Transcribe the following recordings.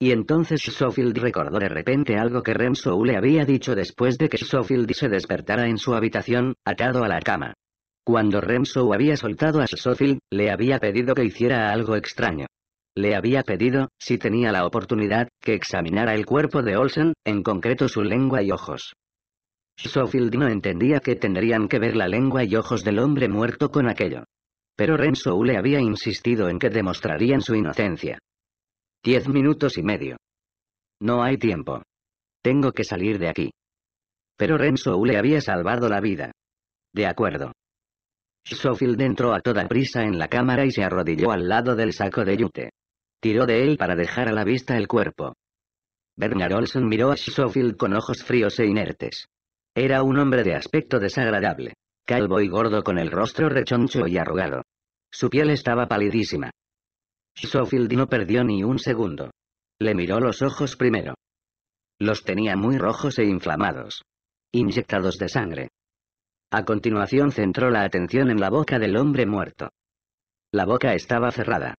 Y entonces Sofield recordó de repente algo que Renzo le había dicho después de que Sofield se despertara en su habitación, atado a la cama. Cuando Renzo había soltado a Sofield, le había pedido que hiciera algo extraño. Le había pedido, si tenía la oportunidad, que examinara el cuerpo de Olsen, en concreto su lengua y ojos. Sofield no entendía que tendrían que ver la lengua y ojos del hombre muerto con aquello. Pero Renzo le había insistido en que demostrarían su inocencia. Diez minutos y medio. No hay tiempo. Tengo que salir de aquí. Pero Renzo le había salvado la vida. De acuerdo. Schofield entró a toda prisa en la cámara y se arrodilló al lado del saco de yute. Tiró de él para dejar a la vista el cuerpo. Bernard Olson miró a Schofield con ojos fríos e inertes. Era un hombre de aspecto desagradable, calvo y gordo con el rostro rechoncho y arrugado. Su piel estaba palidísima, Schofield no perdió ni un segundo. Le miró los ojos primero. Los tenía muy rojos e inflamados. Inyectados de sangre. A continuación centró la atención en la boca del hombre muerto. La boca estaba cerrada.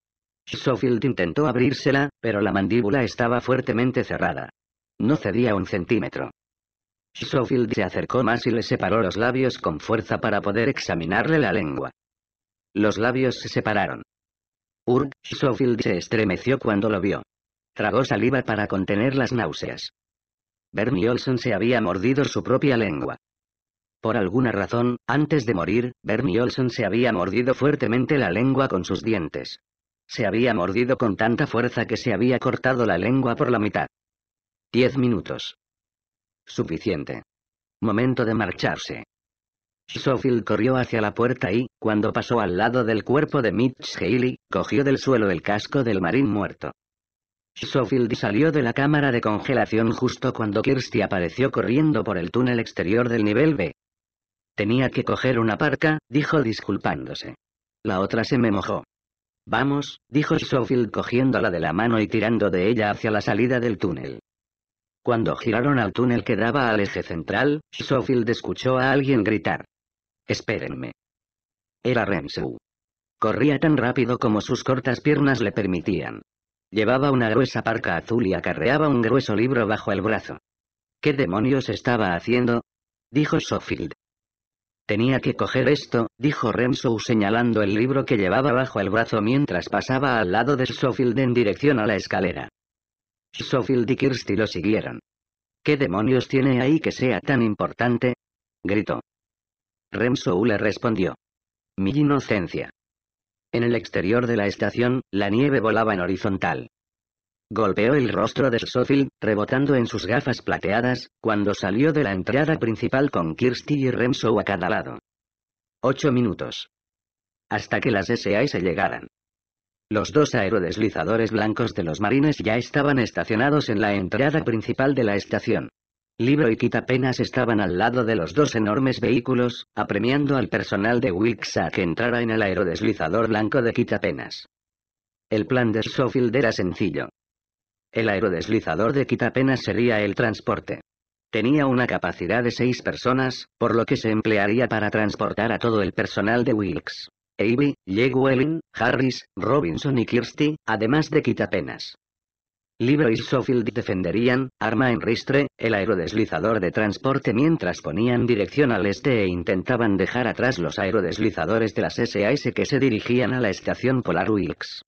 Schofield intentó abrírsela, pero la mandíbula estaba fuertemente cerrada. No cedía un centímetro. Schofield se acercó más y le separó los labios con fuerza para poder examinarle la lengua. Los labios se separaron. Urg Schofield se estremeció cuando lo vio. Tragó saliva para contener las náuseas. Bernie Olson se había mordido su propia lengua. Por alguna razón, antes de morir, Bernie Olson se había mordido fuertemente la lengua con sus dientes. Se había mordido con tanta fuerza que se había cortado la lengua por la mitad. Diez minutos. Suficiente. Momento de marcharse. Schofield corrió hacia la puerta y, cuando pasó al lado del cuerpo de Mitch Haley, cogió del suelo el casco del marín muerto. Sofield salió de la cámara de congelación justo cuando Kirsty apareció corriendo por el túnel exterior del nivel B. Tenía que coger una parca, dijo disculpándose. La otra se me mojó. Vamos, dijo Sofield cogiéndola de la mano y tirando de ella hacia la salida del túnel. Cuando giraron al túnel que daba al eje central, Sofield escuchó a alguien gritar. Espérenme. Era Rensou. Corría tan rápido como sus cortas piernas le permitían. Llevaba una gruesa parca azul y acarreaba un grueso libro bajo el brazo. ¿Qué demonios estaba haciendo? dijo Sofield. Tenía que coger esto, dijo Renzo señalando el libro que llevaba bajo el brazo mientras pasaba al lado de Sofield en dirección a la escalera. Sofield y Kirsty lo siguieron. ¿Qué demonios tiene ahí que sea tan importante? gritó remso le respondió. Mi inocencia. En el exterior de la estación, la nieve volaba en horizontal. Golpeó el rostro de Sophil, rebotando en sus gafas plateadas, cuando salió de la entrada principal con Kirsty y remso a cada lado. Ocho minutos. Hasta que las se llegaran. Los dos aerodeslizadores blancos de los marines ya estaban estacionados en la entrada principal de la estación. Libro y Quitapenas estaban al lado de los dos enormes vehículos, apremiando al personal de Wilks a que entrara en el aerodeslizador blanco de Quitapenas. El plan de Schofield era sencillo. El aerodeslizador de Quitapenas sería el transporte. Tenía una capacidad de seis personas, por lo que se emplearía para transportar a todo el personal de Wilks. Avery, Jake Welling, Harris, Robinson y Kirsty, además de Quitapenas. Libro y Sofield defenderían, arma en ristre, el aerodeslizador de transporte mientras ponían dirección al este e intentaban dejar atrás los aerodeslizadores de las SAS que se dirigían a la estación Polar Wilkes.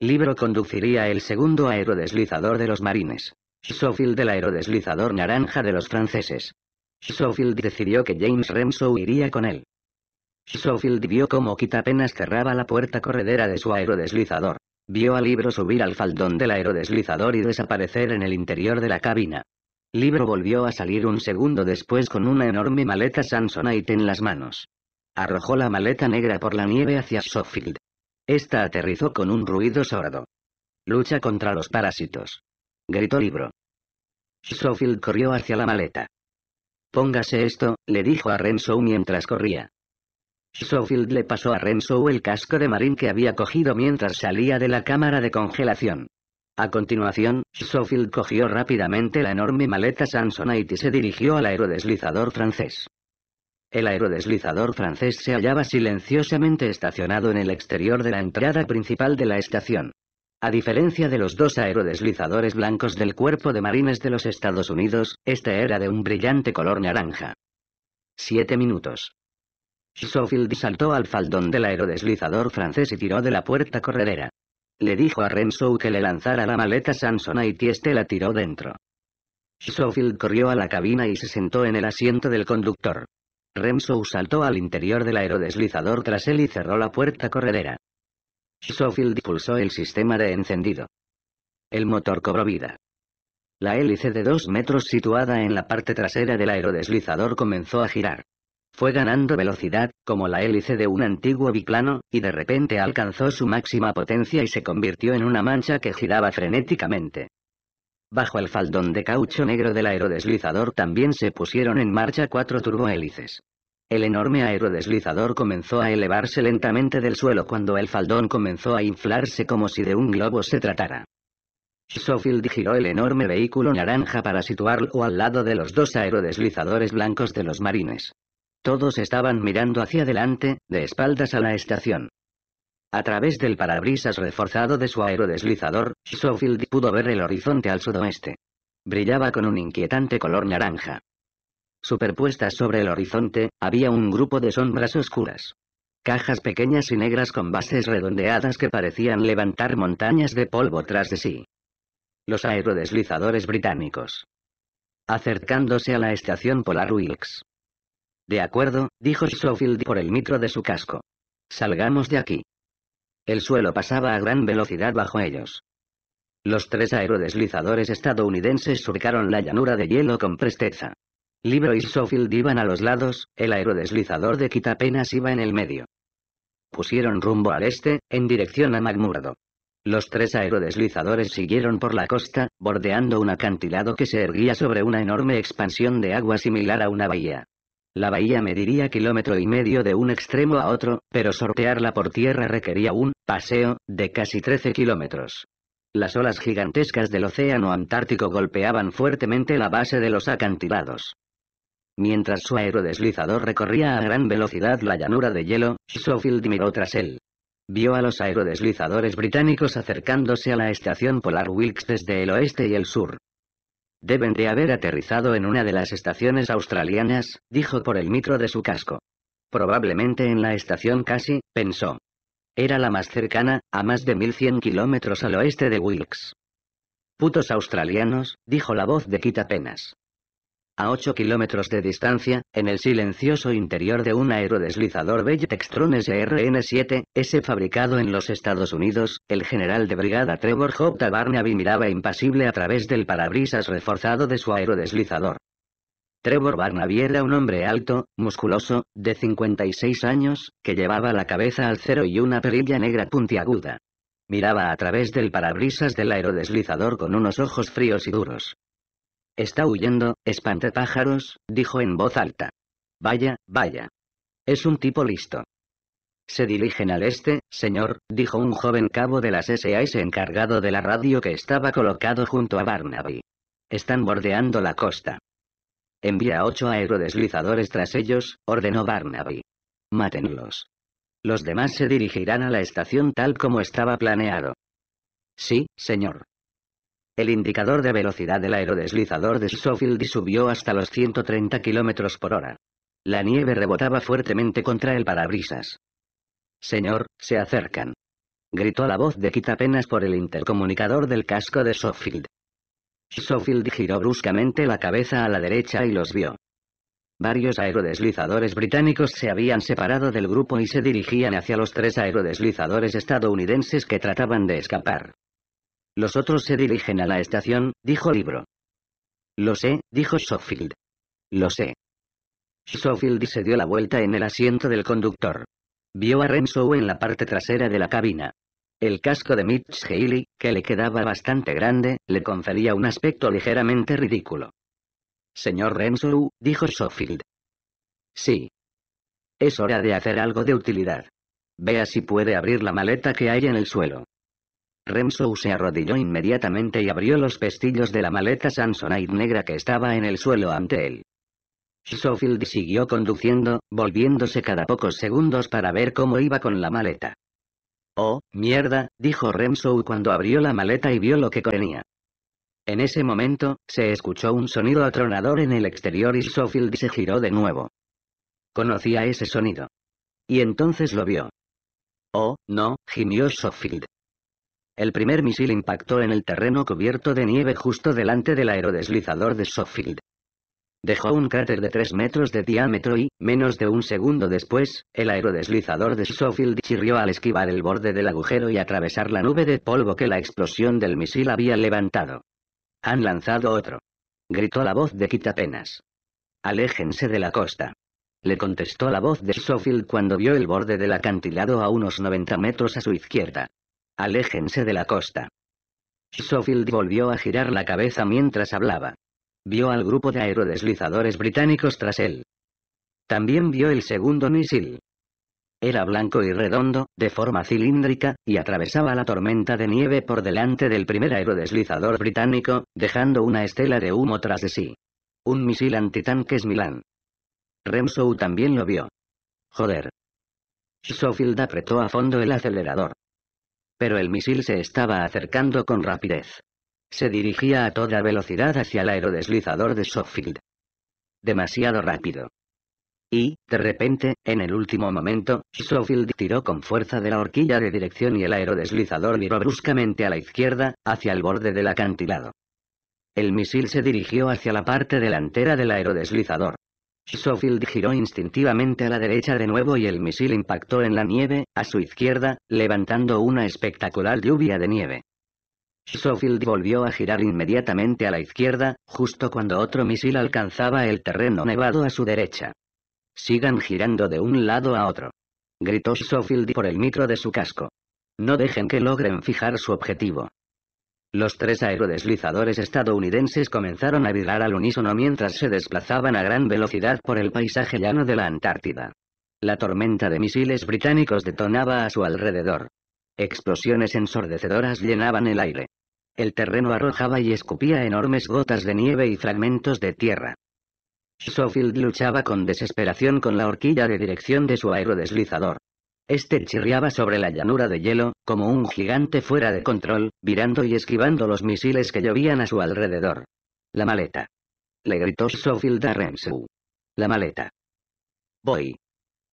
Libro conduciría el segundo aerodeslizador de los marines. Sofield del aerodeslizador naranja de los franceses. Sofield decidió que James Remso iría con él. Sofield vio cómo apenas cerraba la puerta corredera de su aerodeslizador. Vio a libro subir al faldón del aerodeslizador y desaparecer en el interior de la cabina. Libro volvió a salir un segundo después con una enorme maleta Samsonite en las manos. Arrojó la maleta negra por la nieve hacia Sofield. Esta aterrizó con un ruido sordo. Lucha contra los parásitos. Gritó Libro. Sofield corrió hacia la maleta. Póngase esto, le dijo a Renzo mientras corría. Schofield le pasó a Renzo el casco de marín que había cogido mientras salía de la cámara de congelación. A continuación, Schofield cogió rápidamente la enorme maleta Samsonite y se dirigió al aerodeslizador francés. El aerodeslizador francés se hallaba silenciosamente estacionado en el exterior de la entrada principal de la estación. A diferencia de los dos aerodeslizadores blancos del Cuerpo de Marines de los Estados Unidos, este era de un brillante color naranja. Siete minutos. Schofield saltó al faldón del aerodeslizador francés y tiró de la puerta corredera. Le dijo a Renzo que le lanzara la maleta Sansona y Tieste la tiró dentro. Schofield corrió a la cabina y se sentó en el asiento del conductor. Renzo saltó al interior del aerodeslizador tras él y cerró la puerta corredera. Schofield pulsó el sistema de encendido. El motor cobró vida. La hélice de dos metros situada en la parte trasera del aerodeslizador comenzó a girar. Fue ganando velocidad, como la hélice de un antiguo biplano, y de repente alcanzó su máxima potencia y se convirtió en una mancha que giraba frenéticamente. Bajo el faldón de caucho negro del aerodeslizador también se pusieron en marcha cuatro turbohélices. El enorme aerodeslizador comenzó a elevarse lentamente del suelo cuando el faldón comenzó a inflarse como si de un globo se tratara. Schofield giró el enorme vehículo naranja para situarlo al lado de los dos aerodeslizadores blancos de los marines. Todos estaban mirando hacia adelante, de espaldas a la estación. A través del parabrisas reforzado de su aerodeslizador, Schofield pudo ver el horizonte al sudoeste. Brillaba con un inquietante color naranja. Superpuestas sobre el horizonte, había un grupo de sombras oscuras. Cajas pequeñas y negras con bases redondeadas que parecían levantar montañas de polvo tras de sí. Los aerodeslizadores británicos. Acercándose a la estación Polar Wilkes. De acuerdo, dijo Schofield por el mitro de su casco. Salgamos de aquí. El suelo pasaba a gran velocidad bajo ellos. Los tres aerodeslizadores estadounidenses surcaron la llanura de hielo con presteza. Libro y Schofield iban a los lados, el aerodeslizador de Kit apenas iba en el medio. Pusieron rumbo al este, en dirección a McMurdo. Los tres aerodeslizadores siguieron por la costa, bordeando un acantilado que se erguía sobre una enorme expansión de agua similar a una bahía. La bahía mediría kilómetro y medio de un extremo a otro, pero sortearla por tierra requería un paseo de casi 13 kilómetros. Las olas gigantescas del océano Antártico golpeaban fuertemente la base de los acantilados. Mientras su aerodeslizador recorría a gran velocidad la llanura de hielo, Schofield miró tras él. Vio a los aerodeslizadores británicos acercándose a la estación polar Wilkes desde el oeste y el sur. Deben de haber aterrizado en una de las estaciones australianas, dijo por el mitro de su casco. Probablemente en la estación Casi, pensó. Era la más cercana, a más de 1100 kilómetros al oeste de Wilkes. Putos australianos, dijo la voz de Quitapenas. A 8 kilómetros de distancia, en el silencioso interior de un aerodeslizador Bell Textrones e RN-7, s fabricado en los Estados Unidos, el general de brigada Trevor J. Barnaby miraba impasible a través del parabrisas reforzado de su aerodeslizador. Trevor Barnaby era un hombre alto, musculoso, de 56 años, que llevaba la cabeza al cero y una perilla negra puntiaguda. Miraba a través del parabrisas del aerodeslizador con unos ojos fríos y duros. Está huyendo, pájaros, dijo en voz alta. Vaya, vaya. Es un tipo listo. Se dirigen al este, señor, dijo un joven cabo de las SAS encargado de la radio que estaba colocado junto a Barnaby. Están bordeando la costa. Envía ocho aerodeslizadores tras ellos, ordenó Barnaby. Mátenlos. Los demás se dirigirán a la estación tal como estaba planeado. Sí, señor. El indicador de velocidad del aerodeslizador de Schofield subió hasta los 130 km por hora. La nieve rebotaba fuertemente contra el parabrisas. Señor, se acercan. Gritó la voz de apenas por el intercomunicador del casco de Schofield. Schofield giró bruscamente la cabeza a la derecha y los vio. Varios aerodeslizadores británicos se habían separado del grupo y se dirigían hacia los tres aerodeslizadores estadounidenses que trataban de escapar. Los otros se dirigen a la estación, dijo Libro. Lo sé, dijo Schofield. Lo sé. Schofield se dio la vuelta en el asiento del conductor. Vio a Renzo en la parte trasera de la cabina. El casco de Mitch Haley, que le quedaba bastante grande, le confería un aspecto ligeramente ridículo. Señor Renzo, dijo Schofield. Sí. Es hora de hacer algo de utilidad. Vea si puede abrir la maleta que hay en el suelo. Remsou se arrodilló inmediatamente y abrió los pestillos de la maleta Samsonite negra que estaba en el suelo ante él. Schofield siguió conduciendo, volviéndose cada pocos segundos para ver cómo iba con la maleta. Oh, mierda, dijo Remsou cuando abrió la maleta y vio lo que contenía. En ese momento, se escuchó un sonido atronador en el exterior y Schofield se giró de nuevo. Conocía ese sonido. Y entonces lo vio. Oh, no, gimió Schofield. El primer misil impactó en el terreno cubierto de nieve justo delante del aerodeslizador de Sofield. Dejó un cráter de 3 metros de diámetro y, menos de un segundo después, el aerodeslizador de Sofield chirrió al esquivar el borde del agujero y atravesar la nube de polvo que la explosión del misil había levantado. Han lanzado otro. Gritó la voz de Quitapenas. Aléjense de la costa. Le contestó la voz de Sofield cuando vio el borde del acantilado a unos 90 metros a su izquierda. Aléjense de la costa. Schofield volvió a girar la cabeza mientras hablaba. Vio al grupo de aerodeslizadores británicos tras él. También vio el segundo misil. Era blanco y redondo, de forma cilíndrica, y atravesaba la tormenta de nieve por delante del primer aerodeslizador británico, dejando una estela de humo tras de sí. Un misil antitanques Milán. Remsow también lo vio. Joder. Schofield apretó a fondo el acelerador pero el misil se estaba acercando con rapidez. Se dirigía a toda velocidad hacia el aerodeslizador de Sofield. Demasiado rápido. Y, de repente, en el último momento, Schofield tiró con fuerza de la horquilla de dirección y el aerodeslizador miró bruscamente a la izquierda, hacia el borde del acantilado. El misil se dirigió hacia la parte delantera del aerodeslizador. Sofield giró instintivamente a la derecha de nuevo y el misil impactó en la nieve, a su izquierda, levantando una espectacular lluvia de nieve. Sofield volvió a girar inmediatamente a la izquierda, justo cuando otro misil alcanzaba el terreno nevado a su derecha. Sigan girando de un lado a otro. Gritó Schofield por el micro de su casco. No dejen que logren fijar su objetivo. Los tres aerodeslizadores estadounidenses comenzaron a vibrar al unísono mientras se desplazaban a gran velocidad por el paisaje llano de la Antártida. La tormenta de misiles británicos detonaba a su alrededor. Explosiones ensordecedoras llenaban el aire. El terreno arrojaba y escupía enormes gotas de nieve y fragmentos de tierra. Schofield luchaba con desesperación con la horquilla de dirección de su aerodeslizador. Este chirriaba sobre la llanura de hielo, como un gigante fuera de control, virando y esquivando los misiles que llovían a su alrededor. La maleta. Le gritó Sofield a La maleta. Voy.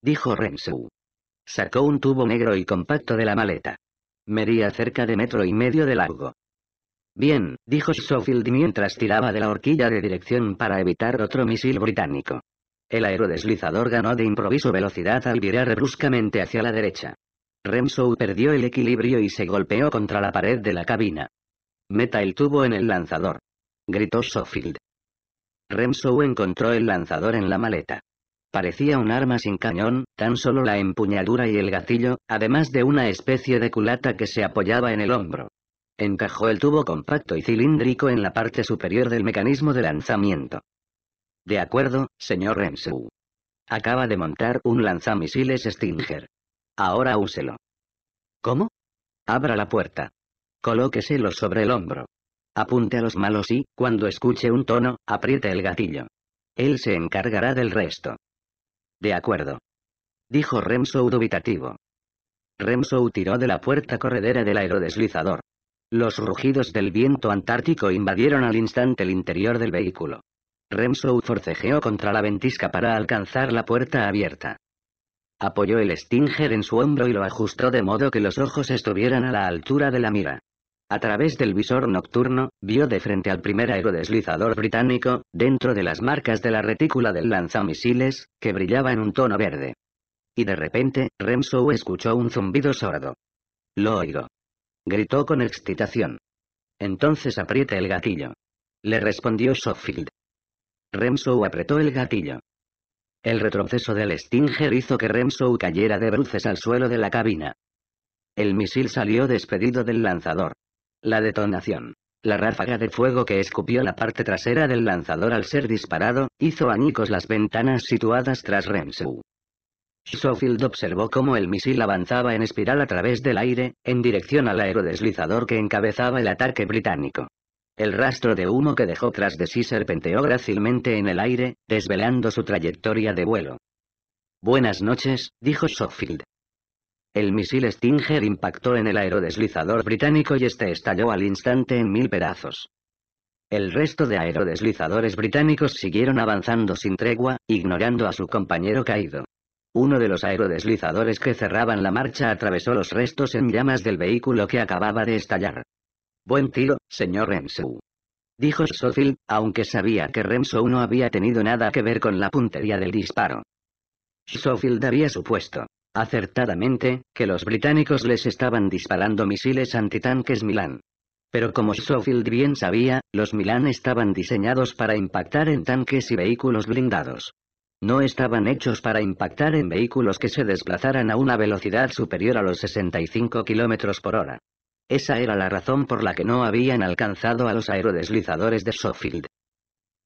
Dijo Rensu. Sacó un tubo negro y compacto de la maleta. Medía cerca de metro y medio de largo. Bien, dijo Sofield mientras tiraba de la horquilla de dirección para evitar otro misil británico. El aerodeslizador ganó de improviso velocidad al virar bruscamente hacia la derecha. Remsow perdió el equilibrio y se golpeó contra la pared de la cabina. Meta el tubo en el lanzador. Gritó Sofield. Remsow encontró el lanzador en la maleta. Parecía un arma sin cañón, tan solo la empuñadura y el gatillo, además de una especie de culata que se apoyaba en el hombro. Encajó el tubo compacto y cilíndrico en la parte superior del mecanismo de lanzamiento. De acuerdo, señor Rensou. Acaba de montar un lanzamisiles Stinger. Ahora úselo. ¿Cómo? Abra la puerta. Colóqueselo sobre el hombro. Apunte a los malos y, cuando escuche un tono, apriete el gatillo. Él se encargará del resto. De acuerdo. Dijo Remso dubitativo. Remso tiró de la puerta corredera del aerodeslizador. Los rugidos del viento antártico invadieron al instante el interior del vehículo remso forcejeó contra la ventisca para alcanzar la puerta abierta. Apoyó el Stinger en su hombro y lo ajustó de modo que los ojos estuvieran a la altura de la mira. A través del visor nocturno, vio de frente al primer aerodeslizador británico, dentro de las marcas de la retícula del lanzamisiles, que brillaba en un tono verde. Y de repente, remso escuchó un zumbido sordo. Lo oigo. Gritó con excitación. Entonces apriete el gatillo. Le respondió softfield Remsou apretó el gatillo. El retroceso del Stinger hizo que Remsou cayera de bruces al suelo de la cabina. El misil salió despedido del lanzador. La detonación. La ráfaga de fuego que escupió la parte trasera del lanzador al ser disparado, hizo añicos las ventanas situadas tras Remsou. Schofield observó cómo el misil avanzaba en espiral a través del aire, en dirección al aerodeslizador que encabezaba el ataque británico. El rastro de humo que dejó tras de sí serpenteó grácilmente en el aire, desvelando su trayectoria de vuelo. Buenas noches, dijo Schofield. El misil Stinger impactó en el aerodeslizador británico y este estalló al instante en mil pedazos. El resto de aerodeslizadores británicos siguieron avanzando sin tregua, ignorando a su compañero caído. Uno de los aerodeslizadores que cerraban la marcha atravesó los restos en llamas del vehículo que acababa de estallar. Buen tiro, señor Renzo. Dijo Sofield, aunque sabía que Renzo no había tenido nada que ver con la puntería del disparo. Sofield había supuesto, acertadamente, que los británicos les estaban disparando misiles antitanques Milán. Pero como Sofield bien sabía, los Milán estaban diseñados para impactar en tanques y vehículos blindados. No estaban hechos para impactar en vehículos que se desplazaran a una velocidad superior a los 65 km por hora. Esa era la razón por la que no habían alcanzado a los aerodeslizadores de Sofield.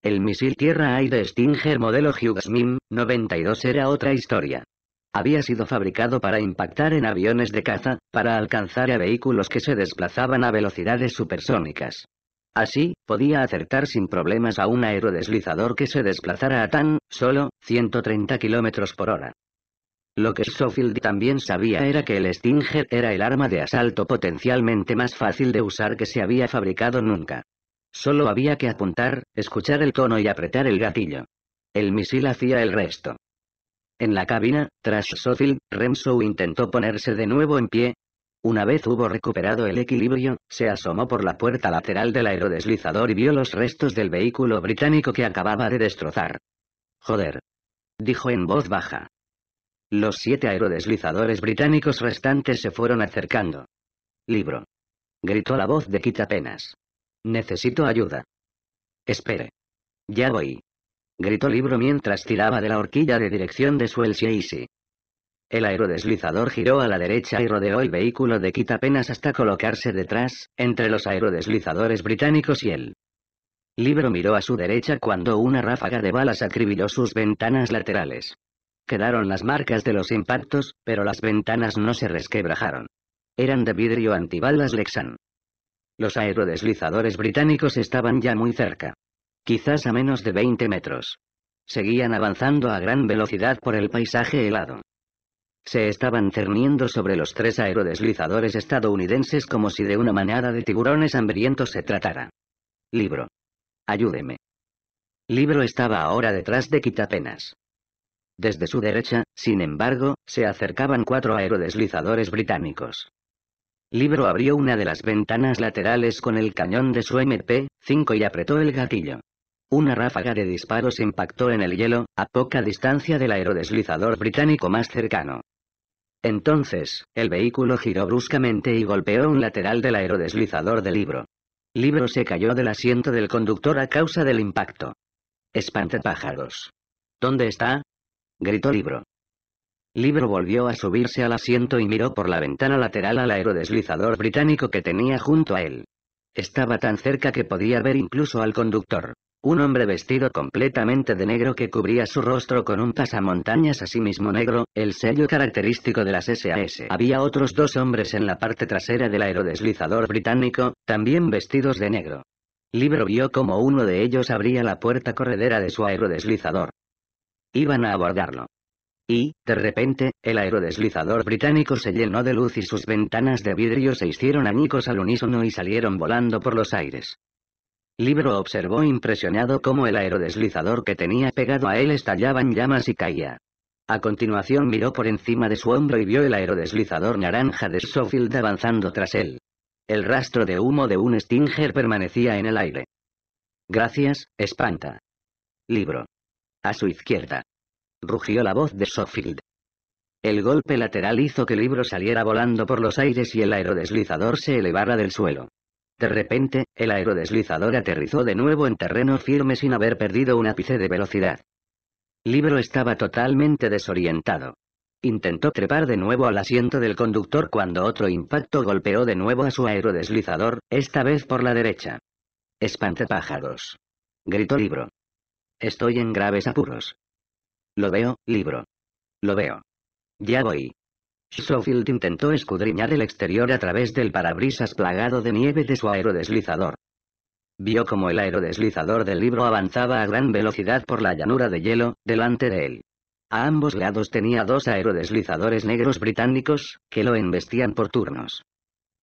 El misil tierra-aire Stinger modelo Hughes MIM 92 era otra historia. Había sido fabricado para impactar en aviones de caza, para alcanzar a vehículos que se desplazaban a velocidades supersónicas. Así, podía acertar sin problemas a un aerodeslizador que se desplazara a tan, solo, 130 km por hora. Lo que Sofield también sabía era que el Stinger era el arma de asalto potencialmente más fácil de usar que se había fabricado nunca. Solo había que apuntar, escuchar el tono y apretar el gatillo. El misil hacía el resto. En la cabina, tras Sofield, remso intentó ponerse de nuevo en pie. Una vez hubo recuperado el equilibrio, se asomó por la puerta lateral del aerodeslizador y vio los restos del vehículo británico que acababa de destrozar. Joder. Dijo en voz baja. Los siete aerodeslizadores británicos restantes se fueron acercando. Libro. Gritó la voz de Quitapenas. Necesito ayuda. Espere. Ya voy. Gritó Libro mientras tiraba de la horquilla de dirección de su Easy. El aerodeslizador giró a la derecha y rodeó el vehículo de Quitapenas hasta colocarse detrás, entre los aerodeslizadores británicos y él. Libro miró a su derecha cuando una ráfaga de balas acribilló sus ventanas laterales. Quedaron las marcas de los impactos, pero las ventanas no se resquebrajaron. Eran de vidrio antibalas Lexan. Los aerodeslizadores británicos estaban ya muy cerca. Quizás a menos de 20 metros. Seguían avanzando a gran velocidad por el paisaje helado. Se estaban cerniendo sobre los tres aerodeslizadores estadounidenses como si de una manada de tiburones hambrientos se tratara. Libro. Ayúdeme. Libro estaba ahora detrás de Quitapenas. Desde su derecha, sin embargo, se acercaban cuatro aerodeslizadores británicos. Libro abrió una de las ventanas laterales con el cañón de su MP-5 y apretó el gatillo. Una ráfaga de disparos impactó en el hielo, a poca distancia del aerodeslizador británico más cercano. Entonces, el vehículo giró bruscamente y golpeó un lateral del aerodeslizador de Libro. Libro se cayó del asiento del conductor a causa del impacto. pájaros. ¿Dónde está? gritó Libro. Libro volvió a subirse al asiento y miró por la ventana lateral al aerodeslizador británico que tenía junto a él. Estaba tan cerca que podía ver incluso al conductor. Un hombre vestido completamente de negro que cubría su rostro con un pasamontañas asimismo negro, el sello característico de las SAS. Había otros dos hombres en la parte trasera del aerodeslizador británico, también vestidos de negro. Libro vio como uno de ellos abría la puerta corredera de su aerodeslizador iban a abordarlo. Y, de repente, el aerodeslizador británico se llenó de luz y sus ventanas de vidrio se hicieron añicos al unísono y salieron volando por los aires. Libro observó impresionado cómo el aerodeslizador que tenía pegado a él estallaba en llamas y caía. A continuación miró por encima de su hombro y vio el aerodeslizador naranja de Schofield avanzando tras él. El rastro de humo de un Stinger permanecía en el aire. Gracias, espanta. Libro. A su izquierda. Rugió la voz de Sofield. El golpe lateral hizo que el libro saliera volando por los aires y el aerodeslizador se elevara del suelo. De repente, el aerodeslizador aterrizó de nuevo en terreno firme sin haber perdido un ápice de velocidad. Libro estaba totalmente desorientado. Intentó trepar de nuevo al asiento del conductor cuando otro impacto golpeó de nuevo a su aerodeslizador, esta vez por la derecha. pájaros, Gritó Libro. Estoy en graves apuros. Lo veo, libro. Lo veo. Ya voy. Schofield intentó escudriñar el exterior a través del parabrisas plagado de nieve de su aerodeslizador. Vio como el aerodeslizador del libro avanzaba a gran velocidad por la llanura de hielo, delante de él. A ambos lados tenía dos aerodeslizadores negros británicos, que lo embestían por turnos.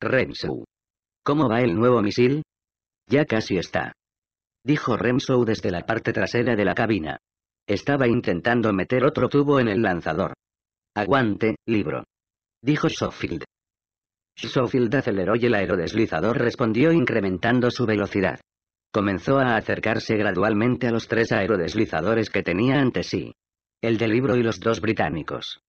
«Renzo. ¿Cómo va el nuevo misil? Ya casi está dijo Renzo desde la parte trasera de la cabina. Estaba intentando meter otro tubo en el lanzador. Aguante, libro. Dijo Schofield. Schofield aceleró y el aerodeslizador respondió incrementando su velocidad. Comenzó a acercarse gradualmente a los tres aerodeslizadores que tenía ante sí. El de libro y los dos británicos.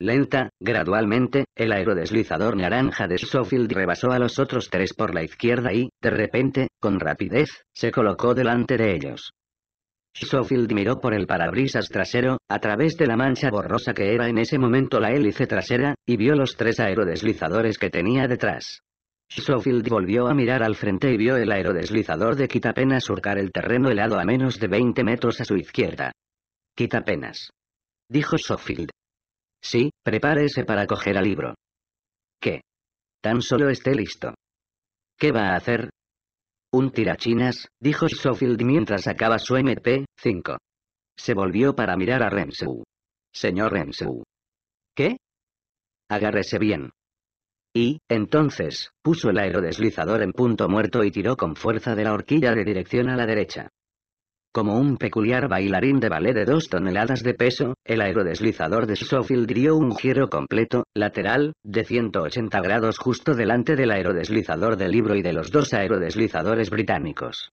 Lenta, gradualmente, el aerodeslizador naranja de Schofield rebasó a los otros tres por la izquierda y, de repente, con rapidez, se colocó delante de ellos. Schofield miró por el parabrisas trasero, a través de la mancha borrosa que era en ese momento la hélice trasera, y vio los tres aerodeslizadores que tenía detrás. Schofield volvió a mirar al frente y vio el aerodeslizador de Quitapenas surcar el terreno helado a menos de 20 metros a su izquierda. Quitapenas. Dijo Schofield. Sí, prepárese para coger al libro. ¿Qué? Tan solo esté listo. ¿Qué va a hacer? Un tirachinas, dijo Schofield mientras sacaba su MP5. Se volvió para mirar a Rensu. Señor Rensu. ¿Qué? Agárrese bien. Y, entonces, puso el aerodeslizador en punto muerto y tiró con fuerza de la horquilla de dirección a la derecha. Como un peculiar bailarín de ballet de dos toneladas de peso, el aerodeslizador de Schofield dio un giro completo, lateral, de 180 grados justo delante del aerodeslizador del libro y de los dos aerodeslizadores británicos.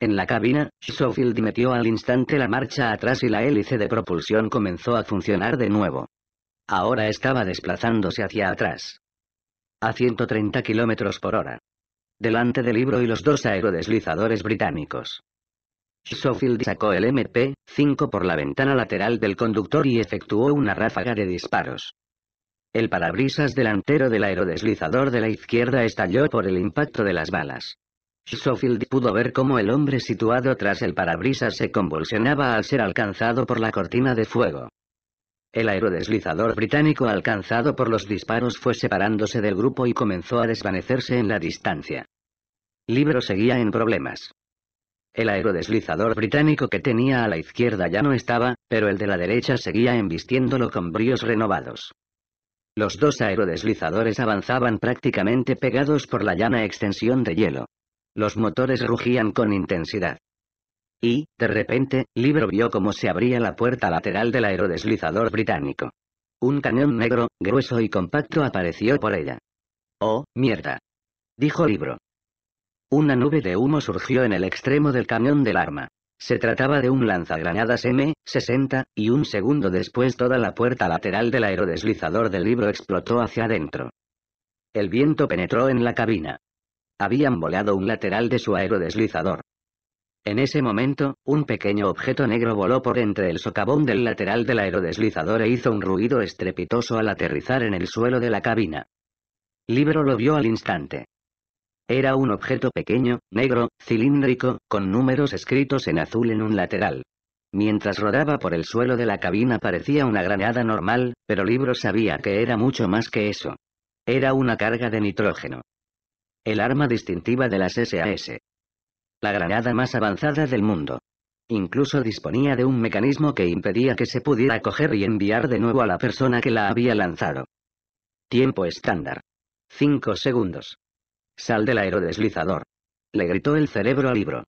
En la cabina, Schofield metió al instante la marcha atrás y la hélice de propulsión comenzó a funcionar de nuevo. Ahora estaba desplazándose hacia atrás. A 130 kilómetros por hora. Delante del libro y los dos aerodeslizadores británicos. Schofield sacó el MP-5 por la ventana lateral del conductor y efectuó una ráfaga de disparos. El parabrisas delantero del aerodeslizador de la izquierda estalló por el impacto de las balas. Schofield pudo ver cómo el hombre situado tras el parabrisas se convulsionaba al ser alcanzado por la cortina de fuego. El aerodeslizador británico alcanzado por los disparos fue separándose del grupo y comenzó a desvanecerse en la distancia. Libro seguía en problemas. El aerodeslizador británico que tenía a la izquierda ya no estaba, pero el de la derecha seguía embistiéndolo con bríos renovados. Los dos aerodeslizadores avanzaban prácticamente pegados por la llana extensión de hielo. Los motores rugían con intensidad. Y, de repente, Libro vio cómo se abría la puerta lateral del aerodeslizador británico. Un cañón negro, grueso y compacto apareció por ella. ¡Oh, mierda! Dijo Libro. Una nube de humo surgió en el extremo del camión del arma. Se trataba de un lanzagranadas M-60, y un segundo después toda la puerta lateral del aerodeslizador del libro explotó hacia adentro. El viento penetró en la cabina. Habían volado un lateral de su aerodeslizador. En ese momento, un pequeño objeto negro voló por entre el socavón del lateral del aerodeslizador e hizo un ruido estrepitoso al aterrizar en el suelo de la cabina. Libro lo vio al instante. Era un objeto pequeño, negro, cilíndrico, con números escritos en azul en un lateral. Mientras rodaba por el suelo de la cabina parecía una granada normal, pero Libro sabía que era mucho más que eso. Era una carga de nitrógeno. El arma distintiva de las SAS. La granada más avanzada del mundo. Incluso disponía de un mecanismo que impedía que se pudiera coger y enviar de nuevo a la persona que la había lanzado. Tiempo estándar. 5 segundos. Sal del aerodeslizador. Le gritó el cerebro a Libro.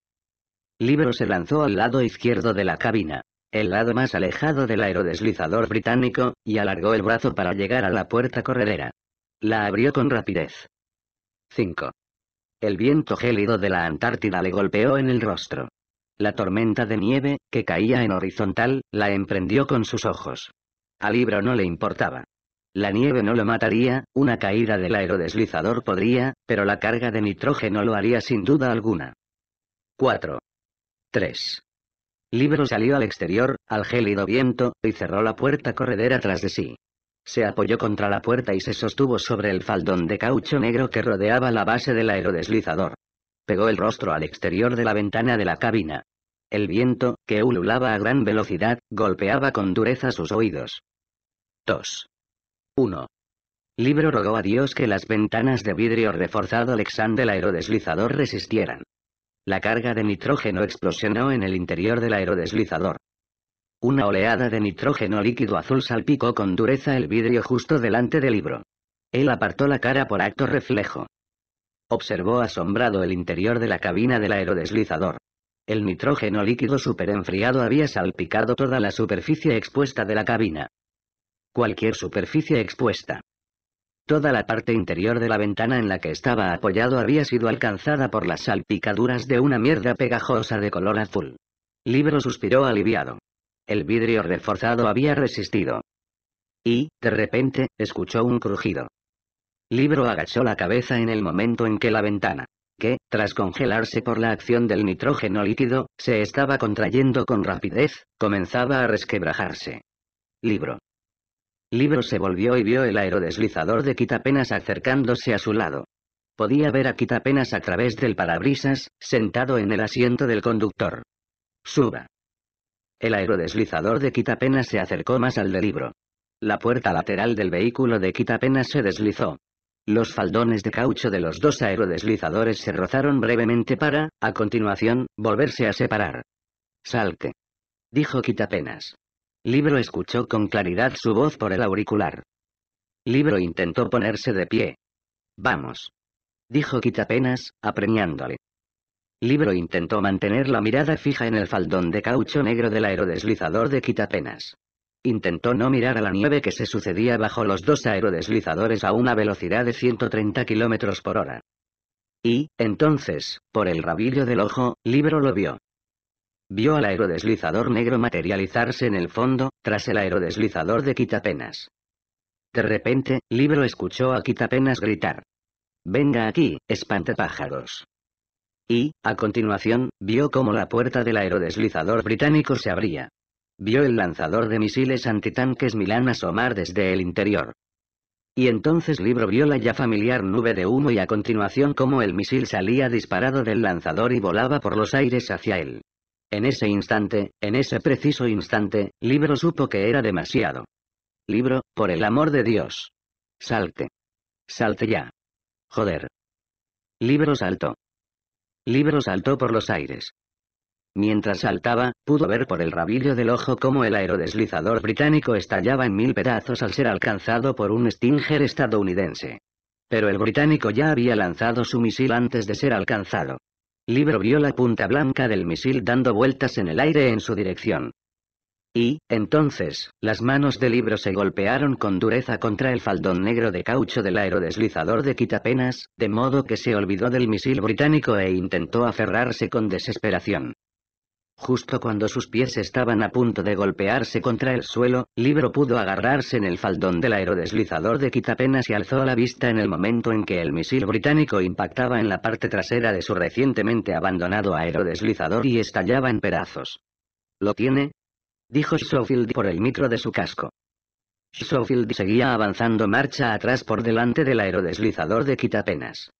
Libro se lanzó al lado izquierdo de la cabina, el lado más alejado del aerodeslizador británico, y alargó el brazo para llegar a la puerta corredera. La abrió con rapidez. 5. El viento gélido de la Antártida le golpeó en el rostro. La tormenta de nieve, que caía en horizontal, la emprendió con sus ojos. A Libro no le importaba. La nieve no lo mataría, una caída del aerodeslizador podría, pero la carga de nitrógeno lo haría sin duda alguna. 4. 3. Libro salió al exterior, al gélido viento, y cerró la puerta corredera tras de sí. Se apoyó contra la puerta y se sostuvo sobre el faldón de caucho negro que rodeaba la base del aerodeslizador. Pegó el rostro al exterior de la ventana de la cabina. El viento, que ululaba a gran velocidad, golpeaba con dureza sus oídos. 2. 1. Libro rogó a Dios que las ventanas de vidrio reforzado Lexan del aerodeslizador resistieran. La carga de nitrógeno explosionó en el interior del aerodeslizador. Una oleada de nitrógeno líquido azul salpicó con dureza el vidrio justo delante del libro. Él apartó la cara por acto reflejo. Observó asombrado el interior de la cabina del aerodeslizador. El nitrógeno líquido superenfriado había salpicado toda la superficie expuesta de la cabina cualquier superficie expuesta. Toda la parte interior de la ventana en la que estaba apoyado había sido alcanzada por las salpicaduras de una mierda pegajosa de color azul. Libro suspiró aliviado. El vidrio reforzado había resistido. Y, de repente, escuchó un crujido. Libro agachó la cabeza en el momento en que la ventana, que, tras congelarse por la acción del nitrógeno líquido, se estaba contrayendo con rapidez, comenzaba a resquebrajarse. Libro. Libro se volvió y vio el aerodeslizador de Quitapenas acercándose a su lado. Podía ver a Quitapenas a través del parabrisas, sentado en el asiento del conductor. Suba. El aerodeslizador de Quitapenas se acercó más al de Libro. La puerta lateral del vehículo de Quitapenas se deslizó. Los faldones de caucho de los dos aerodeslizadores se rozaron brevemente para, a continuación, volverse a separar. «¡Salte!» Dijo Quitapenas. Libro escuchó con claridad su voz por el auricular. Libro intentó ponerse de pie. Vamos. Dijo Quitapenas, apremiándole. Libro intentó mantener la mirada fija en el faldón de caucho negro del aerodeslizador de Quitapenas. Intentó no mirar a la nieve que se sucedía bajo los dos aerodeslizadores a una velocidad de 130 kilómetros por hora. Y, entonces, por el rabillo del ojo, Libro lo vio. Vio al aerodeslizador negro materializarse en el fondo, tras el aerodeslizador de Quitapenas. De repente, Libro escuchó a Quitapenas gritar. Venga aquí, pájaros". Y, a continuación, vio cómo la puerta del aerodeslizador británico se abría. Vio el lanzador de misiles antitanques Milán asomar desde el interior. Y entonces Libro vio la ya familiar nube de humo y a continuación cómo el misil salía disparado del lanzador y volaba por los aires hacia él. En ese instante, en ese preciso instante, Libro supo que era demasiado. Libro, por el amor de Dios. Salte. Salte ya. Joder. Libro saltó. Libro saltó por los aires. Mientras saltaba, pudo ver por el rabillo del ojo cómo el aerodeslizador británico estallaba en mil pedazos al ser alcanzado por un Stinger estadounidense. Pero el británico ya había lanzado su misil antes de ser alcanzado. Libro vio la punta blanca del misil dando vueltas en el aire en su dirección. Y, entonces, las manos de Libro se golpearon con dureza contra el faldón negro de caucho del aerodeslizador de quitapenas, de modo que se olvidó del misil británico e intentó aferrarse con desesperación. Justo cuando sus pies estaban a punto de golpearse contra el suelo, Libro pudo agarrarse en el faldón del aerodeslizador de quitapenas y alzó la vista en el momento en que el misil británico impactaba en la parte trasera de su recientemente abandonado aerodeslizador y estallaba en pedazos. ¿Lo tiene? dijo Schofield por el micro de su casco. Schofield seguía avanzando marcha atrás por delante del aerodeslizador de quitapenas.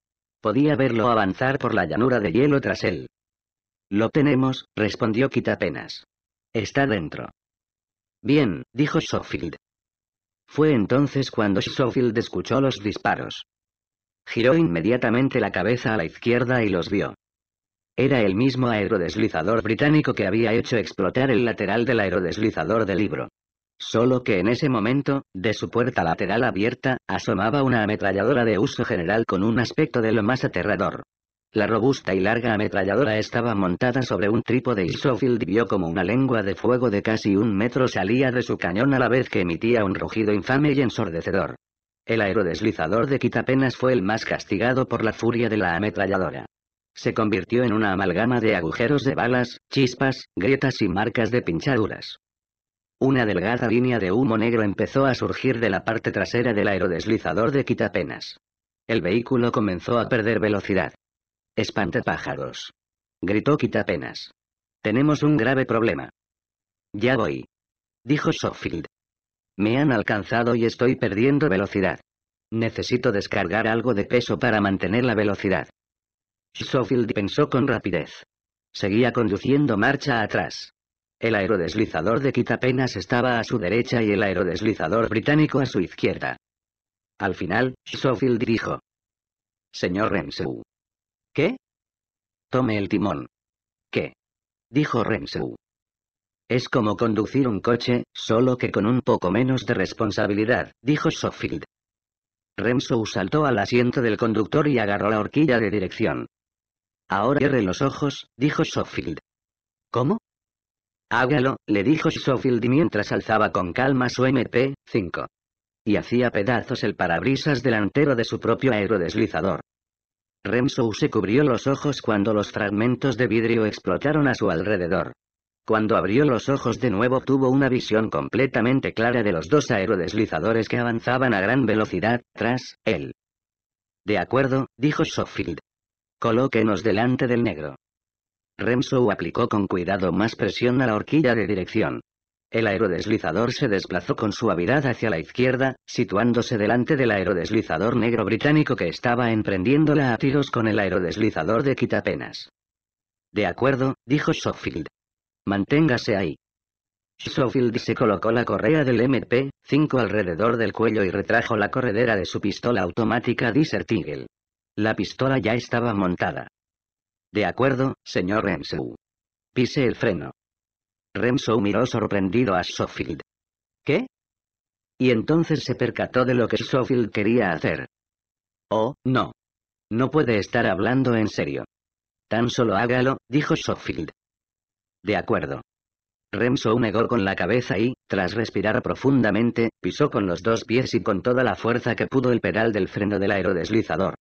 Podía verlo avanzar por la llanura de hielo tras él. Lo tenemos, respondió Quitapenas. Está dentro. Bien, dijo Schofield. Fue entonces cuando Schofield escuchó los disparos. Giró inmediatamente la cabeza a la izquierda y los vio. Era el mismo aerodeslizador británico que había hecho explotar el lateral del aerodeslizador del libro. Solo que en ese momento, de su puerta lateral abierta, asomaba una ametralladora de uso general con un aspecto de lo más aterrador. La robusta y larga ametralladora estaba montada sobre un trípode y vio como una lengua de fuego de casi un metro salía de su cañón a la vez que emitía un rugido infame y ensordecedor. El aerodeslizador de quitapenas fue el más castigado por la furia de la ametralladora. Se convirtió en una amalgama de agujeros de balas, chispas, grietas y marcas de pinchaduras. Una delgada línea de humo negro empezó a surgir de la parte trasera del aerodeslizador de quitapenas. El vehículo comenzó a perder velocidad pájaros. Gritó Quitapenas. Tenemos un grave problema. Ya voy. Dijo Sofield. Me han alcanzado y estoy perdiendo velocidad. Necesito descargar algo de peso para mantener la velocidad. Sofield pensó con rapidez. Seguía conduciendo marcha atrás. El aerodeslizador de Quitapenas estaba a su derecha y el aerodeslizador británico a su izquierda. Al final, Sofield dijo. Señor ¿Qué? Tome el timón. ¿Qué? Dijo Renzo. Es como conducir un coche, solo que con un poco menos de responsabilidad, dijo Sofield. Renzo saltó al asiento del conductor y agarró la horquilla de dirección. Ahora cierre los ojos, dijo Sofield. ¿Cómo? Hágalo, le dijo Sofield mientras alzaba con calma su MP-5. Y hacía pedazos el parabrisas delantero de su propio aerodeslizador. Remsou se cubrió los ojos cuando los fragmentos de vidrio explotaron a su alrededor. Cuando abrió los ojos de nuevo tuvo una visión completamente clara de los dos aerodeslizadores que avanzaban a gran velocidad, tras él. De acuerdo, dijo Schofield. Colóquenos delante del negro. Remsou aplicó con cuidado más presión a la horquilla de dirección. El aerodeslizador se desplazó con suavidad hacia la izquierda, situándose delante del aerodeslizador negro británico que estaba emprendiéndola a tiros con el aerodeslizador de quitapenas. De acuerdo, dijo Schofield. Manténgase ahí. Schofield se colocó la correa del MP-5 alrededor del cuello y retrajo la corredera de su pistola automática Desert La pistola ya estaba montada. De acuerdo, señor Rensu. Pise el freno remso miró sorprendido a Sofield. ¿Qué? Y entonces se percató de lo que Sofield quería hacer. Oh, no. No puede estar hablando en serio. Tan solo hágalo, dijo Sofield. De acuerdo. remso negó con la cabeza y, tras respirar profundamente, pisó con los dos pies y con toda la fuerza que pudo el pedal del freno del aerodeslizador.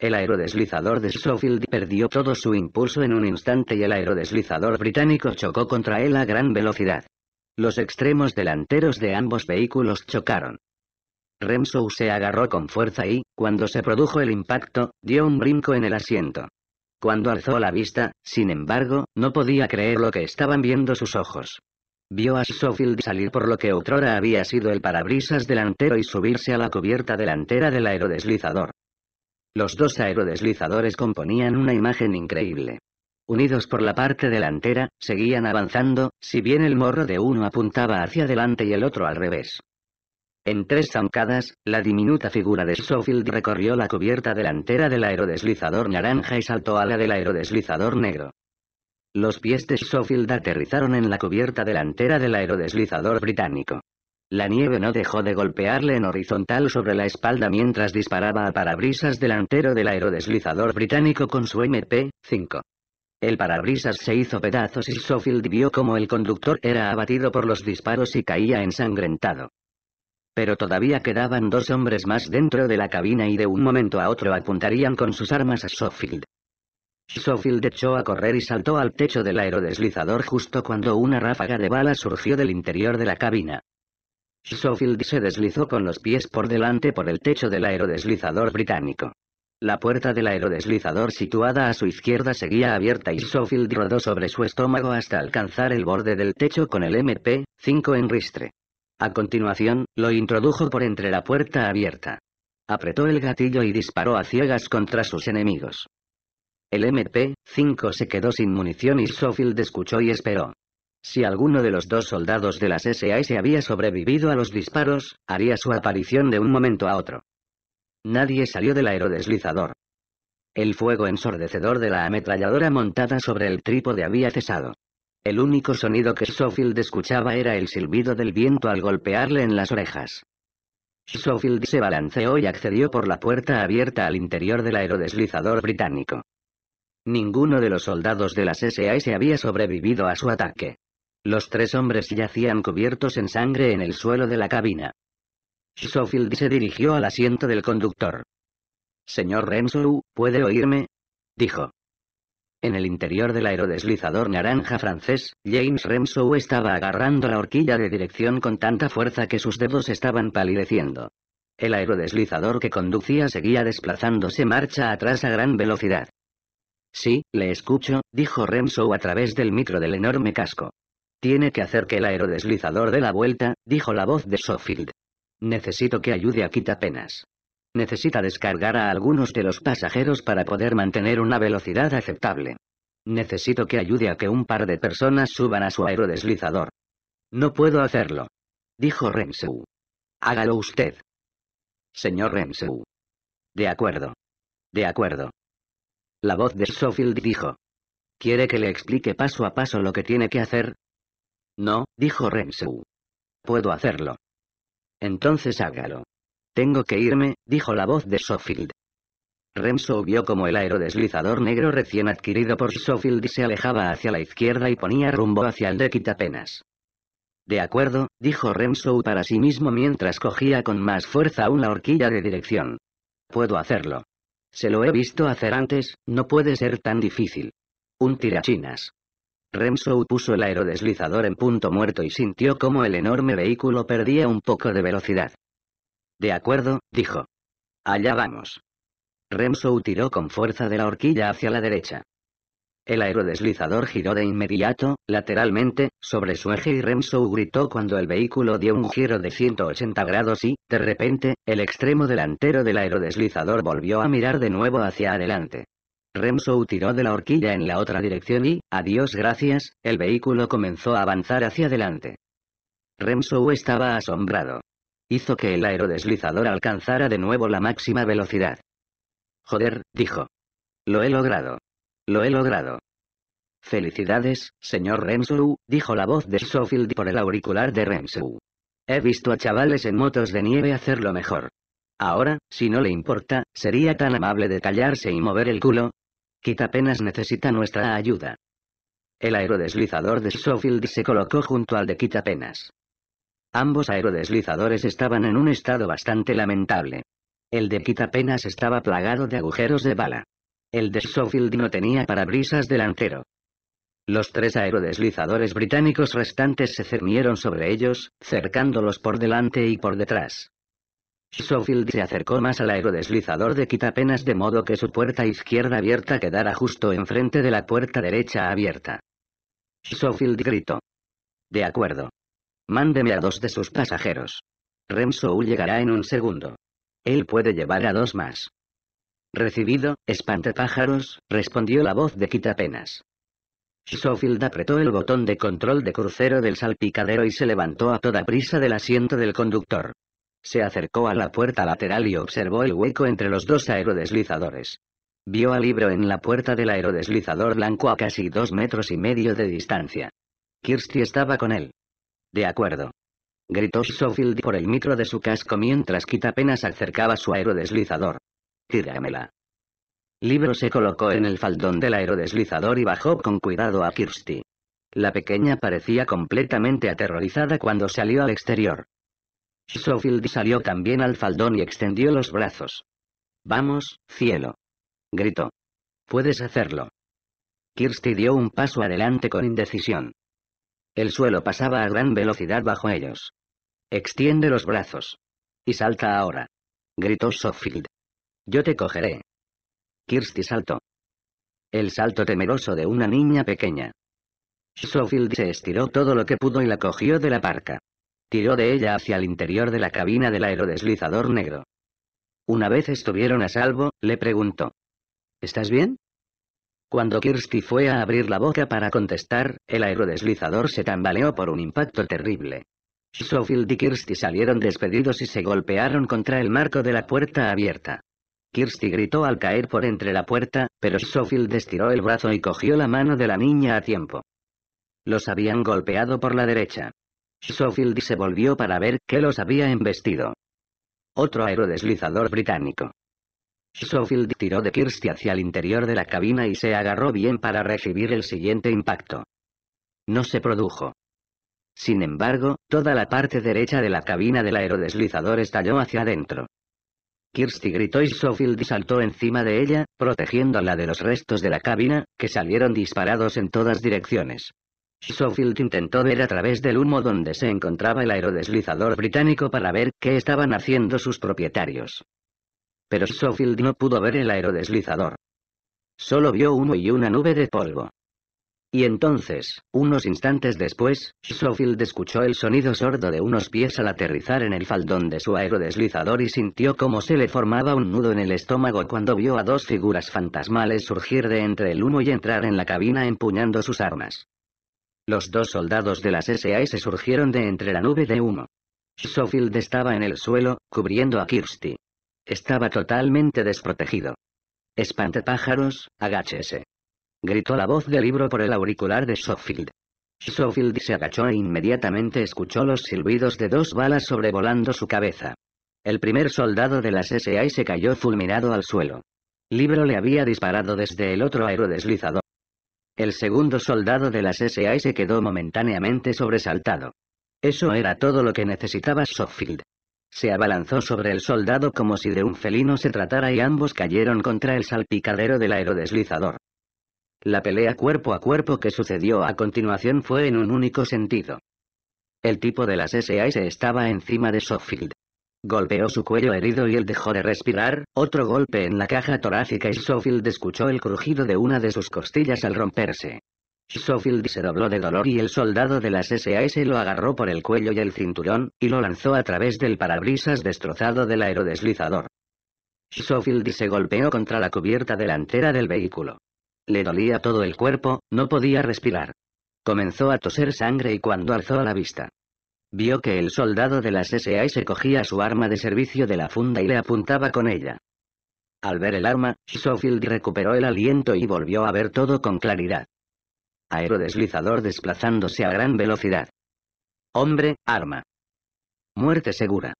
El aerodeslizador de Schofield perdió todo su impulso en un instante y el aerodeslizador británico chocó contra él a gran velocidad. Los extremos delanteros de ambos vehículos chocaron. Remso se agarró con fuerza y, cuando se produjo el impacto, dio un brinco en el asiento. Cuando alzó la vista, sin embargo, no podía creer lo que estaban viendo sus ojos. Vio a Schofield salir por lo que otrora había sido el parabrisas delantero y subirse a la cubierta delantera del aerodeslizador. Los dos aerodeslizadores componían una imagen increíble. Unidos por la parte delantera, seguían avanzando, si bien el morro de uno apuntaba hacia adelante y el otro al revés. En tres zancadas, la diminuta figura de Schofield recorrió la cubierta delantera del aerodeslizador naranja y saltó a la del aerodeslizador negro. Los pies de Schofield aterrizaron en la cubierta delantera del aerodeslizador británico. La nieve no dejó de golpearle en horizontal sobre la espalda mientras disparaba a parabrisas delantero del aerodeslizador británico con su MP-5. El parabrisas se hizo pedazos y Sofield vio como el conductor era abatido por los disparos y caía ensangrentado. Pero todavía quedaban dos hombres más dentro de la cabina y de un momento a otro apuntarían con sus armas a Sofield. Sofield echó a correr y saltó al techo del aerodeslizador justo cuando una ráfaga de balas surgió del interior de la cabina. Schofield se deslizó con los pies por delante por el techo del aerodeslizador británico. La puerta del aerodeslizador situada a su izquierda seguía abierta y Schofield rodó sobre su estómago hasta alcanzar el borde del techo con el MP-5 en ristre. A continuación, lo introdujo por entre la puerta abierta. Apretó el gatillo y disparó a ciegas contra sus enemigos. El MP-5 se quedó sin munición y Schofield escuchó y esperó. Si alguno de los dos soldados de las SAS había sobrevivido a los disparos, haría su aparición de un momento a otro. Nadie salió del aerodeslizador. El fuego ensordecedor de la ametralladora montada sobre el trípode había cesado. El único sonido que Schofield escuchaba era el silbido del viento al golpearle en las orejas. Schofield se balanceó y accedió por la puerta abierta al interior del aerodeslizador británico. Ninguno de los soldados de las SAS había sobrevivido a su ataque. Los tres hombres yacían cubiertos en sangre en el suelo de la cabina. Schofield se dirigió al asiento del conductor. Señor Renshaw, ¿puede oírme? dijo. En el interior del aerodeslizador naranja francés, James Renshaw estaba agarrando la horquilla de dirección con tanta fuerza que sus dedos estaban palideciendo. El aerodeslizador que conducía seguía desplazándose marcha atrás a gran velocidad. Sí, le escucho, dijo Renzo a través del micro del enorme casco. Tiene que hacer que el aerodeslizador dé la vuelta, dijo la voz de Sofield. Necesito que ayude a penas. Necesita descargar a algunos de los pasajeros para poder mantener una velocidad aceptable. Necesito que ayude a que un par de personas suban a su aerodeslizador. No puedo hacerlo. Dijo Renseu. Hágalo usted. Señor Renseu. De acuerdo. De acuerdo. La voz de Sofield dijo. ¿Quiere que le explique paso a paso lo que tiene que hacer? No, dijo Rensou. Puedo hacerlo. Entonces hágalo. Tengo que irme, dijo la voz de Sofield. Rensou vio como el aerodeslizador negro recién adquirido por Sofield se alejaba hacia la izquierda y ponía rumbo hacia el de Quitapenas. De acuerdo, dijo Rensou para sí mismo mientras cogía con más fuerza una horquilla de dirección. Puedo hacerlo. Se lo he visto hacer antes, no puede ser tan difícil. Un tirachinas. Renzo puso el aerodeslizador en punto muerto y sintió como el enorme vehículo perdía un poco de velocidad. De acuerdo, dijo. Allá vamos. Renzo tiró con fuerza de la horquilla hacia la derecha. El aerodeslizador giró de inmediato, lateralmente, sobre su eje y Renzo gritó cuando el vehículo dio un giro de 180 grados y, de repente, el extremo delantero del aerodeslizador volvió a mirar de nuevo hacia adelante. Remsou tiró de la horquilla en la otra dirección y, a Dios gracias, el vehículo comenzó a avanzar hacia adelante. Remsou estaba asombrado. Hizo que el aerodeslizador alcanzara de nuevo la máxima velocidad. Joder, dijo. Lo he logrado. Lo he logrado. Felicidades, señor Remsou, dijo la voz de Schofield por el auricular de Remsou. He visto a chavales en motos de nieve hacerlo mejor. Ahora, si no le importa, sería tan amable de callarse y mover el culo, «Quitapenas necesita nuestra ayuda. El aerodeslizador de Schofield se colocó junto al de Quitapenas. Ambos aerodeslizadores estaban en un estado bastante lamentable. El de Quitapenas estaba plagado de agujeros de bala. El de Schofield no tenía parabrisas delantero. Los tres aerodeslizadores británicos restantes se cernieron sobre ellos, cercándolos por delante y por detrás. Schofield se acercó más al aerodeslizador de quitapenas de modo que su puerta izquierda abierta quedara justo enfrente de la puerta derecha abierta. Schofield gritó. De acuerdo. Mándeme a dos de sus pasajeros. remso llegará en un segundo. Él puede llevar a dos más. Recibido, pájaros, respondió la voz de quitapenas. Schofield apretó el botón de control de crucero del salpicadero y se levantó a toda prisa del asiento del conductor. Se acercó a la puerta lateral y observó el hueco entre los dos aerodeslizadores. Vio a Libro en la puerta del aerodeslizador blanco a casi dos metros y medio de distancia. Kirsty estaba con él. De acuerdo. Gritó Schofield por el micro de su casco mientras Kit apenas acercaba su aerodeslizador. Tíramela. Libro se colocó en el faldón del aerodeslizador y bajó con cuidado a Kirsty. La pequeña parecía completamente aterrorizada cuando salió al exterior. Schofield salió también al faldón y extendió los brazos. Vamos, cielo. Gritó. Puedes hacerlo. Kirsty dio un paso adelante con indecisión. El suelo pasaba a gran velocidad bajo ellos. Extiende los brazos. Y salta ahora. Gritó Schofield. Yo te cogeré. Kirsty saltó. El salto temeroso de una niña pequeña. sofield se estiró todo lo que pudo y la cogió de la parca. Tiró de ella hacia el interior de la cabina del aerodeslizador negro. Una vez estuvieron a salvo, le preguntó. ¿Estás bien? Cuando Kirsty fue a abrir la boca para contestar, el aerodeslizador se tambaleó por un impacto terrible. Schofield y Kirsty salieron despedidos y se golpearon contra el marco de la puerta abierta. Kirsty gritó al caer por entre la puerta, pero Schofield estiró el brazo y cogió la mano de la niña a tiempo. Los habían golpeado por la derecha. Schofield se volvió para ver qué los había embestido. Otro aerodeslizador británico. Schofield tiró de Kirsty hacia el interior de la cabina y se agarró bien para recibir el siguiente impacto. No se produjo. Sin embargo, toda la parte derecha de la cabina del aerodeslizador estalló hacia adentro. Kirsty gritó y Schofield saltó encima de ella, protegiéndola de los restos de la cabina, que salieron disparados en todas direcciones. Schofield intentó ver a través del humo donde se encontraba el aerodeslizador británico para ver qué estaban haciendo sus propietarios. Pero Schofield no pudo ver el aerodeslizador. Solo vio humo y una nube de polvo. Y entonces, unos instantes después, Schofield escuchó el sonido sordo de unos pies al aterrizar en el faldón de su aerodeslizador y sintió cómo se le formaba un nudo en el estómago cuando vio a dos figuras fantasmales surgir de entre el humo y entrar en la cabina empuñando sus armas. Los dos soldados de las se surgieron de entre la nube de humo. Schofield estaba en el suelo, cubriendo a Kirsty. Estaba totalmente desprotegido. Espante pájaros, agáchese. Gritó la voz de libro por el auricular de Schofield. Schofield se agachó e inmediatamente escuchó los silbidos de dos balas sobrevolando su cabeza. El primer soldado de las SAI se cayó fulminado al suelo. Libro le había disparado desde el otro aerodeslizador. El segundo soldado de las S.A. se quedó momentáneamente sobresaltado. Eso era todo lo que necesitaba Sofield. Se abalanzó sobre el soldado como si de un felino se tratara y ambos cayeron contra el salpicadero del aerodeslizador. La pelea cuerpo a cuerpo que sucedió a continuación fue en un único sentido. El tipo de las S.A. estaba encima de Sofield golpeó su cuello herido y él dejó de respirar, otro golpe en la caja torácica y sofield escuchó el crujido de una de sus costillas al romperse. sofield se dobló de dolor y el soldado de las SAS lo agarró por el cuello y el cinturón, y lo lanzó a través del parabrisas destrozado del aerodeslizador. Sofield se golpeó contra la cubierta delantera del vehículo. Le dolía todo el cuerpo, no podía respirar. Comenzó a toser sangre y cuando alzó la vista, Vio que el soldado de las S.A. se cogía su arma de servicio de la funda y le apuntaba con ella. Al ver el arma, Schofield recuperó el aliento y volvió a ver todo con claridad. Aerodeslizador desplazándose a gran velocidad. Hombre, arma. Muerte segura.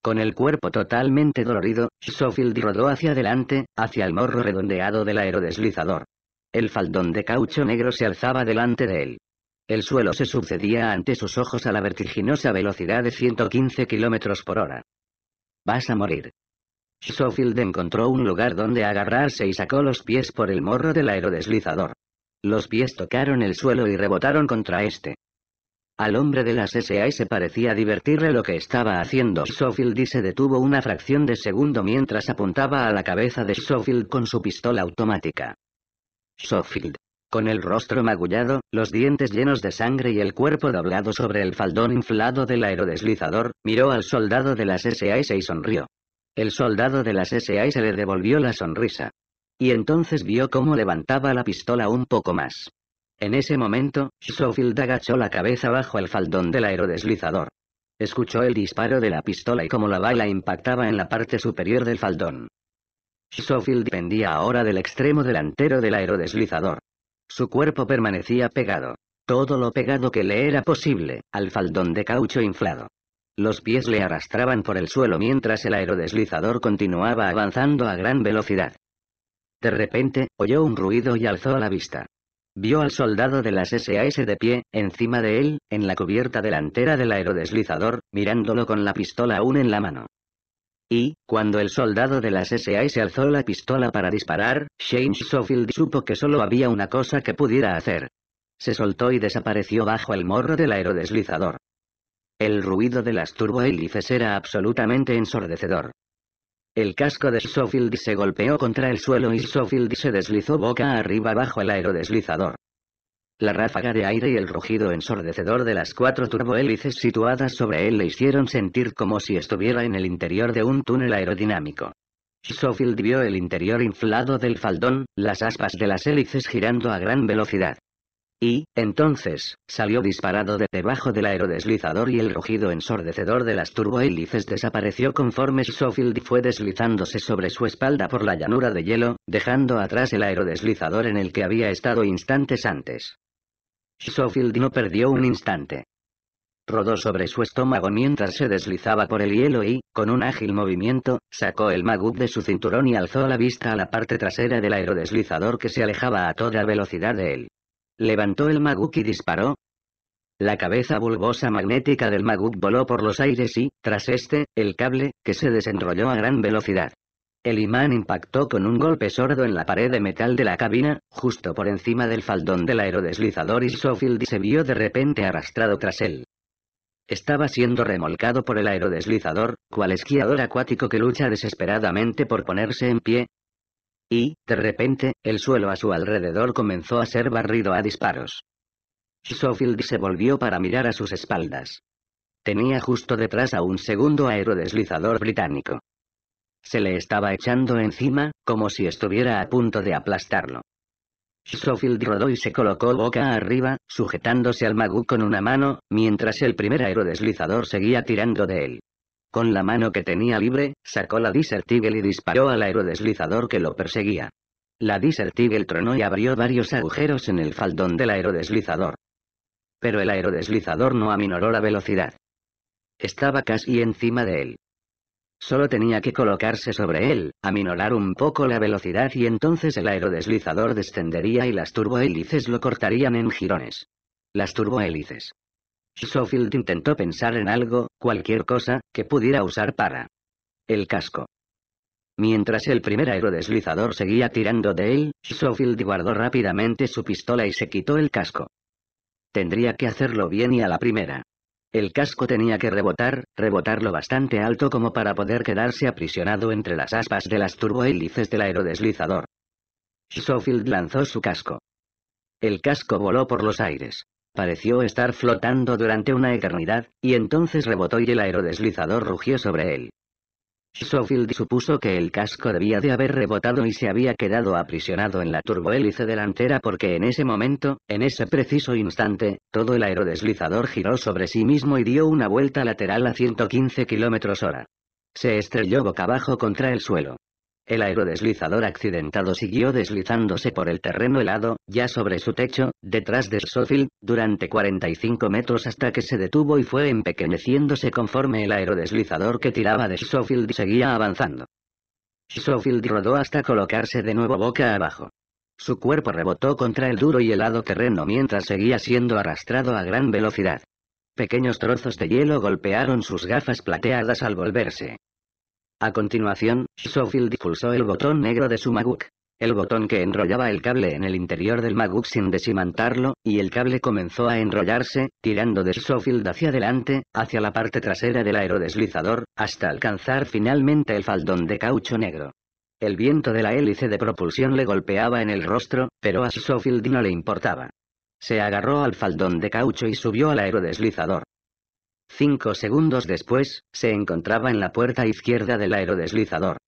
Con el cuerpo totalmente dolorido, Schofield rodó hacia adelante, hacia el morro redondeado del aerodeslizador. El faldón de caucho negro se alzaba delante de él. El suelo se sucedía ante sus ojos a la vertiginosa velocidad de 115 kilómetros por hora. Vas a morir. Schofield encontró un lugar donde agarrarse y sacó los pies por el morro del aerodeslizador. Los pies tocaron el suelo y rebotaron contra este. Al hombre de las se parecía divertirle lo que estaba haciendo Schofield y se detuvo una fracción de segundo mientras apuntaba a la cabeza de Schofield con su pistola automática. Schofield con el rostro magullado, los dientes llenos de sangre y el cuerpo doblado sobre el faldón inflado del aerodeslizador, miró al soldado de las SAS y sonrió. El soldado de las ss se le devolvió la sonrisa. Y entonces vio cómo levantaba la pistola un poco más. En ese momento, Schofield agachó la cabeza bajo el faldón del aerodeslizador. Escuchó el disparo de la pistola y cómo la bala impactaba en la parte superior del faldón. Schofield pendía ahora del extremo delantero del aerodeslizador. Su cuerpo permanecía pegado. Todo lo pegado que le era posible, al faldón de caucho inflado. Los pies le arrastraban por el suelo mientras el aerodeslizador continuaba avanzando a gran velocidad. De repente, oyó un ruido y alzó la vista. Vio al soldado de las SAS de pie, encima de él, en la cubierta delantera del aerodeslizador, mirándolo con la pistola aún en la mano y, cuando el soldado de las S.A. se alzó la pistola para disparar, Shane Sofield supo que solo había una cosa que pudiera hacer. Se soltó y desapareció bajo el morro del aerodeslizador. El ruido de las turbohélices era absolutamente ensordecedor. El casco de Schofield se golpeó contra el suelo y Sofield se deslizó boca arriba bajo el aerodeslizador. La ráfaga de aire y el rugido ensordecedor de las cuatro turbohélices situadas sobre él le hicieron sentir como si estuviera en el interior de un túnel aerodinámico. Schofield vio el interior inflado del faldón, las aspas de las hélices girando a gran velocidad. Y, entonces, salió disparado de debajo del aerodeslizador y el rugido ensordecedor de las turbohélices desapareció conforme Schofield fue deslizándose sobre su espalda por la llanura de hielo, dejando atrás el aerodeslizador en el que había estado instantes antes. Schofield no perdió un instante. Rodó sobre su estómago mientras se deslizaba por el hielo y, con un ágil movimiento, sacó el magut de su cinturón y alzó la vista a la parte trasera del aerodeslizador que se alejaba a toda velocidad de él. Levantó el maguk y disparó. La cabeza bulbosa magnética del maguk voló por los aires y, tras este, el cable, que se desenrolló a gran velocidad. El imán impactó con un golpe sordo en la pared de metal de la cabina, justo por encima del faldón del aerodeslizador y Sofield se vio de repente arrastrado tras él. Estaba siendo remolcado por el aerodeslizador, cual esquiador acuático que lucha desesperadamente por ponerse en pie. Y, de repente, el suelo a su alrededor comenzó a ser barrido a disparos. Sofield se volvió para mirar a sus espaldas. Tenía justo detrás a un segundo aerodeslizador británico. Se le estaba echando encima, como si estuviera a punto de aplastarlo. Schofield rodó y se colocó boca arriba, sujetándose al Magu con una mano, mientras el primer aerodeslizador seguía tirando de él. Con la mano que tenía libre, sacó la Desert y disparó al aerodeslizador que lo perseguía. La Desert tronó y abrió varios agujeros en el faldón del aerodeslizador. Pero el aerodeslizador no aminoró la velocidad. Estaba casi encima de él. Solo tenía que colocarse sobre él, aminorar un poco la velocidad y entonces el aerodeslizador descendería y las turbohélices lo cortarían en jirones. Las turbohélices. Schofield intentó pensar en algo, cualquier cosa, que pudiera usar para el casco. Mientras el primer aerodeslizador seguía tirando de él, Schofield guardó rápidamente su pistola y se quitó el casco. Tendría que hacerlo bien y a la primera. El casco tenía que rebotar, rebotarlo bastante alto como para poder quedarse aprisionado entre las aspas de las turbohélices del aerodeslizador. Schofield lanzó su casco. El casco voló por los aires. Pareció estar flotando durante una eternidad, y entonces rebotó y el aerodeslizador rugió sobre él. Schofield supuso que el casco debía de haber rebotado y se había quedado aprisionado en la turbohélice delantera porque en ese momento, en ese preciso instante, todo el aerodeslizador giró sobre sí mismo y dio una vuelta lateral a 115 km hora. Se estrelló boca abajo contra el suelo. El aerodeslizador accidentado siguió deslizándose por el terreno helado, ya sobre su techo, detrás de Schofield, durante 45 metros hasta que se detuvo y fue empequeñeciéndose conforme el aerodeslizador que tiraba de Schofield seguía avanzando. Schofield rodó hasta colocarse de nuevo boca abajo. Su cuerpo rebotó contra el duro y helado terreno mientras seguía siendo arrastrado a gran velocidad. Pequeños trozos de hielo golpearon sus gafas plateadas al volverse. A continuación, Sofield pulsó el botón negro de su Maguk. El botón que enrollaba el cable en el interior del Maguk sin desimantarlo, y el cable comenzó a enrollarse, tirando de Sofield hacia adelante, hacia la parte trasera del aerodeslizador, hasta alcanzar finalmente el faldón de caucho negro. El viento de la hélice de propulsión le golpeaba en el rostro, pero a Sofield no le importaba. Se agarró al faldón de caucho y subió al aerodeslizador. Cinco segundos después, se encontraba en la puerta izquierda del aerodeslizador.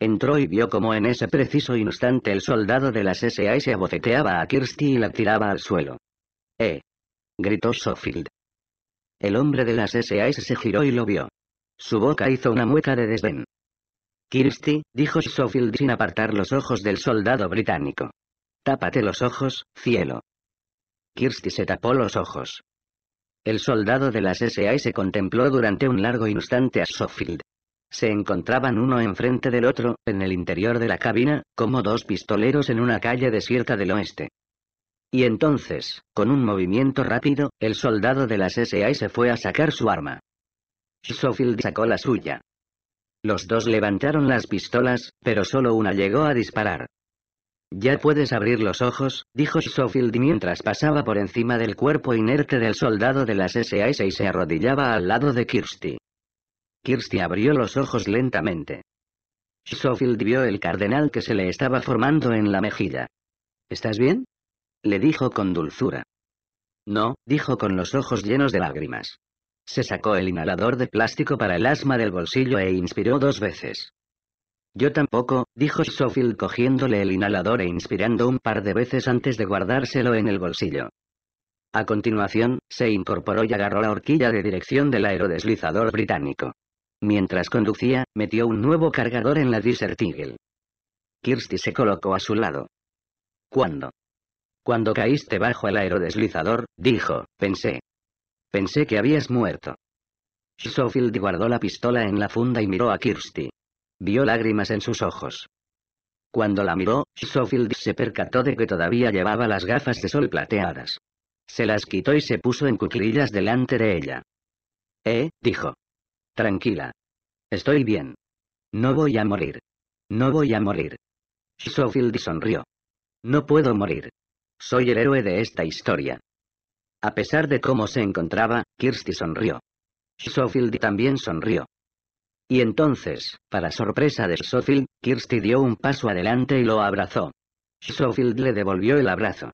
Entró y vio como en ese preciso instante el soldado de las se abofeteaba a Kirsty y la tiraba al suelo. ¡Eh! gritó Sofield. El hombre de las SS se giró y lo vio. Su boca hizo una mueca de desdén. Kirsty, dijo Sofield sin apartar los ojos del soldado británico. Tápate los ojos, cielo. Kirsty se tapó los ojos. El soldado de las S.A. se contempló durante un largo instante a Sofield. Se encontraban uno enfrente del otro, en el interior de la cabina, como dos pistoleros en una calle desierta del oeste. Y entonces, con un movimiento rápido, el soldado de las S.A. se fue a sacar su arma. Sofield sacó la suya. Los dos levantaron las pistolas, pero solo una llegó a disparar. Ya puedes abrir los ojos, dijo Schofield mientras pasaba por encima del cuerpo inerte del soldado de las SAS y se arrodillaba al lado de Kirsty. Kirsty abrió los ojos lentamente. Schofield vio el cardenal que se le estaba formando en la mejilla. ¿Estás bien? le dijo con dulzura. No, dijo con los ojos llenos de lágrimas. Se sacó el inhalador de plástico para el asma del bolsillo e inspiró dos veces. Yo tampoco, dijo Sofield cogiéndole el inhalador e inspirando un par de veces antes de guardárselo en el bolsillo. A continuación, se incorporó y agarró la horquilla de dirección del aerodeslizador británico. Mientras conducía, metió un nuevo cargador en la Desert Eagle. Kirsty se colocó a su lado. ¿Cuándo? Cuando caíste bajo el aerodeslizador, dijo, pensé. Pensé que habías muerto. Schofield guardó la pistola en la funda y miró a Kirsty. Vio lágrimas en sus ojos. Cuando la miró, Schofield se percató de que todavía llevaba las gafas de sol plateadas. Se las quitó y se puso en cuclillas delante de ella. Eh, dijo. Tranquila. Estoy bien. No voy a morir. No voy a morir. Schofield sonrió. No puedo morir. Soy el héroe de esta historia. A pesar de cómo se encontraba, Kirsty sonrió. Schofield también sonrió. Y entonces, para sorpresa de Schofield, Kirsty dio un paso adelante y lo abrazó. Schofield le devolvió el abrazo.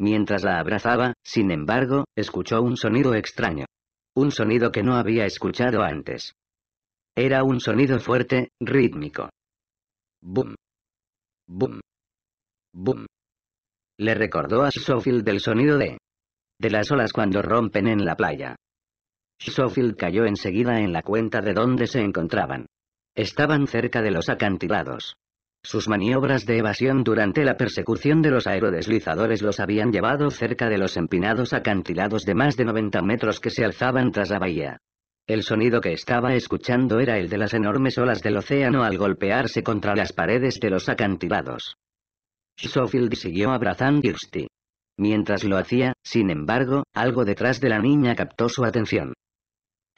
Mientras la abrazaba, sin embargo, escuchó un sonido extraño. Un sonido que no había escuchado antes. Era un sonido fuerte, rítmico. Boom. Boom. Boom. Le recordó a Schofield el sonido de... de las olas cuando rompen en la playa. Schofield cayó enseguida en la cuenta de dónde se encontraban. Estaban cerca de los acantilados. Sus maniobras de evasión durante la persecución de los aerodeslizadores los habían llevado cerca de los empinados acantilados de más de 90 metros que se alzaban tras la bahía. El sonido que estaba escuchando era el de las enormes olas del océano al golpearse contra las paredes de los acantilados. Schofield siguió abrazando a Mientras lo hacía, sin embargo, algo detrás de la niña captó su atención.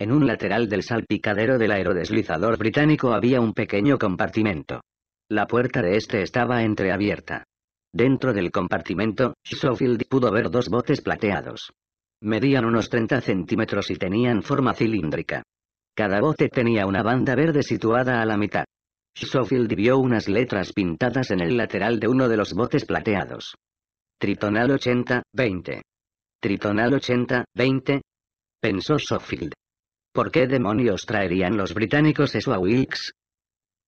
En un lateral del salpicadero del aerodeslizador británico había un pequeño compartimento. La puerta de este estaba entreabierta. Dentro del compartimento, Schofield pudo ver dos botes plateados. Medían unos 30 centímetros y tenían forma cilíndrica. Cada bote tenía una banda verde situada a la mitad. Schofield vio unas letras pintadas en el lateral de uno de los botes plateados. Tritonal 80, 20. Tritonal 80, 20. Pensó Schofield. ¿Por qué demonios traerían los británicos eso a Wilkes?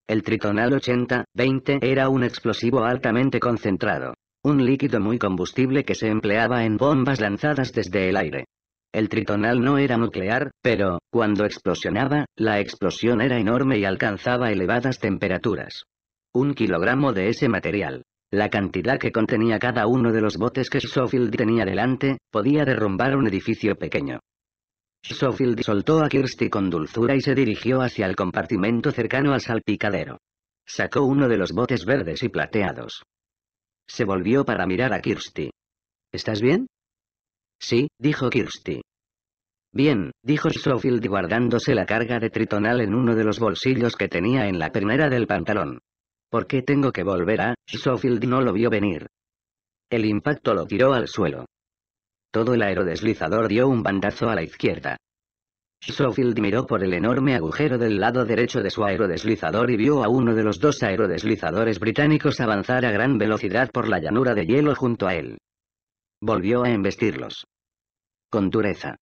El tritonal 80-20 era un explosivo altamente concentrado. Un líquido muy combustible que se empleaba en bombas lanzadas desde el aire. El tritonal no era nuclear, pero, cuando explosionaba, la explosión era enorme y alcanzaba elevadas temperaturas. Un kilogramo de ese material, la cantidad que contenía cada uno de los botes que Schofield tenía delante, podía derrumbar un edificio pequeño. Sofield soltó a Kirsty con dulzura y se dirigió hacia el compartimento cercano al salpicadero. Sacó uno de los botes verdes y plateados. Se volvió para mirar a Kirsty. ¿Estás bien? Sí, dijo Kirsty. Bien, dijo Sofield guardándose la carga de tritonal en uno de los bolsillos que tenía en la primera del pantalón. ¿Por qué tengo que volver a? Schofield no lo vio venir. El impacto lo tiró al suelo. Todo el aerodeslizador dio un bandazo a la izquierda. Schofield miró por el enorme agujero del lado derecho de su aerodeslizador y vio a uno de los dos aerodeslizadores británicos avanzar a gran velocidad por la llanura de hielo junto a él. Volvió a embestirlos. Con dureza.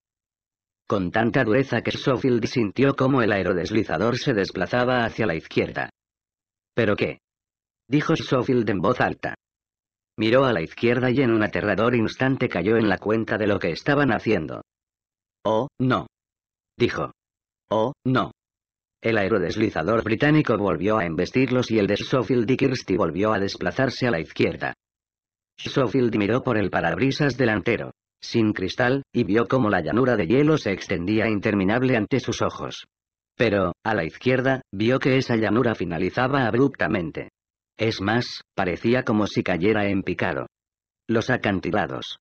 Con tanta dureza que Schofield sintió como el aerodeslizador se desplazaba hacia la izquierda. ¿Pero qué? Dijo Schofield en voz alta. Miró a la izquierda y en un aterrador instante cayó en la cuenta de lo que estaban haciendo. Oh, no. Dijo. Oh, no. El aerodeslizador británico volvió a embestirlos y el de Schofield y Kirsty volvió a desplazarse a la izquierda. Schofield miró por el parabrisas delantero, sin cristal, y vio cómo la llanura de hielo se extendía interminable ante sus ojos. Pero, a la izquierda, vio que esa llanura finalizaba abruptamente. Es más, parecía como si cayera en picado. Los acantilados.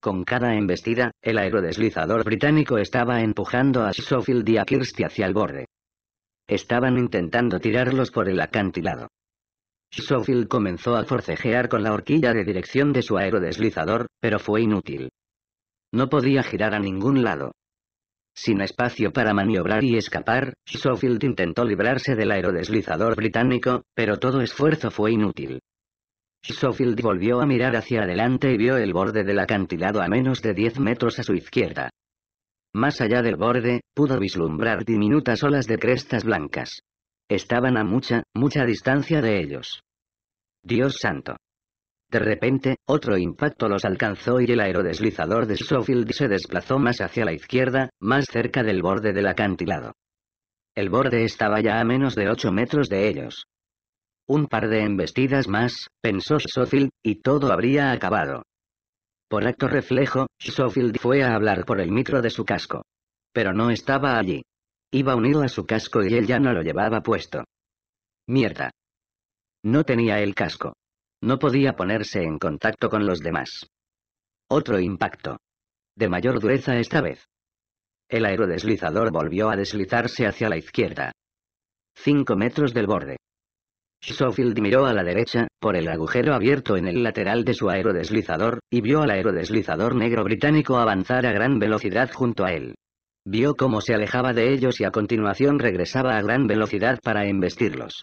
Con cada embestida, el aerodeslizador británico estaba empujando a Schofield y a Kirsty hacia el borde. Estaban intentando tirarlos por el acantilado. Schofield comenzó a forcejear con la horquilla de dirección de su aerodeslizador, pero fue inútil. No podía girar a ningún lado. Sin espacio para maniobrar y escapar, Schofield intentó librarse del aerodeslizador británico, pero todo esfuerzo fue inútil. Schofield volvió a mirar hacia adelante y vio el borde del acantilado a menos de 10 metros a su izquierda. Más allá del borde, pudo vislumbrar diminutas olas de crestas blancas. Estaban a mucha, mucha distancia de ellos. Dios santo. De repente, otro impacto los alcanzó y el aerodeslizador de Sofield se desplazó más hacia la izquierda, más cerca del borde del acantilado. El borde estaba ya a menos de 8 metros de ellos. Un par de embestidas más, pensó Schofield, y todo habría acabado. Por acto reflejo, Sofield fue a hablar por el micro de su casco. Pero no estaba allí. Iba unido a su casco y él ya no lo llevaba puesto. Mierda. No tenía el casco. No podía ponerse en contacto con los demás. Otro impacto. De mayor dureza esta vez. El aerodeslizador volvió a deslizarse hacia la izquierda. Cinco metros del borde. Schofield miró a la derecha, por el agujero abierto en el lateral de su aerodeslizador, y vio al aerodeslizador negro británico avanzar a gran velocidad junto a él. Vio cómo se alejaba de ellos y a continuación regresaba a gran velocidad para embestirlos.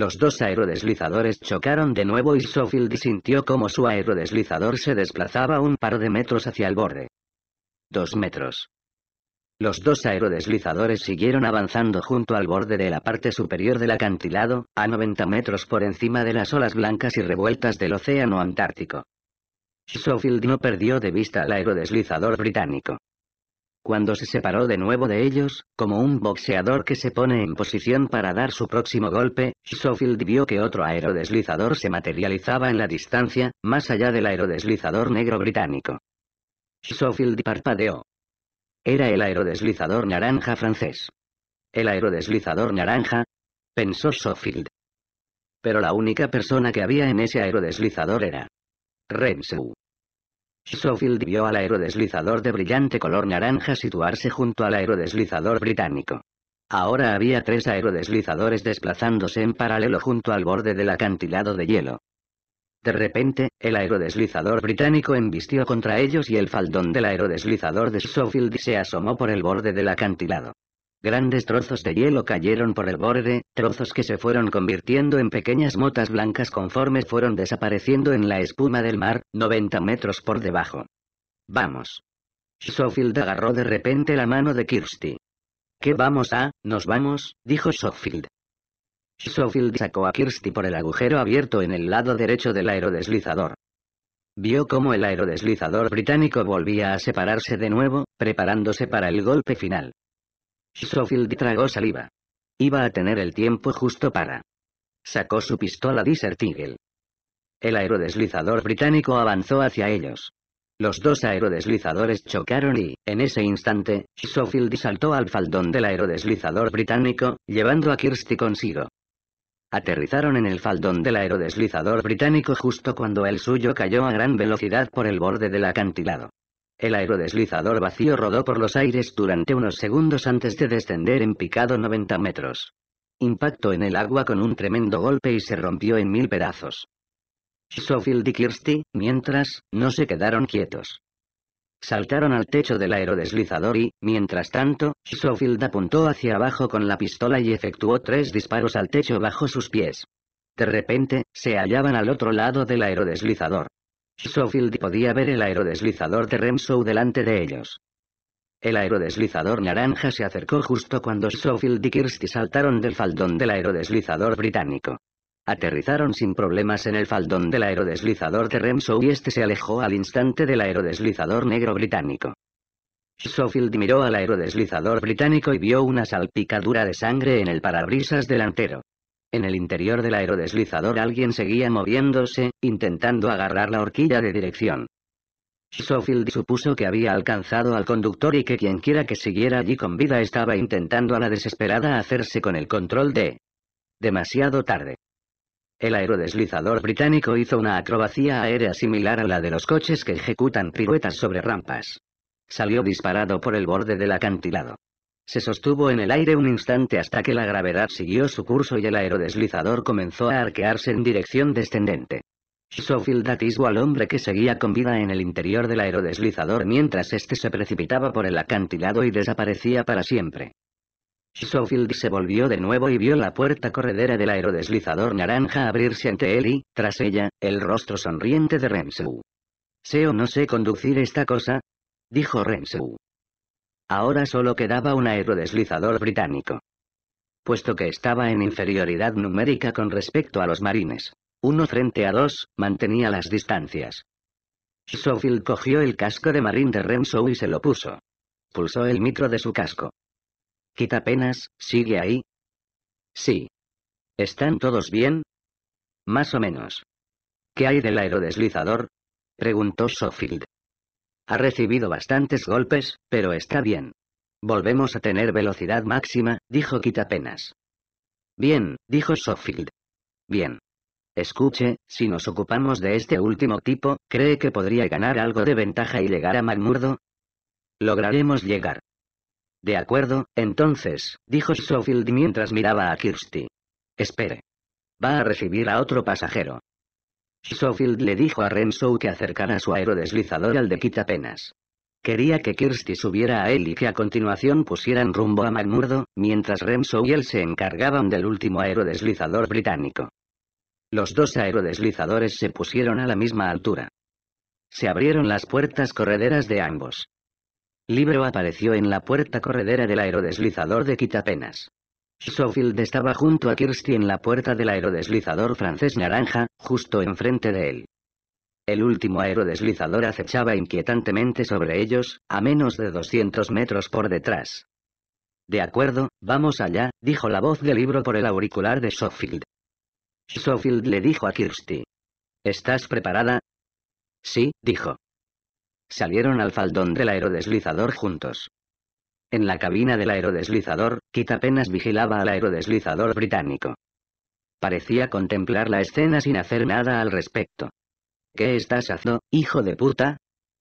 Los dos aerodeslizadores chocaron de nuevo y Sofield sintió como su aerodeslizador se desplazaba un par de metros hacia el borde. Dos metros. Los dos aerodeslizadores siguieron avanzando junto al borde de la parte superior del acantilado, a 90 metros por encima de las olas blancas y revueltas del océano Antártico. Schofield no perdió de vista al aerodeslizador británico. Cuando se separó de nuevo de ellos, como un boxeador que se pone en posición para dar su próximo golpe, Schofield vio que otro aerodeslizador se materializaba en la distancia, más allá del aerodeslizador negro británico. Schofield parpadeó. Era el aerodeslizador naranja francés. ¿El aerodeslizador naranja? pensó Schofield. Pero la única persona que había en ese aerodeslizador era Renzo. Schofield vio al aerodeslizador de brillante color naranja situarse junto al aerodeslizador británico. Ahora había tres aerodeslizadores desplazándose en paralelo junto al borde del acantilado de hielo. De repente, el aerodeslizador británico embistió contra ellos y el faldón del aerodeslizador de Schofield se asomó por el borde del acantilado. Grandes trozos de hielo cayeron por el borde, trozos que se fueron convirtiendo en pequeñas motas blancas conforme fueron desapareciendo en la espuma del mar, 90 metros por debajo. Vamos. Schofield agarró de repente la mano de Kirsty. ¿Qué vamos a? Nos vamos, dijo Schofield. Schofield sacó a Kirsty por el agujero abierto en el lado derecho del aerodeslizador. Vio cómo el aerodeslizador británico volvía a separarse de nuevo, preparándose para el golpe final. Sofield tragó saliva. Iba a tener el tiempo justo para. Sacó su pistola Desert Eagle. El aerodeslizador británico avanzó hacia ellos. Los dos aerodeslizadores chocaron y, en ese instante, Sofield saltó al faldón del aerodeslizador británico, llevando a Kirsty consigo. Aterrizaron en el faldón del aerodeslizador británico justo cuando el suyo cayó a gran velocidad por el borde del acantilado. El aerodeslizador vacío rodó por los aires durante unos segundos antes de descender en picado 90 metros. Impactó en el agua con un tremendo golpe y se rompió en mil pedazos. Schofield y Kirsty, mientras, no se quedaron quietos. Saltaron al techo del aerodeslizador y, mientras tanto, Schofield apuntó hacia abajo con la pistola y efectuó tres disparos al techo bajo sus pies. De repente, se hallaban al otro lado del aerodeslizador. Sofield podía ver el aerodeslizador de Remsow delante de ellos. El aerodeslizador naranja se acercó justo cuando Schofield y Kirsty saltaron del faldón del aerodeslizador británico. Aterrizaron sin problemas en el faldón del aerodeslizador de Remsow y este se alejó al instante del aerodeslizador negro británico. Schofield miró al aerodeslizador británico y vio una salpicadura de sangre en el parabrisas delantero. En el interior del aerodeslizador alguien seguía moviéndose, intentando agarrar la horquilla de dirección. Schofield supuso que había alcanzado al conductor y que quienquiera que siguiera allí con vida estaba intentando a la desesperada hacerse con el control de... Demasiado tarde. El aerodeslizador británico hizo una acrobacia aérea similar a la de los coches que ejecutan piruetas sobre rampas. Salió disparado por el borde del acantilado. Se sostuvo en el aire un instante hasta que la gravedad siguió su curso y el aerodeslizador comenzó a arquearse en dirección descendente. Schofield atisbo al hombre que seguía con vida en el interior del aerodeslizador mientras este se precipitaba por el acantilado y desaparecía para siempre. Schofield se volvió de nuevo y vio la puerta corredera del aerodeslizador naranja abrirse ante él y, tras ella, el rostro sonriente de Renzo. «¿Sé o no sé conducir esta cosa?» dijo Renzo. Ahora solo quedaba un aerodeslizador británico. Puesto que estaba en inferioridad numérica con respecto a los marines. Uno frente a dos, mantenía las distancias. Schofield cogió el casco de marín de Renzo y se lo puso. Pulsó el mitro de su casco. Quita penas, ¿sigue ahí? Sí. ¿Están todos bien? Más o menos. ¿Qué hay del aerodeslizador? Preguntó Schofield. Ha recibido bastantes golpes, pero está bien. Volvemos a tener velocidad máxima, dijo Quitapenas. Bien, dijo Sofield. Bien. Escuche, si nos ocupamos de este último tipo, ¿cree que podría ganar algo de ventaja y llegar a Magmurdo? Lograremos llegar. De acuerdo, entonces, dijo Sofield mientras miraba a Kirsty. Espere. Va a recibir a otro pasajero. Schofield le dijo a Renzo que acercara su aerodeslizador al de quitapenas. Quería que Kirsty subiera a él y que a continuación pusieran rumbo a McMurdo, mientras Renzo y él se encargaban del último aerodeslizador británico. Los dos aerodeslizadores se pusieron a la misma altura. Se abrieron las puertas correderas de ambos. Libro apareció en la puerta corredera del aerodeslizador de Quitapenas. Schofield estaba junto a Kirsty en la puerta del aerodeslizador francés naranja, justo enfrente de él. El último aerodeslizador acechaba inquietantemente sobre ellos, a menos de 200 metros por detrás. De acuerdo, vamos allá, dijo la voz del libro por el auricular de Schofield. Schofield le dijo a Kirsty. ¿Estás preparada? Sí, dijo. Salieron al faldón del aerodeslizador juntos. En la cabina del aerodeslizador, Kit apenas vigilaba al aerodeslizador británico. Parecía contemplar la escena sin hacer nada al respecto. ¿Qué estás haciendo, hijo de puta?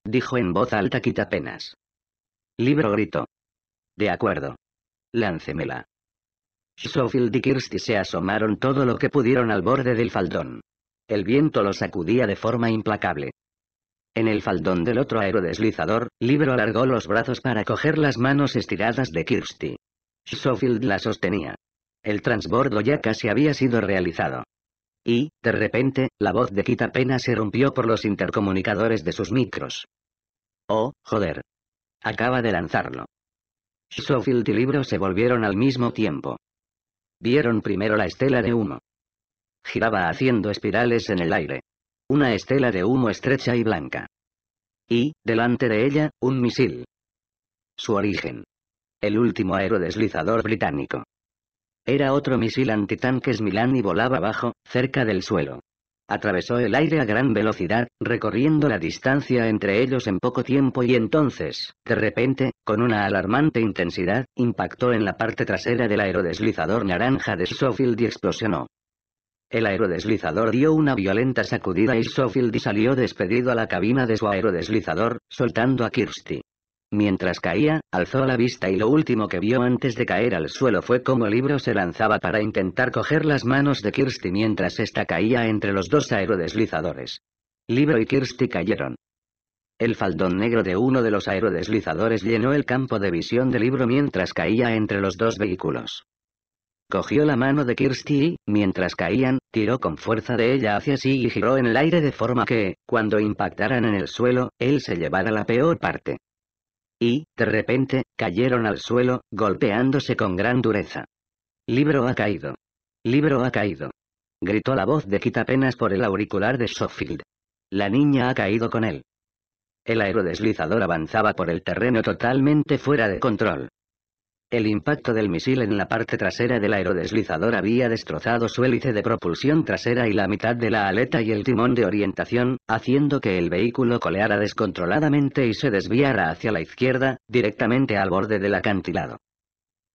dijo en voz alta Kit apenas. Libro gritó. De acuerdo. Láncemela. Schofield y Kirsty se asomaron todo lo que pudieron al borde del faldón. El viento lo sacudía de forma implacable. En el faldón del otro aerodeslizador, Libro alargó los brazos para coger las manos estiradas de Kirsty. Schofield la sostenía. El transbordo ya casi había sido realizado. Y, de repente, la voz de Kit apenas se rompió por los intercomunicadores de sus micros. Oh, joder. Acaba de lanzarlo. Schofield y Libro se volvieron al mismo tiempo. Vieron primero la estela de humo. Giraba haciendo espirales en el aire. Una estela de humo estrecha y blanca. Y, delante de ella, un misil. Su origen. El último aerodeslizador británico. Era otro misil antitanques Milán y volaba abajo, cerca del suelo. Atravesó el aire a gran velocidad, recorriendo la distancia entre ellos en poco tiempo y entonces, de repente, con una alarmante intensidad, impactó en la parte trasera del aerodeslizador naranja de Schofield y explosionó. El aerodeslizador dio una violenta sacudida y Sofield salió despedido a la cabina de su aerodeslizador, soltando a Kirsty. Mientras caía, alzó la vista y lo último que vio antes de caer al suelo fue cómo Libro se lanzaba para intentar coger las manos de Kirsty mientras ésta caía entre los dos aerodeslizadores. Libro y Kirsty cayeron. El faldón negro de uno de los aerodeslizadores llenó el campo de visión de Libro mientras caía entre los dos vehículos. Cogió la mano de Kirsty y, mientras caían, tiró con fuerza de ella hacia sí y giró en el aire de forma que, cuando impactaran en el suelo, él se llevara la peor parte. Y, de repente, cayeron al suelo, golpeándose con gran dureza. Libro ha caído. Libro ha caído. Gritó la voz de apenas por el auricular de Schofield. La niña ha caído con él. El aerodeslizador avanzaba por el terreno totalmente fuera de control. El impacto del misil en la parte trasera del aerodeslizador había destrozado su hélice de propulsión trasera y la mitad de la aleta y el timón de orientación, haciendo que el vehículo coleara descontroladamente y se desviara hacia la izquierda, directamente al borde del acantilado.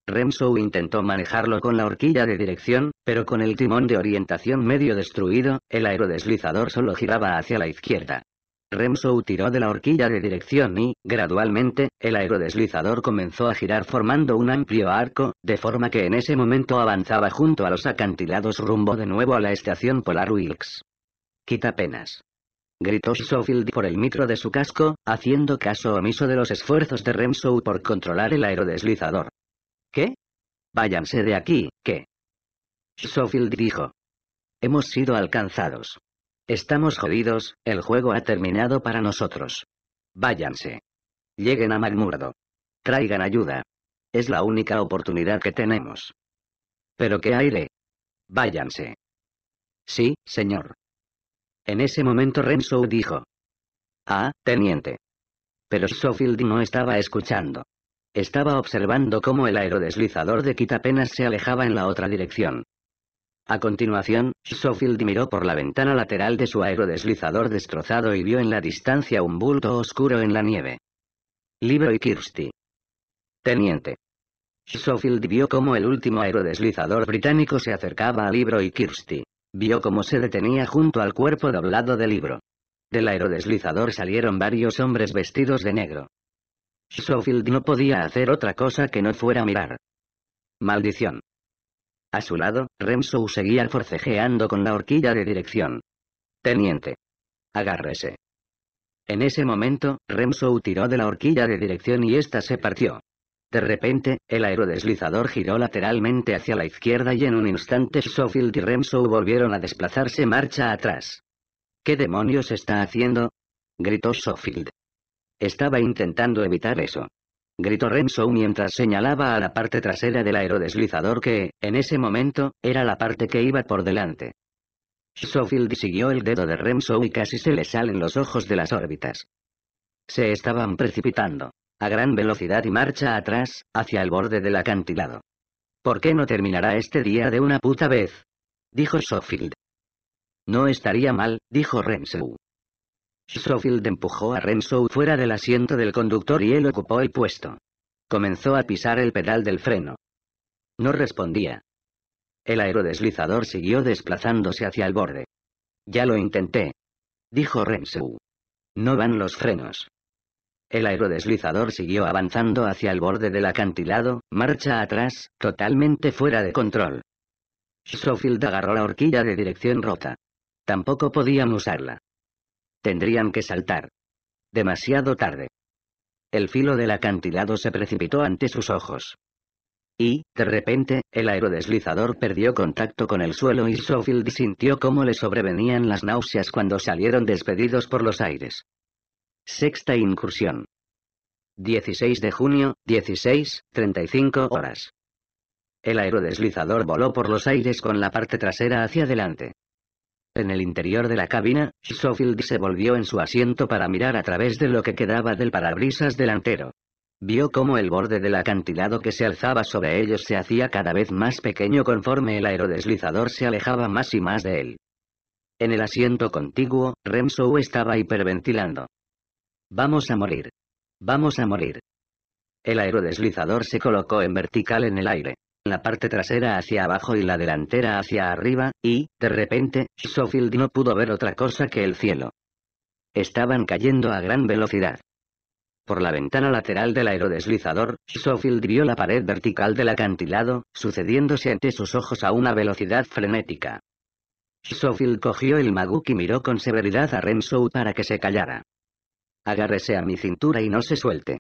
remso intentó manejarlo con la horquilla de dirección, pero con el timón de orientación medio destruido, el aerodeslizador solo giraba hacia la izquierda. Remsou tiró de la horquilla de dirección y, gradualmente, el aerodeslizador comenzó a girar formando un amplio arco, de forma que en ese momento avanzaba junto a los acantilados rumbo de nuevo a la estación polar Wilkes. Quita penas. Gritó Schofield por el micro de su casco, haciendo caso omiso de los esfuerzos de Remsou por controlar el aerodeslizador. ¿Qué? Váyanse de aquí, ¿qué? Schofield dijo. Hemos sido alcanzados. Estamos jodidos, el juego ha terminado para nosotros. Váyanse. Lleguen a Magmurdo. Traigan ayuda. Es la única oportunidad que tenemos. Pero qué aire. Váyanse. Sí, señor. En ese momento Renzo dijo. Ah, teniente. Pero Schofield no estaba escuchando. Estaba observando cómo el aerodeslizador de apenas se alejaba en la otra dirección. A continuación, Schofield miró por la ventana lateral de su aerodeslizador destrozado y vio en la distancia un bulto oscuro en la nieve. Libro y Kirsty. Teniente. Schofield vio cómo el último aerodeslizador británico se acercaba a Libro y Kirsty. Vio cómo se detenía junto al cuerpo doblado de Libro. Del aerodeslizador salieron varios hombres vestidos de negro. Schofield no podía hacer otra cosa que no fuera mirar. Maldición. A su lado, Remsou seguía forcejeando con la horquilla de dirección. Teniente. Agárrese. En ese momento, Remsou tiró de la horquilla de dirección y ésta se partió. De repente, el aerodeslizador giró lateralmente hacia la izquierda y en un instante Sofield y Remsou volvieron a desplazarse marcha atrás. ¿Qué demonios está haciendo? gritó Schofield. Estaba intentando evitar eso gritó Renzo mientras señalaba a la parte trasera del aerodeslizador que, en ese momento, era la parte que iba por delante. Schofield siguió el dedo de Renzo y casi se le salen los ojos de las órbitas. Se estaban precipitando, a gran velocidad y marcha atrás, hacia el borde del acantilado. ¿Por qué no terminará este día de una puta vez? dijo Schofield. No estaría mal, dijo Renzo. Schofield empujó a Renzo fuera del asiento del conductor y él ocupó el puesto. Comenzó a pisar el pedal del freno. No respondía. El aerodeslizador siguió desplazándose hacia el borde. Ya lo intenté. Dijo Renzo. No van los frenos. El aerodeslizador siguió avanzando hacia el borde del acantilado, marcha atrás, totalmente fuera de control. Schofield agarró la horquilla de dirección rota. Tampoco podían usarla. Tendrían que saltar. Demasiado tarde. El filo del acantilado se precipitó ante sus ojos. Y, de repente, el aerodeslizador perdió contacto con el suelo y Sofield sintió cómo le sobrevenían las náuseas cuando salieron despedidos por los aires. Sexta incursión. 16 de junio, 16, 35 horas. El aerodeslizador voló por los aires con la parte trasera hacia adelante. En el interior de la cabina, Schofield se volvió en su asiento para mirar a través de lo que quedaba del parabrisas delantero. Vio cómo el borde del acantilado que se alzaba sobre ellos se hacía cada vez más pequeño conforme el aerodeslizador se alejaba más y más de él. En el asiento contiguo, remso estaba hiperventilando. Vamos a morir. Vamos a morir. El aerodeslizador se colocó en vertical en el aire la parte trasera hacia abajo y la delantera hacia arriba, y, de repente, Schofield no pudo ver otra cosa que el cielo. Estaban cayendo a gran velocidad. Por la ventana lateral del aerodeslizador, Schofield vio la pared vertical del acantilado, sucediéndose ante sus ojos a una velocidad frenética. Schofield cogió el maguk y miró con severidad a Renzo para que se callara. Agárrese a mi cintura y no se suelte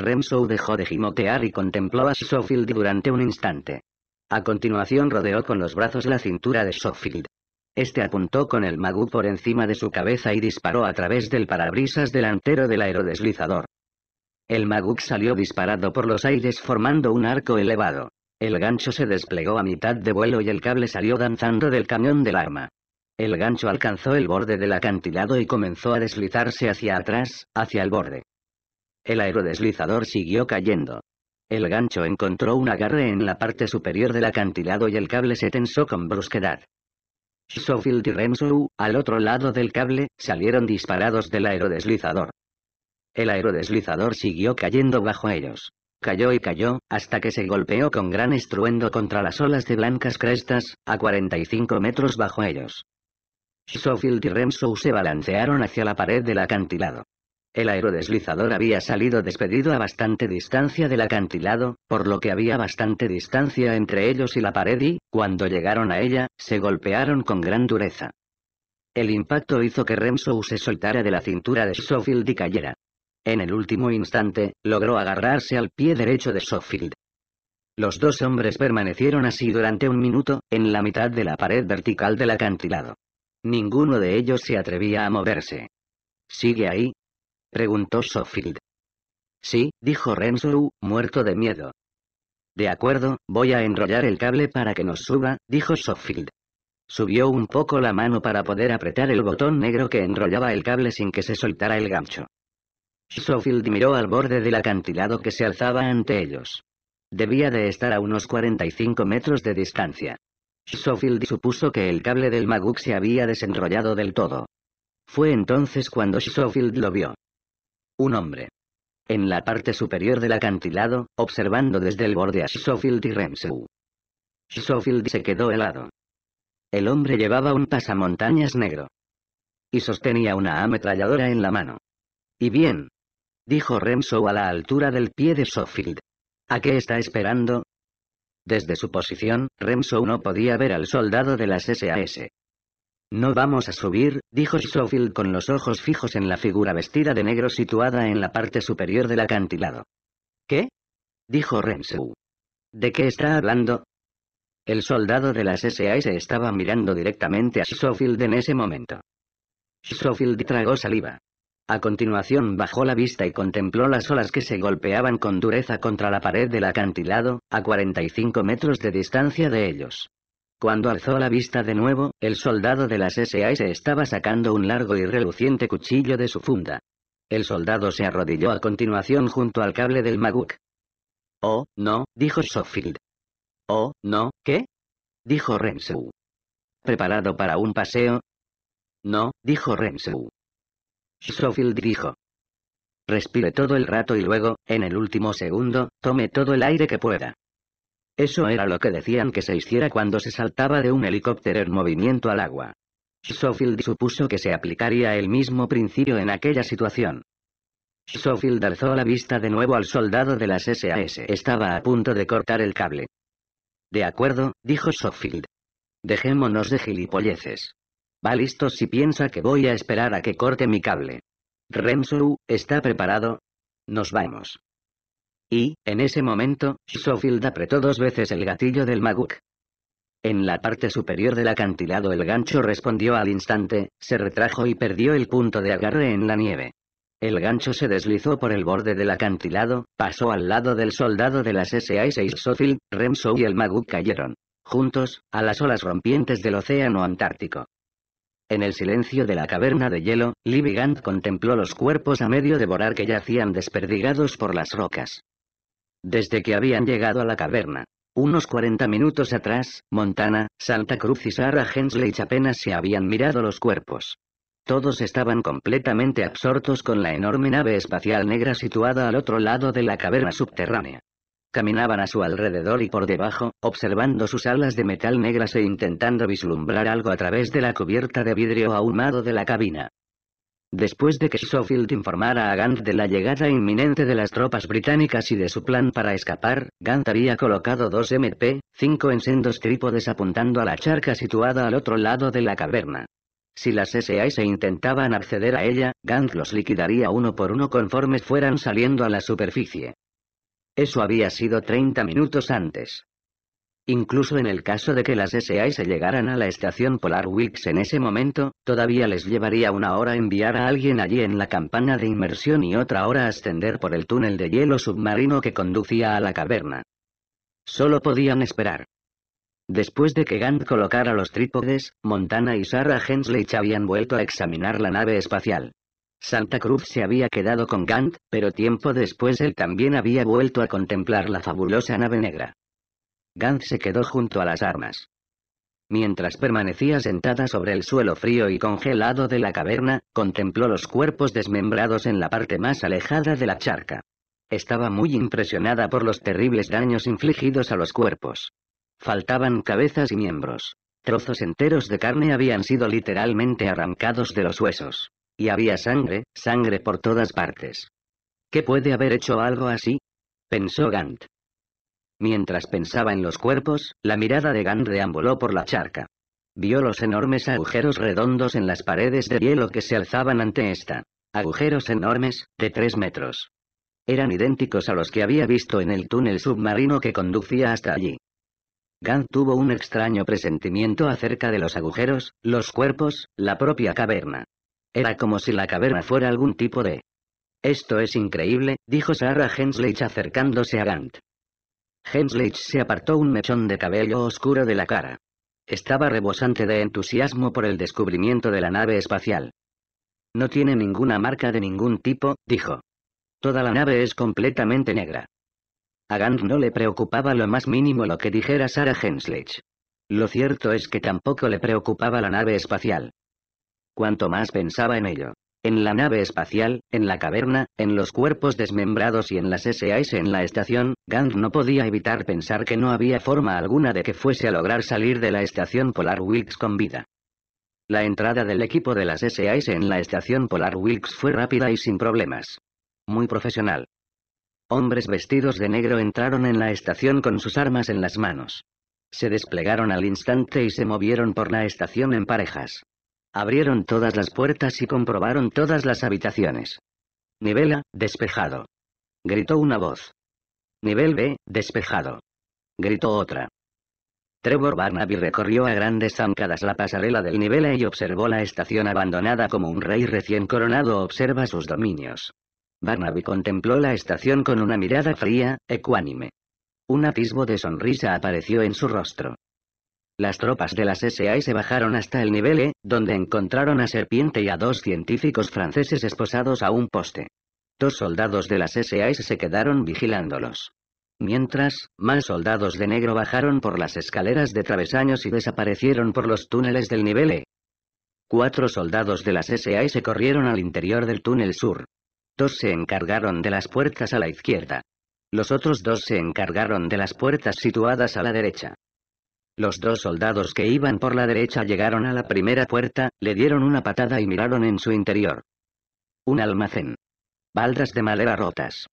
remso dejó de gimotear y contempló a Sofield durante un instante. A continuación rodeó con los brazos la cintura de Schofield. Este apuntó con el magu por encima de su cabeza y disparó a través del parabrisas delantero del aerodeslizador. El Maguk salió disparado por los aires formando un arco elevado. El gancho se desplegó a mitad de vuelo y el cable salió danzando del camión del arma. El gancho alcanzó el borde del acantilado y comenzó a deslizarse hacia atrás, hacia el borde. El aerodeslizador siguió cayendo. El gancho encontró un agarre en la parte superior del acantilado y el cable se tensó con brusquedad. Schofield y Rensu, al otro lado del cable, salieron disparados del aerodeslizador. El aerodeslizador siguió cayendo bajo ellos. Cayó y cayó, hasta que se golpeó con gran estruendo contra las olas de blancas crestas, a 45 metros bajo ellos. Schofield y Remsou se balancearon hacia la pared del acantilado. El aerodeslizador había salido despedido a bastante distancia del acantilado, por lo que había bastante distancia entre ellos y la pared y, cuando llegaron a ella, se golpearon con gran dureza. El impacto hizo que remso se soltara de la cintura de Schofield y cayera. En el último instante, logró agarrarse al pie derecho de Schofield. Los dos hombres permanecieron así durante un minuto, en la mitad de la pared vertical del acantilado. Ninguno de ellos se atrevía a moverse. Sigue ahí, preguntó Sofield. Sí, dijo Rensselaer, muerto de miedo. De acuerdo, voy a enrollar el cable para que nos suba, dijo Sofield. Subió un poco la mano para poder apretar el botón negro que enrollaba el cable sin que se soltara el gancho. Sofield miró al borde del acantilado que se alzaba ante ellos. Debía de estar a unos 45 metros de distancia. Sofield supuso que el cable del Maguk se había desenrollado del todo. Fue entonces cuando Sofield lo vio. Un hombre. En la parte superior del acantilado, observando desde el borde a Schofield y remso Schofield se quedó helado. El hombre llevaba un pasamontañas negro. Y sostenía una ametralladora en la mano. Y bien. Dijo Remso a la altura del pie de Schofield. ¿A qué está esperando? Desde su posición, Remso no podía ver al soldado de las SAS. No vamos a subir, dijo Schofield con los ojos fijos en la figura vestida de negro situada en la parte superior del acantilado. ¿Qué? dijo Rensu. ¿De qué está hablando? El soldado de las SAS estaba mirando directamente a Schofield en ese momento. Schofield tragó saliva. A continuación bajó la vista y contempló las olas que se golpeaban con dureza contra la pared del acantilado, a 45 metros de distancia de ellos. Cuando alzó la vista de nuevo, el soldado de las SAS estaba sacando un largo y reluciente cuchillo de su funda. El soldado se arrodilló a continuación junto al cable del Maguk. Oh, no, dijo Schofield. Oh, no, ¿qué? dijo Renzo. ¿Preparado para un paseo? No, dijo Renzo. Schofield dijo. Respire todo el rato y luego, en el último segundo, tome todo el aire que pueda. Eso era lo que decían que se hiciera cuando se saltaba de un helicóptero en movimiento al agua. Sofield supuso que se aplicaría el mismo principio en aquella situación. Sofield alzó la vista de nuevo al soldado de las SAS. Estaba a punto de cortar el cable. De acuerdo, dijo Schofield. Dejémonos de gilipolleces. Va listo si piensa que voy a esperar a que corte mi cable. Renzo, ¿está preparado? Nos vamos. Y, en ese momento, Schofield apretó dos veces el gatillo del Maguk. En la parte superior del acantilado el gancho respondió al instante, se retrajo y perdió el punto de agarre en la nieve. El gancho se deslizó por el borde del acantilado, pasó al lado del soldado de las SA-6 Schofield, Remso y el Maguk cayeron. Juntos, a las olas rompientes del océano Antártico. En el silencio de la caverna de hielo, Livigant contempló los cuerpos a medio devorar que yacían desperdigados por las rocas. Desde que habían llegado a la caverna. Unos 40 minutos atrás, Montana, Santa Cruz y Sarah Hensley apenas se habían mirado los cuerpos. Todos estaban completamente absortos con la enorme nave espacial negra situada al otro lado de la caverna subterránea. Caminaban a su alrededor y por debajo, observando sus alas de metal negras e intentando vislumbrar algo a través de la cubierta de vidrio ahumado de la cabina. Después de que Schofield informara a Gant de la llegada inminente de las tropas británicas y de su plan para escapar, Gant había colocado dos MP-5 en sendos trípodes apuntando a la charca situada al otro lado de la caverna. Si las SAI se intentaban acceder a ella, Gant los liquidaría uno por uno conforme fueran saliendo a la superficie. Eso había sido 30 minutos antes. Incluso en el caso de que las S.A.I. se llegaran a la estación Polar Weeks en ese momento, todavía les llevaría una hora enviar a alguien allí en la campana de inmersión y otra hora ascender por el túnel de hielo submarino que conducía a la caverna. Solo podían esperar. Después de que Gant colocara los trípodes, Montana y Sarah Hensley habían vuelto a examinar la nave espacial. Santa Cruz se había quedado con Gant, pero tiempo después él también había vuelto a contemplar la fabulosa nave negra. Gant se quedó junto a las armas. Mientras permanecía sentada sobre el suelo frío y congelado de la caverna, contempló los cuerpos desmembrados en la parte más alejada de la charca. Estaba muy impresionada por los terribles daños infligidos a los cuerpos. Faltaban cabezas y miembros. Trozos enteros de carne habían sido literalmente arrancados de los huesos. Y había sangre, sangre por todas partes. ¿Qué puede haber hecho algo así? pensó Gant. Mientras pensaba en los cuerpos, la mirada de Gant deambuló por la charca. Vio los enormes agujeros redondos en las paredes de hielo que se alzaban ante esta. Agujeros enormes, de tres metros. Eran idénticos a los que había visto en el túnel submarino que conducía hasta allí. Gant tuvo un extraño presentimiento acerca de los agujeros, los cuerpos, la propia caverna. Era como si la caverna fuera algún tipo de... Esto es increíble, dijo Sarah Hensley acercándose a Gant. Hemslich se apartó un mechón de cabello oscuro de la cara. Estaba rebosante de entusiasmo por el descubrimiento de la nave espacial. No tiene ninguna marca de ningún tipo, dijo. Toda la nave es completamente negra. A Gant no le preocupaba lo más mínimo lo que dijera Sarah Henslich. Lo cierto es que tampoco le preocupaba la nave espacial. Cuanto más pensaba en ello, en la nave espacial, en la caverna, en los cuerpos desmembrados y en las SAS en la estación, Gant no podía evitar pensar que no había forma alguna de que fuese a lograr salir de la estación Polar Wilkes con vida. La entrada del equipo de las SAS en la estación Polar Wilkes fue rápida y sin problemas. Muy profesional. Hombres vestidos de negro entraron en la estación con sus armas en las manos. Se desplegaron al instante y se movieron por la estación en parejas. Abrieron todas las puertas y comprobaron todas las habitaciones. Nivela, despejado. Gritó una voz. Nivel B, despejado. Gritó otra. Trevor Barnaby recorrió a grandes zancadas la pasarela del nivel A y observó la estación abandonada como un rey recién coronado observa sus dominios. Barnaby contempló la estación con una mirada fría, ecuánime. Un atisbo de sonrisa apareció en su rostro. Las tropas de las SAI se bajaron hasta el nivel E, donde encontraron a Serpiente y a dos científicos franceses esposados a un poste. Dos soldados de las SAI se quedaron vigilándolos. Mientras, más soldados de negro bajaron por las escaleras de travesaños y desaparecieron por los túneles del nivel E. Cuatro soldados de las SAI se corrieron al interior del túnel sur. Dos se encargaron de las puertas a la izquierda. Los otros dos se encargaron de las puertas situadas a la derecha. Los dos soldados que iban por la derecha llegaron a la primera puerta, le dieron una patada y miraron en su interior. Un almacén. Baldas de madera rotas.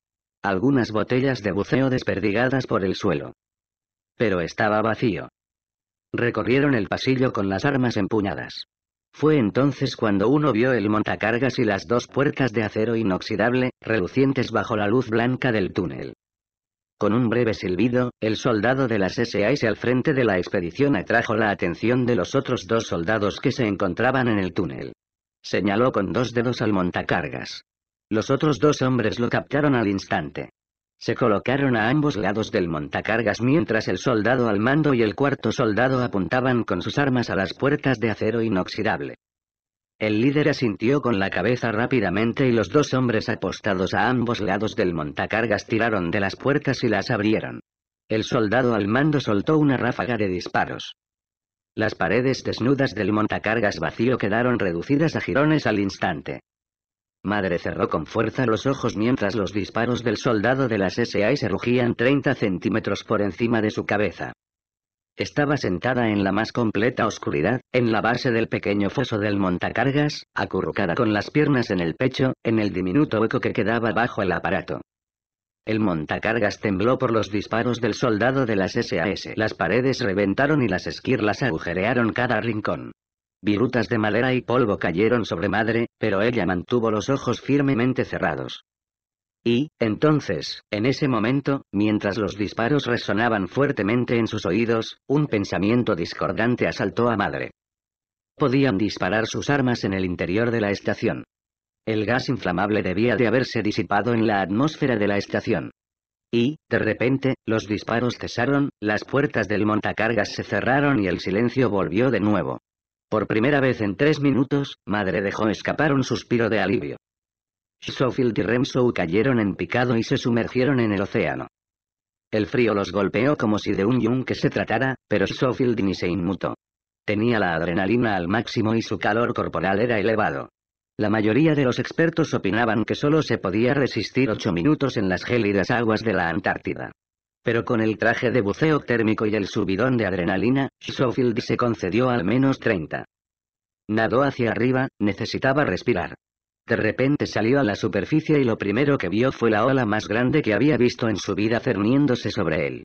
Algunas botellas de buceo desperdigadas por el suelo. Pero estaba vacío. Recorrieron el pasillo con las armas empuñadas. Fue entonces cuando uno vio el montacargas y las dos puertas de acero inoxidable, relucientes bajo la luz blanca del túnel. Con un breve silbido, el soldado de las SAS al frente de la expedición atrajo la atención de los otros dos soldados que se encontraban en el túnel. Señaló con dos dedos al montacargas. Los otros dos hombres lo captaron al instante. Se colocaron a ambos lados del montacargas mientras el soldado al mando y el cuarto soldado apuntaban con sus armas a las puertas de acero inoxidable. El líder asintió con la cabeza rápidamente y los dos hombres apostados a ambos lados del montacargas tiraron de las puertas y las abrieron. El soldado al mando soltó una ráfaga de disparos. Las paredes desnudas del montacargas vacío quedaron reducidas a jirones al instante. Madre cerró con fuerza los ojos mientras los disparos del soldado de las SAI se rugían 30 centímetros por encima de su cabeza. Estaba sentada en la más completa oscuridad, en la base del pequeño foso del montacargas, acurrucada con las piernas en el pecho, en el diminuto hueco que quedaba bajo el aparato. El montacargas tembló por los disparos del soldado de las SAS. Las paredes reventaron y las esquirlas agujerearon cada rincón. Virutas de madera y polvo cayeron sobre madre, pero ella mantuvo los ojos firmemente cerrados. Y, entonces, en ese momento, mientras los disparos resonaban fuertemente en sus oídos, un pensamiento discordante asaltó a madre. Podían disparar sus armas en el interior de la estación. El gas inflamable debía de haberse disipado en la atmósfera de la estación. Y, de repente, los disparos cesaron, las puertas del montacargas se cerraron y el silencio volvió de nuevo. Por primera vez en tres minutos, madre dejó escapar un suspiro de alivio. Schofield y Remsow cayeron en picado y se sumergieron en el océano. El frío los golpeó como si de un yunque se tratara, pero Schofield ni se inmutó. Tenía la adrenalina al máximo y su calor corporal era elevado. La mayoría de los expertos opinaban que solo se podía resistir ocho minutos en las gélidas aguas de la Antártida. Pero con el traje de buceo térmico y el subidón de adrenalina, Schofield se concedió al menos 30. Nadó hacia arriba, necesitaba respirar. De repente salió a la superficie y lo primero que vio fue la ola más grande que había visto en su vida cerniéndose sobre él.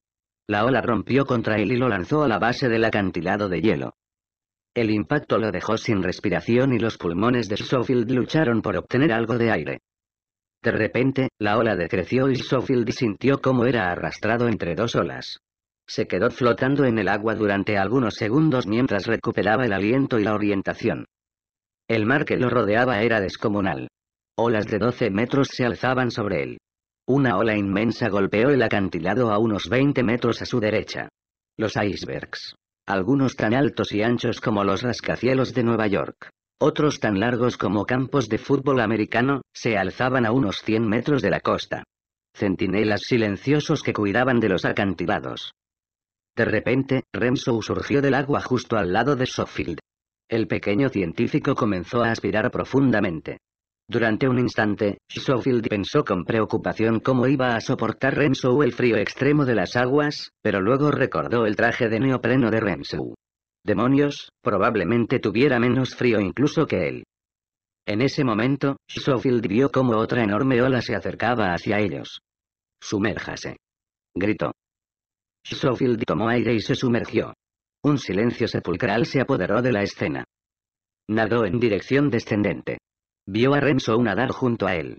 La ola rompió contra él y lo lanzó a la base del acantilado de hielo. El impacto lo dejó sin respiración y los pulmones de Schofield lucharon por obtener algo de aire. De repente, la ola decreció y Schofield sintió cómo era arrastrado entre dos olas. Se quedó flotando en el agua durante algunos segundos mientras recuperaba el aliento y la orientación. El mar que lo rodeaba era descomunal. Olas de 12 metros se alzaban sobre él. Una ola inmensa golpeó el acantilado a unos 20 metros a su derecha. Los icebergs. Algunos tan altos y anchos como los rascacielos de Nueva York. Otros tan largos como campos de fútbol americano, se alzaban a unos 100 metros de la costa. Centinelas silenciosos que cuidaban de los acantilados. De repente, Renzo surgió del agua justo al lado de Sofield, el pequeño científico comenzó a aspirar profundamente. Durante un instante, Schofield pensó con preocupación cómo iba a soportar renzo el frío extremo de las aguas, pero luego recordó el traje de neopreno de renzo Demonios, probablemente tuviera menos frío incluso que él. En ese momento, Schofield vio cómo otra enorme ola se acercaba hacia ellos. Sumérjase. Gritó. Schofield tomó aire y se sumergió. Un silencio sepulcral se apoderó de la escena. Nadó en dirección descendente. Vio a Renzo nadar junto a él.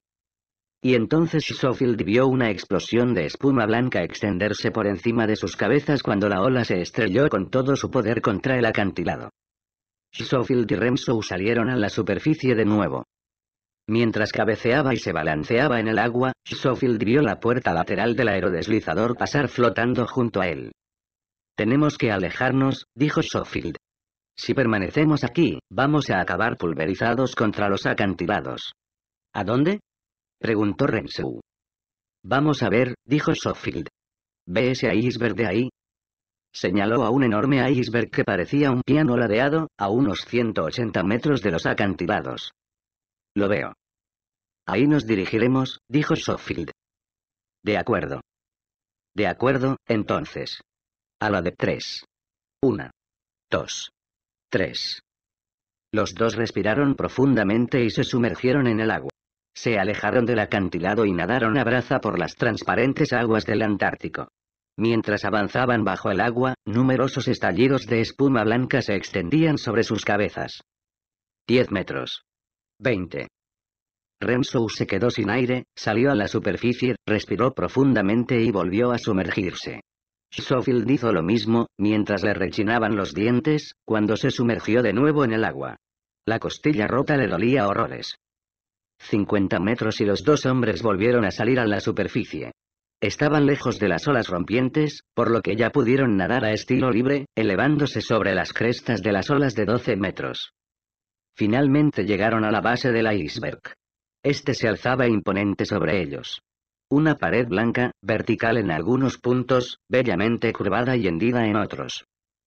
Y entonces Schofield vio una explosión de espuma blanca extenderse por encima de sus cabezas cuando la ola se estrelló con todo su poder contra el acantilado. Schofield y Renzo salieron a la superficie de nuevo. Mientras cabeceaba y se balanceaba en el agua, Schofield vio la puerta lateral del aerodeslizador pasar flotando junto a él. Tenemos que alejarnos, dijo Schofield. Si permanecemos aquí, vamos a acabar pulverizados contra los acantilados. ¿A dónde? preguntó Rensu. Vamos a ver, dijo Schofield. ¿Ve ese iceberg de ahí? Señaló a un enorme iceberg que parecía un piano ladeado, a unos 180 metros de los acantilados. Lo veo. Ahí nos dirigiremos, dijo Schofield. De acuerdo. De acuerdo, entonces. A la de tres. Una. Dos. Tres. Los dos respiraron profundamente y se sumergieron en el agua. Se alejaron del acantilado y nadaron a braza por las transparentes aguas del Antártico. Mientras avanzaban bajo el agua, numerosos estallidos de espuma blanca se extendían sobre sus cabezas. Diez metros. Veinte. Renzo se quedó sin aire, salió a la superficie, respiró profundamente y volvió a sumergirse. Schofield hizo lo mismo, mientras le rechinaban los dientes, cuando se sumergió de nuevo en el agua. La costilla rota le dolía horrores. 50 metros y los dos hombres volvieron a salir a la superficie. Estaban lejos de las olas rompientes, por lo que ya pudieron nadar a estilo libre, elevándose sobre las crestas de las olas de 12 metros. Finalmente llegaron a la base del iceberg. Este se alzaba imponente sobre ellos. Una pared blanca, vertical en algunos puntos, bellamente curvada y hendida en otros.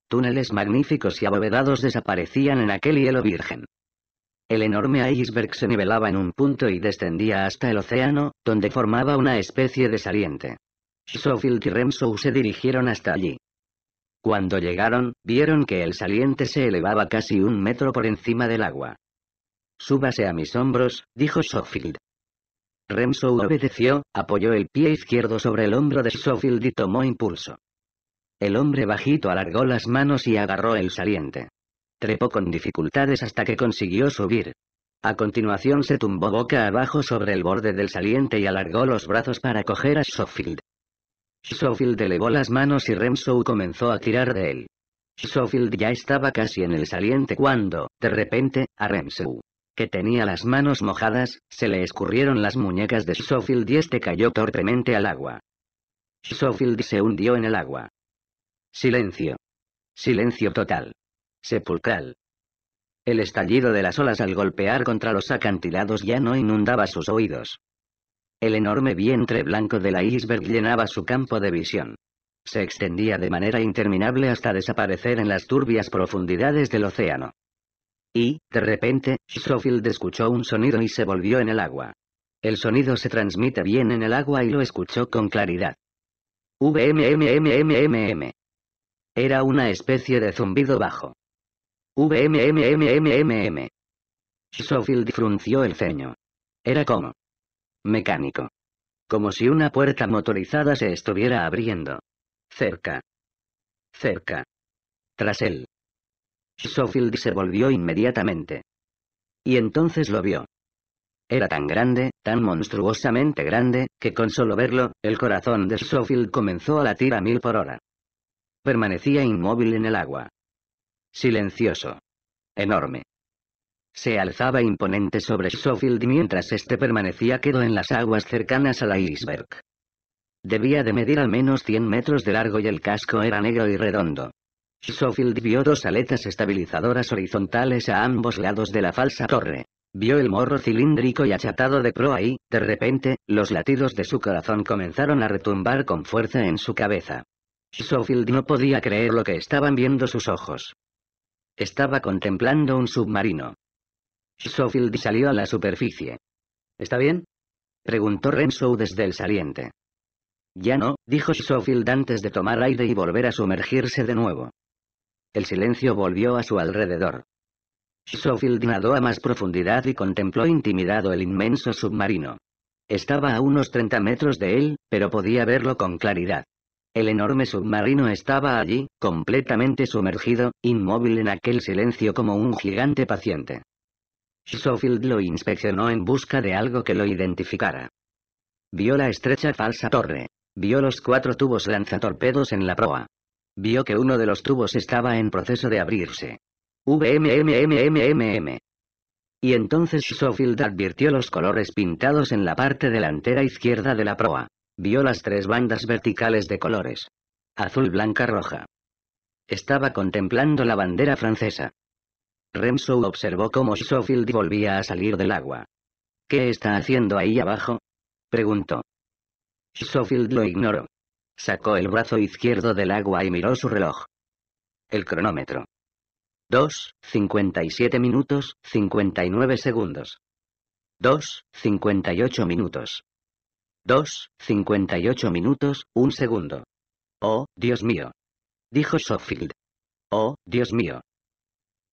Túneles magníficos y abovedados desaparecían en aquel hielo virgen. El enorme iceberg se nivelaba en un punto y descendía hasta el océano, donde formaba una especie de saliente. Schofield y Remsow se dirigieron hasta allí. Cuando llegaron, vieron que el saliente se elevaba casi un metro por encima del agua. Súbase a mis hombros, dijo Schofield. Remso obedeció, apoyó el pie izquierdo sobre el hombro de Schofield y tomó impulso. El hombre bajito alargó las manos y agarró el saliente. Trepó con dificultades hasta que consiguió subir. A continuación se tumbó boca abajo sobre el borde del saliente y alargó los brazos para coger a Schofield. Schofield elevó las manos y Remso comenzó a tirar de él. Schofield ya estaba casi en el saliente cuando, de repente, a Remsou que tenía las manos mojadas, se le escurrieron las muñecas de Schofield y este cayó torpemente al agua. Schofield se hundió en el agua. Silencio. Silencio total. Sepulcral. El estallido de las olas al golpear contra los acantilados ya no inundaba sus oídos. El enorme vientre blanco de la iceberg llenaba su campo de visión. Se extendía de manera interminable hasta desaparecer en las turbias profundidades del océano y, de repente, Schofield escuchó un sonido y se volvió en el agua. El sonido se transmite bien en el agua y lo escuchó con claridad. VMMMMMM. Era una especie de zumbido bajo. VMMMMMM. Schofield frunció el ceño. Era como. mecánico. Como si una puerta motorizada se estuviera abriendo. Cerca. Cerca. Tras él. Schofield se volvió inmediatamente. Y entonces lo vio. Era tan grande, tan monstruosamente grande, que con solo verlo, el corazón de Schofield comenzó a latir a mil por hora. Permanecía inmóvil en el agua. Silencioso. Enorme. Se alzaba imponente sobre Schofield mientras este permanecía quedo en las aguas cercanas la iceberg. Debía de medir al menos 100 metros de largo y el casco era negro y redondo, Schofield vio dos aletas estabilizadoras horizontales a ambos lados de la falsa torre. Vio el morro cilíndrico y achatado de proa y, de repente, los latidos de su corazón comenzaron a retumbar con fuerza en su cabeza. Schofield no podía creer lo que estaban viendo sus ojos. Estaba contemplando un submarino. Schofield salió a la superficie. ¿Está bien? preguntó Renzo desde el saliente. Ya no, dijo Schofield antes de tomar aire y volver a sumergirse de nuevo. El silencio volvió a su alrededor. Schofield nadó a más profundidad y contempló intimidado el inmenso submarino. Estaba a unos 30 metros de él, pero podía verlo con claridad. El enorme submarino estaba allí, completamente sumergido, inmóvil en aquel silencio como un gigante paciente. Schofield lo inspeccionó en busca de algo que lo identificara. Vio la estrecha falsa torre. Vio los cuatro tubos lanzatorpedos en la proa. Vio que uno de los tubos estaba en proceso de abrirse. VMMMMMM. Y entonces Schofield advirtió los colores pintados en la parte delantera izquierda de la proa. Vio las tres bandas verticales de colores. Azul, blanca, roja. Estaba contemplando la bandera francesa. Remso observó cómo Schofield volvía a salir del agua. ¿Qué está haciendo ahí abajo? preguntó. Schofield lo ignoró. Sacó el brazo izquierdo del agua y miró su reloj. El cronómetro. 2, 57 minutos, 59 segundos. 2, 58 minutos. 2, 58 minutos, un segundo. Oh, Dios mío. Dijo Sofield. Oh, Dios mío.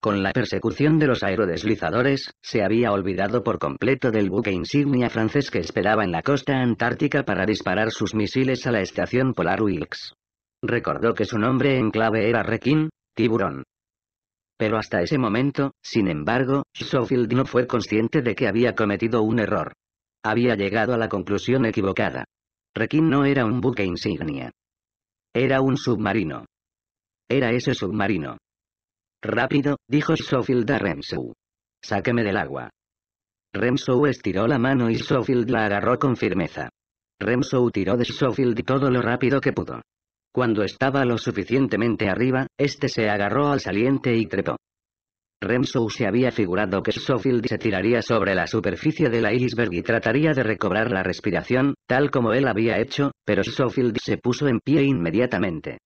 Con la persecución de los aerodeslizadores, se había olvidado por completo del buque insignia francés que esperaba en la costa antártica para disparar sus misiles a la estación polar Wilkes. Recordó que su nombre en clave era Requin, tiburón. Pero hasta ese momento, sin embargo, Schofield no fue consciente de que había cometido un error. Había llegado a la conclusión equivocada. Requin no era un buque insignia. Era un submarino. Era ese submarino. Rápido, dijo Sofield a Remsou. Sáqueme del agua. Remsou estiró la mano y Sofield la agarró con firmeza. Remsou tiró de Sofield todo lo rápido que pudo. Cuando estaba lo suficientemente arriba, este se agarró al saliente y trepó. Remsou se había figurado que Sofield se tiraría sobre la superficie del iceberg y trataría de recobrar la respiración, tal como él había hecho, pero Sofield se puso en pie inmediatamente.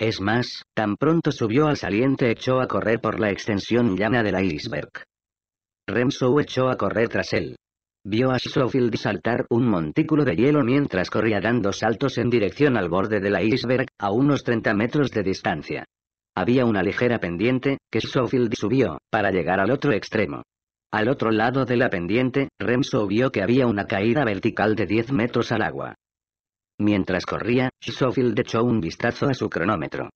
Es más, tan pronto subió al saliente echó a correr por la extensión llana de la iceberg. Renzo echó a correr tras él. Vio a Schofield saltar un montículo de hielo mientras corría dando saltos en dirección al borde de la iceberg, a unos 30 metros de distancia. Había una ligera pendiente, que Schofield subió, para llegar al otro extremo. Al otro lado de la pendiente, Remso vio que había una caída vertical de 10 metros al agua. Mientras corría, Schofield echó un vistazo a su cronómetro.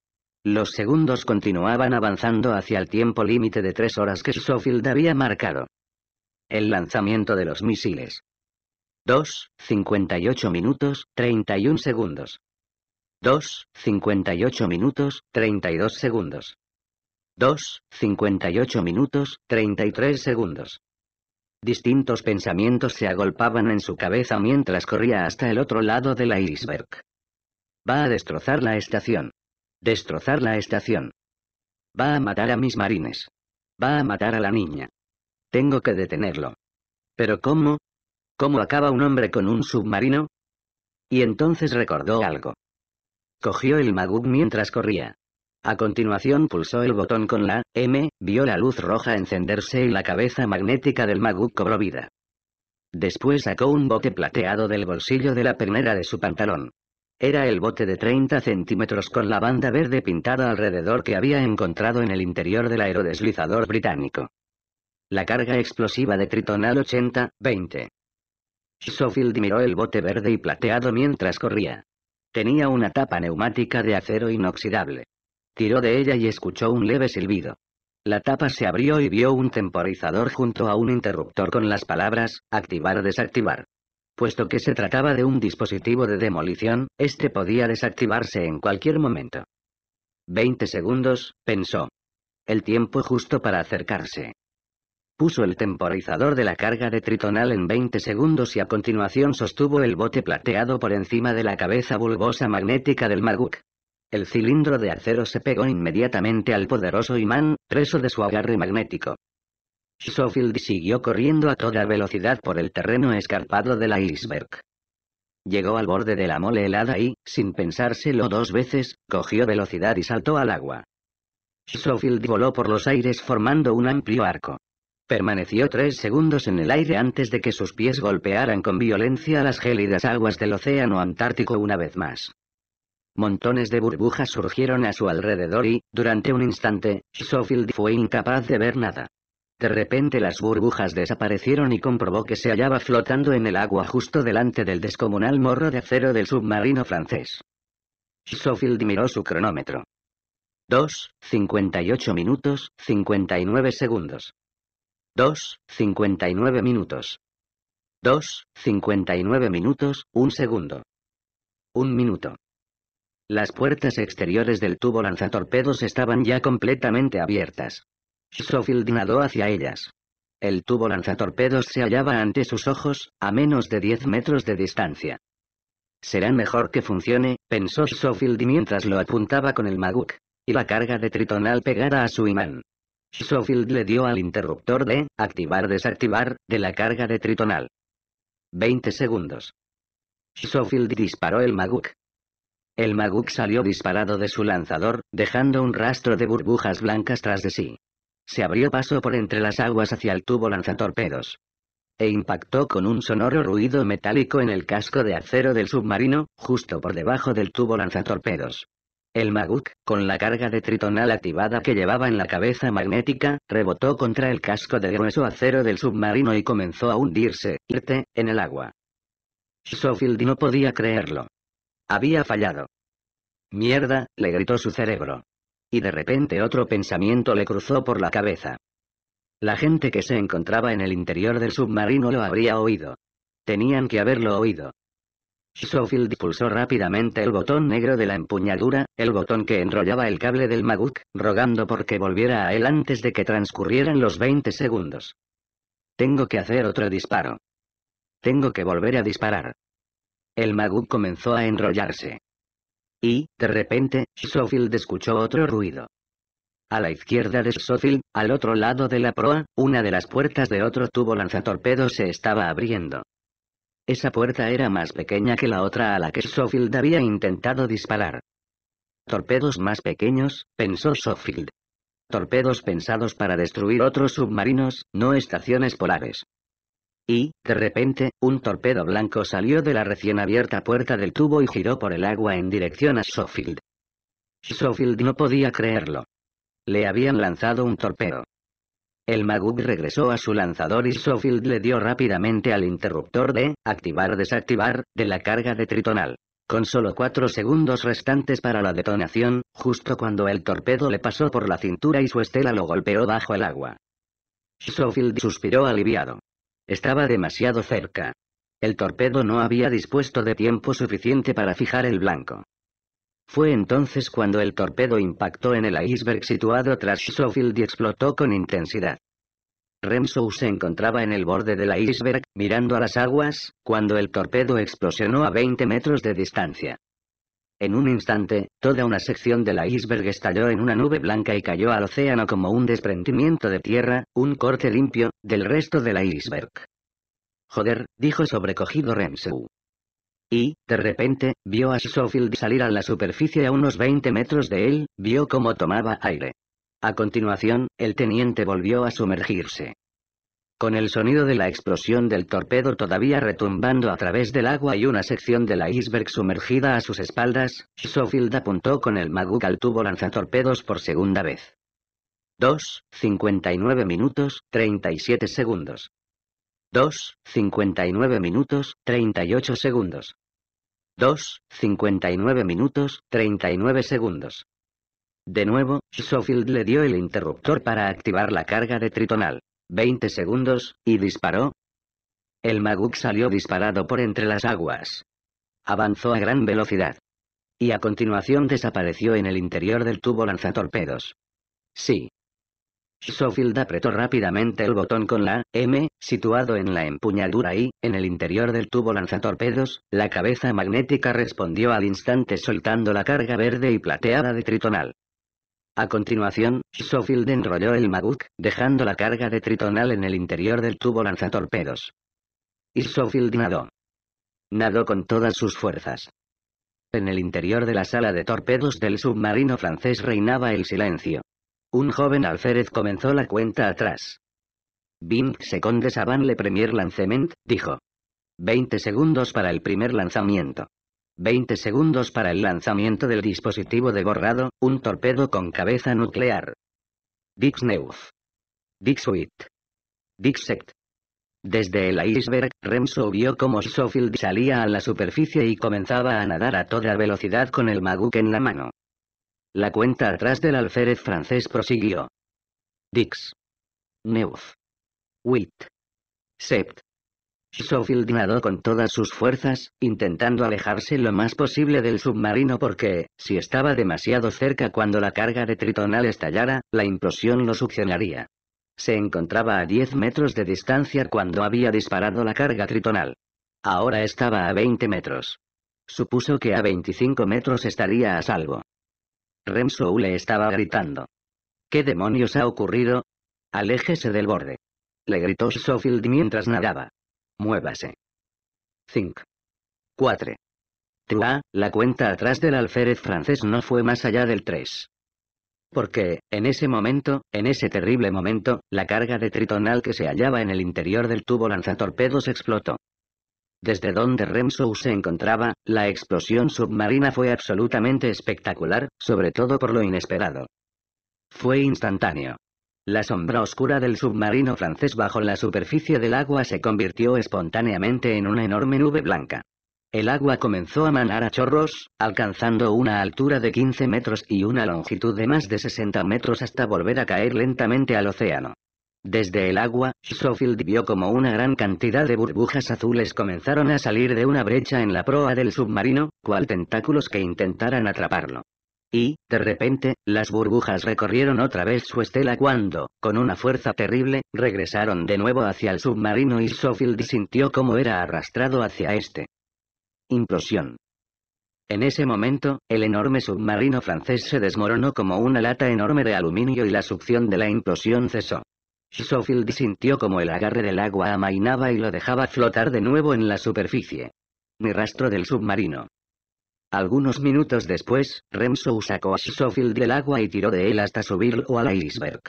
Los segundos continuaban avanzando hacia el tiempo límite de tres horas que Schofield había marcado. El lanzamiento de los misiles. 2, 58 minutos, 31 segundos. 2, 58 minutos, 32 segundos. 2, 58 minutos, 33 segundos. Distintos pensamientos se agolpaban en su cabeza mientras corría hasta el otro lado del iceberg. Va a destrozar la estación. Destrozar la estación. Va a matar a mis marines. Va a matar a la niña. Tengo que detenerlo. ¿Pero cómo? ¿Cómo acaba un hombre con un submarino? Y entonces recordó algo. Cogió el magug mientras corría. A continuación pulsó el botón con la M, vio la luz roja encenderse y la cabeza magnética del Magu cobró vida. Después sacó un bote plateado del bolsillo de la pernera de su pantalón. Era el bote de 30 centímetros con la banda verde pintada alrededor que había encontrado en el interior del aerodeslizador británico. La carga explosiva de Tritonal 80-20. Schofield miró el bote verde y plateado mientras corría. Tenía una tapa neumática de acero inoxidable. Tiró de ella y escuchó un leve silbido. La tapa se abrió y vio un temporizador junto a un interruptor con las palabras, activar-desactivar. Puesto que se trataba de un dispositivo de demolición, este podía desactivarse en cualquier momento. Veinte segundos, pensó. El tiempo justo para acercarse. Puso el temporizador de la carga de tritonal en 20 segundos y a continuación sostuvo el bote plateado por encima de la cabeza bulbosa magnética del Maguk. El cilindro de acero se pegó inmediatamente al poderoso imán, preso de su agarre magnético. Schofield siguió corriendo a toda velocidad por el terreno escarpado del iceberg. Llegó al borde de la mole helada y, sin pensárselo dos veces, cogió velocidad y saltó al agua. Schofield voló por los aires formando un amplio arco. Permaneció tres segundos en el aire antes de que sus pies golpearan con violencia las gélidas aguas del océano Antártico una vez más. Montones de burbujas surgieron a su alrededor y, durante un instante, Schofield fue incapaz de ver nada. De repente las burbujas desaparecieron y comprobó que se hallaba flotando en el agua justo delante del descomunal morro de acero del submarino francés. Schofield miró su cronómetro. 2, 58 minutos, 59 segundos. 2, 59 minutos. 2, 59 minutos, un segundo. Un minuto. Las puertas exteriores del tubo lanzatorpedos estaban ya completamente abiertas. Schofield nadó hacia ellas. El tubo lanzatorpedos se hallaba ante sus ojos, a menos de 10 metros de distancia. Será mejor que funcione, pensó Schofield mientras lo apuntaba con el Maguk. Y la carga de tritonal pegada a su imán. Schofield le dio al interruptor de activar-desactivar de la carga de tritonal. 20 segundos. Schofield disparó el Maguk. El Maguk salió disparado de su lanzador, dejando un rastro de burbujas blancas tras de sí. Se abrió paso por entre las aguas hacia el tubo lanzatorpedos. E impactó con un sonoro ruido metálico en el casco de acero del submarino, justo por debajo del tubo lanzatorpedos. El Maguk, con la carga de tritonal activada que llevaba en la cabeza magnética, rebotó contra el casco de grueso acero del submarino y comenzó a hundirse, irte, en el agua. Schofield no podía creerlo. Había fallado. Mierda, le gritó su cerebro. Y de repente otro pensamiento le cruzó por la cabeza. La gente que se encontraba en el interior del submarino lo habría oído. Tenían que haberlo oído. Schofield pulsó rápidamente el botón negro de la empuñadura, el botón que enrollaba el cable del Maguk, rogando porque volviera a él antes de que transcurrieran los 20 segundos. Tengo que hacer otro disparo. Tengo que volver a disparar. El mago comenzó a enrollarse. Y, de repente, Schofield escuchó otro ruido. A la izquierda de Sofield, al otro lado de la proa, una de las puertas de otro tubo lanzatorpedos se estaba abriendo. Esa puerta era más pequeña que la otra a la que Schofield había intentado disparar. Torpedos más pequeños, pensó Sofield. Torpedos pensados para destruir otros submarinos, no estaciones polares. Y, de repente, un torpedo blanco salió de la recién abierta puerta del tubo y giró por el agua en dirección a Schofield. Schofield no podía creerlo. Le habían lanzado un torpedo. El Magug regresó a su lanzador y Schofield le dio rápidamente al interruptor de activar-desactivar de la carga de tritonal. Con solo cuatro segundos restantes para la detonación, justo cuando el torpedo le pasó por la cintura y su estela lo golpeó bajo el agua. Schofield suspiró aliviado. Estaba demasiado cerca. El torpedo no había dispuesto de tiempo suficiente para fijar el blanco. Fue entonces cuando el torpedo impactó en el iceberg situado tras Schofield y explotó con intensidad. Remsow se encontraba en el borde del iceberg, mirando a las aguas, cuando el torpedo explosionó a 20 metros de distancia. En un instante, toda una sección del iceberg estalló en una nube blanca y cayó al océano como un desprendimiento de tierra, un corte limpio, del resto del iceberg. Joder, dijo sobrecogido Rensu. Y, de repente, vio a Schofield salir a la superficie a unos 20 metros de él, vio cómo tomaba aire. A continuación, el teniente volvió a sumergirse con el sonido de la explosión del torpedo todavía retumbando a través del agua y una sección del iceberg sumergida a sus espaldas, Schofield apuntó con el Maguk al tubo lanzatorpedos por segunda vez. 2, 59 minutos, 37 segundos. 2, 59 minutos, 38 segundos. 2, 59 minutos, 39 segundos. De nuevo, Schofield le dio el interruptor para activar la carga de tritonal. 20 segundos, y disparó. El Maguk salió disparado por entre las aguas. Avanzó a gran velocidad. Y a continuación desapareció en el interior del tubo lanzatorpedos. Sí. Sofield apretó rápidamente el botón con la M, situado en la empuñadura y, en el interior del tubo lanzatorpedos, la cabeza magnética respondió al instante soltando la carga verde y plateada de Tritonal. A continuación, Sofield enrolló el Maguk, dejando la carga de tritonal en el interior del tubo lanzatorpedos. Y Sofield nadó. Nadó con todas sus fuerzas. En el interior de la sala de torpedos del submarino francés reinaba el silencio. Un joven alférez comenzó la cuenta atrás. Bim, secondes avant le premier lancement, dijo. 20 segundos para el primer lanzamiento. 20 segundos para el lanzamiento del dispositivo de borrado, un torpedo con cabeza nuclear. Dix Neuf. Dix Dix sept Desde el iceberg, Remso vio cómo Sofield salía a la superficie y comenzaba a nadar a toda velocidad con el Maguk en la mano. La cuenta atrás del alférez francés prosiguió. Dix. Neuf. Wit. Sept. Sofield nadó con todas sus fuerzas, intentando alejarse lo más posible del submarino porque, si estaba demasiado cerca cuando la carga de tritonal estallara, la implosión lo succionaría. Se encontraba a 10 metros de distancia cuando había disparado la carga tritonal. Ahora estaba a 20 metros. Supuso que a 25 metros estaría a salvo. Remso le estaba gritando. ¿Qué demonios ha ocurrido? Aléjese del borde. Le gritó Sofield mientras nadaba. Muévase. 5. 4. la cuenta atrás del alférez francés no fue más allá del 3. Porque, en ese momento, en ese terrible momento, la carga de tritonal que se hallaba en el interior del tubo lanzatorpedos explotó. Desde donde Remsou se encontraba, la explosión submarina fue absolutamente espectacular, sobre todo por lo inesperado. Fue instantáneo. La sombra oscura del submarino francés bajo la superficie del agua se convirtió espontáneamente en una enorme nube blanca. El agua comenzó a manar a chorros, alcanzando una altura de 15 metros y una longitud de más de 60 metros hasta volver a caer lentamente al océano. Desde el agua, Schofield vio como una gran cantidad de burbujas azules comenzaron a salir de una brecha en la proa del submarino, cual tentáculos que intentaran atraparlo. Y, de repente, las burbujas recorrieron otra vez su estela cuando, con una fuerza terrible, regresaron de nuevo hacia el submarino y Sofield sintió cómo era arrastrado hacia este. Implosión. En ese momento, el enorme submarino francés se desmoronó como una lata enorme de aluminio y la succión de la implosión cesó. Sophil sintió como el agarre del agua amainaba y lo dejaba flotar de nuevo en la superficie. Ni rastro del submarino. Algunos minutos después, Remso sacó a Schofield del agua y tiró de él hasta subirlo al iceberg.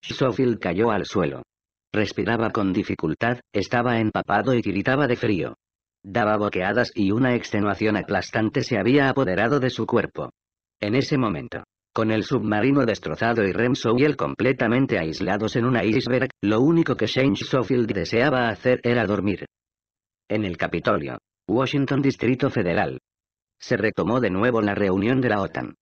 Schofield cayó al suelo. Respiraba con dificultad, estaba empapado y tiritaba de frío. Daba boqueadas y una extenuación aplastante se había apoderado de su cuerpo. En ese momento, con el submarino destrozado y Remso y él completamente aislados en un iceberg, lo único que Shane Schofield deseaba hacer era dormir. En el Capitolio, Washington Distrito Federal, se retomó de nuevo la reunión de la OTAN.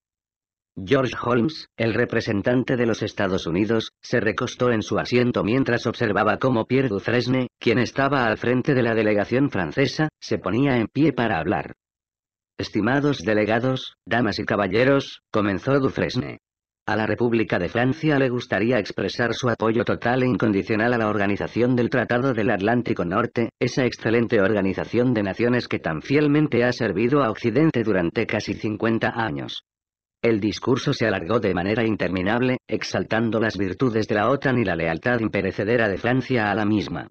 George Holmes, el representante de los Estados Unidos, se recostó en su asiento mientras observaba cómo Pierre Dufresne, quien estaba al frente de la delegación francesa, se ponía en pie para hablar. Estimados delegados, damas y caballeros, comenzó Dufresne. A la República de Francia le gustaría expresar su apoyo total e incondicional a la organización del Tratado del Atlántico Norte, esa excelente organización de naciones que tan fielmente ha servido a Occidente durante casi 50 años. El discurso se alargó de manera interminable, exaltando las virtudes de la OTAN y la lealtad imperecedera de Francia a la misma.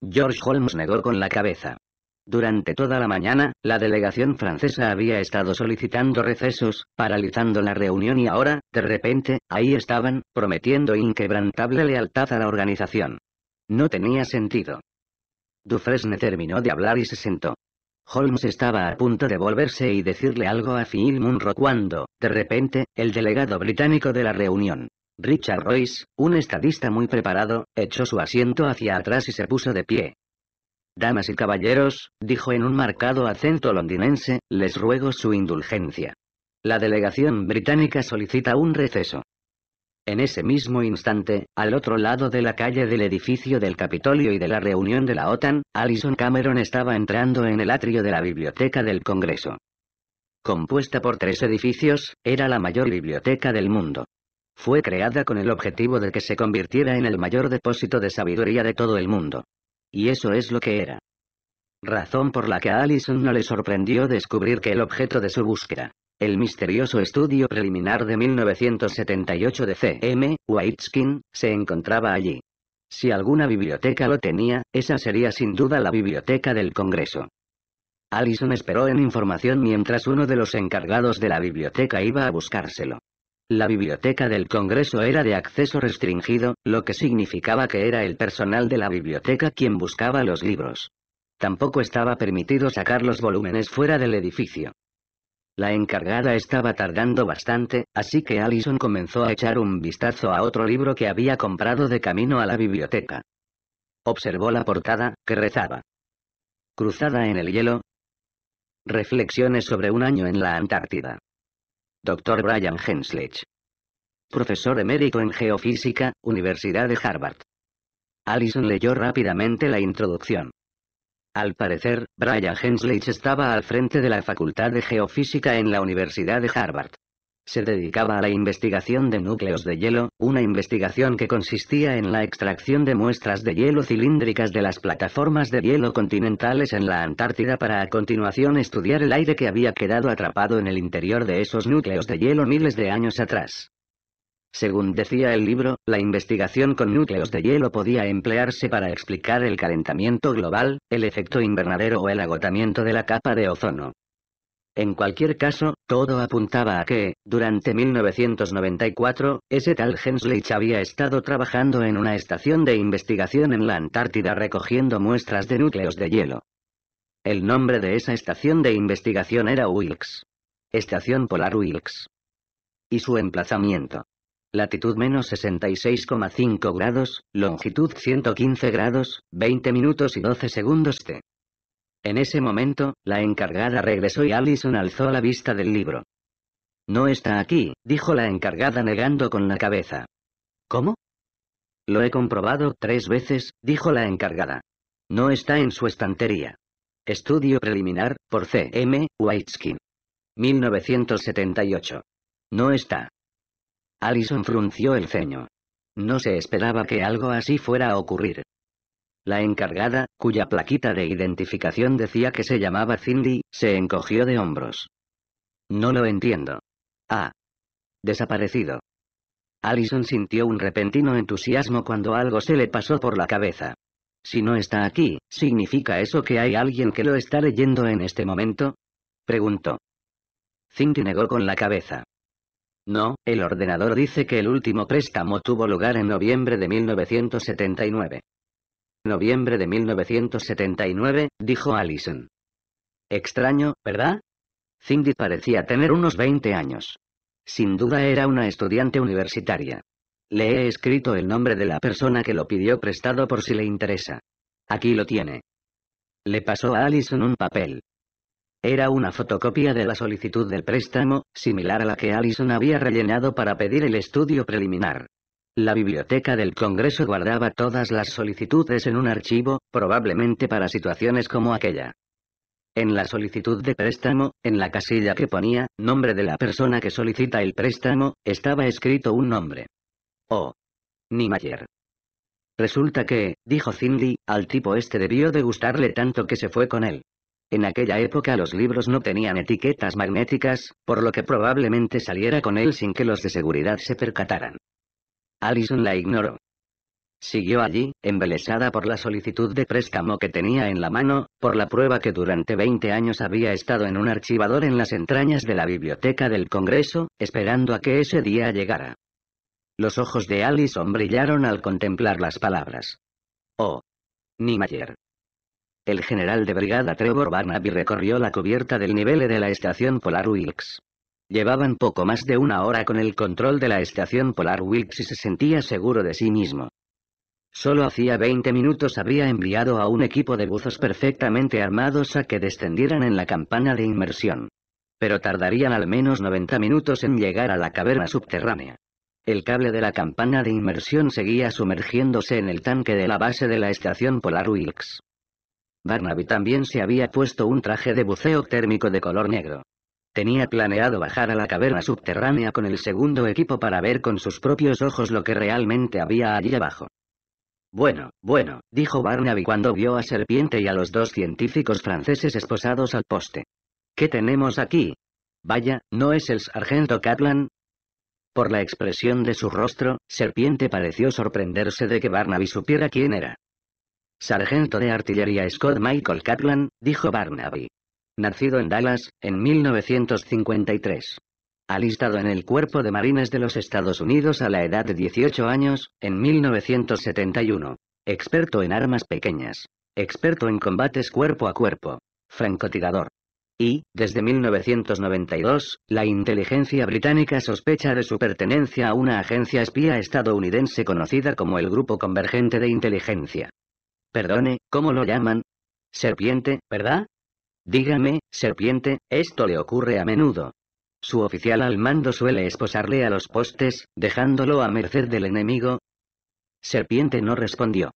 George Holmes negó con la cabeza. Durante toda la mañana, la delegación francesa había estado solicitando recesos, paralizando la reunión y ahora, de repente, ahí estaban, prometiendo inquebrantable lealtad a la organización. No tenía sentido. Dufresne terminó de hablar y se sentó. Holmes estaba a punto de volverse y decirle algo a Phil Munro cuando, de repente, el delegado británico de la reunión, Richard Royce, un estadista muy preparado, echó su asiento hacia atrás y se puso de pie. Damas y caballeros, dijo en un marcado acento londinense, les ruego su indulgencia. La delegación británica solicita un receso. En ese mismo instante, al otro lado de la calle del edificio del Capitolio y de la reunión de la OTAN, Alison Cameron estaba entrando en el atrio de la Biblioteca del Congreso. Compuesta por tres edificios, era la mayor biblioteca del mundo. Fue creada con el objetivo de que se convirtiera en el mayor depósito de sabiduría de todo el mundo. Y eso es lo que era. Razón por la que a Allison no le sorprendió descubrir que el objeto de su búsqueda, el misterioso estudio preliminar de 1978 de C.M. Whiteskin, se encontraba allí. Si alguna biblioteca lo tenía, esa sería sin duda la biblioteca del Congreso. Allison esperó en información mientras uno de los encargados de la biblioteca iba a buscárselo. La biblioteca del Congreso era de acceso restringido, lo que significaba que era el personal de la biblioteca quien buscaba los libros. Tampoco estaba permitido sacar los volúmenes fuera del edificio. La encargada estaba tardando bastante, así que Allison comenzó a echar un vistazo a otro libro que había comprado de camino a la biblioteca. Observó la portada, que rezaba. Cruzada en el hielo. Reflexiones sobre un año en la Antártida. Dr. Brian Henslech. Profesor emérito en Geofísica, Universidad de Harvard. Allison leyó rápidamente la introducción. Al parecer, Brian Hensley estaba al frente de la Facultad de Geofísica en la Universidad de Harvard se dedicaba a la investigación de núcleos de hielo, una investigación que consistía en la extracción de muestras de hielo cilíndricas de las plataformas de hielo continentales en la Antártida para a continuación estudiar el aire que había quedado atrapado en el interior de esos núcleos de hielo miles de años atrás. Según decía el libro, la investigación con núcleos de hielo podía emplearse para explicar el calentamiento global, el efecto invernadero o el agotamiento de la capa de ozono. En cualquier caso, todo apuntaba a que, durante 1994, ese tal Henslich había estado trabajando en una estación de investigación en la Antártida recogiendo muestras de núcleos de hielo. El nombre de esa estación de investigación era Wilkes. Estación Polar Wilkes. Y su emplazamiento. Latitud menos 66,5 grados, longitud 115 grados, 20 minutos y 12 segundos T. En ese momento, la encargada regresó y Allison alzó la vista del libro. No está aquí, dijo la encargada negando con la cabeza. ¿Cómo? Lo he comprobado tres veces, dijo la encargada. No está en su estantería. Estudio preliminar, por C. M. Whiteskin. 1978. No está. Allison frunció el ceño. No se esperaba que algo así fuera a ocurrir. La encargada, cuya plaquita de identificación decía que se llamaba Cindy, se encogió de hombros. No lo entiendo. Ah. Desaparecido. Allison sintió un repentino entusiasmo cuando algo se le pasó por la cabeza. Si no está aquí, ¿significa eso que hay alguien que lo está leyendo en este momento? Preguntó. Cindy negó con la cabeza. No, el ordenador dice que el último préstamo tuvo lugar en noviembre de 1979 noviembre de 1979, dijo Allison. Extraño, ¿verdad? Cindy parecía tener unos 20 años. Sin duda era una estudiante universitaria. Le he escrito el nombre de la persona que lo pidió prestado por si le interesa. Aquí lo tiene. Le pasó a Allison un papel. Era una fotocopia de la solicitud del préstamo, similar a la que Allison había rellenado para pedir el estudio preliminar. La Biblioteca del Congreso guardaba todas las solicitudes en un archivo, probablemente para situaciones como aquella. En la solicitud de préstamo, en la casilla que ponía, nombre de la persona que solicita el préstamo, estaba escrito un nombre. Oh. Nimayer. Resulta que, dijo Cindy, al tipo este debió de gustarle tanto que se fue con él. En aquella época los libros no tenían etiquetas magnéticas, por lo que probablemente saliera con él sin que los de seguridad se percataran. Allison la ignoró. Siguió allí, embelesada por la solicitud de préstamo que tenía en la mano, por la prueba que durante 20 años había estado en un archivador en las entrañas de la biblioteca del Congreso, esperando a que ese día llegara. Los ojos de Allison brillaron al contemplar las palabras. Oh. Nimayer. El general de brigada Trevor Barnaby recorrió la cubierta del nivel de la estación Polar Wilkes. Llevaban poco más de una hora con el control de la estación polar Wilkes y se sentía seguro de sí mismo. Solo hacía 20 minutos había enviado a un equipo de buzos perfectamente armados a que descendieran en la campana de inmersión. Pero tardarían al menos 90 minutos en llegar a la caverna subterránea. El cable de la campana de inmersión seguía sumergiéndose en el tanque de la base de la estación polar Wilkes. Barnaby también se había puesto un traje de buceo térmico de color negro. Tenía planeado bajar a la caverna subterránea con el segundo equipo para ver con sus propios ojos lo que realmente había allí abajo. Bueno, bueno, dijo Barnaby cuando vio a Serpiente y a los dos científicos franceses esposados al poste. ¿Qué tenemos aquí? Vaya, ¿no es el sargento Kaplan? Por la expresión de su rostro, Serpiente pareció sorprenderse de que Barnaby supiera quién era. Sargento de artillería Scott Michael Kaplan, dijo Barnaby nacido en Dallas, en 1953. Alistado en el Cuerpo de Marines de los Estados Unidos a la edad de 18 años, en 1971. Experto en armas pequeñas. Experto en combates cuerpo a cuerpo. Francotirador. Y, desde 1992, la inteligencia británica sospecha de su pertenencia a una agencia espía estadounidense conocida como el Grupo Convergente de Inteligencia. Perdone, ¿cómo lo llaman? Serpiente, ¿verdad? Dígame, serpiente, esto le ocurre a menudo. Su oficial al mando suele esposarle a los postes, dejándolo a merced del enemigo. Serpiente no respondió.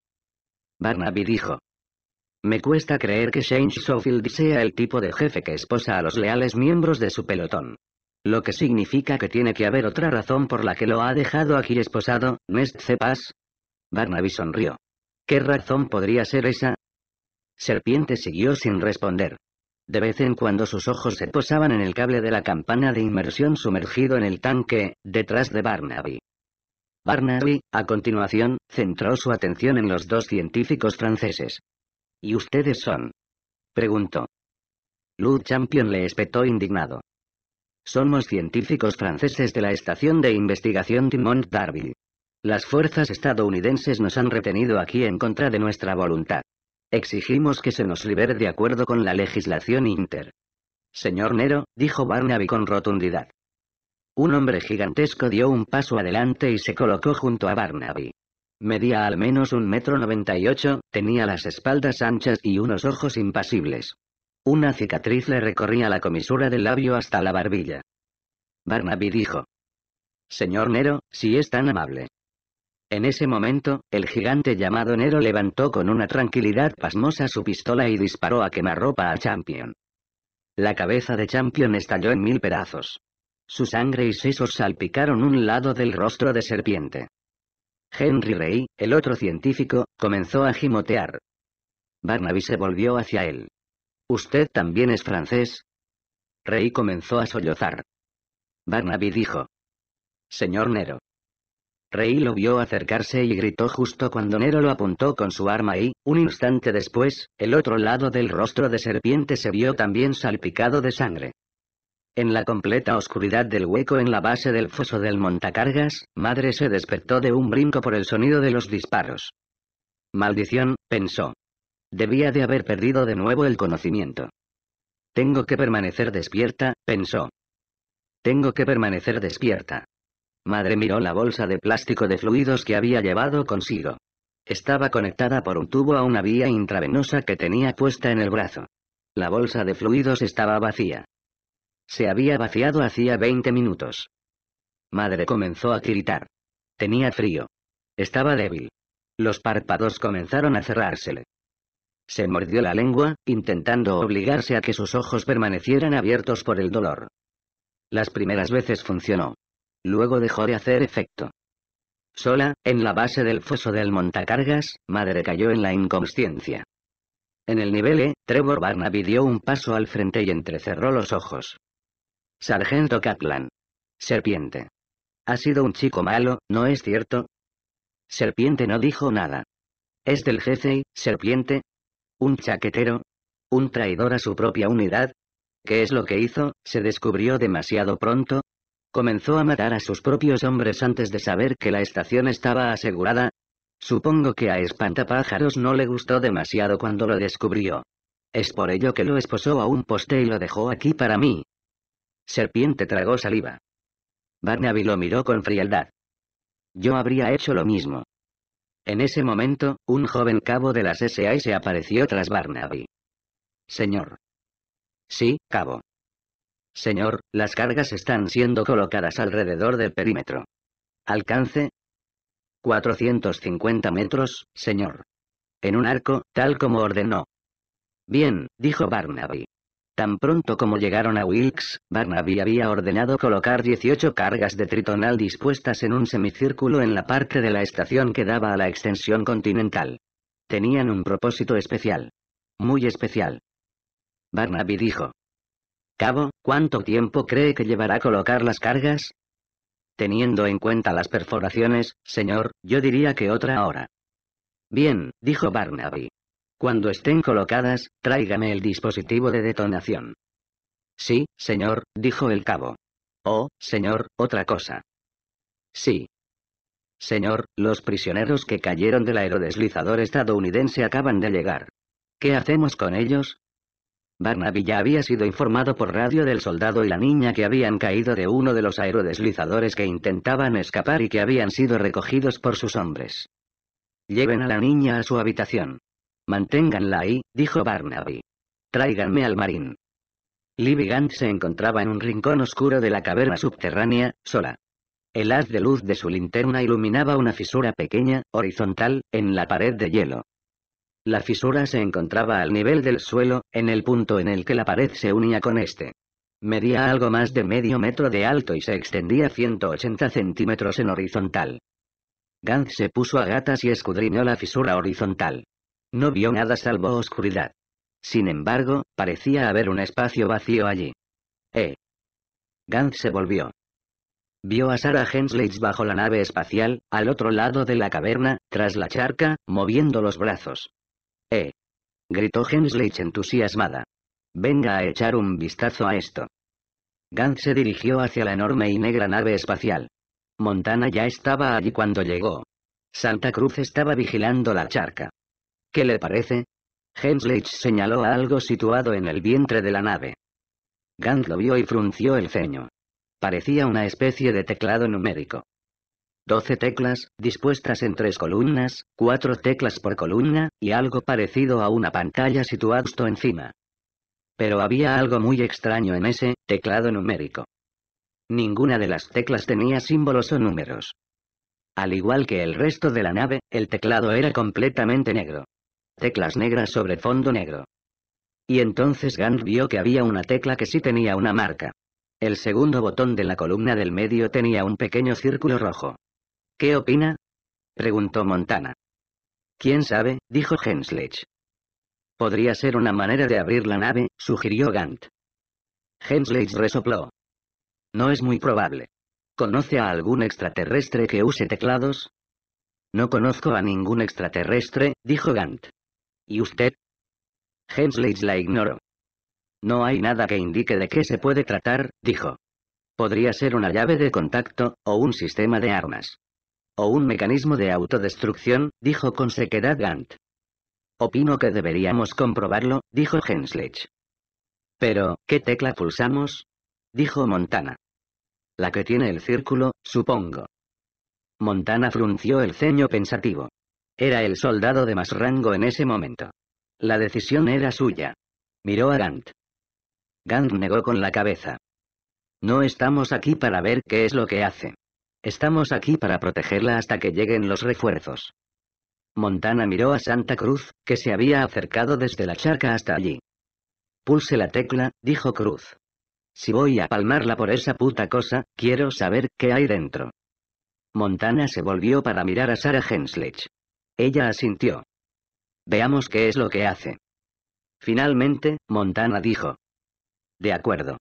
Barnaby dijo. Me cuesta creer que Shane Schofield sea el tipo de jefe que esposa a los leales miembros de su pelotón. Lo que significa que tiene que haber otra razón por la que lo ha dejado aquí esposado, ¿no es cepas? Barnaby sonrió. ¿Qué razón podría ser esa? Serpiente siguió sin responder. De vez en cuando sus ojos se posaban en el cable de la campana de inmersión sumergido en el tanque, detrás de Barnaby. Barnaby, a continuación, centró su atención en los dos científicos franceses. ¿Y ustedes son? preguntó. Lou Champion le espetó indignado. Somos científicos franceses de la Estación de Investigación de Mont Darby. Las fuerzas estadounidenses nos han retenido aquí en contra de nuestra voluntad. Exigimos que se nos libere de acuerdo con la legislación inter. Señor Nero, dijo Barnaby con rotundidad. Un hombre gigantesco dio un paso adelante y se colocó junto a Barnaby. Medía al menos un metro noventa y ocho, tenía las espaldas anchas y unos ojos impasibles. Una cicatriz le recorría la comisura del labio hasta la barbilla. Barnaby dijo. Señor Nero, si es tan amable, en ese momento, el gigante llamado Nero levantó con una tranquilidad pasmosa su pistola y disparó a quemarropa a Champion. La cabeza de Champion estalló en mil pedazos. Su sangre y sesos salpicaron un lado del rostro de serpiente. Henry Rey, el otro científico, comenzó a gimotear. Barnaby se volvió hacia él. ¿Usted también es francés? Rey comenzó a sollozar. Barnaby dijo. Señor Nero, Rey lo vio acercarse y gritó justo cuando Nero lo apuntó con su arma y, un instante después, el otro lado del rostro de serpiente se vio también salpicado de sangre. En la completa oscuridad del hueco en la base del foso del montacargas, Madre se despertó de un brinco por el sonido de los disparos. Maldición, pensó. Debía de haber perdido de nuevo el conocimiento. Tengo que permanecer despierta, pensó. Tengo que permanecer despierta. Madre miró la bolsa de plástico de fluidos que había llevado consigo. Estaba conectada por un tubo a una vía intravenosa que tenía puesta en el brazo. La bolsa de fluidos estaba vacía. Se había vaciado hacía 20 minutos. Madre comenzó a tiritar. Tenía frío. Estaba débil. Los párpados comenzaron a cerrársele. Se mordió la lengua, intentando obligarse a que sus ojos permanecieran abiertos por el dolor. Las primeras veces funcionó. Luego dejó de hacer efecto. Sola, en la base del foso del montacargas, madre cayó en la inconsciencia. En el nivel E, Trevor Barnaby dio un paso al frente y entrecerró los ojos. Sargento Kaplan. Serpiente. Ha sido un chico malo, ¿no es cierto? Serpiente no dijo nada. ¿Es del jefe, serpiente? ¿Un chaquetero? ¿Un traidor a su propia unidad? ¿Qué es lo que hizo? Se descubrió demasiado pronto, Comenzó a matar a sus propios hombres antes de saber que la estación estaba asegurada. Supongo que a Espantapájaros no le gustó demasiado cuando lo descubrió. Es por ello que lo esposó a un poste y lo dejó aquí para mí. Serpiente tragó saliva. Barnaby lo miró con frialdad. Yo habría hecho lo mismo. En ese momento, un joven cabo de las SAI se apareció tras Barnaby. Señor. Sí, cabo. Señor, las cargas están siendo colocadas alrededor del perímetro. Alcance. 450 metros, señor. En un arco, tal como ordenó. Bien, dijo Barnaby. Tan pronto como llegaron a Wilkes, Barnaby había ordenado colocar 18 cargas de tritonal dispuestas en un semicírculo en la parte de la estación que daba a la extensión continental. Tenían un propósito especial. Muy especial. Barnaby dijo, Cabo, ¿cuánto tiempo cree que llevará colocar las cargas? Teniendo en cuenta las perforaciones, señor, yo diría que otra hora. Bien, dijo Barnaby. Cuando estén colocadas, tráigame el dispositivo de detonación. Sí, señor, dijo el cabo. Oh, señor, otra cosa. Sí. Señor, los prisioneros que cayeron del aerodeslizador estadounidense acaban de llegar. ¿Qué hacemos con ellos? Barnaby ya había sido informado por radio del soldado y la niña que habían caído de uno de los aerodeslizadores que intentaban escapar y que habían sido recogidos por sus hombres. Lleven a la niña a su habitación. Manténganla ahí, dijo Barnaby. Tráiganme al marín. Libby se encontraba en un rincón oscuro de la caverna subterránea, sola. El haz de luz de su linterna iluminaba una fisura pequeña, horizontal, en la pared de hielo. La fisura se encontraba al nivel del suelo, en el punto en el que la pared se unía con este. Medía algo más de medio metro de alto y se extendía 180 centímetros en horizontal. Gantz se puso a gatas y escudriñó la fisura horizontal. No vio nada salvo oscuridad. Sin embargo, parecía haber un espacio vacío allí. ¡Eh! Gantz se volvió. Vio a Sarah Hensley bajo la nave espacial, al otro lado de la caverna, tras la charca, moviendo los brazos. ¡Eh! gritó henslich entusiasmada. Venga a echar un vistazo a esto. Gant se dirigió hacia la enorme y negra nave espacial. Montana ya estaba allí cuando llegó. Santa Cruz estaba vigilando la charca. ¿Qué le parece? Hensleigh señaló algo situado en el vientre de la nave. Gant lo vio y frunció el ceño. Parecía una especie de teclado numérico. 12 teclas, dispuestas en tres columnas, cuatro teclas por columna, y algo parecido a una pantalla situado encima. Pero había algo muy extraño en ese teclado numérico. Ninguna de las teclas tenía símbolos o números. Al igual que el resto de la nave, el teclado era completamente negro. Teclas negras sobre fondo negro. Y entonces Gant vio que había una tecla que sí tenía una marca. El segundo botón de la columna del medio tenía un pequeño círculo rojo. ¿Qué opina? preguntó Montana. ¿Quién sabe? dijo Hensledge. Podría ser una manera de abrir la nave, sugirió Gant. Hensledge resopló. No es muy probable. ¿Conoce a algún extraterrestre que use teclados? No conozco a ningún extraterrestre, dijo Gant. ¿Y usted? Hensledge la ignoró. No hay nada que indique de qué se puede tratar, dijo. Podría ser una llave de contacto, o un sistema de armas. O un mecanismo de autodestrucción, dijo con sequedad Gant. Opino que deberíamos comprobarlo, dijo henslich Pero, ¿qué tecla pulsamos? dijo Montana. La que tiene el círculo, supongo. Montana frunció el ceño pensativo. Era el soldado de más rango en ese momento. La decisión era suya. Miró a Gant. Gant negó con la cabeza. No estamos aquí para ver qué es lo que hace. Estamos aquí para protegerla hasta que lleguen los refuerzos. Montana miró a Santa Cruz, que se había acercado desde la charca hasta allí. Pulse la tecla, dijo Cruz. Si voy a palmarla por esa puta cosa, quiero saber qué hay dentro. Montana se volvió para mirar a Sarah henslich Ella asintió. Veamos qué es lo que hace. Finalmente, Montana dijo. De acuerdo.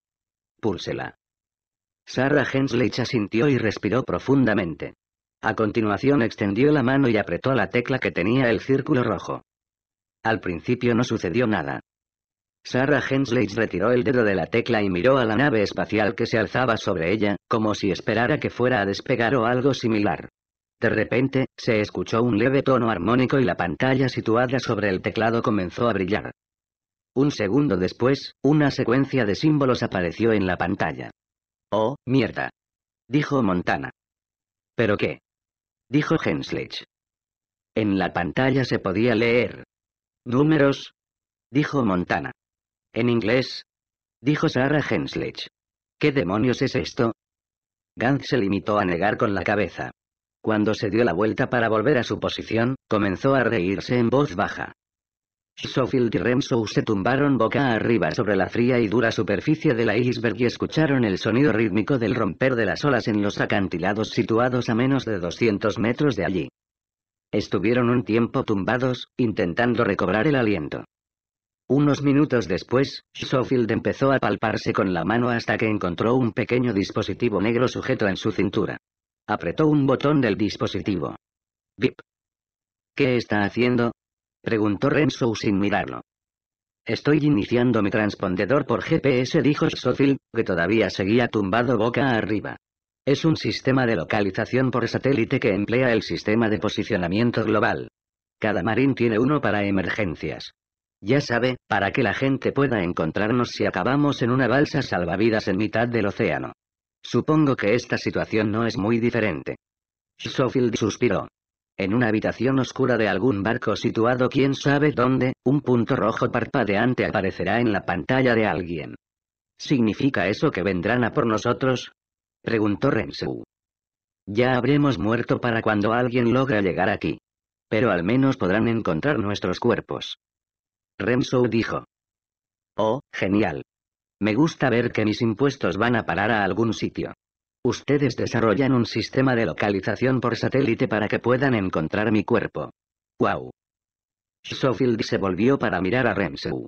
Púlsela. Sarah Hensley asintió y respiró profundamente. A continuación extendió la mano y apretó la tecla que tenía el círculo rojo. Al principio no sucedió nada. Sarah Hensley retiró el dedo de la tecla y miró a la nave espacial que se alzaba sobre ella, como si esperara que fuera a despegar o algo similar. De repente, se escuchó un leve tono armónico y la pantalla situada sobre el teclado comenzó a brillar. Un segundo después, una secuencia de símbolos apareció en la pantalla. Oh, mierda. Dijo Montana. ¿Pero qué? Dijo Hensledge. En la pantalla se podía leer. Números. Dijo Montana. En inglés. Dijo Sarah Henslech. ¿Qué demonios es esto? Gantz se limitó a negar con la cabeza. Cuando se dio la vuelta para volver a su posición, comenzó a reírse en voz baja. Sofield y Remsow se tumbaron boca arriba sobre la fría y dura superficie de la iceberg y escucharon el sonido rítmico del romper de las olas en los acantilados situados a menos de 200 metros de allí. Estuvieron un tiempo tumbados, intentando recobrar el aliento. Unos minutos después, Sofield empezó a palparse con la mano hasta que encontró un pequeño dispositivo negro sujeto en su cintura. Apretó un botón del dispositivo. Bip. ¿Qué está haciendo? Preguntó Renzo sin mirarlo. Estoy iniciando mi transpondedor por GPS, dijo Sofield, que todavía seguía tumbado boca arriba. Es un sistema de localización por satélite que emplea el sistema de posicionamiento global. Cada marín tiene uno para emergencias. Ya sabe, para que la gente pueda encontrarnos si acabamos en una balsa salvavidas en mitad del océano. Supongo que esta situación no es muy diferente. Sofield suspiró. En una habitación oscura de algún barco situado quién sabe dónde, un punto rojo parpadeante aparecerá en la pantalla de alguien. ¿Significa eso que vendrán a por nosotros? Preguntó Rensu. Ya habremos muerto para cuando alguien logre llegar aquí. Pero al menos podrán encontrar nuestros cuerpos. Rensu dijo. Oh, genial. Me gusta ver que mis impuestos van a parar a algún sitio. Ustedes desarrollan un sistema de localización por satélite para que puedan encontrar mi cuerpo. ¡Wow! Sofield se volvió para mirar a Remseu.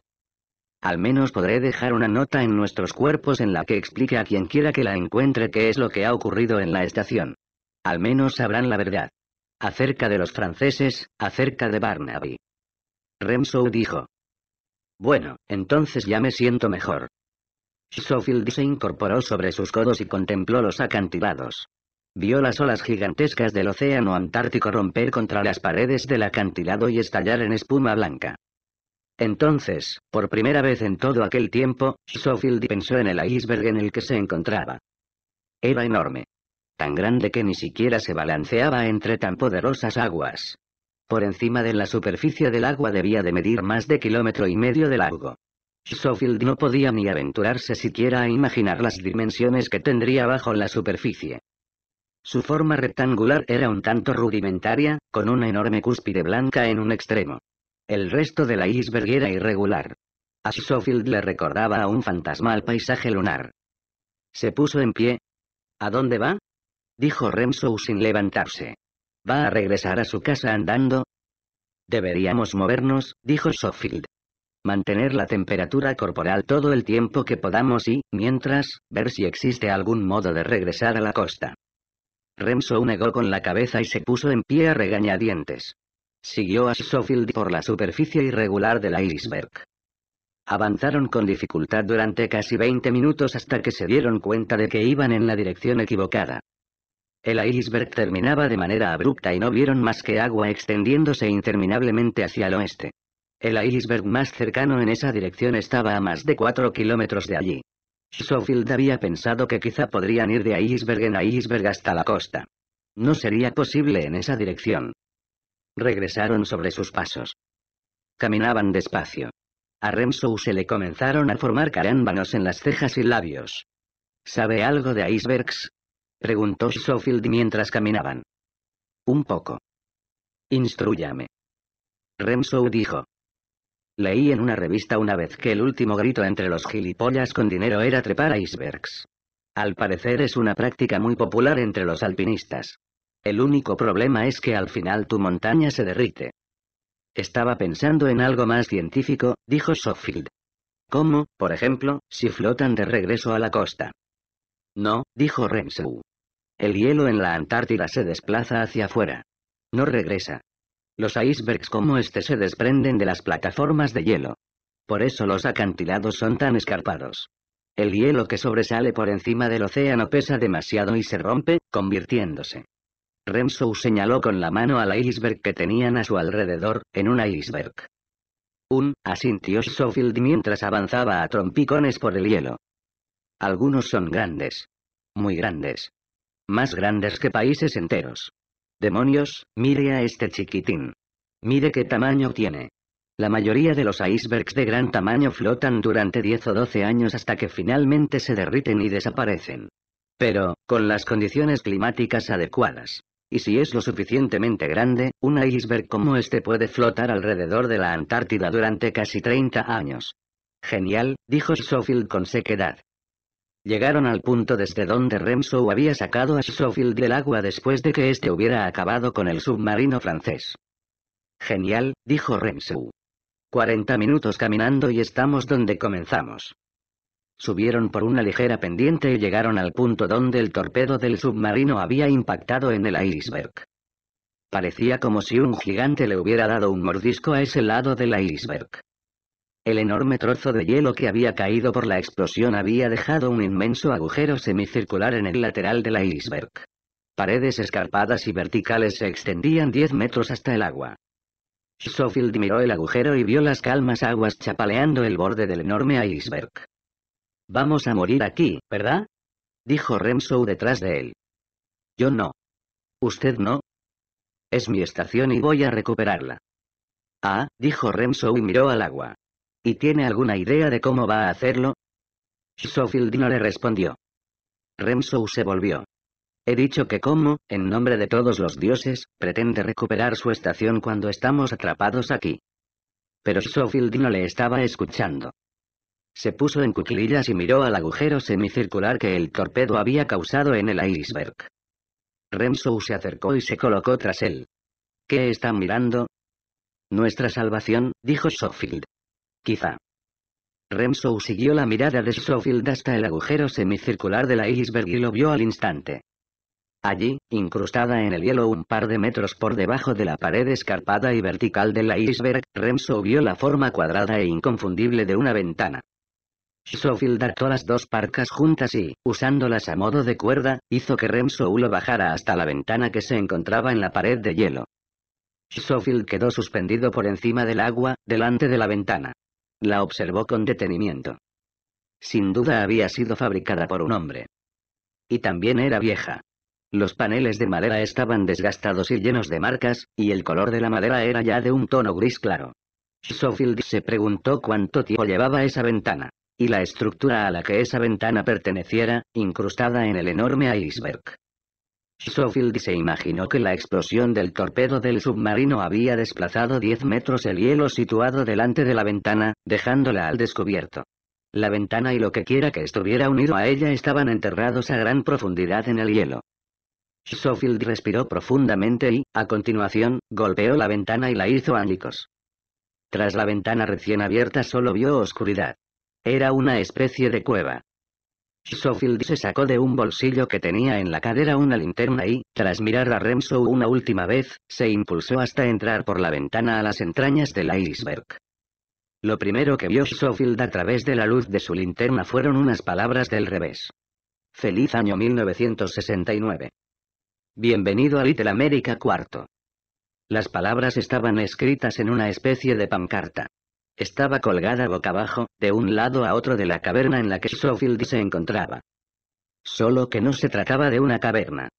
Al menos podré dejar una nota en nuestros cuerpos en la que explique a quien quiera que la encuentre qué es lo que ha ocurrido en la estación. Al menos sabrán la verdad. Acerca de los franceses, acerca de Barnaby. Remsou dijo. Bueno, entonces ya me siento mejor. Sofield se incorporó sobre sus codos y contempló los acantilados. Vio las olas gigantescas del océano Antártico romper contra las paredes del acantilado y estallar en espuma blanca. Entonces, por primera vez en todo aquel tiempo, Sofield pensó en el iceberg en el que se encontraba. Era enorme. Tan grande que ni siquiera se balanceaba entre tan poderosas aguas. Por encima de la superficie del agua debía de medir más de kilómetro y medio de largo. Schofield no podía ni aventurarse siquiera a imaginar las dimensiones que tendría bajo la superficie. Su forma rectangular era un tanto rudimentaria, con una enorme cúspide blanca en un extremo. El resto de la iceberg era irregular. A Schofield le recordaba a un fantasmal paisaje lunar. Se puso en pie. ¿A dónde va? dijo Remsow sin levantarse. ¿Va a regresar a su casa andando? Deberíamos movernos, dijo Schofield. Mantener la temperatura corporal todo el tiempo que podamos y, mientras, ver si existe algún modo de regresar a la costa. Remso negó con la cabeza y se puso en pie a regañadientes. Siguió a Schofield por la superficie irregular del iceberg. Avanzaron con dificultad durante casi 20 minutos hasta que se dieron cuenta de que iban en la dirección equivocada. El iceberg terminaba de manera abrupta y no vieron más que agua extendiéndose interminablemente hacia el oeste. El iceberg más cercano en esa dirección estaba a más de 4 kilómetros de allí. Schofield había pensado que quizá podrían ir de iceberg en iceberg hasta la costa. No sería posible en esa dirección. Regresaron sobre sus pasos. Caminaban despacio. A Remsou se le comenzaron a formar carámbanos en las cejas y labios. ¿Sabe algo de icebergs? preguntó Schofield mientras caminaban. Un poco. Instruyame. Remsou dijo. Leí en una revista una vez que el último grito entre los gilipollas con dinero era trepar icebergs. Al parecer es una práctica muy popular entre los alpinistas. El único problema es que al final tu montaña se derrite. Estaba pensando en algo más científico, dijo Sofield. Como, por ejemplo, si flotan de regreso a la costa. No, dijo Renzo. El hielo en la Antártida se desplaza hacia afuera. No regresa, los icebergs como este se desprenden de las plataformas de hielo. Por eso los acantilados son tan escarpados. El hielo que sobresale por encima del océano pesa demasiado y se rompe, convirtiéndose. Renzo señaló con la mano al iceberg que tenían a su alrededor, en un iceberg. Un, asintió Schofield mientras avanzaba a trompicones por el hielo. Algunos son grandes. Muy grandes. Más grandes que países enteros. Demonios, mire a este chiquitín. Mire qué tamaño tiene. La mayoría de los icebergs de gran tamaño flotan durante 10 o 12 años hasta que finalmente se derriten y desaparecen. Pero, con las condiciones climáticas adecuadas. Y si es lo suficientemente grande, un iceberg como este puede flotar alrededor de la Antártida durante casi 30 años. Genial, dijo Schofield con sequedad. Llegaron al punto desde donde Remshaw había sacado a Schofield del agua después de que éste hubiera acabado con el submarino francés. Genial, dijo Remshaw. 40 minutos caminando y estamos donde comenzamos. Subieron por una ligera pendiente y llegaron al punto donde el torpedo del submarino había impactado en el iceberg. Parecía como si un gigante le hubiera dado un mordisco a ese lado del iceberg. El enorme trozo de hielo que había caído por la explosión había dejado un inmenso agujero semicircular en el lateral del iceberg. Paredes escarpadas y verticales se extendían 10 metros hasta el agua. Schofield miró el agujero y vio las calmas aguas chapaleando el borde del enorme iceberg. Vamos a morir aquí, ¿verdad? dijo remso detrás de él. Yo no. ¿Usted no? Es mi estación y voy a recuperarla. Ah, dijo Remso y miró al agua. ¿Y tiene alguna idea de cómo va a hacerlo? Schofield no le respondió. Remsou se volvió. He dicho que como, en nombre de todos los dioses, pretende recuperar su estación cuando estamos atrapados aquí. Pero Schofield no le estaba escuchando. Se puso en cuclillas y miró al agujero semicircular que el torpedo había causado en el iceberg. Remsou se acercó y se colocó tras él. ¿Qué están mirando? Nuestra salvación, dijo Schofield. Quizá. Remsou siguió la mirada de Schofield hasta el agujero semicircular de la iceberg y lo vio al instante. Allí, incrustada en el hielo un par de metros por debajo de la pared escarpada y vertical de la iceberg, remso vio la forma cuadrada e inconfundible de una ventana. Schofield ató las dos parcas juntas y, usándolas a modo de cuerda, hizo que remso lo bajara hasta la ventana que se encontraba en la pared de hielo. Schofield quedó suspendido por encima del agua, delante de la ventana. La observó con detenimiento. Sin duda había sido fabricada por un hombre. Y también era vieja. Los paneles de madera estaban desgastados y llenos de marcas, y el color de la madera era ya de un tono gris claro. Schofield se preguntó cuánto tiempo llevaba esa ventana, y la estructura a la que esa ventana perteneciera, incrustada en el enorme iceberg. Schofield se imaginó que la explosión del torpedo del submarino había desplazado 10 metros el hielo situado delante de la ventana, dejándola al descubierto. La ventana y lo que quiera que estuviera unido a ella estaban enterrados a gran profundidad en el hielo. sofield respiró profundamente y, a continuación, golpeó la ventana y la hizo ánicos. Tras la ventana recién abierta solo vio oscuridad. Era una especie de cueva. Schofield se sacó de un bolsillo que tenía en la cadera una linterna y, tras mirar a Remso una última vez, se impulsó hasta entrar por la ventana a las entrañas del iceberg. Lo primero que vio Schofield a través de la luz de su linterna fueron unas palabras del revés. Feliz año 1969. Bienvenido a Little America IV. Las palabras estaban escritas en una especie de pancarta. Estaba colgada boca abajo, de un lado a otro de la caverna en la que Schofield se encontraba. Solo que no se trataba de una caverna.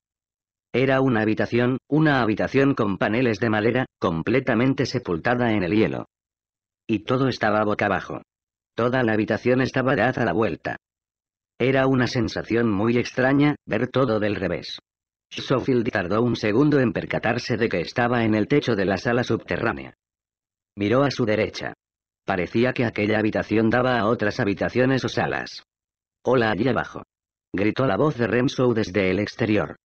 Era una habitación, una habitación con paneles de madera, completamente sepultada en el hielo. Y todo estaba boca abajo. Toda la habitación estaba dada a la vuelta. Era una sensación muy extraña, ver todo del revés. Schofield tardó un segundo en percatarse de que estaba en el techo de la sala subterránea. Miró a su derecha. Parecía que aquella habitación daba a otras habitaciones o salas. Hola allí abajo. Gritó la voz de Renzo desde el exterior.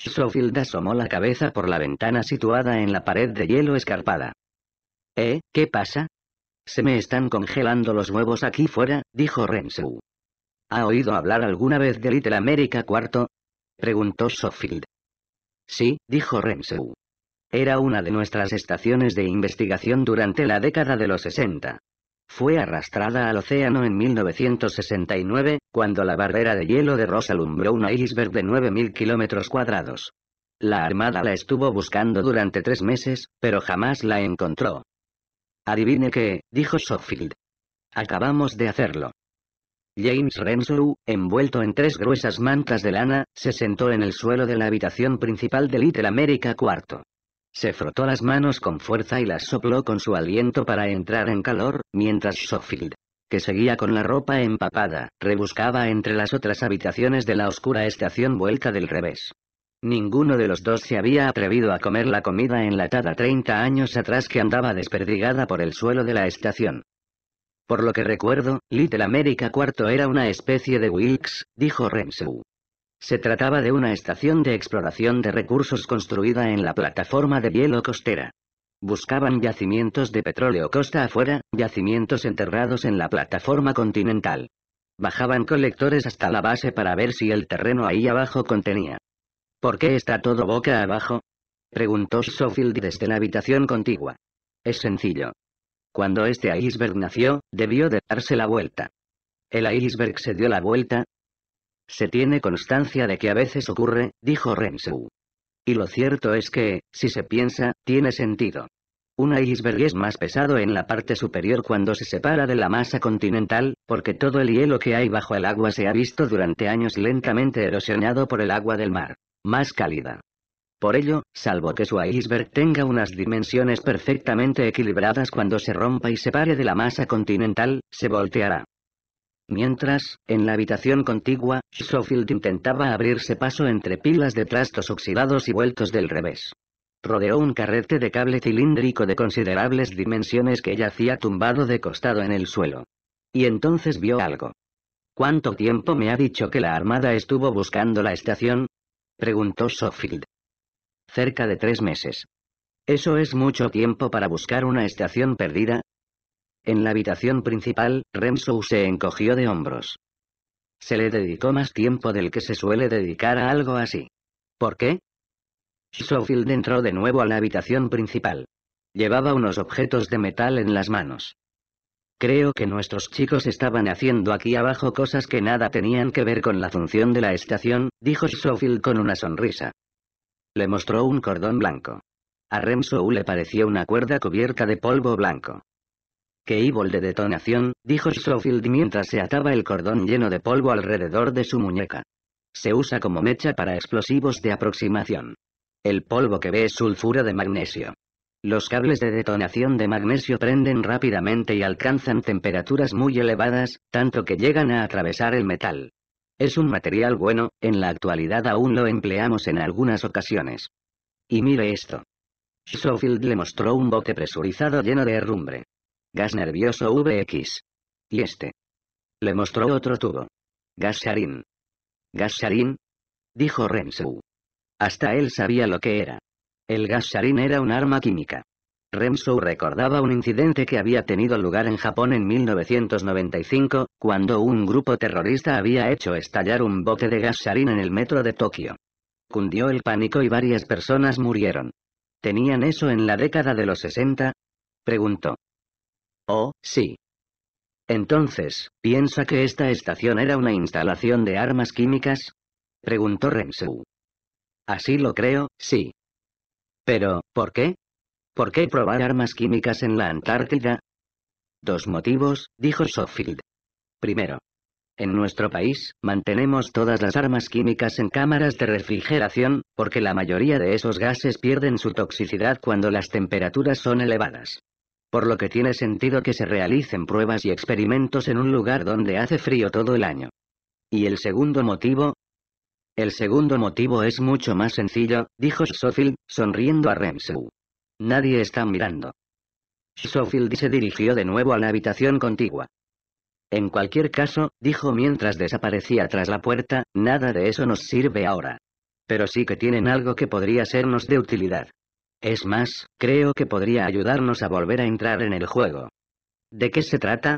Schofield asomó la cabeza por la ventana situada en la pared de hielo escarpada. ¿Eh, qué pasa? Se me están congelando los huevos aquí fuera, dijo Renzo. ¿Ha oído hablar alguna vez de Little America Cuarto? Preguntó Schofield. Sí, dijo Renzo. Era una de nuestras estaciones de investigación durante la década de los 60. Fue arrastrada al océano en 1969, cuando la barrera de hielo de Ross alumbró un iceberg de 9.000 kilómetros cuadrados. La Armada la estuvo buscando durante tres meses, pero jamás la encontró. Adivine qué, dijo Schofield. Acabamos de hacerlo. James Renslow, envuelto en tres gruesas mantas de lana, se sentó en el suelo de la habitación principal de Little America IV. Se frotó las manos con fuerza y las sopló con su aliento para entrar en calor, mientras Schofield, que seguía con la ropa empapada, rebuscaba entre las otras habitaciones de la oscura estación vuelta del revés. Ninguno de los dos se había atrevido a comer la comida enlatada 30 años atrás que andaba desperdigada por el suelo de la estación. Por lo que recuerdo, Little America Cuarto era una especie de Wilkes, dijo Renzo. Se trataba de una estación de exploración de recursos construida en la plataforma de hielo costera. Buscaban yacimientos de petróleo costa afuera, yacimientos enterrados en la plataforma continental. Bajaban colectores hasta la base para ver si el terreno ahí abajo contenía. ¿Por qué está todo boca abajo? preguntó Sofield desde la habitación contigua. Es sencillo. Cuando este iceberg nació, debió de darse la vuelta. El iceberg se dio la vuelta, se tiene constancia de que a veces ocurre, dijo Renshaw. Y lo cierto es que, si se piensa, tiene sentido. Un iceberg es más pesado en la parte superior cuando se separa de la masa continental, porque todo el hielo que hay bajo el agua se ha visto durante años lentamente erosionado por el agua del mar, más cálida. Por ello, salvo que su iceberg tenga unas dimensiones perfectamente equilibradas cuando se rompa y separe de la masa continental, se volteará. Mientras, en la habitación contigua, Schofield intentaba abrirse paso entre pilas de trastos oxidados y vueltos del revés. Rodeó un carrete de cable cilíndrico de considerables dimensiones que yacía tumbado de costado en el suelo. Y entonces vio algo. ¿Cuánto tiempo me ha dicho que la Armada estuvo buscando la estación? preguntó Schofield. Cerca de tres meses. Eso es mucho tiempo para buscar una estación perdida, en la habitación principal, Renzo se encogió de hombros. Se le dedicó más tiempo del que se suele dedicar a algo así. ¿Por qué? Schofield entró de nuevo a la habitación principal. Llevaba unos objetos de metal en las manos. Creo que nuestros chicos estaban haciendo aquí abajo cosas que nada tenían que ver con la función de la estación, dijo Schofield con una sonrisa. Le mostró un cordón blanco. A Remsou le pareció una cuerda cubierta de polvo blanco. Que evil de detonación! dijo Schofield mientras se ataba el cordón lleno de polvo alrededor de su muñeca. Se usa como mecha para explosivos de aproximación. El polvo que ve es sulfuro de magnesio. Los cables de detonación de magnesio prenden rápidamente y alcanzan temperaturas muy elevadas, tanto que llegan a atravesar el metal. Es un material bueno, en la actualidad aún lo empleamos en algunas ocasiones. Y mire esto. Schofield le mostró un bote presurizado lleno de herrumbre. Gas nervioso VX. Y este. Le mostró otro tubo. Gas sarín. ¿Gas sarín? Dijo Rensu. Hasta él sabía lo que era. El gas sarín era un arma química. Rensu recordaba un incidente que había tenido lugar en Japón en 1995, cuando un grupo terrorista había hecho estallar un bote de gas en el metro de Tokio. Cundió el pánico y varias personas murieron. ¿Tenían eso en la década de los 60? Preguntó. Oh, sí. Entonces, ¿piensa que esta estación era una instalación de armas químicas? Preguntó Rensu. Así lo creo, sí. Pero, ¿por qué? ¿Por qué probar armas químicas en la Antártida? Dos motivos, dijo Sofield. Primero, en nuestro país, mantenemos todas las armas químicas en cámaras de refrigeración, porque la mayoría de esos gases pierden su toxicidad cuando las temperaturas son elevadas por lo que tiene sentido que se realicen pruebas y experimentos en un lugar donde hace frío todo el año. ¿Y el segundo motivo? El segundo motivo es mucho más sencillo, dijo Schofield, sonriendo a Remsu. Nadie está mirando. Schofield se dirigió de nuevo a la habitación contigua. En cualquier caso, dijo mientras desaparecía tras la puerta, nada de eso nos sirve ahora. Pero sí que tienen algo que podría sernos de utilidad. Es más, creo que podría ayudarnos a volver a entrar en el juego. ¿De qué se trata?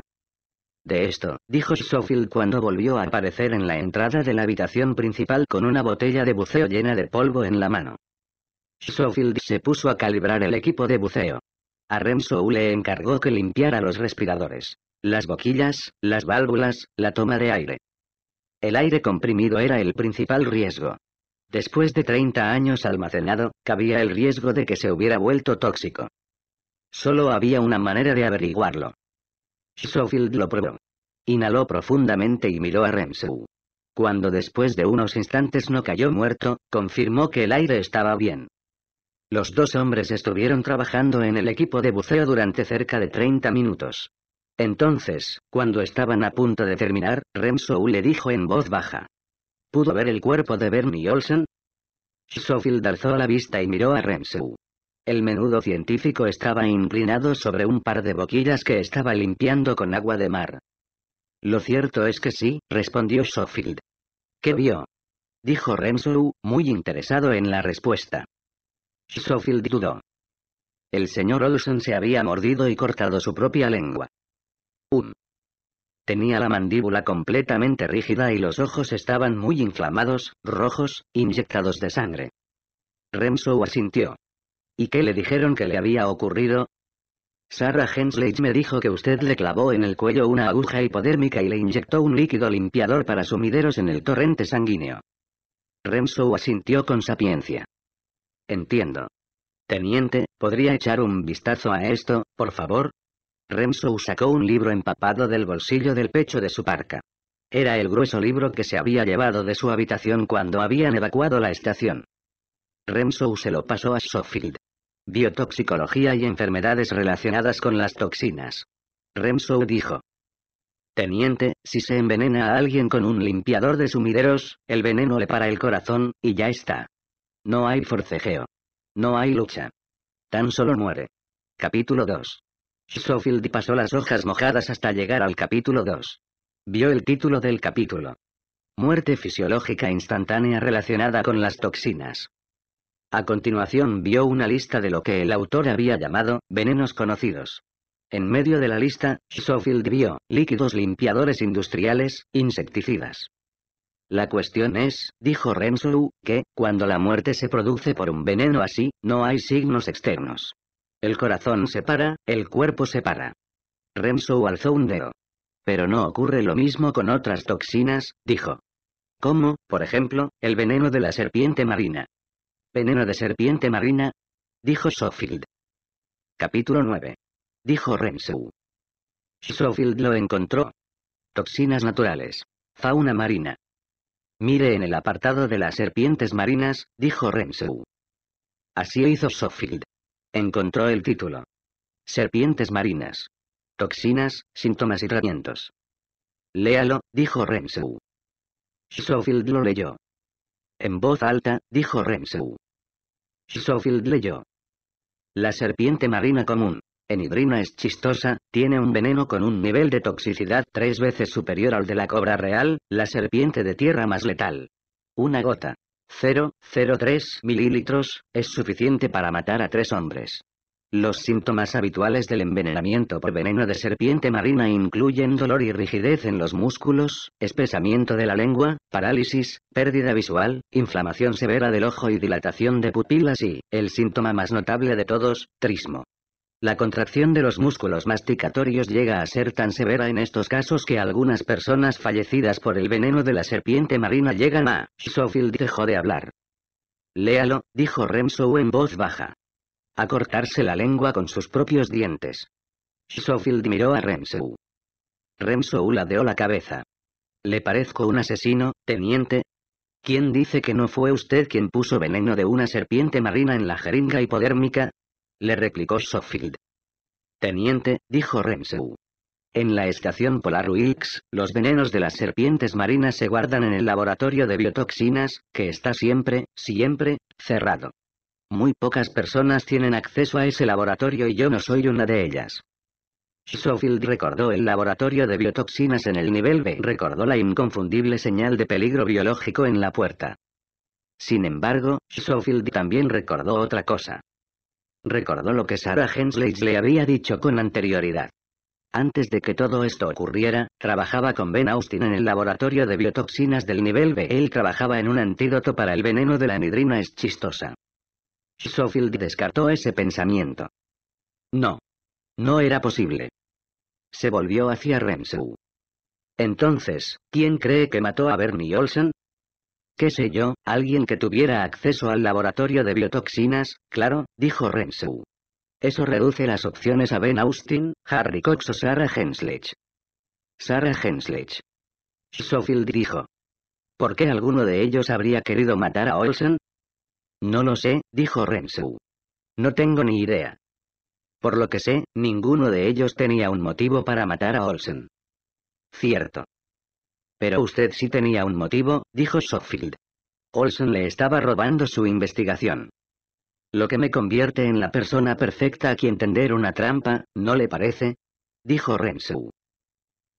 De esto, dijo Sofield cuando volvió a aparecer en la entrada de la habitación principal con una botella de buceo llena de polvo en la mano. Sofield se puso a calibrar el equipo de buceo. A Renzo le encargó que limpiara los respiradores, las boquillas, las válvulas, la toma de aire. El aire comprimido era el principal riesgo. Después de 30 años almacenado, cabía el riesgo de que se hubiera vuelto tóxico. Solo había una manera de averiguarlo. Schofield lo probó. Inhaló profundamente y miró a Renzo. Cuando después de unos instantes no cayó muerto, confirmó que el aire estaba bien. Los dos hombres estuvieron trabajando en el equipo de buceo durante cerca de 30 minutos. Entonces, cuando estaban a punto de terminar, Renzo le dijo en voz baja pudo ver el cuerpo de Bernie Olsen? Schofield alzó la vista y miró a Renssou. El menudo científico estaba inclinado sobre un par de boquillas que estaba limpiando con agua de mar. Lo cierto es que sí, respondió Schofield. ¿Qué vio? Dijo Renssou, muy interesado en la respuesta. Schofield dudó. El señor Olsen se había mordido y cortado su propia lengua. Un Tenía la mandíbula completamente rígida y los ojos estaban muy inflamados, rojos, inyectados de sangre. Remso asintió. ¿Y qué le dijeron que le había ocurrido? Sarah Hensley me dijo que usted le clavó en el cuello una aguja hipodérmica y le inyectó un líquido limpiador para sumideros en el torrente sanguíneo. remso asintió con sapiencia. Entiendo. Teniente, ¿podría echar un vistazo a esto, por favor? remso sacó un libro empapado del bolsillo del pecho de su parca. Era el grueso libro que se había llevado de su habitación cuando habían evacuado la estación. Remso se lo pasó a Schofield. Biotoxicología y enfermedades relacionadas con las toxinas. Remsou dijo. Teniente, si se envenena a alguien con un limpiador de sumideros, el veneno le para el corazón, y ya está. No hay forcejeo. No hay lucha. Tan solo muere. Capítulo 2. Schofield pasó las hojas mojadas hasta llegar al capítulo 2. Vio el título del capítulo. Muerte fisiológica instantánea relacionada con las toxinas. A continuación vio una lista de lo que el autor había llamado venenos conocidos. En medio de la lista, Schofield vio líquidos limpiadores industriales, insecticidas. La cuestión es, dijo Rensou, que, cuando la muerte se produce por un veneno así, no hay signos externos. El corazón se para, el cuerpo se para. alzó un dedo. Pero no ocurre lo mismo con otras toxinas, dijo. Como, por ejemplo, el veneno de la serpiente marina. ¿Veneno de serpiente marina? Dijo Sofield. Capítulo 9. Dijo Rensou. Sofield lo encontró. Toxinas naturales. Fauna marina. Mire en el apartado de las serpientes marinas, dijo Rensou. Así hizo Sofield. Encontró el título. Serpientes marinas. Toxinas, síntomas y tratamientos. Léalo, dijo Renseu. Schofield lo leyó. En voz alta, dijo Renseu. Schofield leyó. La serpiente marina común, hidrina es chistosa, tiene un veneno con un nivel de toxicidad tres veces superior al de la cobra real, la serpiente de tierra más letal. Una gota, 0,03 mililitros, es suficiente para matar a tres hombres. Los síntomas habituales del envenenamiento por veneno de serpiente marina incluyen dolor y rigidez en los músculos, espesamiento de la lengua, parálisis, pérdida visual, inflamación severa del ojo y dilatación de pupilas y, el síntoma más notable de todos, trismo. La contracción de los músculos masticatorios llega a ser tan severa en estos casos que algunas personas fallecidas por el veneno de la serpiente marina llegan a... Schofield dejó de hablar. Léalo, dijo Remsow en voz baja. A cortarse la lengua con sus propios dientes. Schofield miró a Remsow Remsou ladeó la cabeza. ¿Le parezco un asesino, teniente? ¿Quién dice que no fue usted quien puso veneno de una serpiente marina en la jeringa hipodérmica? le replicó Sofield. Teniente, dijo Rensew. En la estación Polar Wilkes, los venenos de las serpientes marinas se guardan en el laboratorio de biotoxinas, que está siempre, siempre, cerrado. Muy pocas personas tienen acceso a ese laboratorio y yo no soy una de ellas. Schofield recordó el laboratorio de biotoxinas en el nivel B. Recordó la inconfundible señal de peligro biológico en la puerta. Sin embargo, Schofield también recordó otra cosa recordó lo que Sarah Hensley le había dicho con anterioridad. Antes de que todo esto ocurriera, trabajaba con Ben Austin en el laboratorio de biotoxinas del nivel B. Él trabajaba en un antídoto para el veneno de la anidrina eschistosa. Schofield descartó ese pensamiento. No. No era posible. Se volvió hacia Renzo. Entonces, ¿quién cree que mató a Bernie Olsen? qué sé yo, alguien que tuviera acceso al laboratorio de biotoxinas, claro, dijo Rensu. Eso reduce las opciones a Ben Austin, Harry Cox o Sarah Hensledge. Sarah Hensledge. Schofield dijo. ¿Por qué alguno de ellos habría querido matar a Olsen? No lo sé, dijo Rensu. No tengo ni idea. Por lo que sé, ninguno de ellos tenía un motivo para matar a Olsen. Cierto. Pero usted sí tenía un motivo, dijo Sofield. Olsen le estaba robando su investigación. Lo que me convierte en la persona perfecta a quien tender una trampa, ¿no le parece? dijo Renzo.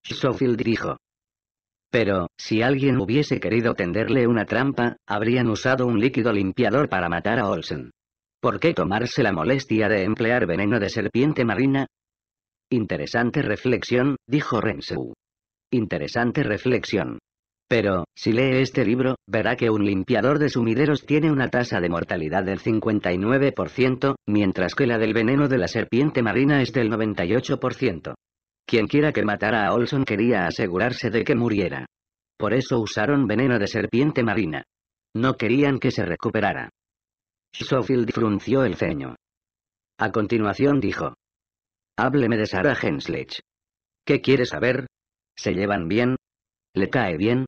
Sofield dijo. Pero, si alguien hubiese querido tenderle una trampa, habrían usado un líquido limpiador para matar a Olsen. ¿Por qué tomarse la molestia de emplear veneno de serpiente marina? Interesante reflexión, dijo Renzo. Interesante reflexión. Pero, si lee este libro, verá que un limpiador de sumideros tiene una tasa de mortalidad del 59%, mientras que la del veneno de la serpiente marina es del 98%. Quien quiera que matara a Olson quería asegurarse de que muriera. Por eso usaron veneno de serpiente marina. No querían que se recuperara. Schofield frunció el ceño. A continuación dijo. Hábleme de Sarah Henslech. ¿Qué quiere saber? ¿Se llevan bien? ¿Le cae bien?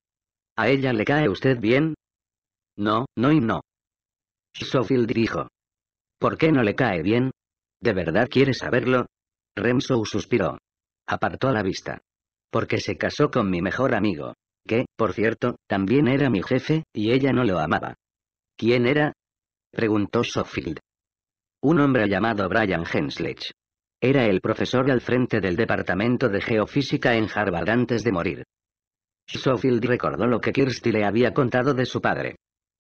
¿A ella le cae usted bien? No, no y no. Sofield dijo. ¿Por qué no le cae bien? ¿De verdad quiere saberlo? Remso suspiró. Apartó la vista. Porque se casó con mi mejor amigo, que, por cierto, también era mi jefe, y ella no lo amaba. ¿Quién era? preguntó Sofield. Un hombre llamado Brian Henslech. Era el profesor al frente del Departamento de Geofísica en Harvard antes de morir. Schofield recordó lo que Kirsty le había contado de su padre.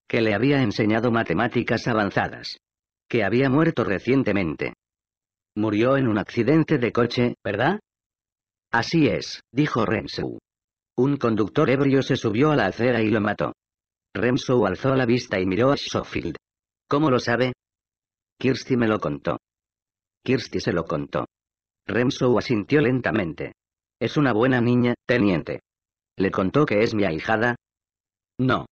Que le había enseñado matemáticas avanzadas. Que había muerto recientemente. Murió en un accidente de coche, ¿verdad? Así es, dijo Rensu. Un conductor ebrio se subió a la acera y lo mató. Rensu alzó la vista y miró a Schofield. ¿Cómo lo sabe? Kirsty me lo contó. Kirsty se lo contó. remso asintió lentamente. Es una buena niña, teniente. ¿Le contó que es mi ahijada? No.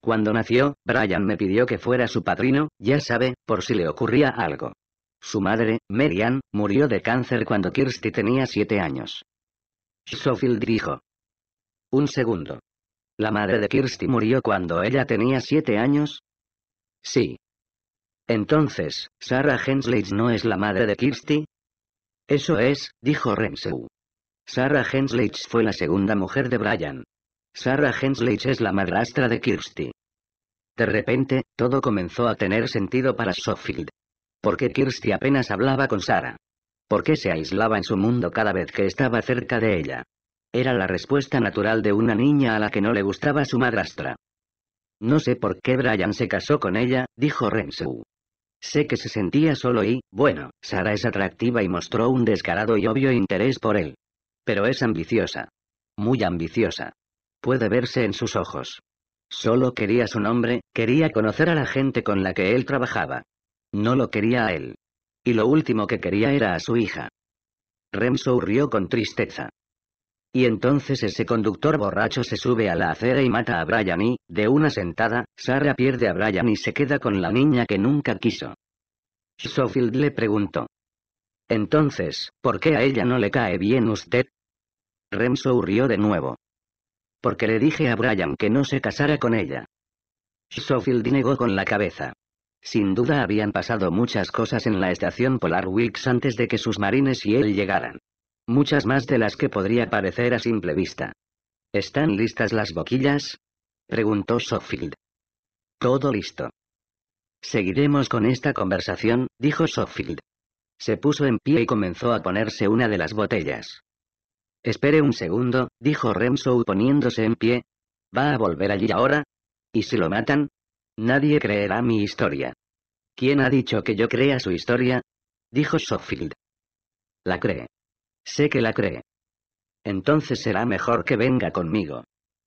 Cuando nació, Brian me pidió que fuera su padrino, ya sabe, por si le ocurría algo. Su madre, Marianne, murió de cáncer cuando Kirsty tenía siete años. Schofield dijo. Un segundo. ¿La madre de Kirsty murió cuando ella tenía siete años? Sí. Entonces, ¿Sarah Hensley no es la madre de Kirsty? Eso es, dijo Rensew. Sarah Hensley fue la segunda mujer de Brian. Sarah Hensley es la madrastra de Kirsty. De repente, todo comenzó a tener sentido para Sofield. ¿Por qué Kirsty apenas hablaba con Sarah? ¿Por qué se aislaba en su mundo cada vez que estaba cerca de ella? Era la respuesta natural de una niña a la que no le gustaba su madrastra. No sé por qué Brian se casó con ella, dijo Renzo. Sé que se sentía solo y, bueno, Sara es atractiva y mostró un descarado y obvio interés por él. Pero es ambiciosa. Muy ambiciosa. Puede verse en sus ojos. Solo quería su nombre, quería conocer a la gente con la que él trabajaba. No lo quería a él. Y lo último que quería era a su hija. Renzo rió con tristeza. Y entonces ese conductor borracho se sube a la acera y mata a Brian y, de una sentada, Sarah pierde a Brian y se queda con la niña que nunca quiso. Schofield le preguntó. Entonces, ¿por qué a ella no le cae bien usted? Remso rió de nuevo. Porque le dije a Brian que no se casara con ella. Schofield negó con la cabeza. Sin duda habían pasado muchas cosas en la estación Polar Weeks antes de que sus marines y él llegaran. Muchas más de las que podría parecer a simple vista. ¿Están listas las boquillas? Preguntó Sofield. Todo listo. Seguiremos con esta conversación, dijo Sofield. Se puso en pie y comenzó a ponerse una de las botellas. Espere un segundo, dijo Remsou poniéndose en pie. ¿Va a volver allí ahora? ¿Y si lo matan? Nadie creerá mi historia. ¿Quién ha dicho que yo crea su historia? dijo Sofield. La cree. Sé que la cree. Entonces será mejor que venga conmigo.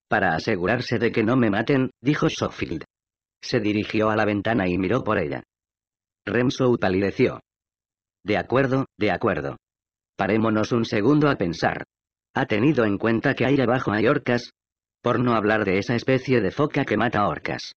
Para asegurarse de que no me maten, dijo Sofield. Se dirigió a la ventana y miró por ella. Remso palideció. De acuerdo, de acuerdo. Parémonos un segundo a pensar. ¿Ha tenido en cuenta que hay abajo hay orcas? Por no hablar de esa especie de foca que mata orcas.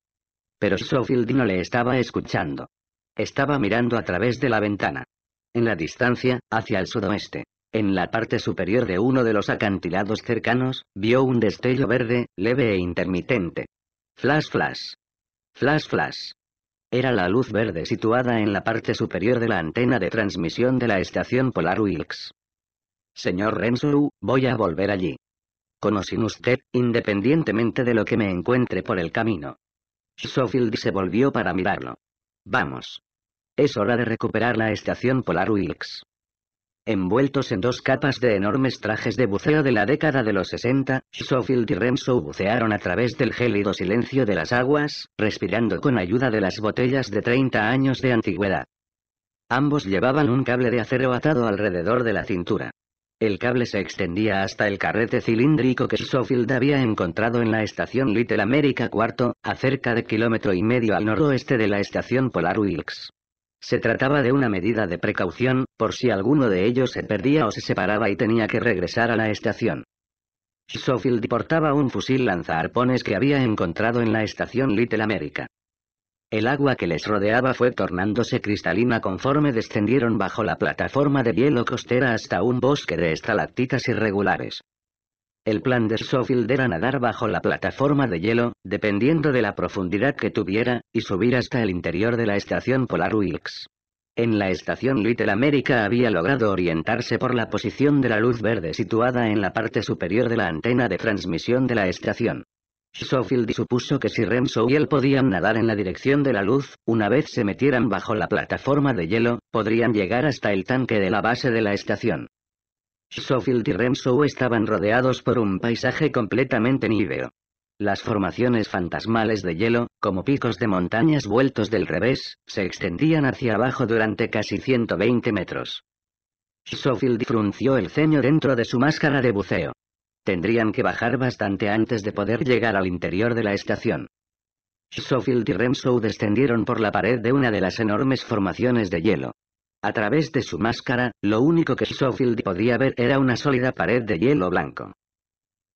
Pero Schofield no le estaba escuchando. Estaba mirando a través de la ventana. En la distancia, hacia el sudoeste. En la parte superior de uno de los acantilados cercanos, vio un destello verde, leve e intermitente. Flash flash. Flash flash. Era la luz verde situada en la parte superior de la antena de transmisión de la estación Polar Wilkes. Señor Rensu, voy a volver allí. Con o sin usted, independientemente de lo que me encuentre por el camino. Schofield se volvió para mirarlo. Vamos. Es hora de recuperar la estación Polar Wilkes envueltos en dos capas de enormes trajes de buceo de la década de los 60, Schofield y Remso bucearon a través del gélido silencio de las aguas, respirando con ayuda de las botellas de 30 años de antigüedad. Ambos llevaban un cable de acero atado alrededor de la cintura. El cable se extendía hasta el carrete cilíndrico que Schofield había encontrado en la estación Little America IV, a cerca de kilómetro y medio al noroeste de la estación Polar Wilkes. Se trataba de una medida de precaución, por si alguno de ellos se perdía o se separaba y tenía que regresar a la estación. Schofield portaba un fusil lanzarpones que había encontrado en la estación Little America. El agua que les rodeaba fue tornándose cristalina conforme descendieron bajo la plataforma de hielo costera hasta un bosque de estalactitas irregulares. El plan de Schofield era nadar bajo la plataforma de hielo, dependiendo de la profundidad que tuviera, y subir hasta el interior de la estación Polar Wilkes. En la estación Little America había logrado orientarse por la posición de la luz verde situada en la parte superior de la antena de transmisión de la estación. Schofield supuso que si Renzo y él podían nadar en la dirección de la luz, una vez se metieran bajo la plataforma de hielo, podrían llegar hasta el tanque de la base de la estación. Schofield y remso estaban rodeados por un paisaje completamente níveo. Las formaciones fantasmales de hielo, como picos de montañas vueltos del revés, se extendían hacia abajo durante casi 120 metros. Schofield frunció el ceño dentro de su máscara de buceo. Tendrían que bajar bastante antes de poder llegar al interior de la estación. Schofield y remso descendieron por la pared de una de las enormes formaciones de hielo. A través de su máscara, lo único que Schofield podía ver era una sólida pared de hielo blanco.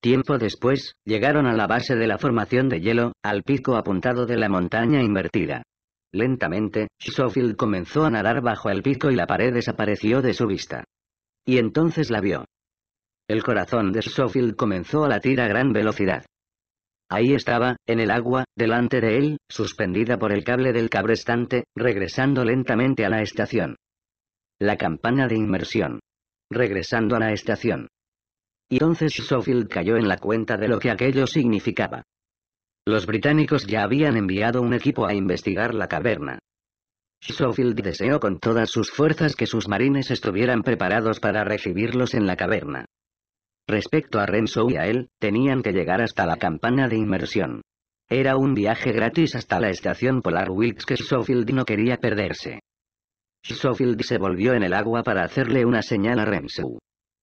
Tiempo después, llegaron a la base de la formación de hielo, al pico apuntado de la montaña invertida. Lentamente, Schofield comenzó a nadar bajo el pico y la pared desapareció de su vista. Y entonces la vio. El corazón de Schofield comenzó a latir a gran velocidad. Ahí estaba, en el agua, delante de él, suspendida por el cable del cabrestante, regresando lentamente a la estación la campana de inmersión. Regresando a la estación. Y entonces Schofield cayó en la cuenta de lo que aquello significaba. Los británicos ya habían enviado un equipo a investigar la caverna. Schofield deseó con todas sus fuerzas que sus marines estuvieran preparados para recibirlos en la caverna. Respecto a Renzo y a él, tenían que llegar hasta la campana de inmersión. Era un viaje gratis hasta la estación Polar Wilkes que Schofield no quería perderse. Schofield se volvió en el agua para hacerle una señal a Remsu.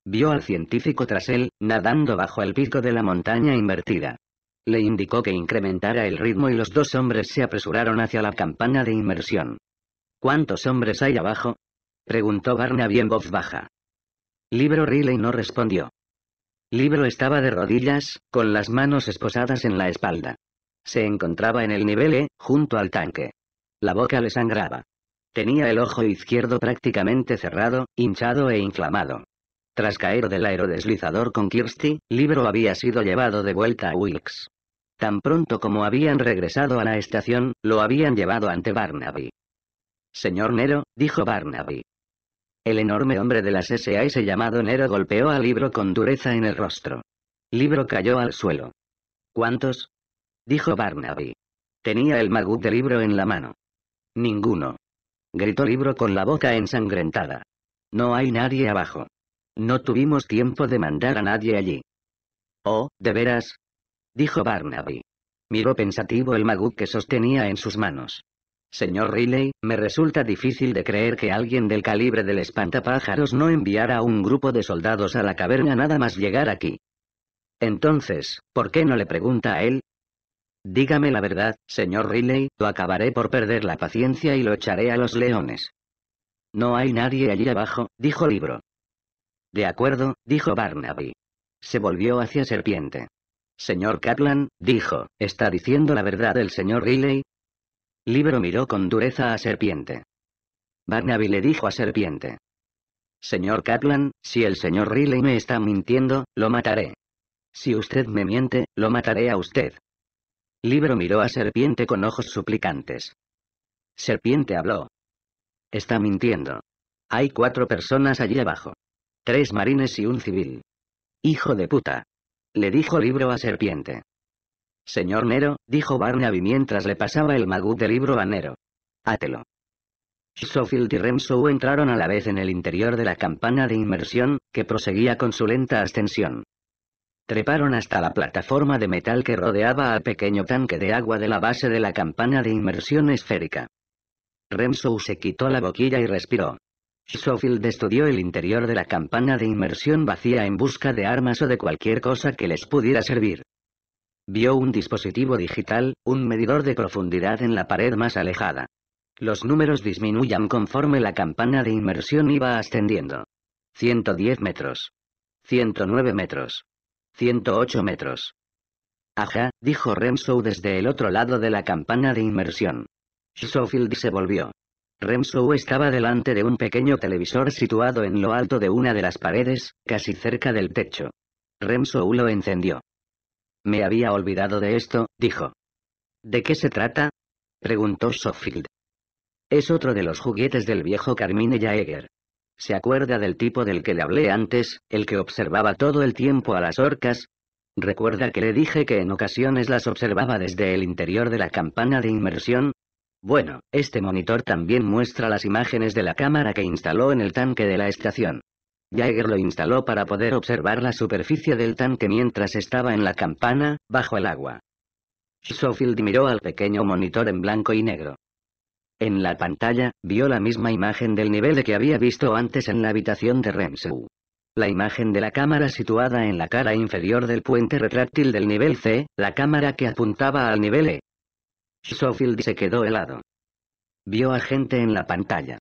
Vio al científico tras él, nadando bajo el pico de la montaña invertida. Le indicó que incrementara el ritmo y los dos hombres se apresuraron hacia la campana de inmersión. ¿Cuántos hombres hay abajo? preguntó Barnaby en voz baja. Libro Riley no respondió. Libro estaba de rodillas, con las manos esposadas en la espalda. Se encontraba en el nivel E, junto al tanque. La boca le sangraba. Tenía el ojo izquierdo prácticamente cerrado, hinchado e inflamado. Tras caer del aerodeslizador con Kirsty, Libro había sido llevado de vuelta a Wilkes. Tan pronto como habían regresado a la estación, lo habían llevado ante Barnaby. Señor Nero, dijo Barnaby. El enorme hombre de las SAS llamado Nero golpeó a Libro con dureza en el rostro. Libro cayó al suelo. ¿Cuántos? dijo Barnaby. Tenía el magut de Libro en la mano. Ninguno. Gritó Libro con la boca ensangrentada. No hay nadie abajo. No tuvimos tiempo de mandar a nadie allí. Oh, ¿de veras? Dijo Barnaby. Miró pensativo el magú que sostenía en sus manos. Señor Riley, me resulta difícil de creer que alguien del calibre del espantapájaros no enviara a un grupo de soldados a la caverna nada más llegar aquí. Entonces, ¿por qué no le pregunta a él? Dígame la verdad, señor Riley, o acabaré por perder la paciencia y lo echaré a los leones. No hay nadie allí abajo, dijo Libro. De acuerdo, dijo Barnaby. Se volvió hacia Serpiente. Señor Kaplan, dijo, ¿está diciendo la verdad el señor Riley? Libro miró con dureza a Serpiente. Barnaby le dijo a Serpiente. Señor Kaplan, si el señor Riley me está mintiendo, lo mataré. Si usted me miente, lo mataré a usted. Libro miró a Serpiente con ojos suplicantes. Serpiente habló. Está mintiendo. Hay cuatro personas allí abajo. Tres marines y un civil. Hijo de puta. Le dijo Libro a Serpiente. Señor Nero, dijo Barnaby mientras le pasaba el magú de Libro a Nero. Átelo. Sofield y Remso entraron a la vez en el interior de la campana de inmersión, que proseguía con su lenta ascensión. Treparon hasta la plataforma de metal que rodeaba al pequeño tanque de agua de la base de la campana de inmersión esférica. remso se quitó la boquilla y respiró. Schofield estudió el interior de la campana de inmersión vacía en busca de armas o de cualquier cosa que les pudiera servir. Vio un dispositivo digital, un medidor de profundidad en la pared más alejada. Los números disminuyan conforme la campana de inmersión iba ascendiendo. 110 metros. 109 metros. 108 metros. Ajá, dijo remso desde el otro lado de la campana de inmersión. Schofield se volvió. remso estaba delante de un pequeño televisor situado en lo alto de una de las paredes, casi cerca del techo. remso lo encendió. Me había olvidado de esto, dijo. ¿De qué se trata? preguntó Schofield. Es otro de los juguetes del viejo Carmine Jaeger. ¿Se acuerda del tipo del que le hablé antes, el que observaba todo el tiempo a las orcas? ¿Recuerda que le dije que en ocasiones las observaba desde el interior de la campana de inmersión? Bueno, este monitor también muestra las imágenes de la cámara que instaló en el tanque de la estación. Jaeger lo instaló para poder observar la superficie del tanque mientras estaba en la campana, bajo el agua. Schofield miró al pequeño monitor en blanco y negro. En la pantalla, vio la misma imagen del nivel de que había visto antes en la habitación de remsu La imagen de la cámara situada en la cara inferior del puente retráctil del nivel C, la cámara que apuntaba al nivel E. Schofield se quedó helado. Vio a gente en la pantalla.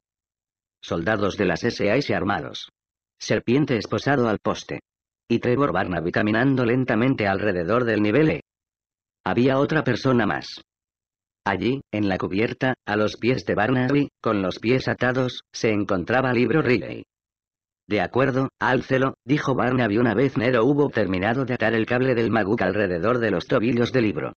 Soldados de las SAS armados. Serpiente esposado al poste. Y Trevor Barnaby caminando lentamente alrededor del nivel E. Había otra persona más. Allí, en la cubierta, a los pies de Barnaby, con los pies atados, se encontraba libro Riley. De acuerdo, álcelo, dijo Barnaby una vez Nero hubo terminado de atar el cable del Maguk alrededor de los tobillos del libro.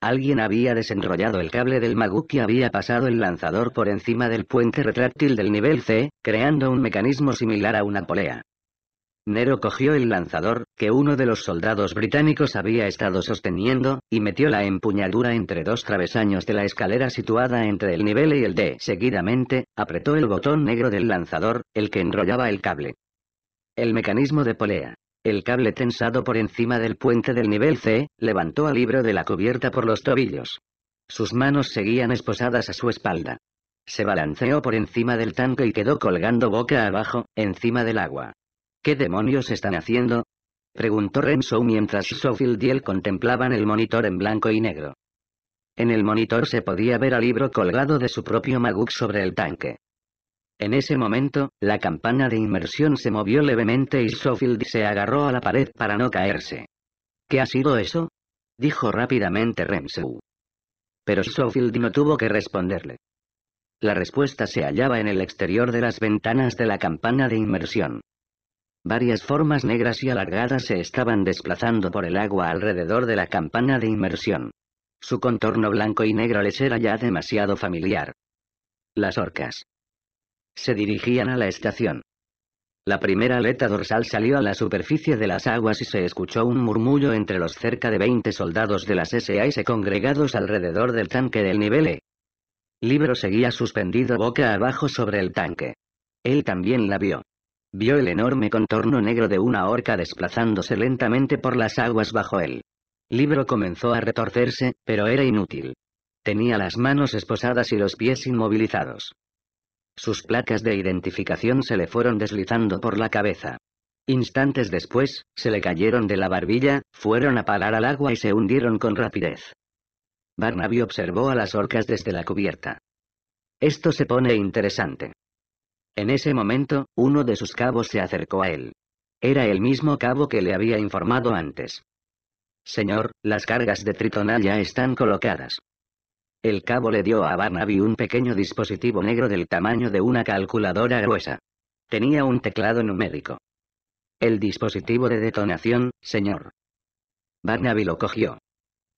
Alguien había desenrollado el cable del Maguk y había pasado el lanzador por encima del puente retráctil del nivel C, creando un mecanismo similar a una polea. Nero cogió el lanzador, que uno de los soldados británicos había estado sosteniendo, y metió la empuñadura entre dos travesaños de la escalera situada entre el nivel y el D. Seguidamente, apretó el botón negro del lanzador, el que enrollaba el cable. El mecanismo de polea. El cable tensado por encima del puente del nivel C, levantó al libro de la cubierta por los tobillos. Sus manos seguían esposadas a su espalda. Se balanceó por encima del tanque y quedó colgando boca abajo, encima del agua. ¿Qué demonios están haciendo? Preguntó Renzo mientras Sofield y él contemplaban el monitor en blanco y negro. En el monitor se podía ver al libro colgado de su propio Maguk sobre el tanque. En ese momento, la campana de inmersión se movió levemente y Sofield se agarró a la pared para no caerse. ¿Qué ha sido eso? dijo rápidamente Renzo. Pero Sofield no tuvo que responderle. La respuesta se hallaba en el exterior de las ventanas de la campana de inmersión. Varias formas negras y alargadas se estaban desplazando por el agua alrededor de la campana de inmersión. Su contorno blanco y negro les era ya demasiado familiar. Las orcas. Se dirigían a la estación. La primera aleta dorsal salió a la superficie de las aguas y se escuchó un murmullo entre los cerca de 20 soldados de las SAS congregados alrededor del tanque del nivel E. Libro seguía suspendido boca abajo sobre el tanque. Él también la vio. Vio el enorme contorno negro de una orca desplazándose lentamente por las aguas bajo él. Libro comenzó a retorcerse, pero era inútil. Tenía las manos esposadas y los pies inmovilizados. Sus placas de identificación se le fueron deslizando por la cabeza. Instantes después, se le cayeron de la barbilla, fueron a parar al agua y se hundieron con rapidez. Barnaby observó a las orcas desde la cubierta. Esto se pone interesante. En ese momento, uno de sus cabos se acercó a él. Era el mismo cabo que le había informado antes. Señor, las cargas de tritonal ya están colocadas. El cabo le dio a Barnaby un pequeño dispositivo negro del tamaño de una calculadora gruesa. Tenía un teclado numérico. El dispositivo de detonación, señor. Barnaby lo cogió.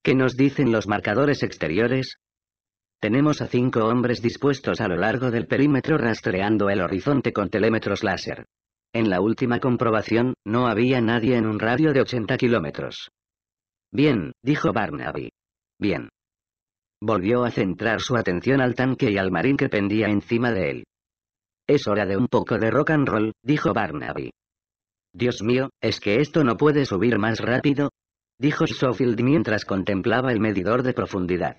¿Qué nos dicen los marcadores exteriores? Tenemos a cinco hombres dispuestos a lo largo del perímetro rastreando el horizonte con telémetros láser. En la última comprobación, no había nadie en un radio de 80 kilómetros. Bien, dijo Barnaby. Bien. Volvió a centrar su atención al tanque y al marín que pendía encima de él. Es hora de un poco de rock and roll, dijo Barnaby. Dios mío, ¿es que esto no puede subir más rápido? dijo Schofield mientras contemplaba el medidor de profundidad.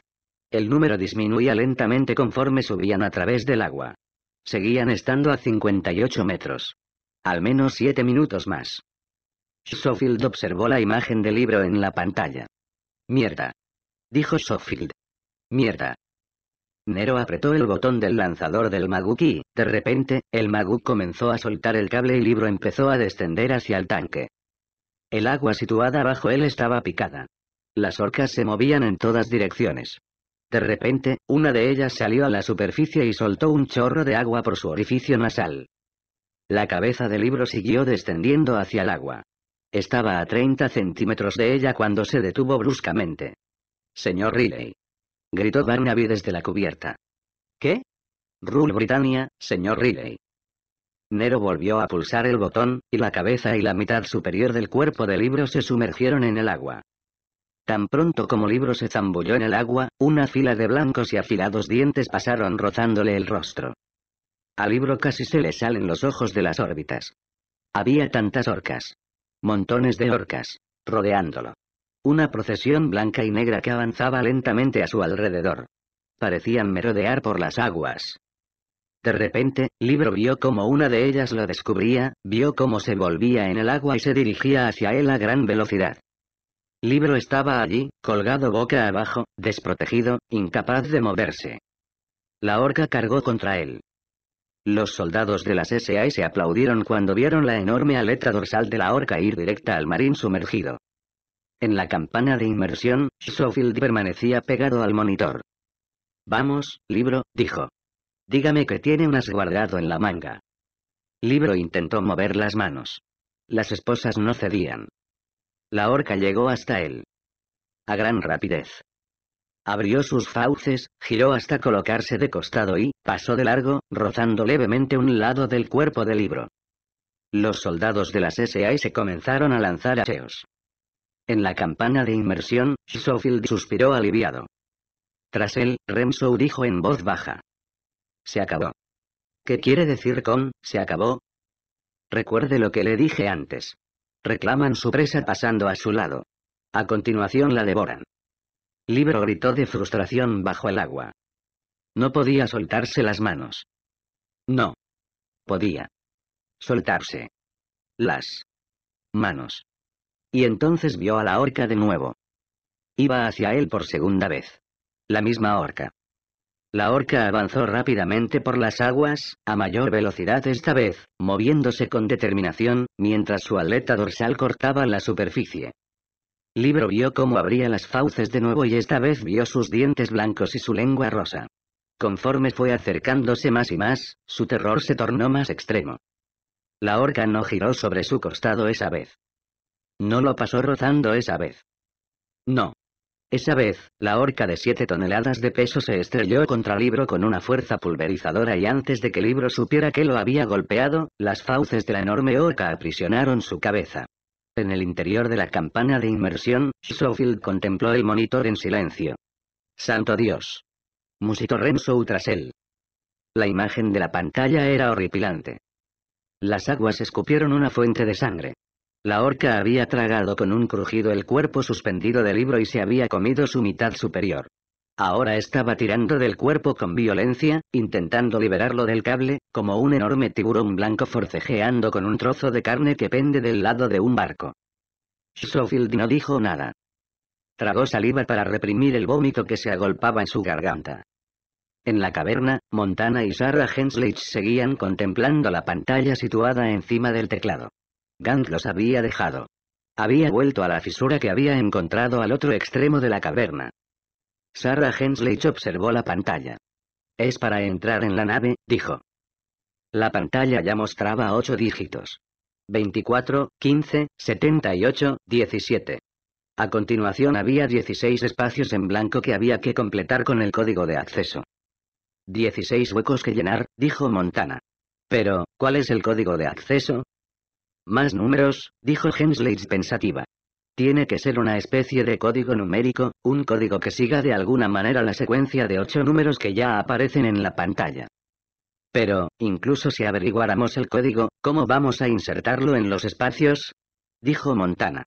El número disminuía lentamente conforme subían a través del agua. Seguían estando a 58 metros. Al menos siete minutos más. Schofield observó la imagen del libro en la pantalla. Mierda. Dijo Schofield. Mierda. Nero apretó el botón del lanzador del Maguk y, de repente, el Maguk comenzó a soltar el cable y el libro empezó a descender hacia el tanque. El agua situada bajo él estaba picada. Las orcas se movían en todas direcciones. De repente, una de ellas salió a la superficie y soltó un chorro de agua por su orificio nasal. La cabeza del libro siguió descendiendo hacia el agua. Estaba a 30 centímetros de ella cuando se detuvo bruscamente. Señor Riley. Gritó Barnaby desde la cubierta. ¿Qué? Rule Britannia, señor Riley. Nero volvió a pulsar el botón, y la cabeza y la mitad superior del cuerpo del libro se sumergieron en el agua. Tan pronto como Libro se zambulló en el agua, una fila de blancos y afilados dientes pasaron rozándole el rostro. A Libro casi se le salen los ojos de las órbitas. Había tantas orcas. Montones de orcas. Rodeándolo. Una procesión blanca y negra que avanzaba lentamente a su alrededor. Parecían merodear por las aguas. De repente, Libro vio como una de ellas lo descubría, vio cómo se volvía en el agua y se dirigía hacia él a gran velocidad. Libro estaba allí, colgado boca abajo, desprotegido, incapaz de moverse. La horca cargó contra él. Los soldados de las S.A.I. se aplaudieron cuando vieron la enorme aleta dorsal de la horca ir directa al marín sumergido. En la campana de inmersión, Schofield permanecía pegado al monitor. Vamos, libro, dijo. Dígame que tiene un as guardado en la manga. Libro intentó mover las manos. Las esposas no cedían. La horca llegó hasta él. A gran rapidez. Abrió sus fauces, giró hasta colocarse de costado y, pasó de largo, rozando levemente un lado del cuerpo del libro. Los soldados de las S.A. se comenzaron a lanzar aseos. En la campana de inmersión, Schofield suspiró aliviado. Tras él, Remso dijo en voz baja. Se acabó. ¿Qué quiere decir con, se acabó? Recuerde lo que le dije antes reclaman su presa pasando a su lado. A continuación la devoran. Libro gritó de frustración bajo el agua. No podía soltarse las manos. No. Podía. Soltarse. Las. Manos. Y entonces vio a la horca de nuevo. Iba hacia él por segunda vez. La misma horca. La orca avanzó rápidamente por las aguas, a mayor velocidad esta vez, moviéndose con determinación, mientras su aleta dorsal cortaba la superficie. Libro vio cómo abría las fauces de nuevo y esta vez vio sus dientes blancos y su lengua rosa. Conforme fue acercándose más y más, su terror se tornó más extremo. La orca no giró sobre su costado esa vez. No lo pasó rozando esa vez. No, esa vez, la horca de 7 toneladas de peso se estrelló contra Libro con una fuerza pulverizadora y antes de que Libro supiera que lo había golpeado, las fauces de la enorme horca aprisionaron su cabeza. En el interior de la campana de inmersión, Schofield contempló el monitor en silencio. ¡Santo Dios! Musitó Renzo tras él. La imagen de la pantalla era horripilante. Las aguas escupieron una fuente de sangre. La orca había tragado con un crujido el cuerpo suspendido del libro y se había comido su mitad superior. Ahora estaba tirando del cuerpo con violencia, intentando liberarlo del cable, como un enorme tiburón blanco forcejeando con un trozo de carne que pende del lado de un barco. Schofield no dijo nada. Tragó saliva para reprimir el vómito que se agolpaba en su garganta. En la caverna, Montana y Sarah Hensley seguían contemplando la pantalla situada encima del teclado. Gant los había dejado. Había vuelto a la fisura que había encontrado al otro extremo de la caverna. Sarah Hensley observó la pantalla. Es para entrar en la nave, dijo. La pantalla ya mostraba ocho dígitos. 24, 15, 78, 17. A continuación había 16 espacios en blanco que había que completar con el código de acceso. 16 huecos que llenar, dijo Montana. Pero, ¿cuál es el código de acceso? Más números, dijo Henslitz pensativa. Tiene que ser una especie de código numérico, un código que siga de alguna manera la secuencia de ocho números que ya aparecen en la pantalla. Pero, incluso si averiguáramos el código, ¿cómo vamos a insertarlo en los espacios? dijo Montana.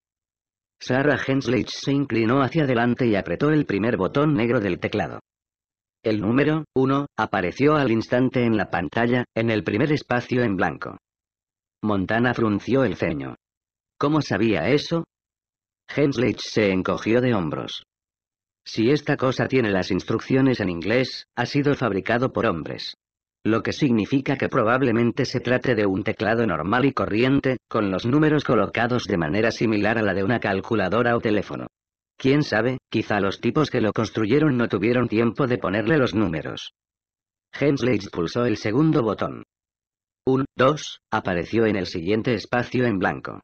Sarah Henslitz se inclinó hacia adelante y apretó el primer botón negro del teclado. El número, 1, apareció al instante en la pantalla, en el primer espacio en blanco. Montana frunció el ceño. ¿Cómo sabía eso? Hemblage se encogió de hombros. Si esta cosa tiene las instrucciones en inglés, ha sido fabricado por hombres. Lo que significa que probablemente se trate de un teclado normal y corriente, con los números colocados de manera similar a la de una calculadora o teléfono. Quién sabe, quizá los tipos que lo construyeron no tuvieron tiempo de ponerle los números. Hemblage pulsó el segundo botón. Un, dos, apareció en el siguiente espacio en blanco.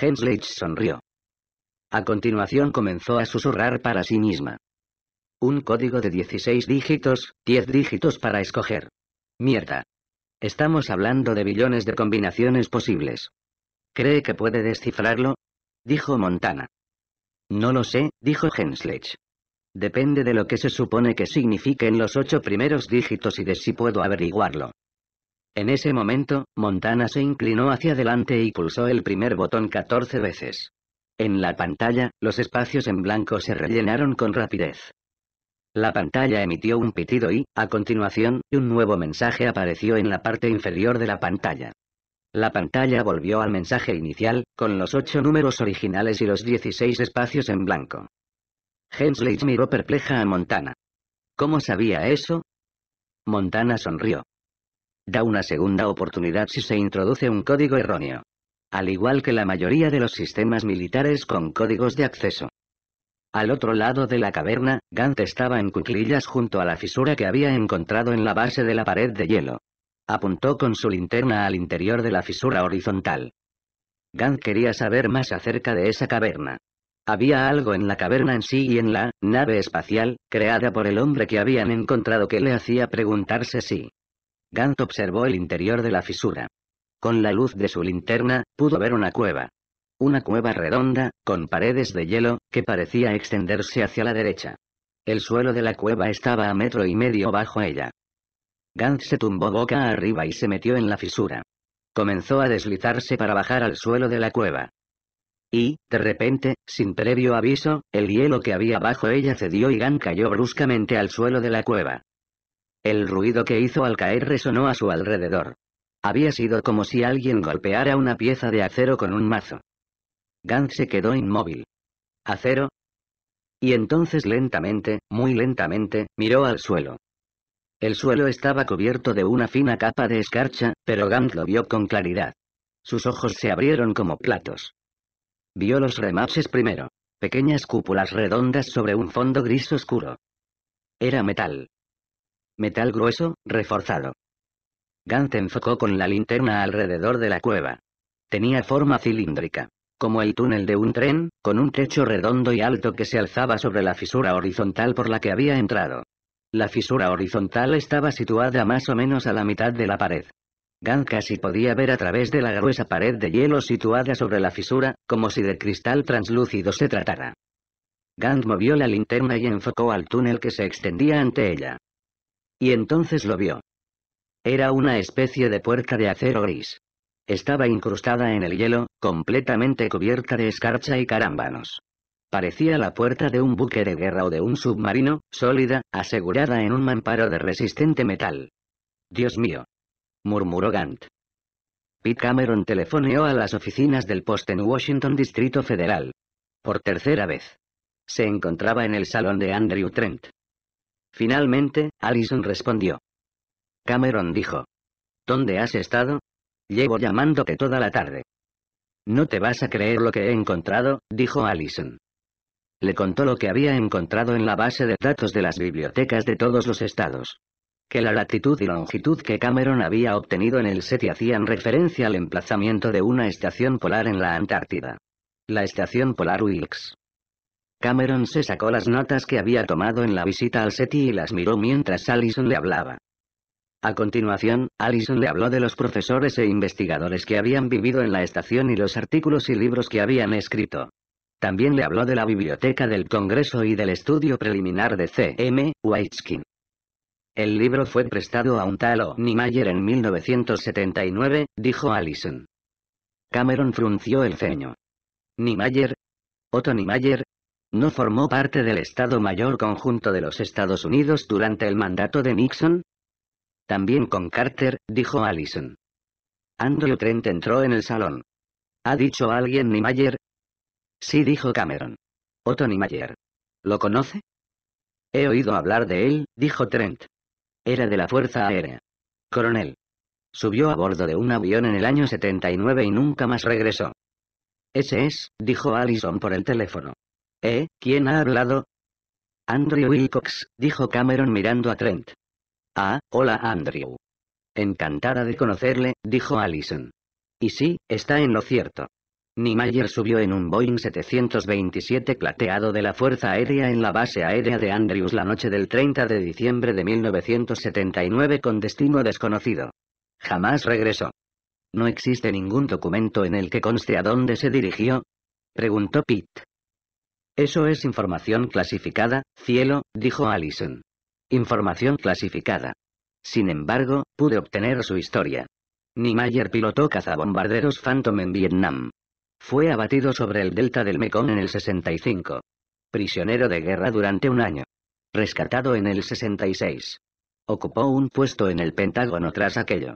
Hensleich sonrió. A continuación comenzó a susurrar para sí misma. Un código de 16 dígitos, 10 dígitos para escoger. Mierda. Estamos hablando de billones de combinaciones posibles. ¿Cree que puede descifrarlo? Dijo Montana. No lo sé, dijo Henslech. Depende de lo que se supone que signifiquen los ocho primeros dígitos y de si puedo averiguarlo. En ese momento, Montana se inclinó hacia adelante y pulsó el primer botón 14 veces. En la pantalla, los espacios en blanco se rellenaron con rapidez. La pantalla emitió un pitido y, a continuación, un nuevo mensaje apareció en la parte inferior de la pantalla. La pantalla volvió al mensaje inicial, con los ocho números originales y los 16 espacios en blanco. Hensley miró perpleja a Montana. ¿Cómo sabía eso? Montana sonrió. Da una segunda oportunidad si se introduce un código erróneo. Al igual que la mayoría de los sistemas militares con códigos de acceso. Al otro lado de la caverna, Gant estaba en cuclillas junto a la fisura que había encontrado en la base de la pared de hielo. Apuntó con su linterna al interior de la fisura horizontal. Gant quería saber más acerca de esa caverna. Había algo en la caverna en sí y en la nave espacial, creada por el hombre que habían encontrado que le hacía preguntarse si Gant observó el interior de la fisura. Con la luz de su linterna, pudo ver una cueva. Una cueva redonda, con paredes de hielo, que parecía extenderse hacia la derecha. El suelo de la cueva estaba a metro y medio bajo ella. Gant se tumbó boca arriba y se metió en la fisura. Comenzó a deslizarse para bajar al suelo de la cueva. Y, de repente, sin previo aviso, el hielo que había bajo ella cedió y Gant cayó bruscamente al suelo de la cueva. El ruido que hizo al caer resonó a su alrededor. Había sido como si alguien golpeara una pieza de acero con un mazo. Gant se quedó inmóvil. ¿Acero? Y entonces lentamente, muy lentamente, miró al suelo. El suelo estaba cubierto de una fina capa de escarcha, pero Gant lo vio con claridad. Sus ojos se abrieron como platos. Vio los remaches primero. Pequeñas cúpulas redondas sobre un fondo gris oscuro. Era metal metal grueso, reforzado. Gant enfocó con la linterna alrededor de la cueva. Tenía forma cilíndrica, como el túnel de un tren, con un techo redondo y alto que se alzaba sobre la fisura horizontal por la que había entrado. La fisura horizontal estaba situada más o menos a la mitad de la pared. Gant casi podía ver a través de la gruesa pared de hielo situada sobre la fisura, como si de cristal translúcido se tratara. Gant movió la linterna y enfocó al túnel que se extendía ante ella. Y entonces lo vio. Era una especie de puerta de acero gris. Estaba incrustada en el hielo, completamente cubierta de escarcha y carámbanos. Parecía la puerta de un buque de guerra o de un submarino, sólida, asegurada en un mamparo de resistente metal. Dios mío. murmuró Gant. Pete Cameron telefoneó a las oficinas del Post en Washington Distrito Federal. Por tercera vez. Se encontraba en el salón de Andrew Trent. Finalmente, Allison respondió. Cameron dijo. ¿Dónde has estado? Llevo llamándote toda la tarde. No te vas a creer lo que he encontrado, dijo Allison. Le contó lo que había encontrado en la base de datos de las bibliotecas de todos los estados. Que la latitud y longitud que Cameron había obtenido en el set hacían referencia al emplazamiento de una estación polar en la Antártida. La estación polar Wilkes. Cameron se sacó las notas que había tomado en la visita al SETI y las miró mientras Allison le hablaba. A continuación, Allison le habló de los profesores e investigadores que habían vivido en la estación y los artículos y libros que habían escrito. También le habló de la biblioteca del Congreso y del estudio preliminar de C. M. Whiteskin. El libro fue prestado a un tal o. Niemeyer en 1979, dijo Allison. Cameron frunció el ceño. ¿Niemeyer? ¿Otto Niemeyer? no formó parte del Estado Mayor Conjunto de los Estados Unidos durante el mandato de Nixon? También con Carter, dijo Allison. Andrew Trent entró en el salón. ¿Ha dicho alguien Mayer Sí, dijo Cameron. Otto Mayer? ¿Lo conoce? He oído hablar de él, dijo Trent. Era de la Fuerza Aérea. Coronel. Subió a bordo de un avión en el año 79 y nunca más regresó. Ese es, dijo Allison por el teléfono. ¿Eh? ¿Quién ha hablado? Andrew Wilcox, dijo Cameron mirando a Trent. Ah, hola Andrew. Encantada de conocerle, dijo Allison. Y sí, está en lo cierto. Niemeyer subió en un Boeing 727 plateado de la Fuerza Aérea en la base aérea de Andrews la noche del 30 de diciembre de 1979 con destino desconocido. Jamás regresó. ¿No existe ningún documento en el que conste a dónde se dirigió? Preguntó Pitt. Eso es información clasificada, cielo, dijo Allison. Información clasificada. Sin embargo, pude obtener su historia. Niemeyer pilotó cazabombarderos Phantom en Vietnam. Fue abatido sobre el delta del Mekong en el 65. Prisionero de guerra durante un año. Rescatado en el 66. Ocupó un puesto en el Pentágono tras aquello.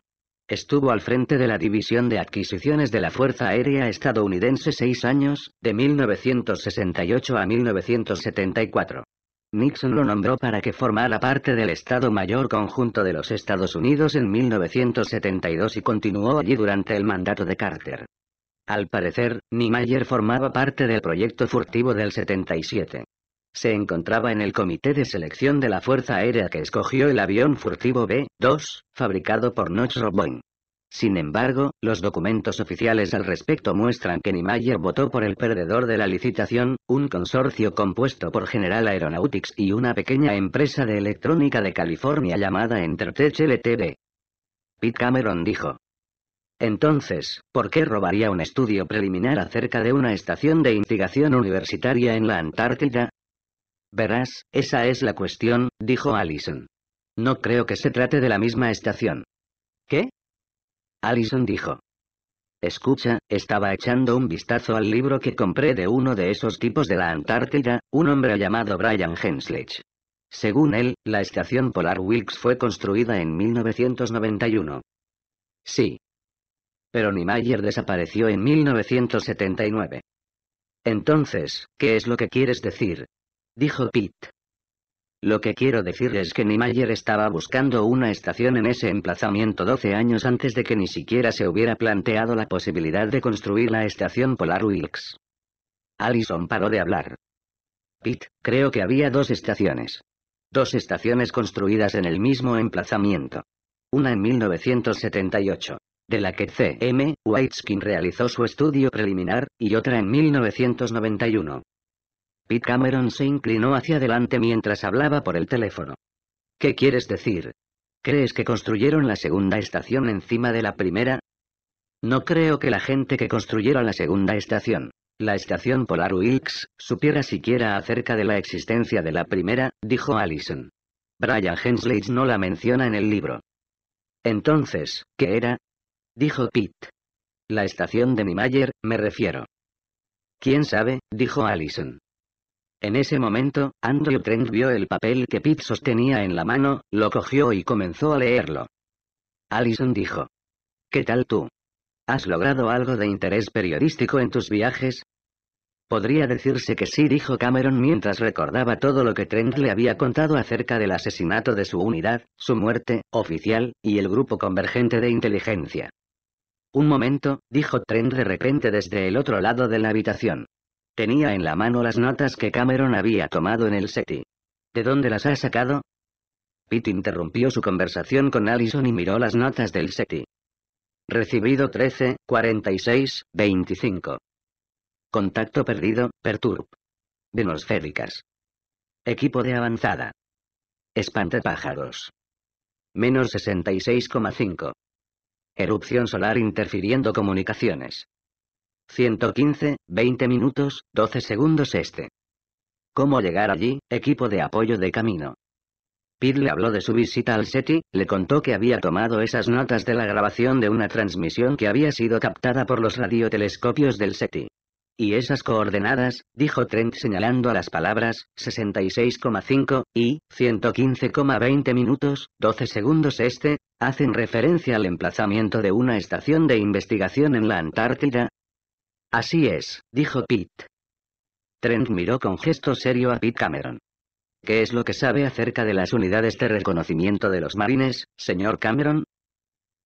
Estuvo al frente de la División de Adquisiciones de la Fuerza Aérea Estadounidense seis años, de 1968 a 1974. Nixon lo nombró para que formara parte del Estado Mayor Conjunto de los Estados Unidos en 1972 y continuó allí durante el mandato de Carter. Al parecer, Niemeyer formaba parte del proyecto furtivo del 77 se encontraba en el comité de selección de la Fuerza Aérea que escogió el avión furtivo B-2, fabricado por Northrop Boeing. Sin embargo, los documentos oficiales al respecto muestran que Niemeyer votó por el perdedor de la licitación, un consorcio compuesto por General Aeronautics y una pequeña empresa de electrónica de California llamada Entertech LTV. Pete Cameron dijo. Entonces, ¿por qué robaría un estudio preliminar acerca de una estación de instigación universitaria en la Antártida? Verás, esa es la cuestión, dijo Allison. No creo que se trate de la misma estación. ¿Qué? Allison dijo. Escucha, estaba echando un vistazo al libro que compré de uno de esos tipos de la Antártida, un hombre llamado Brian henslich Según él, la estación Polar Wilkes fue construida en 1991. Sí. Pero Niemeyer desapareció en 1979. Entonces, ¿qué es lo que quieres decir? dijo Pete. Lo que quiero decir es que Niemeyer estaba buscando una estación en ese emplazamiento 12 años antes de que ni siquiera se hubiera planteado la posibilidad de construir la estación Polar Wilkes. Allison paró de hablar. Pete, creo que había dos estaciones. Dos estaciones construidas en el mismo emplazamiento. Una en 1978, de la que C.M. Whiteskin realizó su estudio preliminar, y otra en 1991, Pete Cameron se inclinó hacia adelante mientras hablaba por el teléfono. ¿Qué quieres decir? ¿Crees que construyeron la segunda estación encima de la primera? No creo que la gente que construyera la segunda estación, la estación Polar Wilkes, supiera siquiera acerca de la existencia de la primera, dijo Allison. Brian Hensley no la menciona en el libro. Entonces, ¿qué era? dijo Pete. La estación de Nimayer, me refiero. ¿Quién sabe? dijo Allison. En ese momento, Andrew Trent vio el papel que Pete sostenía en la mano, lo cogió y comenzó a leerlo. Allison dijo. ¿Qué tal tú? ¿Has logrado algo de interés periodístico en tus viajes? Podría decirse que sí, dijo Cameron mientras recordaba todo lo que Trent le había contado acerca del asesinato de su unidad, su muerte, oficial, y el grupo convergente de inteligencia. Un momento, dijo Trent de repente desde el otro lado de la habitación. Tenía en la mano las notas que Cameron había tomado en el SETI. ¿De dónde las ha sacado? Pete interrumpió su conversación con Allison y miró las notas del SETI. Recibido 13, 46, 25. Contacto perdido, Perturb. Venosféricas. Equipo de avanzada. pájaros. Menos 66,5. Erupción solar interfiriendo comunicaciones. 115, 20 minutos, 12 segundos este. ¿Cómo llegar allí, equipo de apoyo de camino? Pete le habló de su visita al SETI, le contó que había tomado esas notas de la grabación de una transmisión que había sido captada por los radiotelescopios del SETI. Y esas coordenadas, dijo Trent señalando a las palabras, 66,5 y 115,20 minutos, 12 segundos este, hacen referencia al emplazamiento de una estación de investigación en la Antártida, Así es, dijo Pete. Trent miró con gesto serio a Pete Cameron. ¿Qué es lo que sabe acerca de las unidades de reconocimiento de los marines, señor Cameron?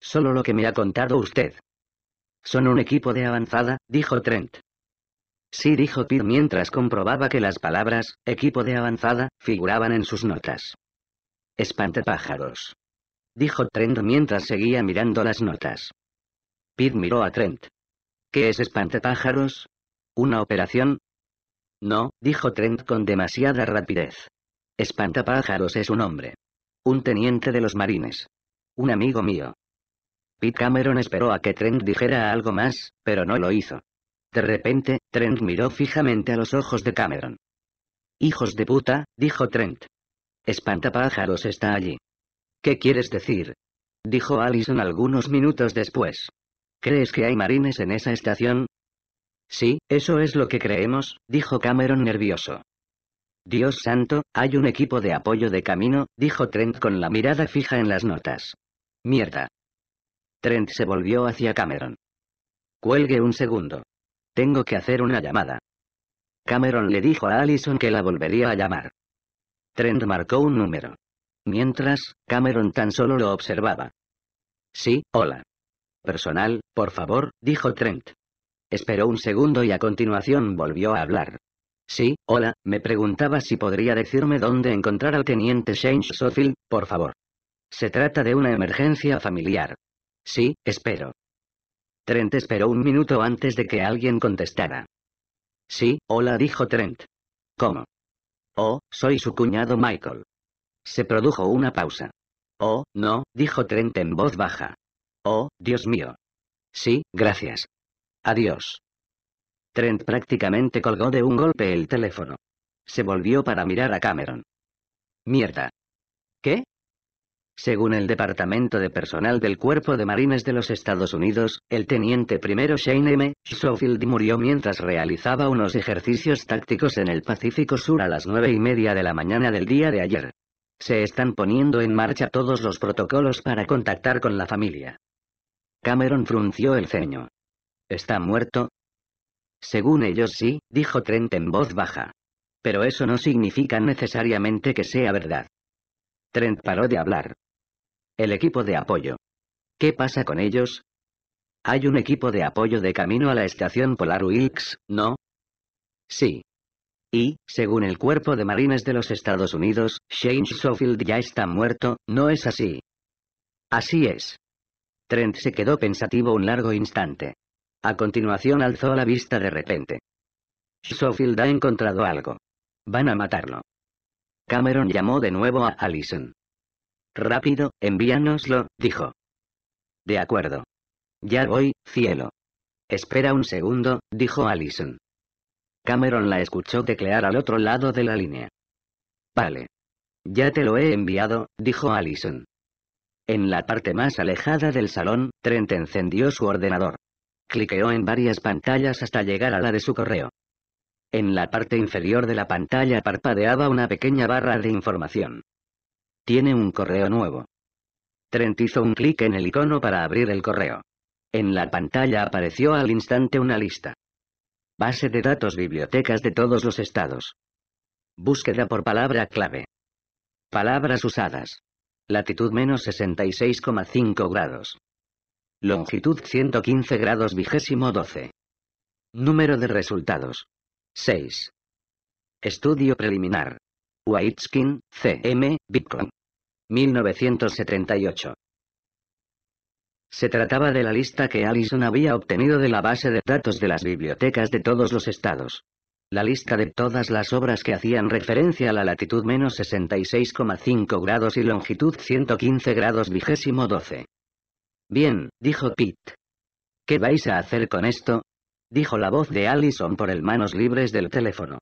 Solo lo que me ha contado usted. Son un equipo de avanzada, dijo Trent. Sí, dijo Pete mientras comprobaba que las palabras, equipo de avanzada, figuraban en sus notas. «Espantepájaros». Dijo Trent mientras seguía mirando las notas. Pete miró a Trent. ¿Qué es espantapájaros? ¿Una operación? No, dijo Trent con demasiada rapidez. Espantapájaros es un hombre. Un teniente de los marines. Un amigo mío. Pete Cameron esperó a que Trent dijera algo más, pero no lo hizo. De repente, Trent miró fijamente a los ojos de Cameron. Hijos de puta, dijo Trent. Espantapájaros está allí. ¿Qué quieres decir? dijo Allison algunos minutos después. ¿Crees que hay marines en esa estación? Sí, eso es lo que creemos, dijo Cameron nervioso. Dios santo, hay un equipo de apoyo de camino, dijo Trent con la mirada fija en las notas. Mierda. Trent se volvió hacia Cameron. Cuelgue un segundo. Tengo que hacer una llamada. Cameron le dijo a Allison que la volvería a llamar. Trent marcó un número. Mientras, Cameron tan solo lo observaba. Sí, hola personal, por favor, dijo Trent. Esperó un segundo y a continuación volvió a hablar. Sí, hola, me preguntaba si podría decirme dónde encontrar al teniente Shane Sofield, por favor. Se trata de una emergencia familiar. Sí, espero. Trent esperó un minuto antes de que alguien contestara. Sí, hola, dijo Trent. ¿Cómo? Oh, soy su cuñado Michael. Se produjo una pausa. Oh, no, dijo Trent en voz baja. Oh, Dios mío. Sí, gracias. Adiós. Trent prácticamente colgó de un golpe el teléfono. Se volvió para mirar a Cameron. Mierda. ¿Qué? Según el Departamento de Personal del Cuerpo de Marines de los Estados Unidos, el teniente primero Shane M. Schofield murió mientras realizaba unos ejercicios tácticos en el Pacífico Sur a las nueve y media de la mañana del día de ayer. Se están poniendo en marcha todos los protocolos para contactar con la familia. Cameron frunció el ceño. ¿Está muerto? Según ellos sí, dijo Trent en voz baja. Pero eso no significa necesariamente que sea verdad. Trent paró de hablar. El equipo de apoyo. ¿Qué pasa con ellos? Hay un equipo de apoyo de camino a la estación polar Wilkes, ¿no? Sí. Y, según el cuerpo de marines de los Estados Unidos, Shane Schofield ya está muerto, ¿no es así? Así es. Trent se quedó pensativo un largo instante. A continuación alzó la vista de repente. Schofield ha encontrado algo. Van a matarlo. Cameron llamó de nuevo a Allison. Rápido, envíanoslo, dijo. De acuerdo. Ya voy, cielo. Espera un segundo, dijo Allison. Cameron la escuchó teclear al otro lado de la línea. Vale. Ya te lo he enviado, dijo Allison. En la parte más alejada del salón, Trent encendió su ordenador. Cliqueó en varias pantallas hasta llegar a la de su correo. En la parte inferior de la pantalla parpadeaba una pequeña barra de información. Tiene un correo nuevo. Trent hizo un clic en el icono para abrir el correo. En la pantalla apareció al instante una lista. Base de datos bibliotecas de todos los estados. Búsqueda por palabra clave. Palabras usadas latitud menos 66,5 grados. Longitud 115 grados vigésimo 12. Número de resultados. 6. Estudio preliminar. Whiteskin, CM, Bitcoin. 1978. Se trataba de la lista que Allison había obtenido de la base de datos de las bibliotecas de todos los estados. La lista de todas las obras que hacían referencia a la latitud menos 66,5 grados y longitud 115 grados vigésimo 12. Bien, dijo Pete. ¿Qué vais a hacer con esto? Dijo la voz de Allison por el manos libres del teléfono.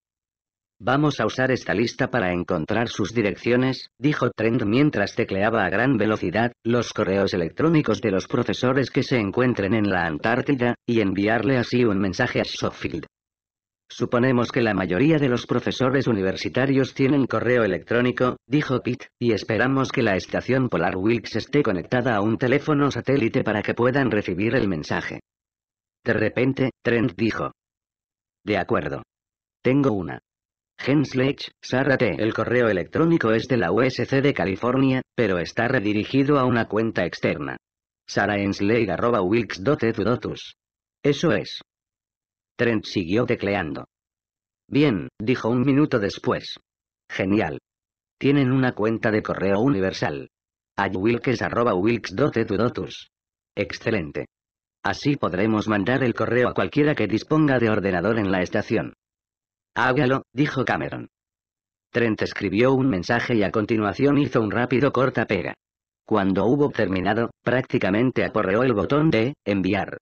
Vamos a usar esta lista para encontrar sus direcciones, dijo Trent mientras tecleaba a gran velocidad los correos electrónicos de los profesores que se encuentren en la Antártida, y enviarle así un mensaje a Schofield. Suponemos que la mayoría de los profesores universitarios tienen correo electrónico, dijo Pete, y esperamos que la estación Polar Wilkes esté conectada a un teléfono satélite para que puedan recibir el mensaje. De repente, Trent dijo. De acuerdo. Tengo una. sara Sárrate. El correo electrónico es de la USC de California, pero está redirigido a una cuenta externa. Sarahensley.wilkes.edu.tus. Eso es. Trent siguió tecleando. Bien, dijo un minuto después. Genial. Tienen una cuenta de correo universal. aywilkes.wilks.edu.tus. Excelente. Así podremos mandar el correo a cualquiera que disponga de ordenador en la estación. Hágalo, dijo Cameron. Trent escribió un mensaje y a continuación hizo un rápido corta pega. Cuando hubo terminado, prácticamente aporreó el botón de enviar.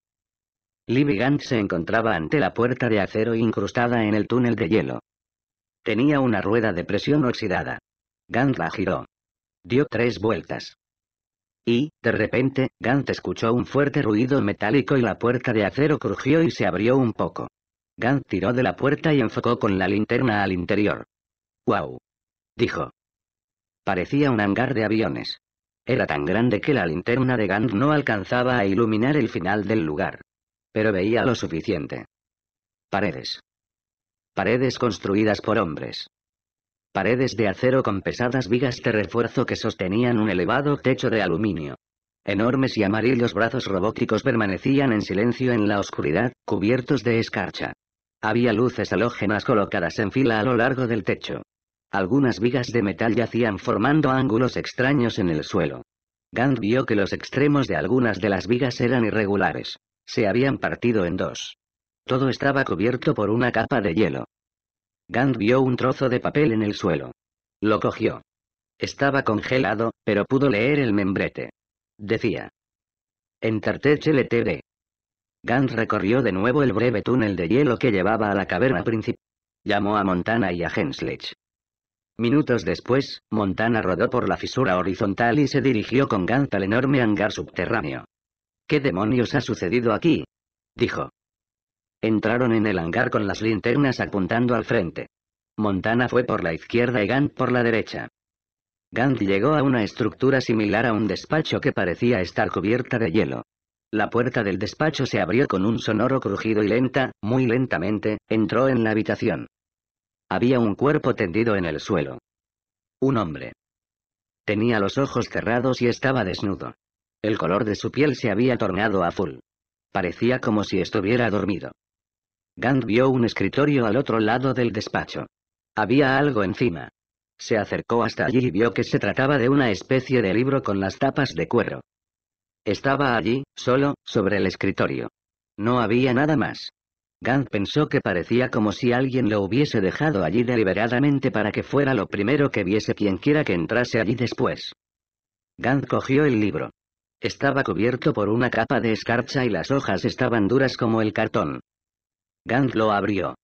Libby Gant se encontraba ante la puerta de acero incrustada en el túnel de hielo. Tenía una rueda de presión oxidada. Gant la giró. Dio tres vueltas. Y, de repente, Gant escuchó un fuerte ruido metálico y la puerta de acero crujió y se abrió un poco. Gant tiró de la puerta y enfocó con la linterna al interior. ¡Guau! dijo. Parecía un hangar de aviones. Era tan grande que la linterna de Gant no alcanzaba a iluminar el final del lugar pero veía lo suficiente. Paredes. Paredes construidas por hombres. Paredes de acero con pesadas vigas de refuerzo que sostenían un elevado techo de aluminio. Enormes y amarillos brazos robóticos permanecían en silencio en la oscuridad, cubiertos de escarcha. Había luces halógenas colocadas en fila a lo largo del techo. Algunas vigas de metal yacían formando ángulos extraños en el suelo. Gant vio que los extremos de algunas de las vigas eran irregulares. Se habían partido en dos. Todo estaba cubierto por una capa de hielo. Gant vio un trozo de papel en el suelo. Lo cogió. Estaba congelado, pero pudo leer el membrete. Decía. Entertech TV». Gant recorrió de nuevo el breve túnel de hielo que llevaba a la caverna principal. Llamó a Montana y a henslich Minutos después, Montana rodó por la fisura horizontal y se dirigió con Gant al enorme hangar subterráneo. ¿Qué demonios ha sucedido aquí? dijo. Entraron en el hangar con las linternas apuntando al frente. Montana fue por la izquierda y Gant por la derecha. Gant llegó a una estructura similar a un despacho que parecía estar cubierta de hielo. La puerta del despacho se abrió con un sonoro crujido y lenta, muy lentamente, entró en la habitación. Había un cuerpo tendido en el suelo. Un hombre. Tenía los ojos cerrados y estaba desnudo. El color de su piel se había tornado azul. Parecía como si estuviera dormido. Gant vio un escritorio al otro lado del despacho. Había algo encima. Se acercó hasta allí y vio que se trataba de una especie de libro con las tapas de cuero. Estaba allí, solo, sobre el escritorio. No había nada más. Gant pensó que parecía como si alguien lo hubiese dejado allí deliberadamente para que fuera lo primero que viese quienquiera que entrase allí después. Gant cogió el libro. Estaba cubierto por una capa de escarcha y las hojas estaban duras como el cartón. Gant lo abrió.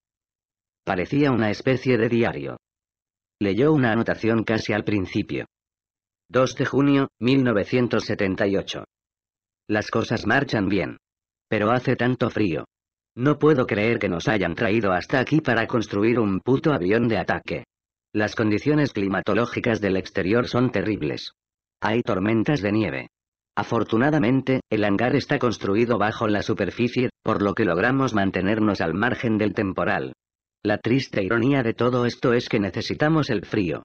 Parecía una especie de diario. Leyó una anotación casi al principio. 2 de junio, 1978. Las cosas marchan bien. Pero hace tanto frío. No puedo creer que nos hayan traído hasta aquí para construir un puto avión de ataque. Las condiciones climatológicas del exterior son terribles. Hay tormentas de nieve. Afortunadamente, el hangar está construido bajo la superficie, por lo que logramos mantenernos al margen del temporal. La triste ironía de todo esto es que necesitamos el frío.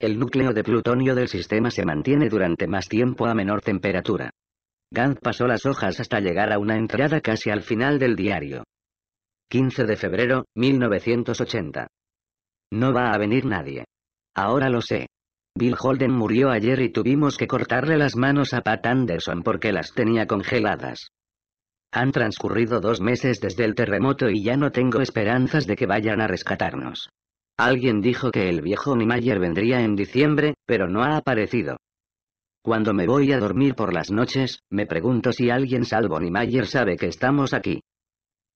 El núcleo de plutonio del sistema se mantiene durante más tiempo a menor temperatura. Gant pasó las hojas hasta llegar a una entrada casi al final del diario. 15 de febrero, 1980. No va a venir nadie. Ahora lo sé. Bill Holden murió ayer y tuvimos que cortarle las manos a Pat Anderson porque las tenía congeladas. Han transcurrido dos meses desde el terremoto y ya no tengo esperanzas de que vayan a rescatarnos. Alguien dijo que el viejo Niemeyer vendría en diciembre, pero no ha aparecido. Cuando me voy a dormir por las noches, me pregunto si alguien salvo Niemeyer sabe que estamos aquí.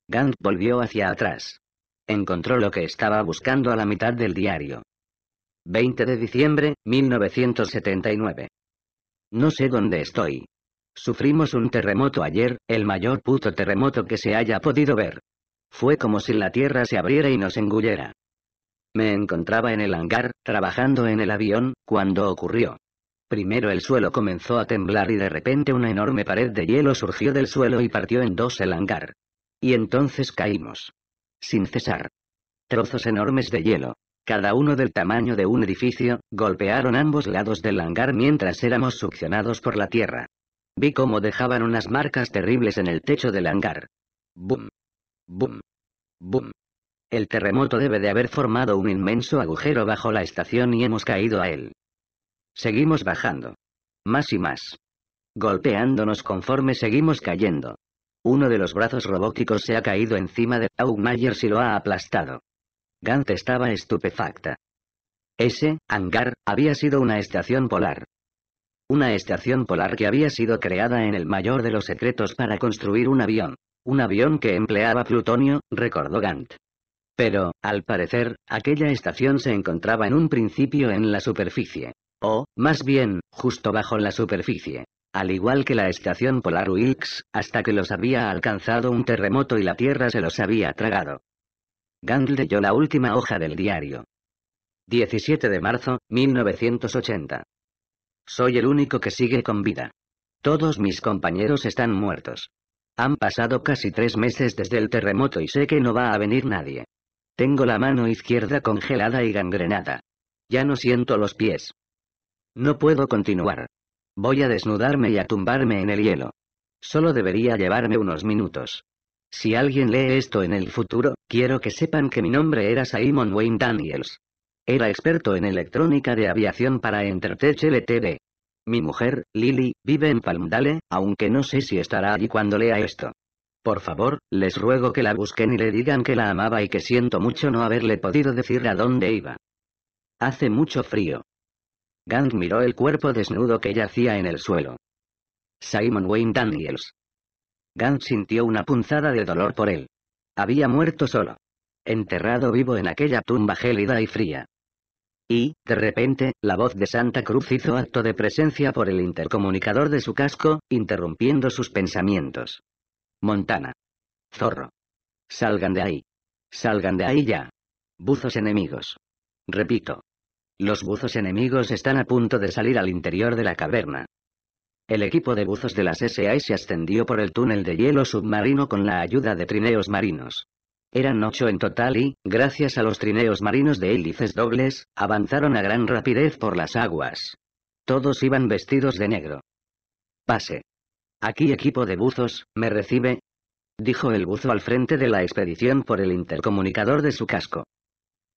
Gant volvió hacia atrás. Encontró lo que estaba buscando a la mitad del diario. 20 de diciembre, 1979. No sé dónde estoy. Sufrimos un terremoto ayer, el mayor puto terremoto que se haya podido ver. Fue como si la tierra se abriera y nos engullera. Me encontraba en el hangar, trabajando en el avión, cuando ocurrió. Primero el suelo comenzó a temblar y de repente una enorme pared de hielo surgió del suelo y partió en dos el hangar. Y entonces caímos. Sin cesar. Trozos enormes de hielo cada uno del tamaño de un edificio, golpearon ambos lados del hangar mientras éramos succionados por la tierra. Vi cómo dejaban unas marcas terribles en el techo del hangar. ¡Bum! Boom. Boom. El terremoto debe de haber formado un inmenso agujero bajo la estación y hemos caído a él. Seguimos bajando. Más y más. Golpeándonos conforme seguimos cayendo. Uno de los brazos robóticos se ha caído encima de mayer y lo ha aplastado. Gant estaba estupefacta. Ese, hangar, había sido una estación polar. Una estación polar que había sido creada en el mayor de los secretos para construir un avión. Un avión que empleaba plutonio, recordó Gant. Pero, al parecer, aquella estación se encontraba en un principio en la superficie. O, más bien, justo bajo la superficie. Al igual que la estación polar Wilkes, hasta que los había alcanzado un terremoto y la Tierra se los había tragado. Gang yo la última hoja del diario. 17 de marzo, 1980. Soy el único que sigue con vida. Todos mis compañeros están muertos. Han pasado casi tres meses desde el terremoto y sé que no va a venir nadie. Tengo la mano izquierda congelada y gangrenada. Ya no siento los pies. No puedo continuar. Voy a desnudarme y a tumbarme en el hielo. Solo debería llevarme unos minutos. Si alguien lee esto en el futuro, quiero que sepan que mi nombre era Simon Wayne Daniels. Era experto en electrónica de aviación para Entertech LTV. Mi mujer, Lily, vive en Palmdale, aunque no sé si estará allí cuando lea esto. Por favor, les ruego que la busquen y le digan que la amaba y que siento mucho no haberle podido decir a dónde iba. Hace mucho frío. Gang miró el cuerpo desnudo que yacía en el suelo. Simon Wayne Daniels. Gan sintió una punzada de dolor por él. Había muerto solo. Enterrado vivo en aquella tumba gélida y fría. Y, de repente, la voz de Santa Cruz hizo acto de presencia por el intercomunicador de su casco, interrumpiendo sus pensamientos. Montana. Zorro. Salgan de ahí. Salgan de ahí ya. Buzos enemigos. Repito. Los buzos enemigos están a punto de salir al interior de la caverna. El equipo de buzos de las S.A.I. se ascendió por el túnel de hielo submarino con la ayuda de trineos marinos. Eran ocho en total y, gracias a los trineos marinos de hélices dobles, avanzaron a gran rapidez por las aguas. Todos iban vestidos de negro. Pase. Aquí equipo de buzos, ¿me recibe? Dijo el buzo al frente de la expedición por el intercomunicador de su casco.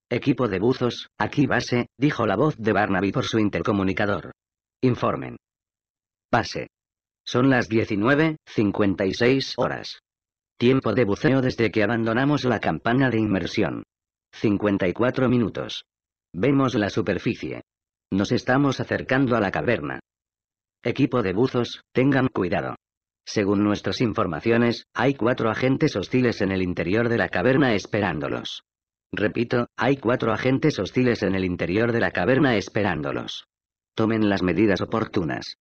Equipo de buzos, aquí base, dijo la voz de Barnaby por su intercomunicador. Informen. Pase. Son las 19.56 horas. Tiempo de buceo desde que abandonamos la campana de inmersión. 54 minutos. Vemos la superficie. Nos estamos acercando a la caverna. Equipo de buzos, tengan cuidado. Según nuestras informaciones, hay cuatro agentes hostiles en el interior de la caverna esperándolos. Repito, hay cuatro agentes hostiles en el interior de la caverna esperándolos. Tomen las medidas oportunas.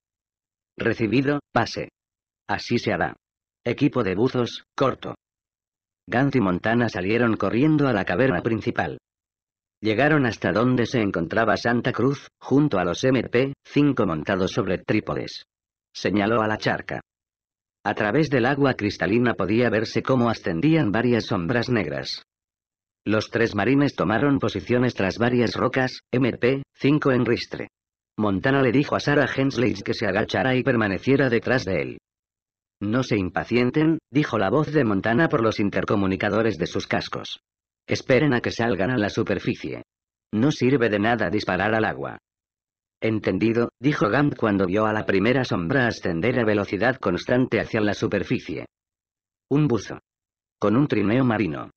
Recibido, pase. Así se hará. Equipo de buzos, corto. Gantz y Montana salieron corriendo a la caverna principal. Llegaron hasta donde se encontraba Santa Cruz, junto a los MP-5 montados sobre trípodes. Señaló a la charca. A través del agua cristalina podía verse cómo ascendían varias sombras negras. Los tres marines tomaron posiciones tras varias rocas, MP-5 en ristre. Montana le dijo a Sarah Hensley que se agachara y permaneciera detrás de él. No se impacienten, dijo la voz de Montana por los intercomunicadores de sus cascos. Esperen a que salgan a la superficie. No sirve de nada disparar al agua. Entendido, dijo Gant cuando vio a la primera sombra ascender a velocidad constante hacia la superficie. Un buzo. Con un trineo marino.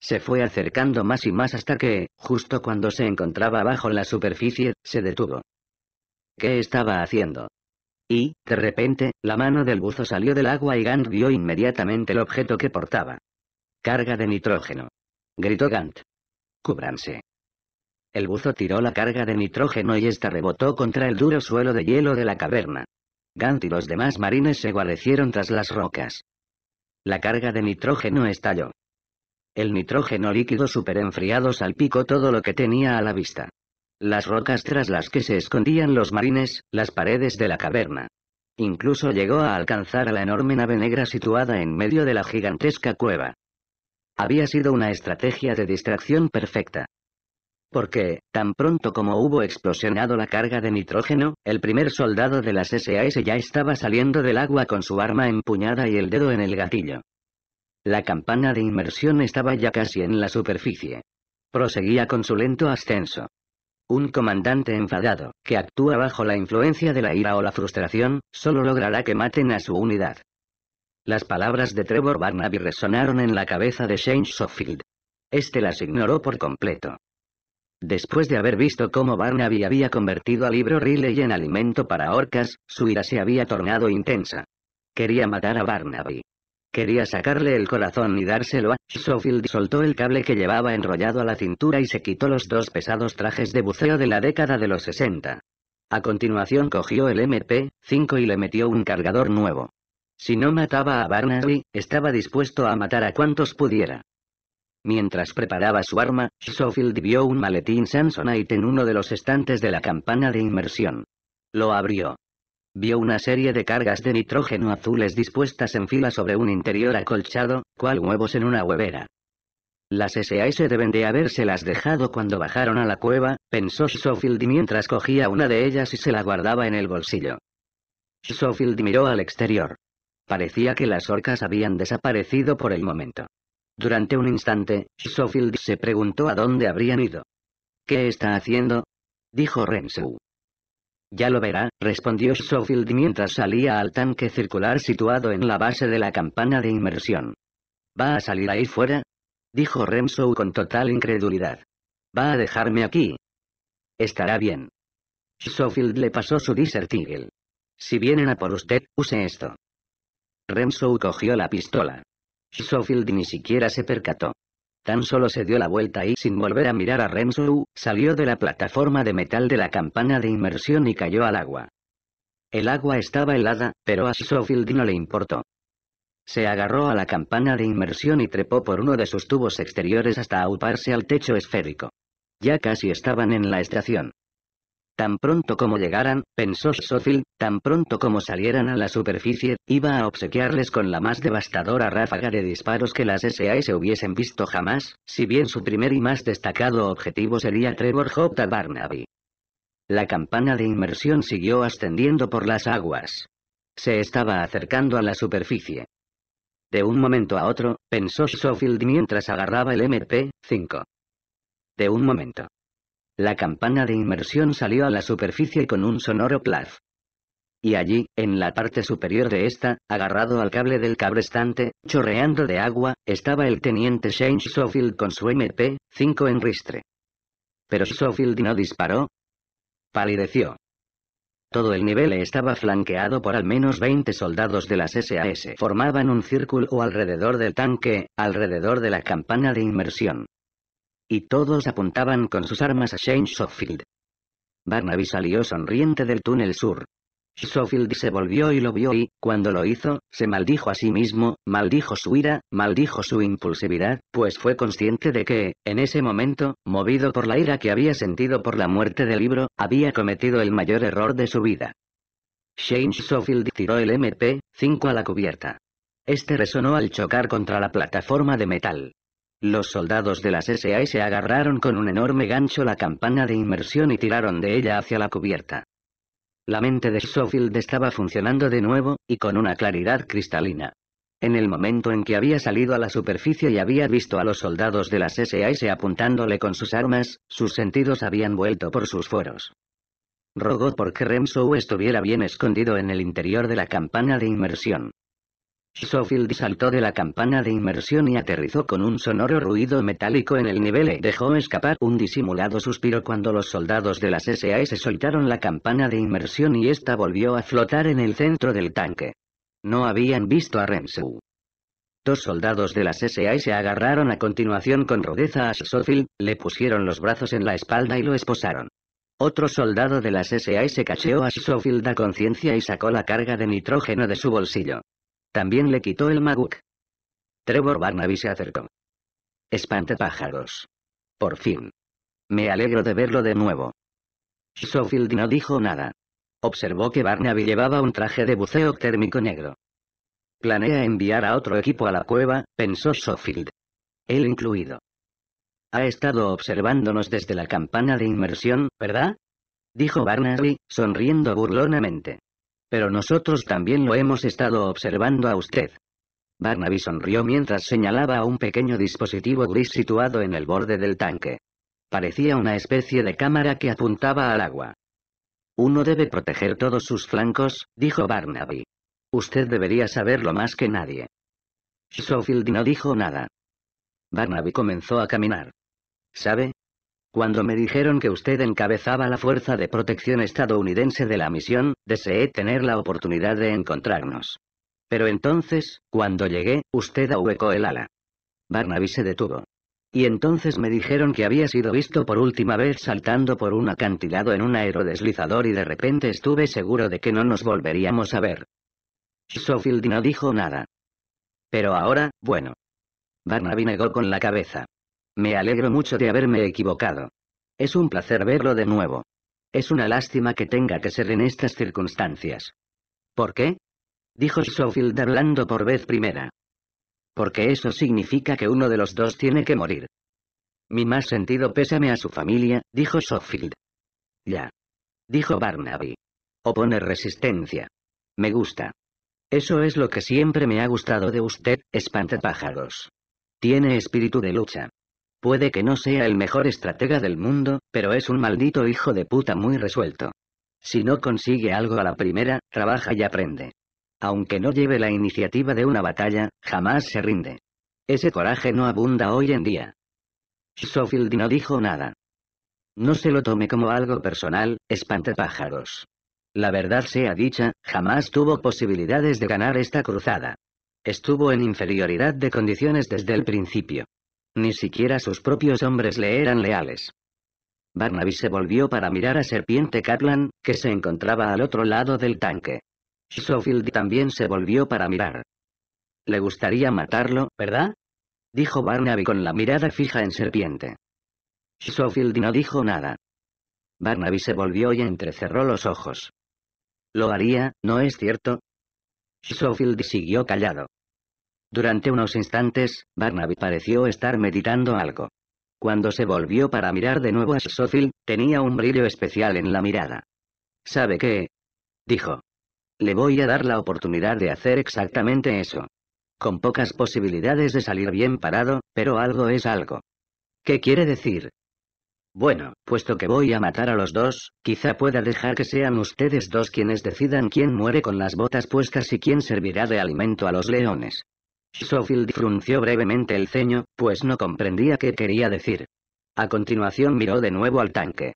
Se fue acercando más y más hasta que, justo cuando se encontraba bajo la superficie, se detuvo. ¿Qué estaba haciendo? Y, de repente, la mano del buzo salió del agua y Gant vio inmediatamente el objeto que portaba. Carga de nitrógeno. Gritó Gant. Cúbranse. El buzo tiró la carga de nitrógeno y esta rebotó contra el duro suelo de hielo de la caverna. Gant y los demás marines se guarecieron tras las rocas. La carga de nitrógeno estalló. El nitrógeno líquido superenfriado salpicó todo lo que tenía a la vista las rocas tras las que se escondían los marines, las paredes de la caverna. Incluso llegó a alcanzar a la enorme nave negra situada en medio de la gigantesca cueva. Había sido una estrategia de distracción perfecta. Porque, tan pronto como hubo explosionado la carga de nitrógeno, el primer soldado de las SAS ya estaba saliendo del agua con su arma empuñada y el dedo en el gatillo. La campana de inmersión estaba ya casi en la superficie. Proseguía con su lento ascenso. Un comandante enfadado, que actúa bajo la influencia de la ira o la frustración, solo logrará que maten a su unidad. Las palabras de Trevor Barnaby resonaron en la cabeza de Shane Schofield. Este las ignoró por completo. Después de haber visto cómo Barnaby había convertido al libro Riley en alimento para orcas, su ira se había tornado intensa. Quería matar a Barnaby. Quería sacarle el corazón y dárselo a Schofield. Soltó el cable que llevaba enrollado a la cintura y se quitó los dos pesados trajes de buceo de la década de los 60. A continuación cogió el MP-5 y le metió un cargador nuevo. Si no mataba a Barnaby, estaba dispuesto a matar a cuantos pudiera. Mientras preparaba su arma, Schofield vio un maletín Samsonite en uno de los estantes de la campana de inmersión. Lo abrió. Vio una serie de cargas de nitrógeno azules dispuestas en fila sobre un interior acolchado, cual huevos en una huevera. Las SAS deben de habérselas dejado cuando bajaron a la cueva, pensó Schofield mientras cogía una de ellas y se la guardaba en el bolsillo. Schofield miró al exterior. Parecía que las orcas habían desaparecido por el momento. Durante un instante, Schofield se preguntó a dónde habrían ido. ¿Qué está haciendo? dijo Rensu. Ya lo verá, respondió Schofield mientras salía al tanque circular situado en la base de la campana de inmersión. ¿Va a salir ahí fuera? Dijo remso con total incredulidad. ¿Va a dejarme aquí? Estará bien. Schofield le pasó su Eagle. Si vienen a por usted, use esto. Remso cogió la pistola. Schofield ni siquiera se percató. Tan solo se dio la vuelta y, sin volver a mirar a Rensu, salió de la plataforma de metal de la campana de inmersión y cayó al agua. El agua estaba helada, pero a Schofield no le importó. Se agarró a la campana de inmersión y trepó por uno de sus tubos exteriores hasta auparse al techo esférico. Ya casi estaban en la estación. Tan pronto como llegaran, pensó Sofield, tan pronto como salieran a la superficie, iba a obsequiarles con la más devastadora ráfaga de disparos que las SAS hubiesen visto jamás, si bien su primer y más destacado objetivo sería Trevor J. Barnaby. La campana de inmersión siguió ascendiendo por las aguas. Se estaba acercando a la superficie. De un momento a otro, pensó Sofield mientras agarraba el MP-5. De un momento la campana de inmersión salió a la superficie con un sonoro plaf. Y allí, en la parte superior de esta, agarrado al cable del cabrestante, chorreando de agua, estaba el teniente Shane Schofield con su MP-5 en ristre. Pero Schofield no disparó. Palideció. Todo el nivel estaba flanqueado por al menos 20 soldados de las SAS. Formaban un círculo alrededor del tanque, alrededor de la campana de inmersión. Y todos apuntaban con sus armas a Shane Schofield. Barnaby salió sonriente del túnel sur. Schofield se volvió y lo vio y, cuando lo hizo, se maldijo a sí mismo, maldijo su ira, maldijo su impulsividad, pues fue consciente de que, en ese momento, movido por la ira que había sentido por la muerte del libro, había cometido el mayor error de su vida. Shane Schofield tiró el MP-5 a la cubierta. Este resonó al chocar contra la plataforma de metal. Los soldados de las se agarraron con un enorme gancho la campana de inmersión y tiraron de ella hacia la cubierta. La mente de Schofield estaba funcionando de nuevo, y con una claridad cristalina. En el momento en que había salido a la superficie y había visto a los soldados de las SAS apuntándole con sus armas, sus sentidos habían vuelto por sus foros. Rogó por que Remsou estuviera bien escondido en el interior de la campana de inmersión. Schofield saltó de la campana de inmersión y aterrizó con un sonoro ruido metálico en el nivel. E dejó escapar un disimulado suspiro cuando los soldados de las se soltaron la campana de inmersión y esta volvió a flotar en el centro del tanque. No habían visto a Rensu. Dos soldados de las SAS se agarraron a continuación con rudeza a Schofield, le pusieron los brazos en la espalda y lo esposaron. Otro soldado de las se cacheó a Schofield a conciencia y sacó la carga de nitrógeno de su bolsillo. También le quitó el Maguk. Trevor Barnaby se acercó. pájaros. Por fin. Me alegro de verlo de nuevo. Schofield no dijo nada. Observó que Barnaby llevaba un traje de buceo térmico negro. Planea enviar a otro equipo a la cueva, pensó Schofield. Él incluido. Ha estado observándonos desde la campana de inmersión, ¿verdad? Dijo Barnaby, sonriendo burlonamente. Pero nosotros también lo hemos estado observando a usted. Barnaby sonrió mientras señalaba a un pequeño dispositivo gris situado en el borde del tanque. Parecía una especie de cámara que apuntaba al agua. Uno debe proteger todos sus flancos, dijo Barnaby. Usted debería saberlo más que nadie. Schofield no dijo nada. Barnaby comenzó a caminar. ¿Sabe? Cuando me dijeron que usted encabezaba la Fuerza de Protección Estadounidense de la misión, deseé tener la oportunidad de encontrarnos. Pero entonces, cuando llegué, usted ahuecó el ala. Barnaby se detuvo. Y entonces me dijeron que había sido visto por última vez saltando por un acantilado en un aerodeslizador y de repente estuve seguro de que no nos volveríamos a ver. Schofield no dijo nada. Pero ahora, bueno. Barnaby negó con la cabeza. Me alegro mucho de haberme equivocado. Es un placer verlo de nuevo. Es una lástima que tenga que ser en estas circunstancias. ¿Por qué? Dijo Schofield hablando por vez primera. Porque eso significa que uno de los dos tiene que morir. Mi más sentido pésame a su familia, dijo Schofield. Ya. Dijo Barnaby. Opone resistencia. Me gusta. Eso es lo que siempre me ha gustado de usted, pájaros. Tiene espíritu de lucha. Puede que no sea el mejor estratega del mundo, pero es un maldito hijo de puta muy resuelto. Si no consigue algo a la primera, trabaja y aprende. Aunque no lleve la iniciativa de una batalla, jamás se rinde. Ese coraje no abunda hoy en día. Sofield no dijo nada. No se lo tome como algo personal, espantapájaros. La verdad sea dicha, jamás tuvo posibilidades de ganar esta cruzada. Estuvo en inferioridad de condiciones desde el principio. Ni siquiera sus propios hombres le eran leales. Barnaby se volvió para mirar a Serpiente Kaplan, que se encontraba al otro lado del tanque. Schofield también se volvió para mirar. Le gustaría matarlo, ¿verdad? Dijo Barnaby con la mirada fija en Serpiente. Schofield no dijo nada. Barnaby se volvió y entrecerró los ojos. Lo haría, ¿no es cierto? Schofield siguió callado. Durante unos instantes, Barnaby pareció estar meditando algo. Cuando se volvió para mirar de nuevo a Sophil, tenía un brillo especial en la mirada. ¿Sabe qué? Dijo. Le voy a dar la oportunidad de hacer exactamente eso. Con pocas posibilidades de salir bien parado, pero algo es algo. ¿Qué quiere decir? Bueno, puesto que voy a matar a los dos, quizá pueda dejar que sean ustedes dos quienes decidan quién muere con las botas puestas y quién servirá de alimento a los leones. Schofield frunció brevemente el ceño, pues no comprendía qué quería decir. A continuación miró de nuevo al tanque.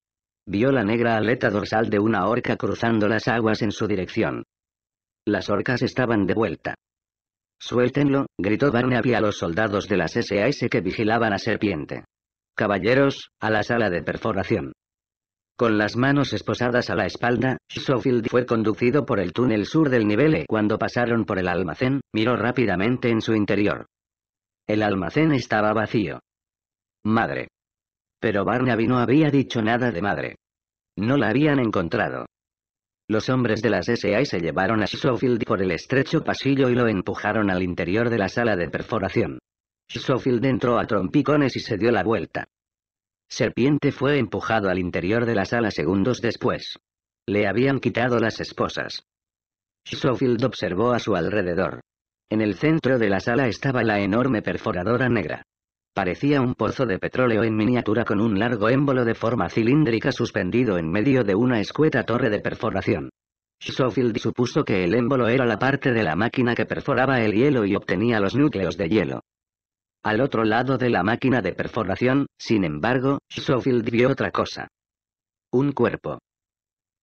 Vio la negra aleta dorsal de una orca cruzando las aguas en su dirección. Las orcas estaban de vuelta. Suéltenlo, gritó Barnaby a los soldados de las SAS que vigilaban a Serpiente. Caballeros, a la sala de perforación. Con las manos esposadas a la espalda, Schofield fue conducido por el túnel sur del nivel E. Cuando pasaron por el almacén, miró rápidamente en su interior. El almacén estaba vacío. Madre. Pero Barnaby no había dicho nada de madre. No la habían encontrado. Los hombres de las SI se llevaron a Schofield por el estrecho pasillo y lo empujaron al interior de la sala de perforación. Schofield entró a trompicones y se dio la vuelta. Serpiente fue empujado al interior de la sala segundos después. Le habían quitado las esposas. Schofield observó a su alrededor. En el centro de la sala estaba la enorme perforadora negra. Parecía un pozo de petróleo en miniatura con un largo émbolo de forma cilíndrica suspendido en medio de una escueta torre de perforación. Schofield supuso que el émbolo era la parte de la máquina que perforaba el hielo y obtenía los núcleos de hielo. Al otro lado de la máquina de perforación, sin embargo, Schofield vio otra cosa. Un cuerpo.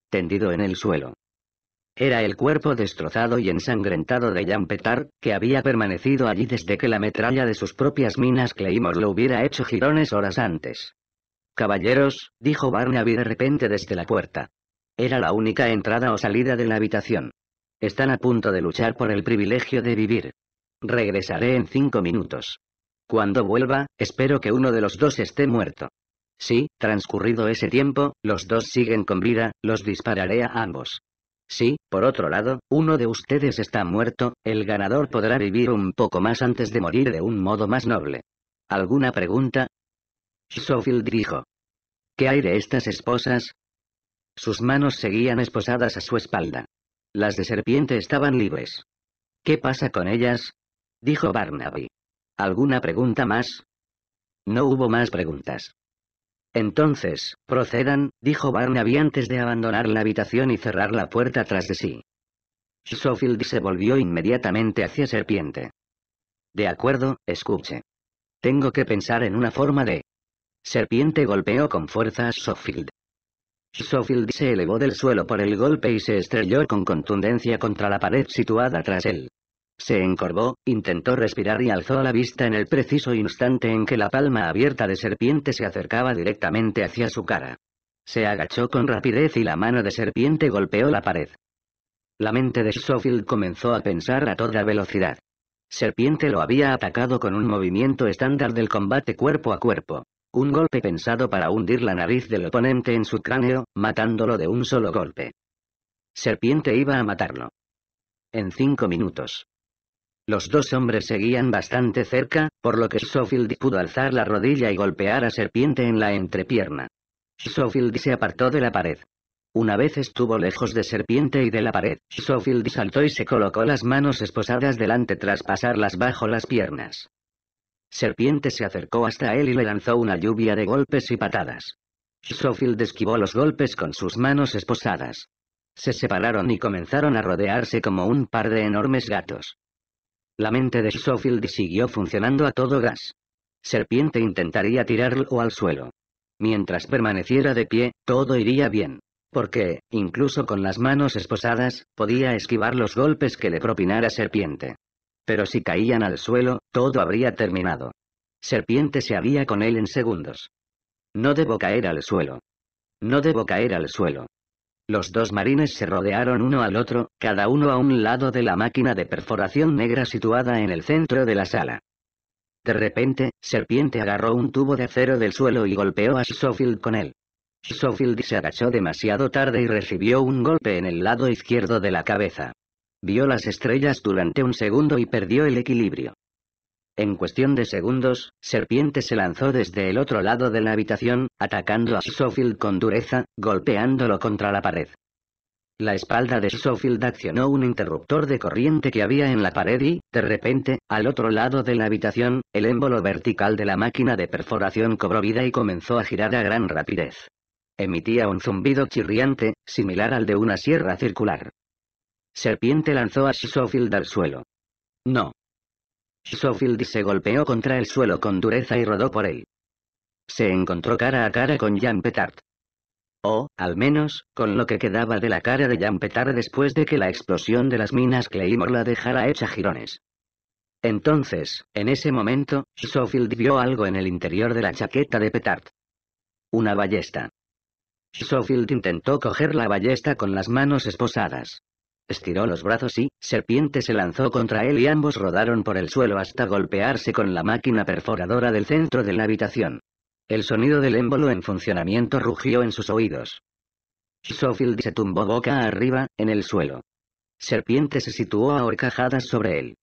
Tendido en el suelo. Era el cuerpo destrozado y ensangrentado de Jean Petard, que había permanecido allí desde que la metralla de sus propias minas Claymore lo hubiera hecho girones horas antes. Caballeros, dijo Barnaby de repente desde la puerta. Era la única entrada o salida de la habitación. Están a punto de luchar por el privilegio de vivir. Regresaré en cinco minutos. Cuando vuelva, espero que uno de los dos esté muerto. Si, transcurrido ese tiempo, los dos siguen con vida, los dispararé a ambos. Si, por otro lado, uno de ustedes está muerto, el ganador podrá vivir un poco más antes de morir de un modo más noble. ¿Alguna pregunta? Schofield dijo. ¿Qué hay de estas esposas? Sus manos seguían esposadas a su espalda. Las de serpiente estaban libres. ¿Qué pasa con ellas? dijo Barnaby. ¿Alguna pregunta más? No hubo más preguntas. Entonces, procedan, dijo Barnaby antes de abandonar la habitación y cerrar la puerta tras de sí. Schofield se volvió inmediatamente hacia Serpiente. De acuerdo, escuche. Tengo que pensar en una forma de... Serpiente golpeó con fuerza a Schofield. Schofield se elevó del suelo por el golpe y se estrelló con contundencia contra la pared situada tras él. Se encorvó, intentó respirar y alzó la vista en el preciso instante en que la palma abierta de serpiente se acercaba directamente hacia su cara. Se agachó con rapidez y la mano de serpiente golpeó la pared. La mente de Schofield comenzó a pensar a toda velocidad. Serpiente lo había atacado con un movimiento estándar del combate cuerpo a cuerpo. Un golpe pensado para hundir la nariz del oponente en su cráneo, matándolo de un solo golpe. Serpiente iba a matarlo. En cinco minutos. Los dos hombres seguían bastante cerca, por lo que Schofield pudo alzar la rodilla y golpear a Serpiente en la entrepierna. Schofield se apartó de la pared. Una vez estuvo lejos de Serpiente y de la pared, Schofield saltó y se colocó las manos esposadas delante tras pasarlas bajo las piernas. Serpiente se acercó hasta él y le lanzó una lluvia de golpes y patadas. Schofield esquivó los golpes con sus manos esposadas. Se separaron y comenzaron a rodearse como un par de enormes gatos. La mente de Schofield siguió funcionando a todo gas. Serpiente intentaría tirarlo al suelo. Mientras permaneciera de pie, todo iría bien. Porque, incluso con las manos esposadas, podía esquivar los golpes que le propinara Serpiente. Pero si caían al suelo, todo habría terminado. Serpiente se había con él en segundos. No debo caer al suelo. No debo caer al suelo. Los dos marines se rodearon uno al otro, cada uno a un lado de la máquina de perforación negra situada en el centro de la sala. De repente, Serpiente agarró un tubo de acero del suelo y golpeó a Schofield con él. Schofield se agachó demasiado tarde y recibió un golpe en el lado izquierdo de la cabeza. Vio las estrellas durante un segundo y perdió el equilibrio. En cuestión de segundos, Serpiente se lanzó desde el otro lado de la habitación, atacando a Schofield con dureza, golpeándolo contra la pared. La espalda de Schofield accionó un interruptor de corriente que había en la pared y, de repente, al otro lado de la habitación, el émbolo vertical de la máquina de perforación cobró vida y comenzó a girar a gran rapidez. Emitía un zumbido chirriante, similar al de una sierra circular. Serpiente lanzó a Schofield al suelo. No, Sofield se golpeó contra el suelo con dureza y rodó por él. Se encontró cara a cara con Jan Petard. O, al menos, con lo que quedaba de la cara de Jan Petard después de que la explosión de las minas Claymore la dejara hecha jirones. Entonces, en ese momento, Sofield vio algo en el interior de la chaqueta de Petard. Una ballesta. Sofield intentó coger la ballesta con las manos esposadas estiró los brazos y, Serpiente se lanzó contra él y ambos rodaron por el suelo hasta golpearse con la máquina perforadora del centro de la habitación. El sonido del émbolo en funcionamiento rugió en sus oídos. Schofield se tumbó boca arriba, en el suelo. Serpiente se situó a sobre él.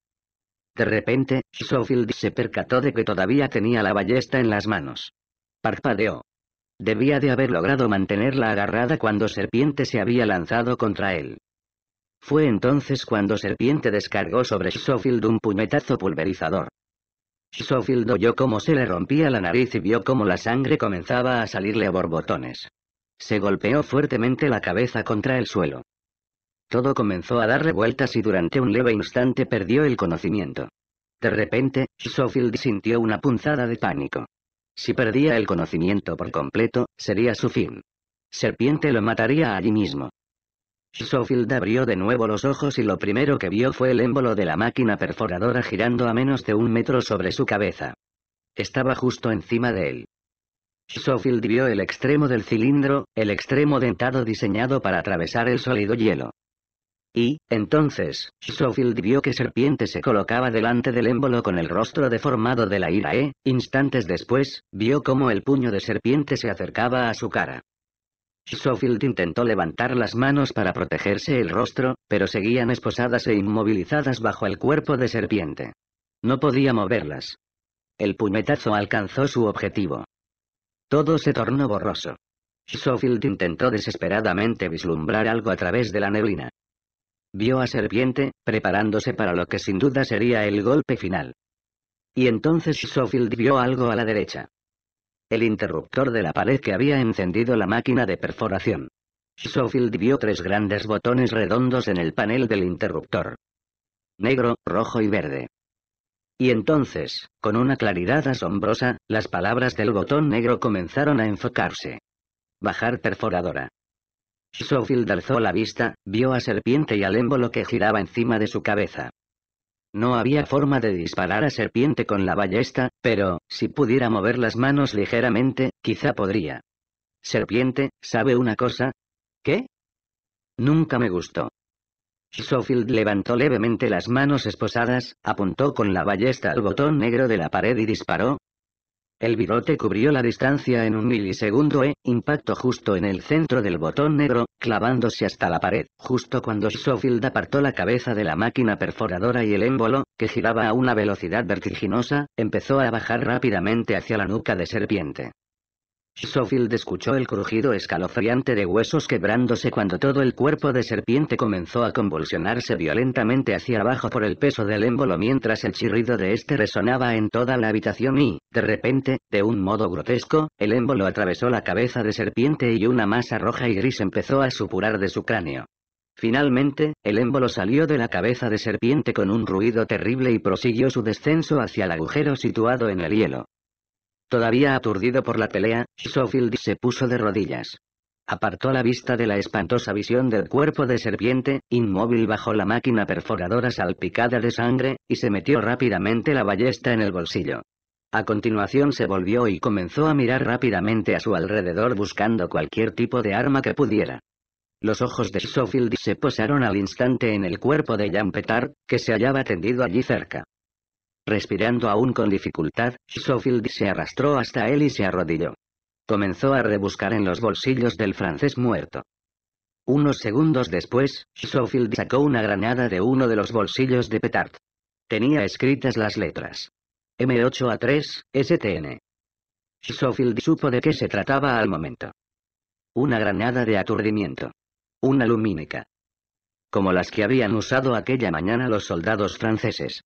De repente, Schofield se percató de que todavía tenía la ballesta en las manos. Parpadeó. Debía de haber logrado mantenerla agarrada cuando Serpiente se había lanzado contra él. Fue entonces cuando Serpiente descargó sobre Schofield un puñetazo pulverizador. Schofield oyó cómo se le rompía la nariz y vio cómo la sangre comenzaba a salirle a borbotones. Se golpeó fuertemente la cabeza contra el suelo. Todo comenzó a darle vueltas y durante un leve instante perdió el conocimiento. De repente, Schofield sintió una punzada de pánico. Si perdía el conocimiento por completo, sería su fin. Serpiente lo mataría allí mismo. Schofield abrió de nuevo los ojos y lo primero que vio fue el émbolo de la máquina perforadora girando a menos de un metro sobre su cabeza. Estaba justo encima de él. Schofield vio el extremo del cilindro, el extremo dentado diseñado para atravesar el sólido hielo. Y, entonces, Schofield vio que Serpiente se colocaba delante del émbolo con el rostro deformado de la ira e, instantes después, vio cómo el puño de Serpiente se acercaba a su cara. Sofield intentó levantar las manos para protegerse el rostro, pero seguían esposadas e inmovilizadas bajo el cuerpo de serpiente. No podía moverlas. El puñetazo alcanzó su objetivo. Todo se tornó borroso. Sofield intentó desesperadamente vislumbrar algo a través de la neblina. Vio a Serpiente, preparándose para lo que sin duda sería el golpe final. Y entonces Sofield vio algo a la derecha el interruptor de la pared que había encendido la máquina de perforación. Schofield vio tres grandes botones redondos en el panel del interruptor. Negro, rojo y verde. Y entonces, con una claridad asombrosa, las palabras del botón negro comenzaron a enfocarse. Bajar perforadora. Schofield alzó la vista, vio a Serpiente y al émbolo que giraba encima de su cabeza. No había forma de disparar a serpiente con la ballesta, pero, si pudiera mover las manos ligeramente, quizá podría. Serpiente, ¿sabe una cosa? ¿Qué? Nunca me gustó. Schofield levantó levemente las manos esposadas, apuntó con la ballesta al botón negro de la pared y disparó, el virote cubrió la distancia en un milisegundo e impacto justo en el centro del botón negro, clavándose hasta la pared, justo cuando Schofield apartó la cabeza de la máquina perforadora y el émbolo, que giraba a una velocidad vertiginosa, empezó a bajar rápidamente hacia la nuca de serpiente. Sofield escuchó el crujido escalofriante de huesos quebrándose cuando todo el cuerpo de serpiente comenzó a convulsionarse violentamente hacia abajo por el peso del émbolo mientras el chirrido de este resonaba en toda la habitación y, de repente, de un modo grotesco, el émbolo atravesó la cabeza de serpiente y una masa roja y gris empezó a supurar de su cráneo. Finalmente, el émbolo salió de la cabeza de serpiente con un ruido terrible y prosiguió su descenso hacia el agujero situado en el hielo. Todavía aturdido por la pelea, Schofield se puso de rodillas. Apartó la vista de la espantosa visión del cuerpo de serpiente, inmóvil bajo la máquina perforadora salpicada de sangre, y se metió rápidamente la ballesta en el bolsillo. A continuación se volvió y comenzó a mirar rápidamente a su alrededor buscando cualquier tipo de arma que pudiera. Los ojos de Schofield se posaron al instante en el cuerpo de Jean Petard, que se hallaba tendido allí cerca. Respirando aún con dificultad, Schofield se arrastró hasta él y se arrodilló. Comenzó a rebuscar en los bolsillos del francés muerto. Unos segundos después, Schofield sacó una granada de uno de los bolsillos de Petard. Tenía escritas las letras. M8A3, STN. Schofield supo de qué se trataba al momento. Una granada de aturdimiento. Una lumínica. Como las que habían usado aquella mañana los soldados franceses.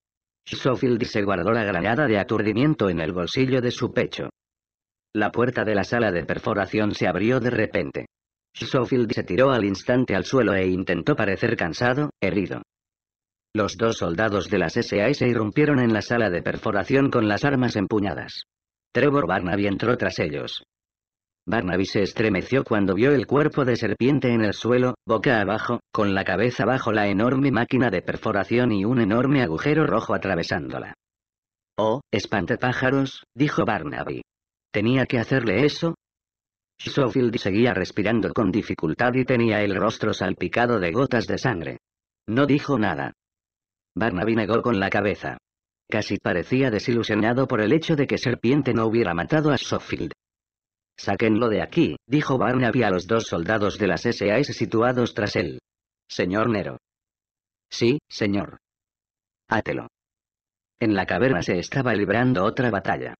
Schofield se guardó la granada de aturdimiento en el bolsillo de su pecho. La puerta de la sala de perforación se abrió de repente. Schofield se tiró al instante al suelo e intentó parecer cansado, herido. Los dos soldados de las se irrumpieron en la sala de perforación con las armas empuñadas. Trevor Barnaby entró tras ellos. Barnaby se estremeció cuando vio el cuerpo de serpiente en el suelo, boca abajo, con la cabeza bajo la enorme máquina de perforación y un enorme agujero rojo atravesándola. Oh, pájaros dijo Barnaby. ¿Tenía que hacerle eso? Schofield seguía respirando con dificultad y tenía el rostro salpicado de gotas de sangre. No dijo nada. Barnaby negó con la cabeza. Casi parecía desilusionado por el hecho de que Serpiente no hubiera matado a Schofield. Sáquenlo de aquí, dijo Barnaby a los dos soldados de las SAS situados tras él. Señor Nero. Sí, señor. Átelo. En la caverna se estaba librando otra batalla.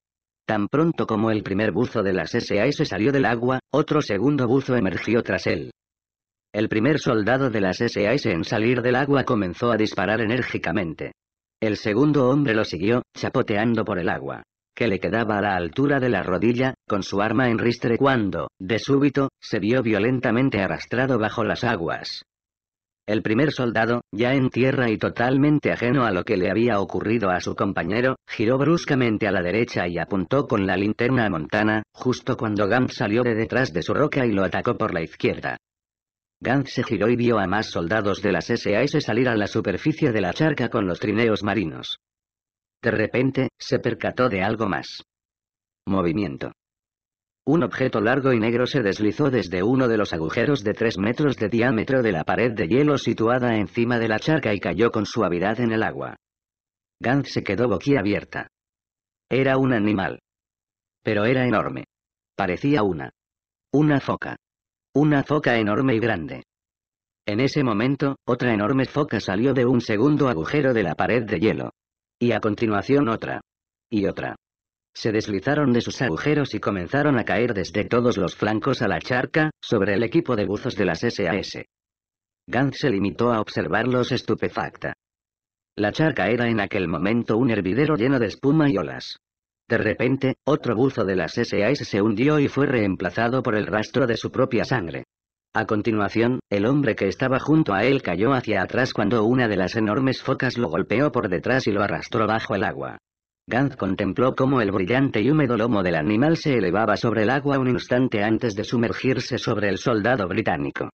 Tan pronto como el primer buzo de las SAS salió del agua, otro segundo buzo emergió tras él. El primer soldado de las SAS en salir del agua comenzó a disparar enérgicamente. El segundo hombre lo siguió, chapoteando por el agua, que le quedaba a la altura de la rodilla, con su arma en ristre cuando, de súbito, se vio violentamente arrastrado bajo las aguas. El primer soldado, ya en tierra y totalmente ajeno a lo que le había ocurrido a su compañero, giró bruscamente a la derecha y apuntó con la linterna a Montana, justo cuando Gant salió de detrás de su roca y lo atacó por la izquierda. Gant se giró y vio a más soldados de las SAS salir a la superficie de la charca con los trineos marinos. De repente, se percató de algo más. Movimiento. Un objeto largo y negro se deslizó desde uno de los agujeros de 3 metros de diámetro de la pared de hielo situada encima de la charca y cayó con suavidad en el agua. Gantz se quedó boquiabierta. Era un animal. Pero era enorme. Parecía una. Una foca. Una foca enorme y grande. En ese momento, otra enorme foca salió de un segundo agujero de la pared de hielo. Y a continuación otra. Y otra. Se deslizaron de sus agujeros y comenzaron a caer desde todos los flancos a la charca, sobre el equipo de buzos de las SAS. Gantz se limitó a observarlos estupefacta. La charca era en aquel momento un hervidero lleno de espuma y olas. De repente, otro buzo de las SAS se hundió y fue reemplazado por el rastro de su propia sangre. A continuación, el hombre que estaba junto a él cayó hacia atrás cuando una de las enormes focas lo golpeó por detrás y lo arrastró bajo el agua. Gantz contempló cómo el brillante y húmedo lomo del animal se elevaba sobre el agua un instante antes de sumergirse sobre el soldado británico.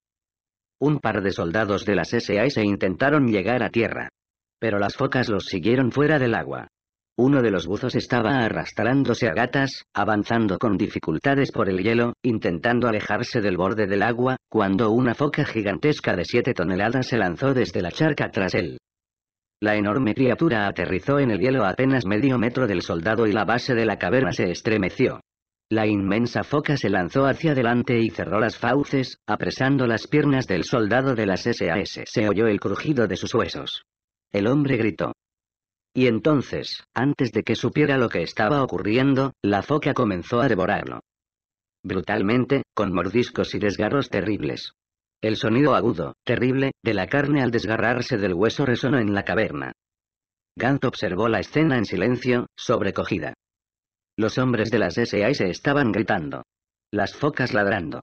Un par de soldados de las se intentaron llegar a tierra. Pero las focas los siguieron fuera del agua. Uno de los buzos estaba arrastrándose a gatas, avanzando con dificultades por el hielo, intentando alejarse del borde del agua, cuando una foca gigantesca de siete toneladas se lanzó desde la charca tras él. La enorme criatura aterrizó en el hielo a apenas medio metro del soldado y la base de la caverna se estremeció. La inmensa foca se lanzó hacia adelante y cerró las fauces, apresando las piernas del soldado de las SAS. Se oyó el crujido de sus huesos. El hombre gritó. Y entonces, antes de que supiera lo que estaba ocurriendo, la foca comenzó a devorarlo. Brutalmente, con mordiscos y desgarros terribles. El sonido agudo, terrible, de la carne al desgarrarse del hueso resonó en la caverna. Gant observó la escena en silencio, sobrecogida. Los hombres de las se estaban gritando. Las focas ladrando.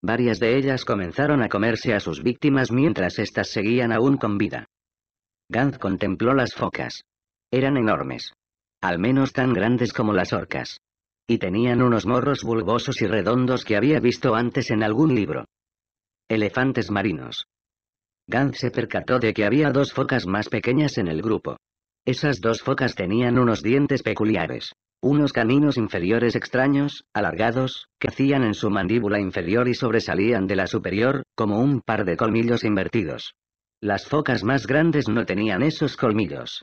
Varias de ellas comenzaron a comerse a sus víctimas mientras éstas seguían aún con vida. Gant contempló las focas. Eran enormes. Al menos tan grandes como las orcas. Y tenían unos morros bulbosos y redondos que había visto antes en algún libro. Elefantes marinos. Gant se percató de que había dos focas más pequeñas en el grupo. Esas dos focas tenían unos dientes peculiares. Unos caninos inferiores extraños, alargados, que hacían en su mandíbula inferior y sobresalían de la superior, como un par de colmillos invertidos. Las focas más grandes no tenían esos colmillos.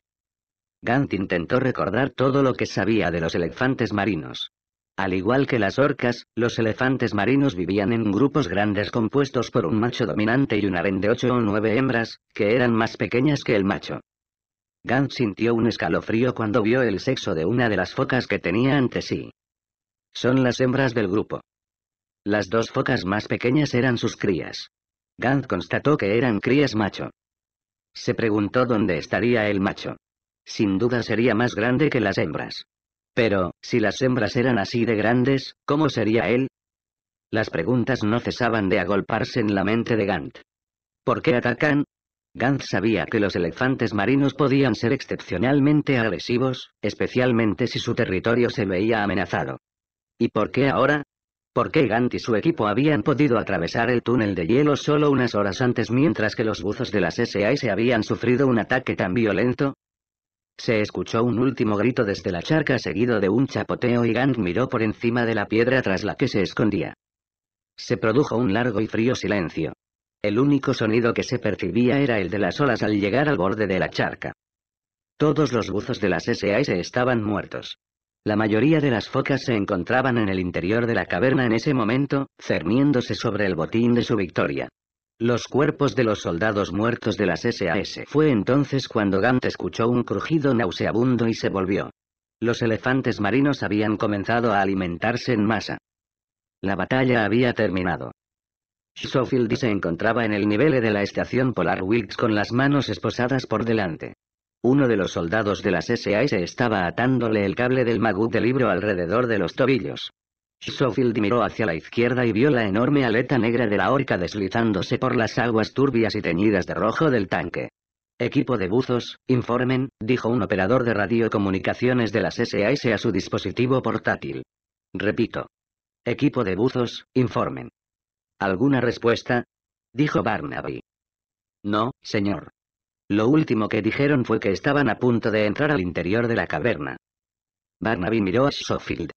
Gant intentó recordar todo lo que sabía de los elefantes marinos. Al igual que las orcas, los elefantes marinos vivían en grupos grandes compuestos por un macho dominante y un harén de ocho o nueve hembras, que eran más pequeñas que el macho. Gant sintió un escalofrío cuando vio el sexo de una de las focas que tenía ante sí. Son las hembras del grupo. Las dos focas más pequeñas eran sus crías. Gant constató que eran crías macho. Se preguntó dónde estaría el macho. Sin duda sería más grande que las hembras. Pero, si las hembras eran así de grandes, ¿cómo sería él? Las preguntas no cesaban de agolparse en la mente de Gant. ¿Por qué atacan? Gant sabía que los elefantes marinos podían ser excepcionalmente agresivos, especialmente si su territorio se veía amenazado. ¿Y por qué ahora? ¿Por qué Gant y su equipo habían podido atravesar el túnel de hielo solo unas horas antes mientras que los buzos de las SAS se habían sufrido un ataque tan violento? Se escuchó un último grito desde la charca seguido de un chapoteo y Gant miró por encima de la piedra tras la que se escondía. Se produjo un largo y frío silencio. El único sonido que se percibía era el de las olas al llegar al borde de la charca. Todos los buzos de las SAS estaban muertos. La mayoría de las focas se encontraban en el interior de la caverna en ese momento, cerniéndose sobre el botín de su victoria. Los cuerpos de los soldados muertos de las SAS. Fue entonces cuando Gant escuchó un crujido nauseabundo y se volvió. Los elefantes marinos habían comenzado a alimentarse en masa. La batalla había terminado. Schofield se encontraba en el nivel e de la estación Polar Weeks con las manos esposadas por delante. Uno de los soldados de las SAS estaba atándole el cable del magut de libro alrededor de los tobillos. Schofield miró hacia la izquierda y vio la enorme aleta negra de la orca deslizándose por las aguas turbias y teñidas de rojo del tanque. Equipo de buzos, informen, dijo un operador de radiocomunicaciones de las SAS a su dispositivo portátil. Repito. Equipo de buzos, informen. ¿Alguna respuesta? dijo Barnaby. No, señor. Lo último que dijeron fue que estaban a punto de entrar al interior de la caverna. Barnaby miró a Schofield.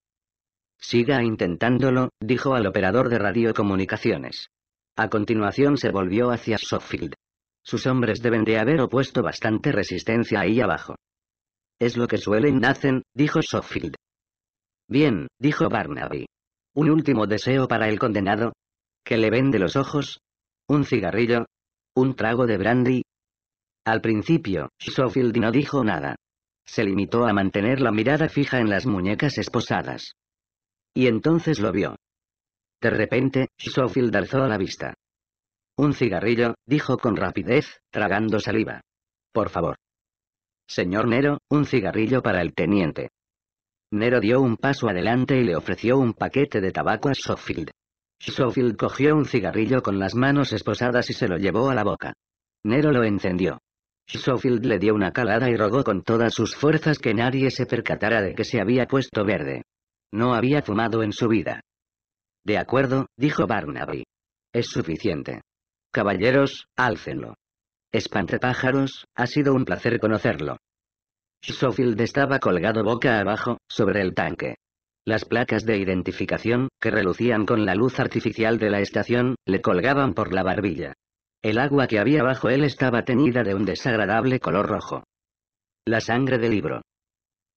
Siga intentándolo, dijo al operador de radiocomunicaciones. A continuación se volvió hacia Sofield. Sus hombres deben de haber opuesto bastante resistencia ahí abajo. Es lo que suelen hacer," dijo Sofield. Bien, dijo Barnaby. ¿Un último deseo para el condenado? ¿Que le vende los ojos? ¿Un cigarrillo? ¿Un trago de brandy? Al principio, Sofield no dijo nada. Se limitó a mantener la mirada fija en las muñecas esposadas. Y entonces lo vio. De repente, Schofield alzó la vista. Un cigarrillo, dijo con rapidez, tragando saliva. Por favor. Señor Nero, un cigarrillo para el teniente. Nero dio un paso adelante y le ofreció un paquete de tabaco a Schofield. Schofield cogió un cigarrillo con las manos esposadas y se lo llevó a la boca. Nero lo encendió. Schofield le dio una calada y rogó con todas sus fuerzas que nadie se percatara de que se había puesto verde. No había fumado en su vida. De acuerdo, dijo Barnaby. Es suficiente. Caballeros, álcenlo. Pájaros, ha sido un placer conocerlo. Schofield estaba colgado boca abajo, sobre el tanque. Las placas de identificación, que relucían con la luz artificial de la estación, le colgaban por la barbilla. El agua que había bajo él estaba teñida de un desagradable color rojo. La sangre del libro.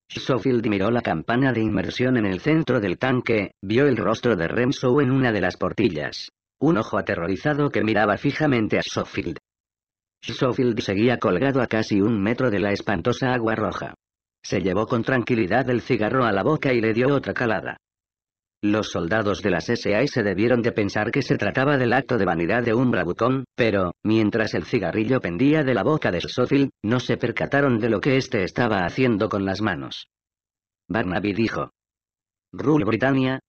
Schofield miró la campana de inmersión en el centro del tanque, vio el rostro de remso en una de las portillas. Un ojo aterrorizado que miraba fijamente a Schofield. Schofield seguía colgado a casi un metro de la espantosa agua roja. Se llevó con tranquilidad el cigarro a la boca y le dio otra calada. Los soldados de las SAS se debieron de pensar que se trataba del acto de vanidad de un bravucón, pero, mientras el cigarrillo pendía de la boca de Sofield, no se percataron de lo que éste estaba haciendo con las manos. Barnaby dijo. Rule Britannia,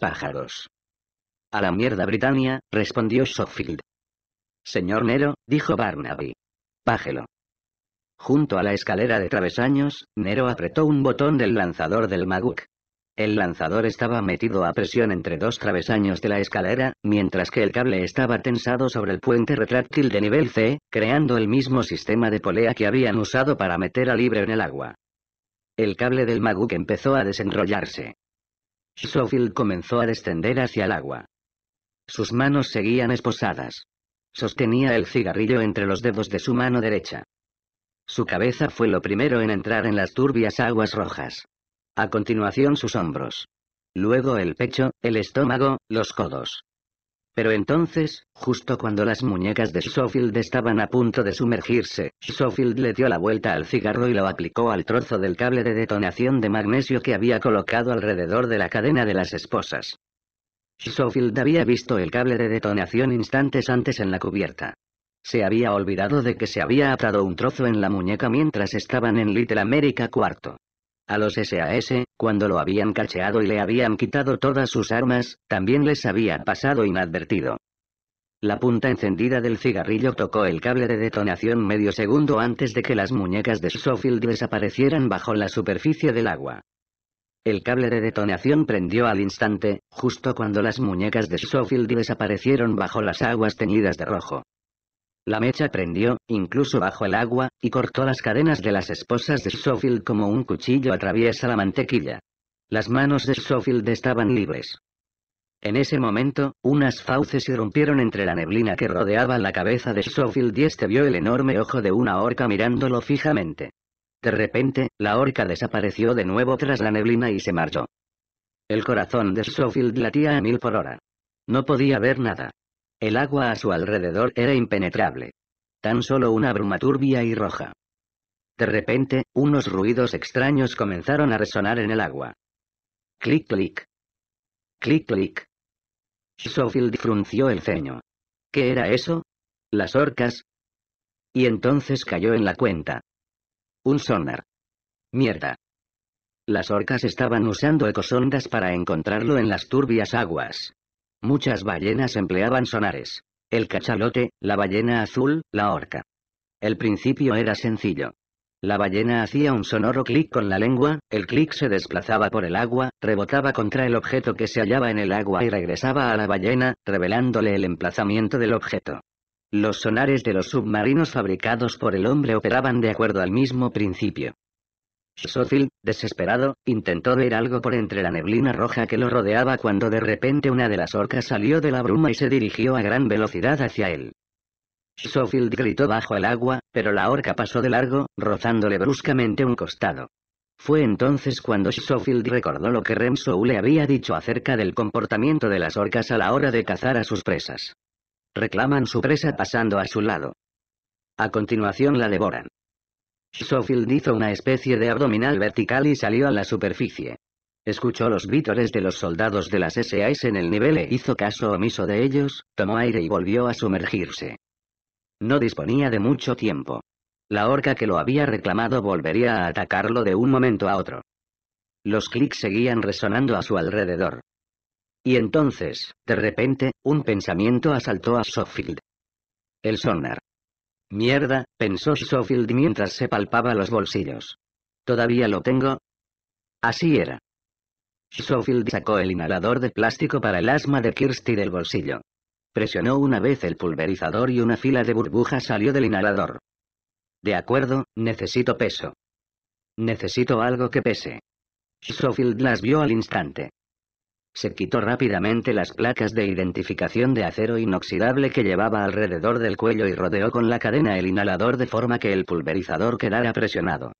pájaros». A la mierda Britannia, respondió Schofield. Señor Nero, dijo Barnaby. Pájelo. Junto a la escalera de travesaños, Nero apretó un botón del lanzador del Maguk. El lanzador estaba metido a presión entre dos travesaños de la escalera, mientras que el cable estaba tensado sobre el puente retráctil de nivel C, creando el mismo sistema de polea que habían usado para meter a libre en el agua. El cable del Maguk empezó a desenrollarse. Schofield comenzó a descender hacia el agua. Sus manos seguían esposadas. Sostenía el cigarrillo entre los dedos de su mano derecha. Su cabeza fue lo primero en entrar en las turbias aguas rojas. A continuación sus hombros. Luego el pecho, el estómago, los codos. Pero entonces, justo cuando las muñecas de Schofield estaban a punto de sumergirse, Schofield le dio la vuelta al cigarro y lo aplicó al trozo del cable de detonación de magnesio que había colocado alrededor de la cadena de las esposas. Schofield había visto el cable de detonación instantes antes en la cubierta. Se había olvidado de que se había atado un trozo en la muñeca mientras estaban en Little America Cuarto. A los SAS, cuando lo habían cacheado y le habían quitado todas sus armas, también les había pasado inadvertido. La punta encendida del cigarrillo tocó el cable de detonación medio segundo antes de que las muñecas de Schofield desaparecieran bajo la superficie del agua. El cable de detonación prendió al instante, justo cuando las muñecas de Schofield desaparecieron bajo las aguas teñidas de rojo. La mecha prendió, incluso bajo el agua, y cortó las cadenas de las esposas de Schofield como un cuchillo atraviesa la mantequilla. Las manos de Schofield estaban libres. En ese momento, unas fauces irrumpieron entre la neblina que rodeaba la cabeza de Schofield y este vio el enorme ojo de una orca mirándolo fijamente. De repente, la orca desapareció de nuevo tras la neblina y se marchó. El corazón de Schofield latía a mil por hora. No podía ver nada. El agua a su alrededor era impenetrable. Tan solo una bruma turbia y roja. De repente, unos ruidos extraños comenzaron a resonar en el agua. Clic clic. Clic clic. Schofield frunció el ceño. ¿Qué era eso? ¿Las orcas? Y entonces cayó en la cuenta. Un sonar. Mierda. Las orcas estaban usando ecosondas para encontrarlo en las turbias aguas. Muchas ballenas empleaban sonares. El cachalote, la ballena azul, la orca. El principio era sencillo. La ballena hacía un sonoro clic con la lengua, el clic se desplazaba por el agua, rebotaba contra el objeto que se hallaba en el agua y regresaba a la ballena, revelándole el emplazamiento del objeto. Los sonares de los submarinos fabricados por el hombre operaban de acuerdo al mismo principio. Sofield, desesperado, intentó ver algo por entre la neblina roja que lo rodeaba cuando de repente una de las orcas salió de la bruma y se dirigió a gran velocidad hacia él. Sofield gritó bajo el agua, pero la orca pasó de largo, rozándole bruscamente un costado. Fue entonces cuando Sofield recordó lo que Remsou le había dicho acerca del comportamiento de las orcas a la hora de cazar a sus presas. Reclaman su presa pasando a su lado. A continuación la devoran. Sofield hizo una especie de abdominal vertical y salió a la superficie. Escuchó los vítores de los soldados de las SAS en el nivel e hizo caso omiso de ellos, tomó aire y volvió a sumergirse. No disponía de mucho tiempo. La orca que lo había reclamado volvería a atacarlo de un momento a otro. Los clics seguían resonando a su alrededor. Y entonces, de repente, un pensamiento asaltó a Sofield. El sonar. Mierda, pensó Schofield mientras se palpaba los bolsillos. ¿Todavía lo tengo? Así era. Schofield sacó el inhalador de plástico para el asma de Kirsty del bolsillo. Presionó una vez el pulverizador y una fila de burbujas salió del inhalador. De acuerdo, necesito peso. Necesito algo que pese. Schofield las vio al instante se quitó rápidamente las placas de identificación de acero inoxidable que llevaba alrededor del cuello y rodeó con la cadena el inhalador de forma que el pulverizador quedara presionado.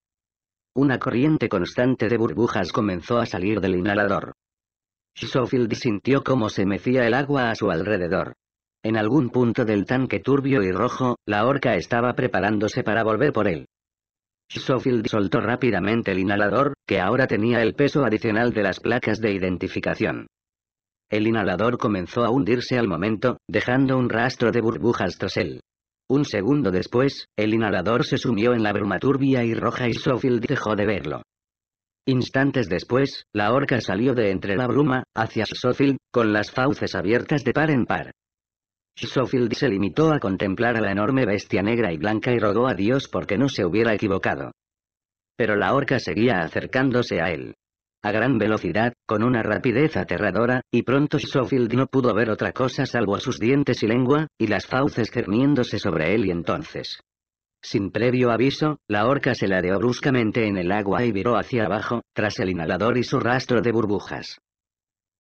Una corriente constante de burbujas comenzó a salir del inhalador. Schofield sintió cómo se mecía el agua a su alrededor. En algún punto del tanque turbio y rojo, la orca estaba preparándose para volver por él. Schofield soltó rápidamente el inhalador, que ahora tenía el peso adicional de las placas de identificación. El inhalador comenzó a hundirse al momento, dejando un rastro de burbujas tras él. Un segundo después, el inhalador se sumió en la bruma turbia y roja y Schofield dejó de verlo. Instantes después, la orca salió de entre la bruma, hacia Schofield, con las fauces abiertas de par en par. Schofield se limitó a contemplar a la enorme bestia negra y blanca y rogó a Dios porque no se hubiera equivocado. Pero la orca seguía acercándose a él. A gran velocidad, con una rapidez aterradora, y pronto Schofield no pudo ver otra cosa salvo sus dientes y lengua, y las fauces cerniéndose sobre él y entonces. Sin previo aviso, la orca se ladeó bruscamente en el agua y viró hacia abajo, tras el inhalador y su rastro de burbujas.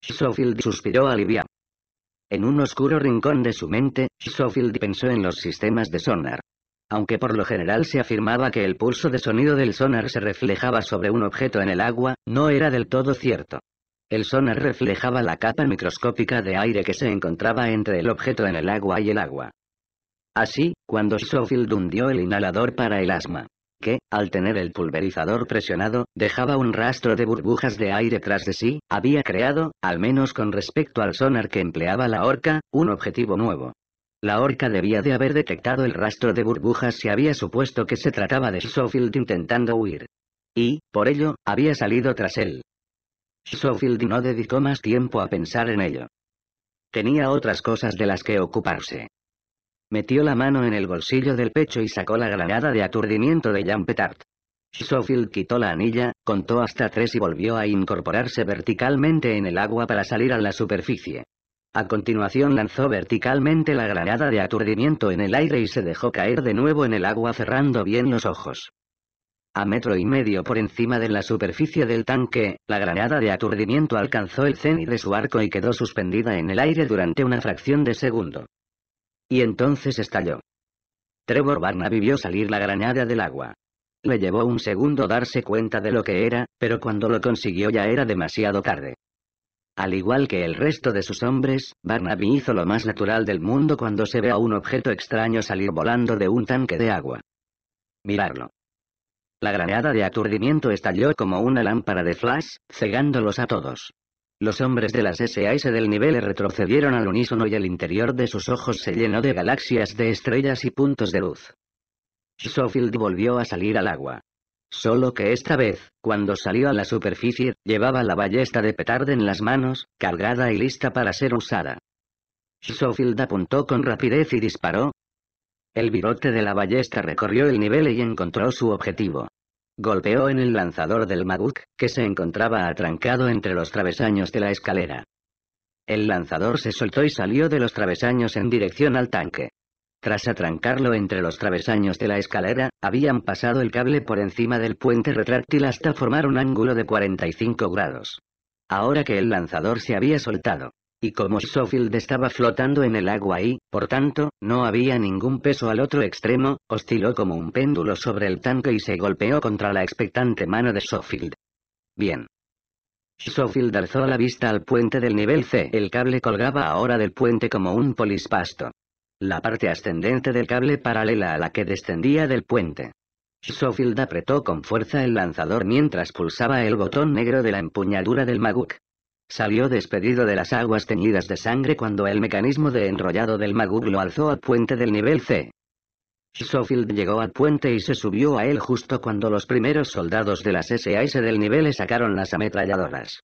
Schofield suspiró aliviado. En un oscuro rincón de su mente, Schofield pensó en los sistemas de sonar. Aunque por lo general se afirmaba que el pulso de sonido del sonar se reflejaba sobre un objeto en el agua, no era del todo cierto. El sonar reflejaba la capa microscópica de aire que se encontraba entre el objeto en el agua y el agua. Así, cuando Schofield hundió el inhalador para el asma, que, al tener el pulverizador presionado, dejaba un rastro de burbujas de aire tras de sí, había creado, al menos con respecto al sonar que empleaba la orca, un objetivo nuevo. La orca debía de haber detectado el rastro de burbujas si había supuesto que se trataba de Schofield intentando huir. Y, por ello, había salido tras él. Schofield no dedicó más tiempo a pensar en ello. Tenía otras cosas de las que ocuparse. Metió la mano en el bolsillo del pecho y sacó la granada de aturdimiento de Jean Petard. Schofield quitó la anilla, contó hasta tres y volvió a incorporarse verticalmente en el agua para salir a la superficie. A continuación lanzó verticalmente la granada de aturdimiento en el aire y se dejó caer de nuevo en el agua cerrando bien los ojos. A metro y medio por encima de la superficie del tanque, la granada de aturdimiento alcanzó el cenit de su arco y quedó suspendida en el aire durante una fracción de segundo. Y entonces estalló. Trevor Barnaby vio salir la granada del agua. Le llevó un segundo darse cuenta de lo que era, pero cuando lo consiguió ya era demasiado tarde. Al igual que el resto de sus hombres, Barnaby hizo lo más natural del mundo cuando se ve a un objeto extraño salir volando de un tanque de agua. Mirarlo. La granada de aturdimiento estalló como una lámpara de flash, cegándolos a todos. Los hombres de las SAS del nivel e retrocedieron al unísono y el interior de sus ojos se llenó de galaxias de estrellas y puntos de luz. Schofield volvió a salir al agua. Solo que esta vez, cuando salió a la superficie, llevaba la ballesta de petarde en las manos, cargada y lista para ser usada. Schofield apuntó con rapidez y disparó. El virote de la ballesta recorrió el nivel y encontró su objetivo. Golpeó en el lanzador del Maguk, que se encontraba atrancado entre los travesaños de la escalera. El lanzador se soltó y salió de los travesaños en dirección al tanque. Tras atrancarlo entre los travesaños de la escalera, habían pasado el cable por encima del puente retráctil hasta formar un ángulo de 45 grados. Ahora que el lanzador se había soltado, y como Schofield estaba flotando en el agua y, por tanto, no había ningún peso al otro extremo, osciló como un péndulo sobre el tanque y se golpeó contra la expectante mano de Schofield. Bien. Schofield alzó la vista al puente del nivel C. El cable colgaba ahora del puente como un polispasto. La parte ascendente del cable paralela a la que descendía del puente. Schofield apretó con fuerza el lanzador mientras pulsaba el botón negro de la empuñadura del Maguk. Salió despedido de las aguas teñidas de sangre cuando el mecanismo de enrollado del Magug lo alzó al puente del nivel C. Schofield llegó al puente y se subió a él justo cuando los primeros soldados de las SAS del nivel le sacaron las ametralladoras.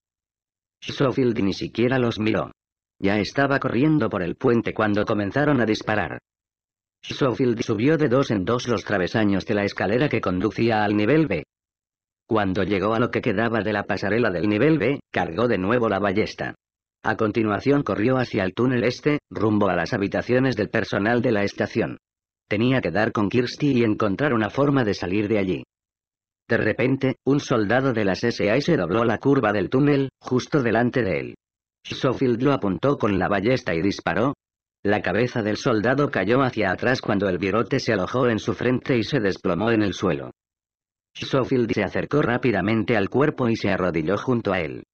Schofield ni siquiera los miró. Ya estaba corriendo por el puente cuando comenzaron a disparar. Schofield subió de dos en dos los travesaños de la escalera que conducía al nivel B. Cuando llegó a lo que quedaba de la pasarela del nivel B, cargó de nuevo la ballesta. A continuación corrió hacia el túnel este, rumbo a las habitaciones del personal de la estación. Tenía que dar con Kirsty y encontrar una forma de salir de allí. De repente, un soldado de las S.A.I. se dobló la curva del túnel, justo delante de él. Schofield lo apuntó con la ballesta y disparó. La cabeza del soldado cayó hacia atrás cuando el virote se alojó en su frente y se desplomó en el suelo. Schofield se acercó rápidamente al cuerpo y se arrodilló junto a él.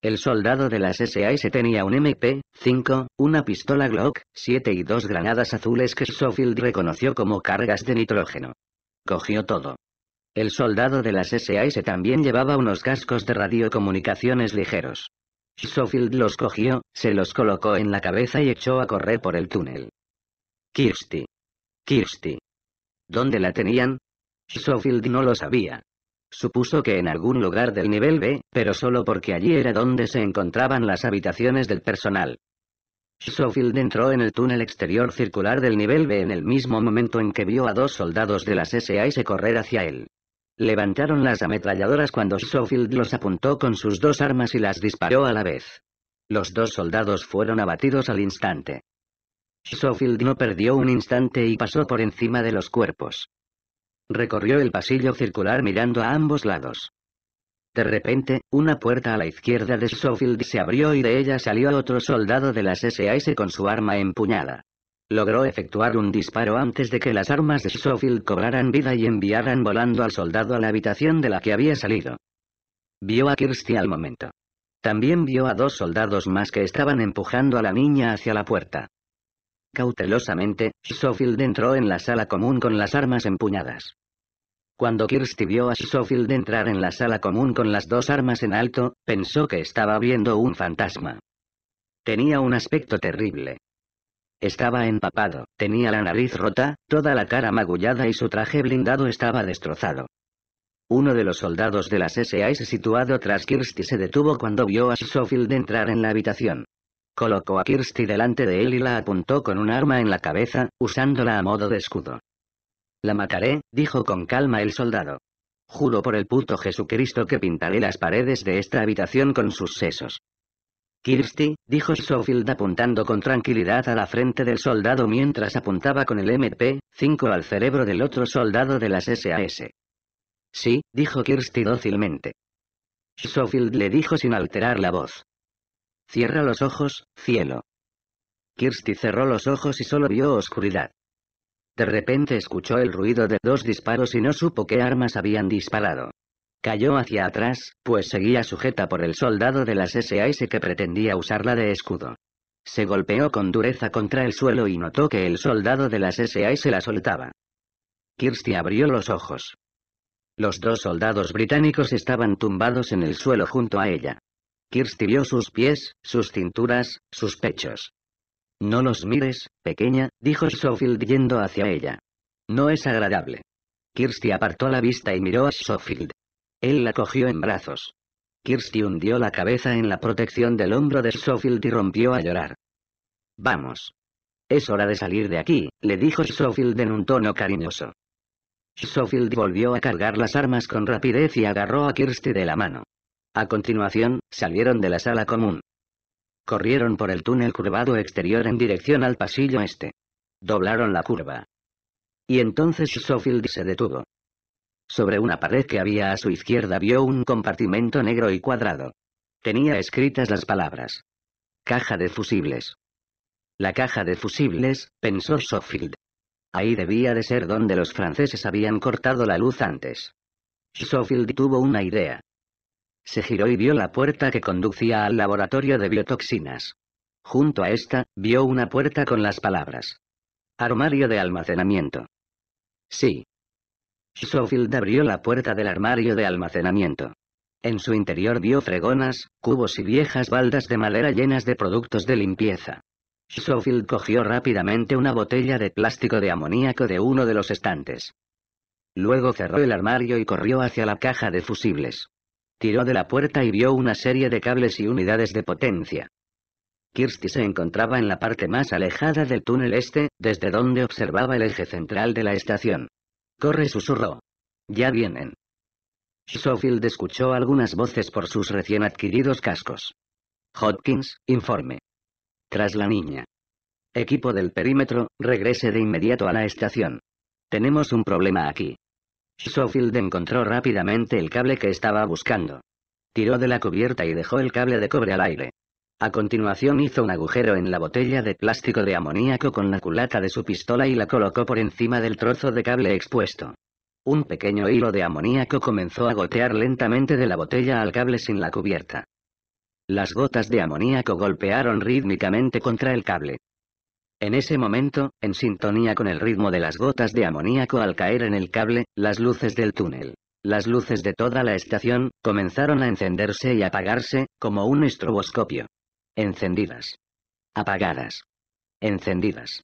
El soldado de las SAS tenía un MP-5, una pistola Glock, 7 y dos granadas azules que Schofield reconoció como cargas de nitrógeno. Cogió todo. El soldado de las SAS también llevaba unos cascos de radiocomunicaciones ligeros. Schofield los cogió, se los colocó en la cabeza y echó a correr por el túnel. Kirsty. Kirsty. ¿Dónde la tenían? Schofield no lo sabía. Supuso que en algún lugar del nivel B, pero solo porque allí era donde se encontraban las habitaciones del personal. Schofield entró en el túnel exterior circular del nivel B en el mismo momento en que vio a dos soldados de las se correr hacia él. Levantaron las ametralladoras cuando Schofield los apuntó con sus dos armas y las disparó a la vez. Los dos soldados fueron abatidos al instante. Schofield no perdió un instante y pasó por encima de los cuerpos. Recorrió el pasillo circular mirando a ambos lados. De repente, una puerta a la izquierda de Schofield se abrió y de ella salió otro soldado de las SAS con su arma empuñada. Logró efectuar un disparo antes de que las armas de Schofield cobraran vida y enviaran volando al soldado a la habitación de la que había salido. Vio a Kirsty al momento. También vio a dos soldados más que estaban empujando a la niña hacia la puerta. Cautelosamente, Schofield entró en la sala común con las armas empuñadas. Cuando Kirsty vio a Schofield entrar en la sala común con las dos armas en alto, pensó que estaba viendo un fantasma. Tenía un aspecto terrible. Estaba empapado, tenía la nariz rota, toda la cara magullada y su traje blindado estaba destrozado. Uno de los soldados de las SAS situado tras Kirsty se detuvo cuando vio a Schofield entrar en la habitación. Colocó a Kirsty delante de él y la apuntó con un arma en la cabeza, usándola a modo de escudo. La mataré, dijo con calma el soldado. Juro por el puto Jesucristo que pintaré las paredes de esta habitación con sus sesos. Kirsty, dijo Schofield apuntando con tranquilidad a la frente del soldado mientras apuntaba con el MP-5 al cerebro del otro soldado de las SAS. Sí, dijo Kirsty dócilmente. Schofield le dijo sin alterar la voz. Cierra los ojos, cielo. Kirsty cerró los ojos y solo vio oscuridad. De repente escuchó el ruido de dos disparos y no supo qué armas habían disparado. Cayó hacia atrás, pues seguía sujeta por el soldado de las SAS que pretendía usarla de escudo. Se golpeó con dureza contra el suelo y notó que el soldado de las se la soltaba. Kirsty abrió los ojos. Los dos soldados británicos estaban tumbados en el suelo junto a ella. Kirsty vio sus pies, sus cinturas, sus pechos. No los mires, pequeña, dijo Schofield yendo hacia ella. No es agradable. Kirsty apartó la vista y miró a Schofield. Él la cogió en brazos. Kirsty hundió la cabeza en la protección del hombro de Sofield y rompió a llorar. Vamos. Es hora de salir de aquí, le dijo Schofield en un tono cariñoso. Sofield volvió a cargar las armas con rapidez y agarró a Kirsty de la mano. A continuación, salieron de la sala común. Corrieron por el túnel curvado exterior en dirección al pasillo este. Doblaron la curva. Y entonces Sofield se detuvo. Sobre una pared que había a su izquierda vio un compartimento negro y cuadrado. Tenía escritas las palabras. Caja de fusibles. La caja de fusibles, pensó Sofield. Ahí debía de ser donde los franceses habían cortado la luz antes. Sofield tuvo una idea. Se giró y vio la puerta que conducía al laboratorio de biotoxinas. Junto a esta, vio una puerta con las palabras. Armario de almacenamiento. Sí. Schofield abrió la puerta del armario de almacenamiento. En su interior vio fregonas, cubos y viejas baldas de madera llenas de productos de limpieza. Schofield cogió rápidamente una botella de plástico de amoníaco de uno de los estantes. Luego cerró el armario y corrió hacia la caja de fusibles. Tiró de la puerta y vio una serie de cables y unidades de potencia. Kirsty se encontraba en la parte más alejada del túnel este, desde donde observaba el eje central de la estación. Corre susurró. Ya vienen. Schofield escuchó algunas voces por sus recién adquiridos cascos. Hopkins, informe. Tras la niña. Equipo del perímetro, regrese de inmediato a la estación. Tenemos un problema aquí. Schofield encontró rápidamente el cable que estaba buscando. Tiró de la cubierta y dejó el cable de cobre al aire. A continuación hizo un agujero en la botella de plástico de amoníaco con la culata de su pistola y la colocó por encima del trozo de cable expuesto. Un pequeño hilo de amoníaco comenzó a gotear lentamente de la botella al cable sin la cubierta. Las gotas de amoníaco golpearon rítmicamente contra el cable. En ese momento, en sintonía con el ritmo de las gotas de amoníaco al caer en el cable, las luces del túnel, las luces de toda la estación, comenzaron a encenderse y apagarse, como un estroboscopio. Encendidas. Apagadas. Encendidas.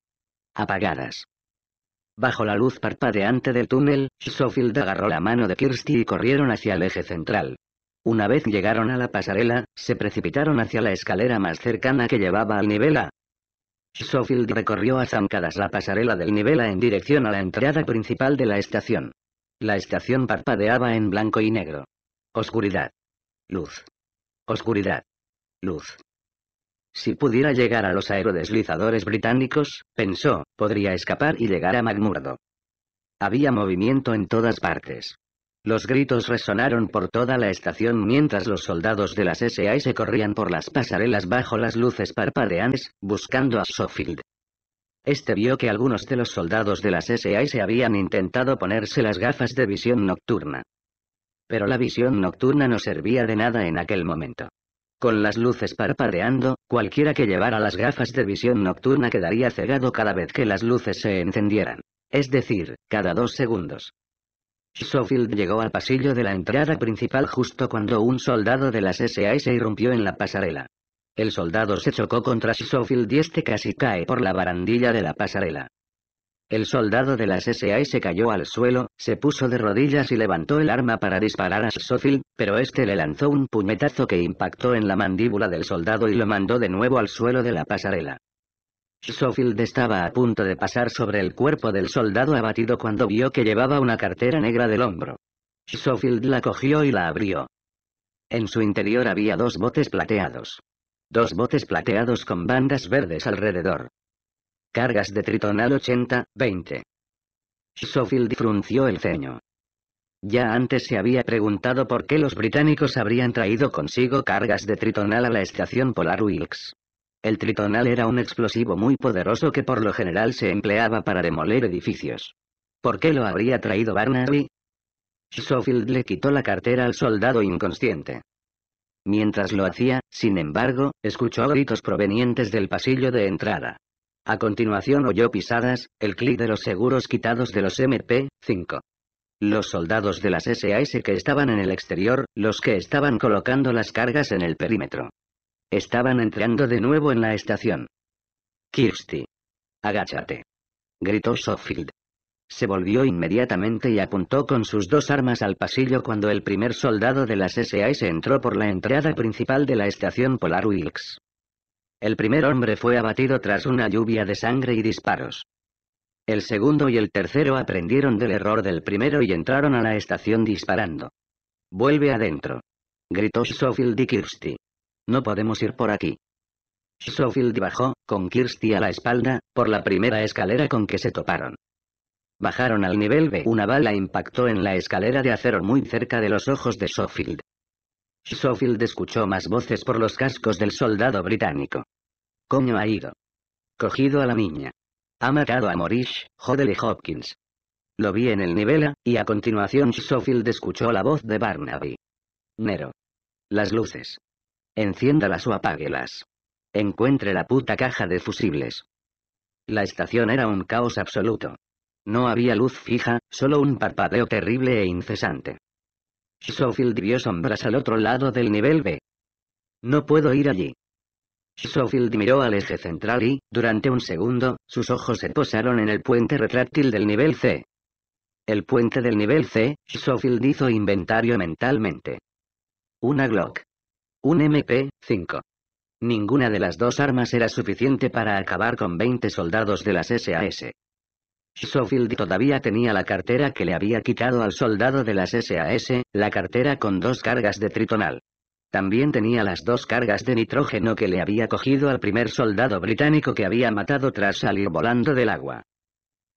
Apagadas. Bajo la luz parpadeante del túnel, Schofield agarró la mano de Kirsty y corrieron hacia el eje central. Una vez llegaron a la pasarela, se precipitaron hacia la escalera más cercana que llevaba al nivel A. Schofield recorrió a zancadas la pasarela del Nivela en dirección a la entrada principal de la estación. La estación parpadeaba en blanco y negro. Oscuridad. Luz. Oscuridad. Luz. Si pudiera llegar a los aerodeslizadores británicos, pensó, podría escapar y llegar a McMurdo. Había movimiento en todas partes. Los gritos resonaron por toda la estación mientras los soldados de las se corrían por las pasarelas bajo las luces parpadeantes, buscando a Sofield. Este vio que algunos de los soldados de las se habían intentado ponerse las gafas de visión nocturna. Pero la visión nocturna no servía de nada en aquel momento. Con las luces parpadeando, cualquiera que llevara las gafas de visión nocturna quedaría cegado cada vez que las luces se encendieran. Es decir, cada dos segundos. Schofield llegó al pasillo de la entrada principal justo cuando un soldado de las se irrumpió en la pasarela. El soldado se chocó contra Schofield y este casi cae por la barandilla de la pasarela. El soldado de las S.A.I. se cayó al suelo, se puso de rodillas y levantó el arma para disparar a Schofield, pero este le lanzó un puñetazo que impactó en la mandíbula del soldado y lo mandó de nuevo al suelo de la pasarela. Sofield estaba a punto de pasar sobre el cuerpo del soldado abatido cuando vio que llevaba una cartera negra del hombro. Sofield la cogió y la abrió. En su interior había dos botes plateados. Dos botes plateados con bandas verdes alrededor. Cargas de tritonal 80-20. Sofield frunció el ceño. Ya antes se había preguntado por qué los británicos habrían traído consigo cargas de tritonal a la estación polar Wilkes. El tritonal era un explosivo muy poderoso que por lo general se empleaba para demoler edificios. ¿Por qué lo habría traído Barnaby? Schofield le quitó la cartera al soldado inconsciente. Mientras lo hacía, sin embargo, escuchó gritos provenientes del pasillo de entrada. A continuación oyó pisadas, el clic de los seguros quitados de los MP-5. Los soldados de las SAS que estaban en el exterior, los que estaban colocando las cargas en el perímetro. Estaban entrando de nuevo en la estación. Kirsty. Agáchate. Gritó Sofield. Se volvió inmediatamente y apuntó con sus dos armas al pasillo cuando el primer soldado de las se entró por la entrada principal de la estación Polar Wilkes. El primer hombre fue abatido tras una lluvia de sangre y disparos. El segundo y el tercero aprendieron del error del primero y entraron a la estación disparando. Vuelve adentro. Gritó Sofield y Kirsty. No podemos ir por aquí. Schofield bajó, con Kirsty a la espalda, por la primera escalera con que se toparon. Bajaron al nivel B. Una bala impactó en la escalera de acero muy cerca de los ojos de Schofield. Schofield escuchó más voces por los cascos del soldado británico. Coño ha ido. Cogido a la niña. Ha matado a Morish, Jodel y Hopkins. Lo vi en el nivel A, y a continuación Schofield escuchó la voz de Barnaby. Nero. Las luces. Enciéndalas o apáguelas. Encuentre la puta caja de fusibles. La estación era un caos absoluto. No había luz fija, solo un parpadeo terrible e incesante. Schofield vio sombras al otro lado del nivel B. No puedo ir allí. Schofield miró al eje central y, durante un segundo, sus ojos se posaron en el puente retráctil del nivel C. El puente del nivel C, Schofield hizo inventario mentalmente. Una Glock. Un MP-5. Ninguna de las dos armas era suficiente para acabar con 20 soldados de las SAS. Schofield todavía tenía la cartera que le había quitado al soldado de las SAS, la cartera con dos cargas de tritonal. También tenía las dos cargas de nitrógeno que le había cogido al primer soldado británico que había matado tras salir volando del agua.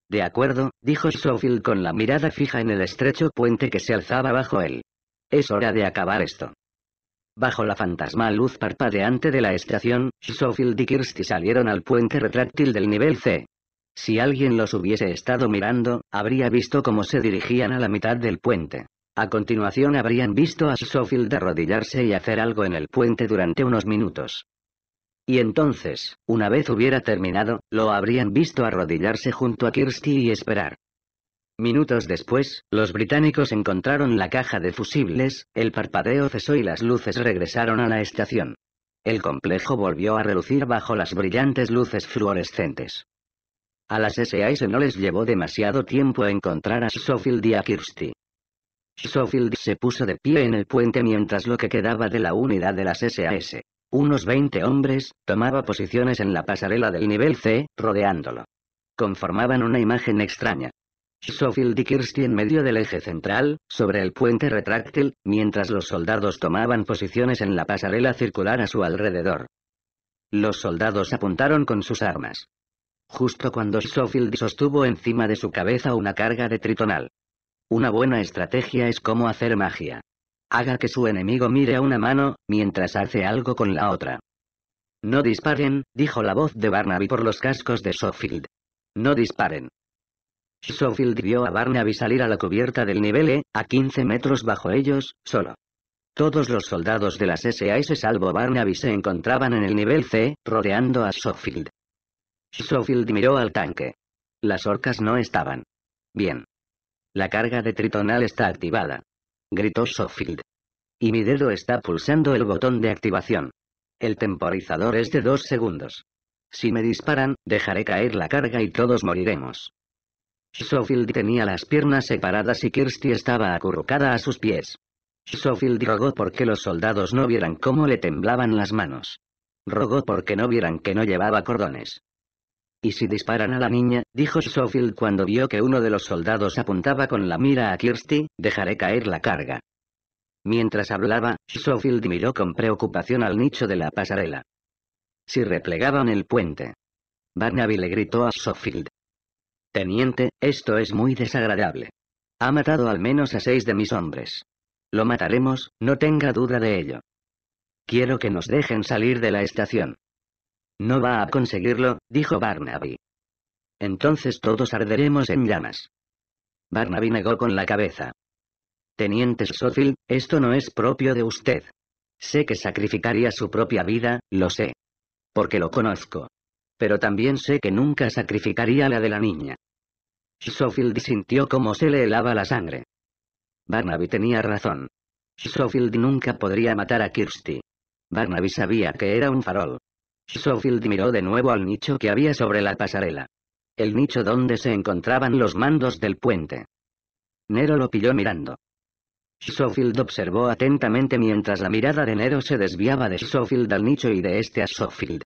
De acuerdo, dijo Schofield con la mirada fija en el estrecho puente que se alzaba bajo él. Es hora de acabar esto. Bajo la fantasma luz parpadeante de la estación, Schofield y Kirsty salieron al puente retráctil del nivel C. Si alguien los hubiese estado mirando, habría visto cómo se dirigían a la mitad del puente. A continuación habrían visto a Schofield arrodillarse y hacer algo en el puente durante unos minutos. Y entonces, una vez hubiera terminado, lo habrían visto arrodillarse junto a Kirsty y esperar. Minutos después, los británicos encontraron la caja de fusibles, el parpadeo cesó y las luces regresaron a la estación. El complejo volvió a relucir bajo las brillantes luces fluorescentes. A las SAS no les llevó demasiado tiempo encontrar a Schofield y a Kirsty. Schofield se puso de pie en el puente mientras lo que quedaba de la unidad de las SAS, unos 20 hombres, tomaba posiciones en la pasarela del nivel C, rodeándolo. Conformaban una imagen extraña. Sofield y Kirsty en medio del eje central, sobre el puente retráctil, mientras los soldados tomaban posiciones en la pasarela circular a su alrededor. Los soldados apuntaron con sus armas. Justo cuando Schofield sostuvo encima de su cabeza una carga de tritonal. Una buena estrategia es cómo hacer magia. Haga que su enemigo mire a una mano, mientras hace algo con la otra. No disparen, dijo la voz de Barnaby por los cascos de Schofield. No disparen. Schofield vio a Barnaby salir a la cubierta del nivel E, a 15 metros bajo ellos, solo. Todos los soldados de las SAS salvo Barnaby se encontraban en el nivel C, rodeando a Schofield. Schofield miró al tanque. Las orcas no estaban. Bien. La carga de tritonal está activada. Gritó Schofield. Y mi dedo está pulsando el botón de activación. El temporizador es de dos segundos. Si me disparan, dejaré caer la carga y todos moriremos. Schofield tenía las piernas separadas y Kirsty estaba acurrucada a sus pies. Schofield rogó porque los soldados no vieran cómo le temblaban las manos. Rogó porque no vieran que no llevaba cordones. ¿Y si disparan a la niña? dijo Schofield cuando vio que uno de los soldados apuntaba con la mira a Kirsty, dejaré caer la carga. Mientras hablaba, Schofield miró con preocupación al nicho de la pasarela. Si replegaban el puente. Barnaby le gritó a Schofield. Teniente, esto es muy desagradable. Ha matado al menos a seis de mis hombres. Lo mataremos, no tenga duda de ello. Quiero que nos dejen salir de la estación. No va a conseguirlo, dijo Barnaby. Entonces todos arderemos en llamas. Barnaby negó con la cabeza. Teniente Sofield, esto no es propio de usted. Sé que sacrificaría su propia vida, lo sé. Porque lo conozco pero también sé que nunca sacrificaría la de la niña. Schofield sintió como se le helaba la sangre. Barnaby tenía razón. Schofield nunca podría matar a Kirsty. Barnaby sabía que era un farol. Schofield miró de nuevo al nicho que había sobre la pasarela. El nicho donde se encontraban los mandos del puente. Nero lo pilló mirando. Schofield observó atentamente mientras la mirada de Nero se desviaba de Schofield al nicho y de este a Schofield.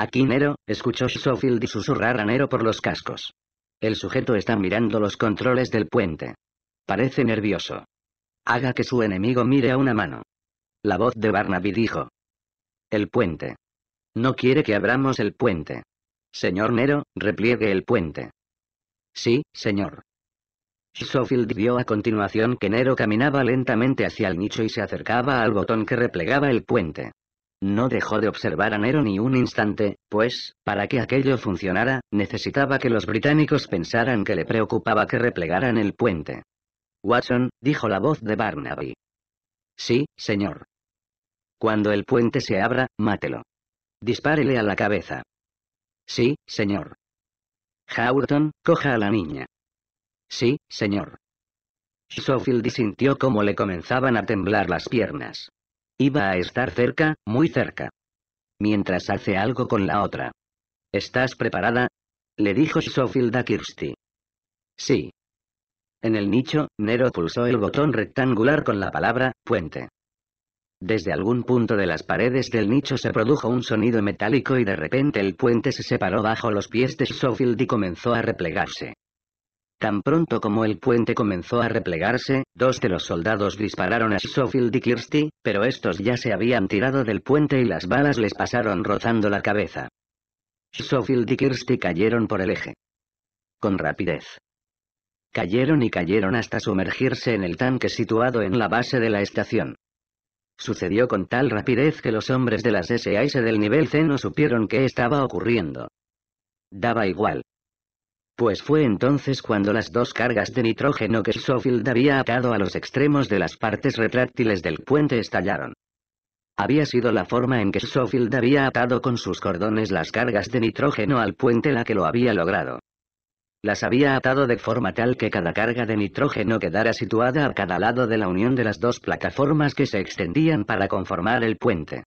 Aquí Nero, escuchó Schofield susurrar a Nero por los cascos. El sujeto está mirando los controles del puente. Parece nervioso. Haga que su enemigo mire a una mano. La voz de Barnaby dijo. El puente. No quiere que abramos el puente. Señor Nero, repliegue el puente. Sí, señor. Schofield vio a continuación que Nero caminaba lentamente hacia el nicho y se acercaba al botón que replegaba el puente. No dejó de observar a Nero ni un instante, pues, para que aquello funcionara, necesitaba que los británicos pensaran que le preocupaba que replegaran el puente. Watson, dijo la voz de Barnaby. Sí, señor. Cuando el puente se abra, mátelo. Dispárele a la cabeza. Sí, señor. Houghton, coja a la niña. Sí, señor. Schofield sintió cómo le comenzaban a temblar las piernas. Iba a estar cerca, muy cerca. Mientras hace algo con la otra. ¿Estás preparada? Le dijo Schofield a Kirsty. Sí. En el nicho, Nero pulsó el botón rectangular con la palabra, puente. Desde algún punto de las paredes del nicho se produjo un sonido metálico y de repente el puente se separó bajo los pies de Schofield y comenzó a replegarse. Tan pronto como el puente comenzó a replegarse, dos de los soldados dispararon a Schofield y Kirsty, pero estos ya se habían tirado del puente y las balas les pasaron rozando la cabeza. Schofield y Kirsty cayeron por el eje. Con rapidez. Cayeron y cayeron hasta sumergirse en el tanque situado en la base de la estación. Sucedió con tal rapidez que los hombres de las SAS del nivel C no supieron qué estaba ocurriendo. Daba igual, pues fue entonces cuando las dos cargas de nitrógeno que Schofield había atado a los extremos de las partes retráctiles del puente estallaron. Había sido la forma en que Schofield había atado con sus cordones las cargas de nitrógeno al puente la que lo había logrado. Las había atado de forma tal que cada carga de nitrógeno quedara situada a cada lado de la unión de las dos plataformas que se extendían para conformar el puente.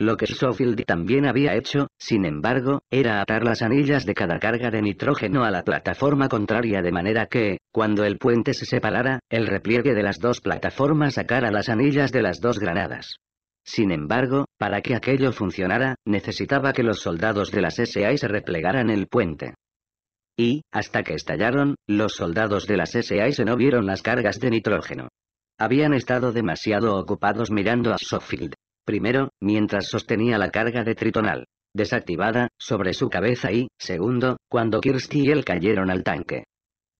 Lo que Schofield también había hecho, sin embargo, era atar las anillas de cada carga de nitrógeno a la plataforma contraria de manera que, cuando el puente se separara, el repliegue de las dos plataformas sacara las anillas de las dos granadas. Sin embargo, para que aquello funcionara, necesitaba que los soldados de las SAI se replegaran el puente. Y, hasta que estallaron, los soldados de las SAI se no vieron las cargas de nitrógeno. Habían estado demasiado ocupados mirando a Schofield. Primero, mientras sostenía la carga de Tritonal. Desactivada, sobre su cabeza y, segundo, cuando Kirsty y él cayeron al tanque.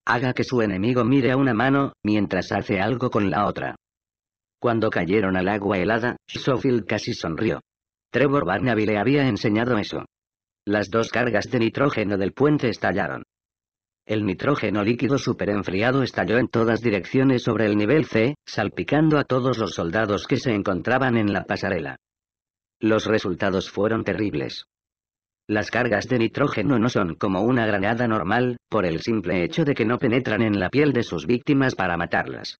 Haga que su enemigo mire a una mano, mientras hace algo con la otra. Cuando cayeron al agua helada, Schofield casi sonrió. Trevor Barnaby le había enseñado eso. Las dos cargas de nitrógeno del puente estallaron. El nitrógeno líquido superenfriado estalló en todas direcciones sobre el nivel C, salpicando a todos los soldados que se encontraban en la pasarela. Los resultados fueron terribles. Las cargas de nitrógeno no son como una granada normal, por el simple hecho de que no penetran en la piel de sus víctimas para matarlas.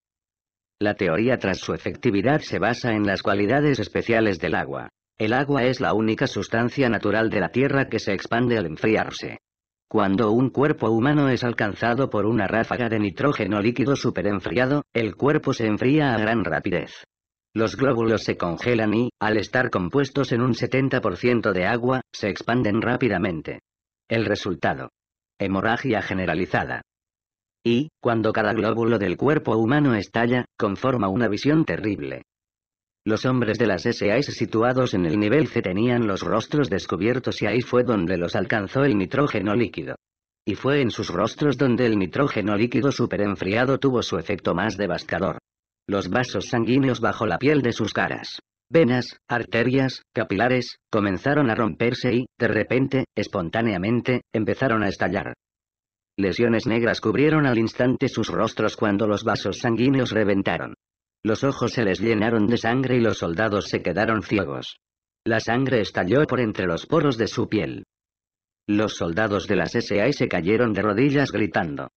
La teoría tras su efectividad se basa en las cualidades especiales del agua. El agua es la única sustancia natural de la Tierra que se expande al enfriarse. Cuando un cuerpo humano es alcanzado por una ráfaga de nitrógeno líquido superenfriado, el cuerpo se enfría a gran rapidez. Los glóbulos se congelan y, al estar compuestos en un 70% de agua, se expanden rápidamente. El resultado. Hemorragia generalizada. Y, cuando cada glóbulo del cuerpo humano estalla, conforma una visión terrible. Los hombres de las S.A.S. situados en el nivel C tenían los rostros descubiertos y ahí fue donde los alcanzó el nitrógeno líquido. Y fue en sus rostros donde el nitrógeno líquido superenfriado tuvo su efecto más devastador. Los vasos sanguíneos bajo la piel de sus caras, venas, arterias, capilares, comenzaron a romperse y, de repente, espontáneamente, empezaron a estallar. Lesiones negras cubrieron al instante sus rostros cuando los vasos sanguíneos reventaron. Los ojos se les llenaron de sangre y los soldados se quedaron ciegos. La sangre estalló por entre los poros de su piel. Los soldados de las SAI se cayeron de rodillas gritando.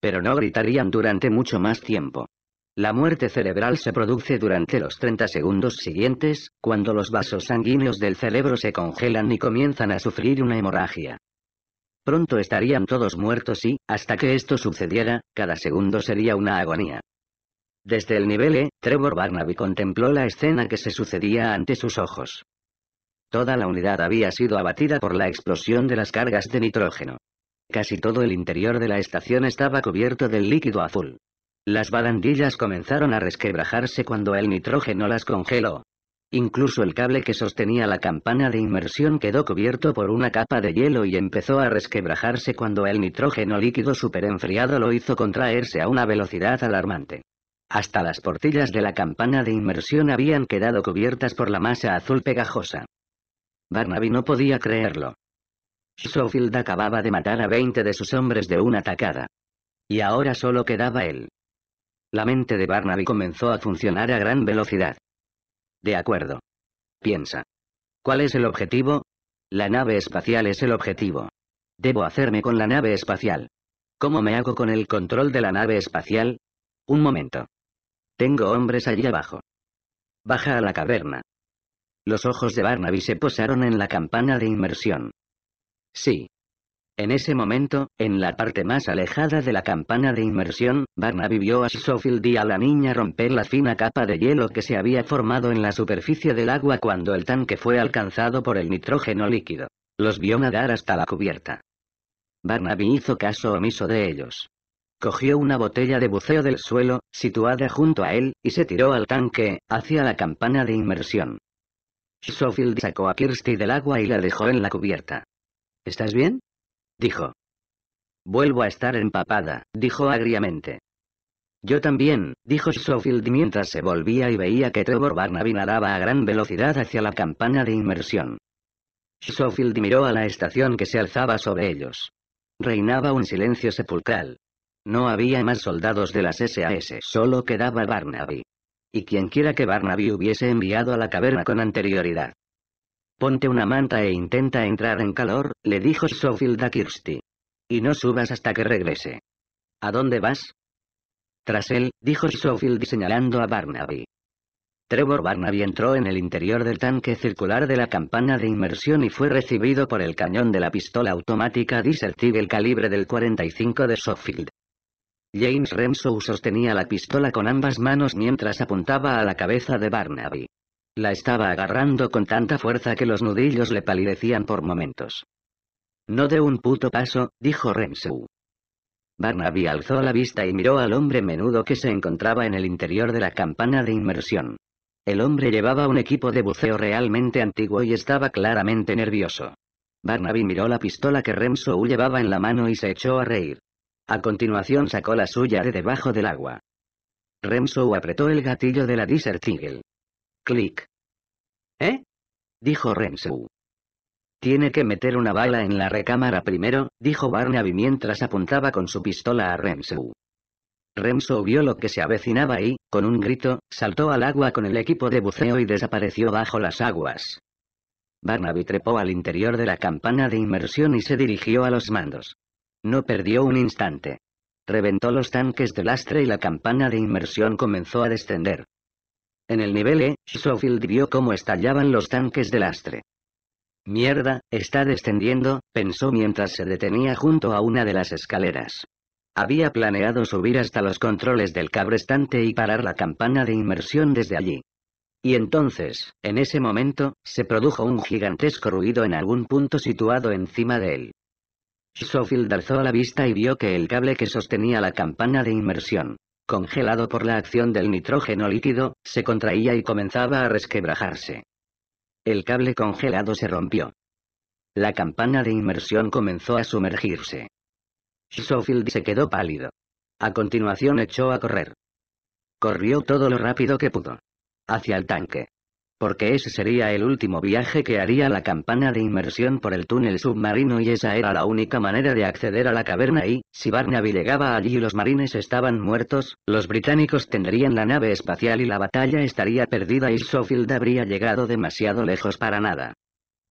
Pero no gritarían durante mucho más tiempo. La muerte cerebral se produce durante los 30 segundos siguientes, cuando los vasos sanguíneos del cerebro se congelan y comienzan a sufrir una hemorragia. Pronto estarían todos muertos y, hasta que esto sucediera, cada segundo sería una agonía. Desde el nivel E, Trevor Barnaby contempló la escena que se sucedía ante sus ojos. Toda la unidad había sido abatida por la explosión de las cargas de nitrógeno. Casi todo el interior de la estación estaba cubierto del líquido azul. Las barandillas comenzaron a resquebrajarse cuando el nitrógeno las congeló. Incluso el cable que sostenía la campana de inmersión quedó cubierto por una capa de hielo y empezó a resquebrajarse cuando el nitrógeno líquido superenfriado lo hizo contraerse a una velocidad alarmante. Hasta las portillas de la campana de inmersión habían quedado cubiertas por la masa azul pegajosa. Barnaby no podía creerlo. Schofield acababa de matar a 20 de sus hombres de una atacada. Y ahora solo quedaba él. La mente de Barnaby comenzó a funcionar a gran velocidad. De acuerdo. Piensa. ¿Cuál es el objetivo? La nave espacial es el objetivo. Debo hacerme con la nave espacial. ¿Cómo me hago con el control de la nave espacial? Un momento. Tengo hombres allí abajo. Baja a la caverna. Los ojos de Barnaby se posaron en la campana de inmersión. Sí. En ese momento, en la parte más alejada de la campana de inmersión, Barnaby vio a Sofield y a la niña romper la fina capa de hielo que se había formado en la superficie del agua cuando el tanque fue alcanzado por el nitrógeno líquido. Los vio nadar hasta la cubierta. Barnaby hizo caso omiso de ellos. Cogió una botella de buceo del suelo, situada junto a él, y se tiró al tanque, hacia la campana de inmersión. Schofield sacó a Kirsty del agua y la dejó en la cubierta. ¿Estás bien? dijo. Vuelvo a estar empapada, dijo agriamente. Yo también, dijo Schofield mientras se volvía y veía que Trevor Barnaby nadaba a gran velocidad hacia la campana de inmersión. Schofield miró a la estación que se alzaba sobre ellos. Reinaba un silencio sepulcral. No había más soldados de las SAS, solo quedaba Barnaby. Y quienquiera que Barnaby hubiese enviado a la caverna con anterioridad. Ponte una manta e intenta entrar en calor, le dijo Sofield a Kirsty. Y no subas hasta que regrese. ¿A dónde vas? Tras él, dijo Sofield señalando a Barnaby. Trevor Barnaby entró en el interior del tanque circular de la campana de inmersión y fue recibido por el cañón de la pistola automática Disercible el calibre del 45 de Sofield. James Renshaw sostenía la pistola con ambas manos mientras apuntaba a la cabeza de Barnaby. La estaba agarrando con tanta fuerza que los nudillos le palidecían por momentos. No de un puto paso, dijo Renshaw. Barnaby alzó la vista y miró al hombre menudo que se encontraba en el interior de la campana de inmersión. El hombre llevaba un equipo de buceo realmente antiguo y estaba claramente nervioso. Barnaby miró la pistola que Renshaw llevaba en la mano y se echó a reír. A continuación sacó la suya de debajo del agua. Renzo apretó el gatillo de la Desert Eagle. Clic. ¿Eh? dijo Renzo. Tiene que meter una bala en la recámara primero, dijo Barnaby mientras apuntaba con su pistola a Renzo. Renzo vio lo que se avecinaba y, con un grito, saltó al agua con el equipo de buceo y desapareció bajo las aguas. Barnaby trepó al interior de la campana de inmersión y se dirigió a los mandos. No perdió un instante. Reventó los tanques de lastre y la campana de inmersión comenzó a descender. En el nivel E, Schofield vio cómo estallaban los tanques de lastre. Mierda, está descendiendo, pensó mientras se detenía junto a una de las escaleras. Había planeado subir hasta los controles del cabrestante y parar la campana de inmersión desde allí. Y entonces, en ese momento, se produjo un gigantesco ruido en algún punto situado encima de él. Schofield alzó la vista y vio que el cable que sostenía la campana de inmersión, congelado por la acción del nitrógeno líquido, se contraía y comenzaba a resquebrajarse. El cable congelado se rompió. La campana de inmersión comenzó a sumergirse. Sofield se quedó pálido. A continuación echó a correr. Corrió todo lo rápido que pudo. Hacia el tanque. Porque ese sería el último viaje que haría la campana de inmersión por el túnel submarino y esa era la única manera de acceder a la caverna y, si Barnaby llegaba allí y los marines estaban muertos, los británicos tendrían la nave espacial y la batalla estaría perdida y Schofield habría llegado demasiado lejos para nada.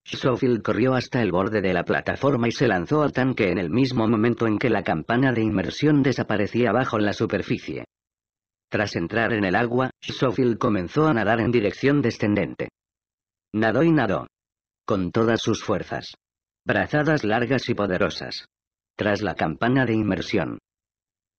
Schofield corrió hasta el borde de la plataforma y se lanzó al tanque en el mismo momento en que la campana de inmersión desaparecía bajo la superficie. Tras entrar en el agua, Schofield comenzó a nadar en dirección descendente. Nadó y nadó. Con todas sus fuerzas. Brazadas largas y poderosas. Tras la campana de inmersión.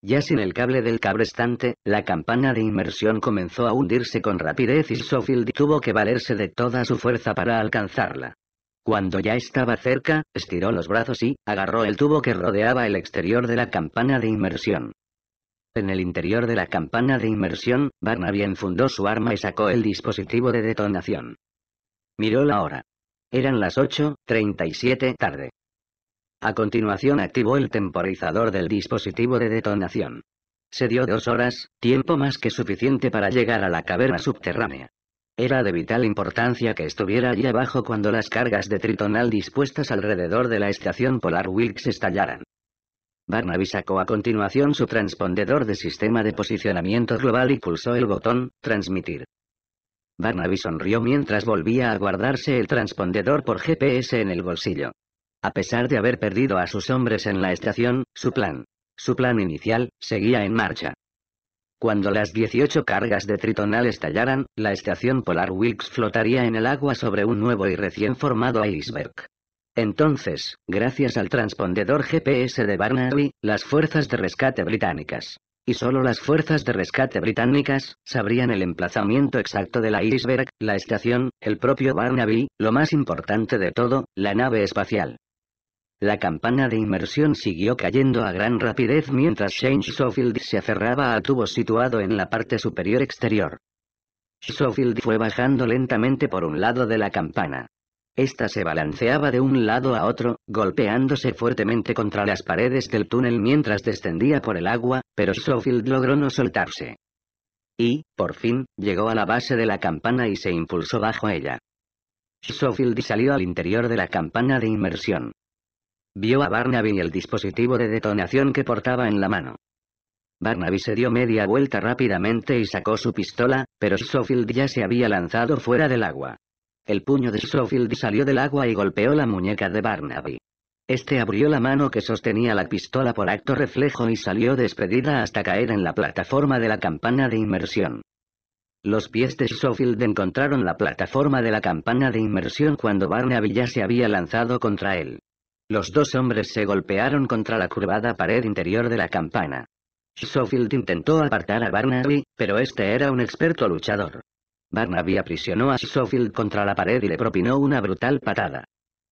Ya sin el cable del cabrestante, la campana de inmersión comenzó a hundirse con rapidez y Schofield tuvo que valerse de toda su fuerza para alcanzarla. Cuando ya estaba cerca, estiró los brazos y agarró el tubo que rodeaba el exterior de la campana de inmersión. En el interior de la campana de inmersión, Barnaby enfundó su arma y sacó el dispositivo de detonación. Miró la hora. Eran las 8.37 tarde. A continuación activó el temporizador del dispositivo de detonación. Se dio dos horas, tiempo más que suficiente para llegar a la caverna subterránea. Era de vital importancia que estuviera allí abajo cuando las cargas de tritonal dispuestas alrededor de la estación polar Wilkes estallaran. Barnaby sacó a continuación su transpondedor de sistema de posicionamiento global y pulsó el botón, transmitir. Barnaby sonrió mientras volvía a guardarse el transpondedor por GPS en el bolsillo. A pesar de haber perdido a sus hombres en la estación, su plan, su plan inicial, seguía en marcha. Cuando las 18 cargas de tritonal estallaran, la estación Polar Wilkes flotaría en el agua sobre un nuevo y recién formado iceberg. Entonces, gracias al transpondedor GPS de Barnaby, las fuerzas de rescate británicas y solo las fuerzas de rescate británicas sabrían el emplazamiento exacto de la iceberg, la estación, el propio Barnaby, lo más importante de todo, la nave espacial. La campana de inmersión siguió cayendo a gran rapidez mientras Shane Schofield se aferraba a tubo situado en la parte superior exterior. Schofield fue bajando lentamente por un lado de la campana, esta se balanceaba de un lado a otro, golpeándose fuertemente contra las paredes del túnel mientras descendía por el agua, pero Schofield logró no soltarse. Y, por fin, llegó a la base de la campana y se impulsó bajo ella. Schofield salió al interior de la campana de inmersión. Vio a Barnaby y el dispositivo de detonación que portaba en la mano. Barnaby se dio media vuelta rápidamente y sacó su pistola, pero Schofield ya se había lanzado fuera del agua. El puño de Schofield salió del agua y golpeó la muñeca de Barnaby. Este abrió la mano que sostenía la pistola por acto reflejo y salió despedida hasta caer en la plataforma de la campana de inmersión. Los pies de Schofield encontraron la plataforma de la campana de inmersión cuando Barnaby ya se había lanzado contra él. Los dos hombres se golpearon contra la curvada pared interior de la campana. Schofield intentó apartar a Barnaby, pero este era un experto luchador. Barnaby aprisionó a Schofield contra la pared y le propinó una brutal patada.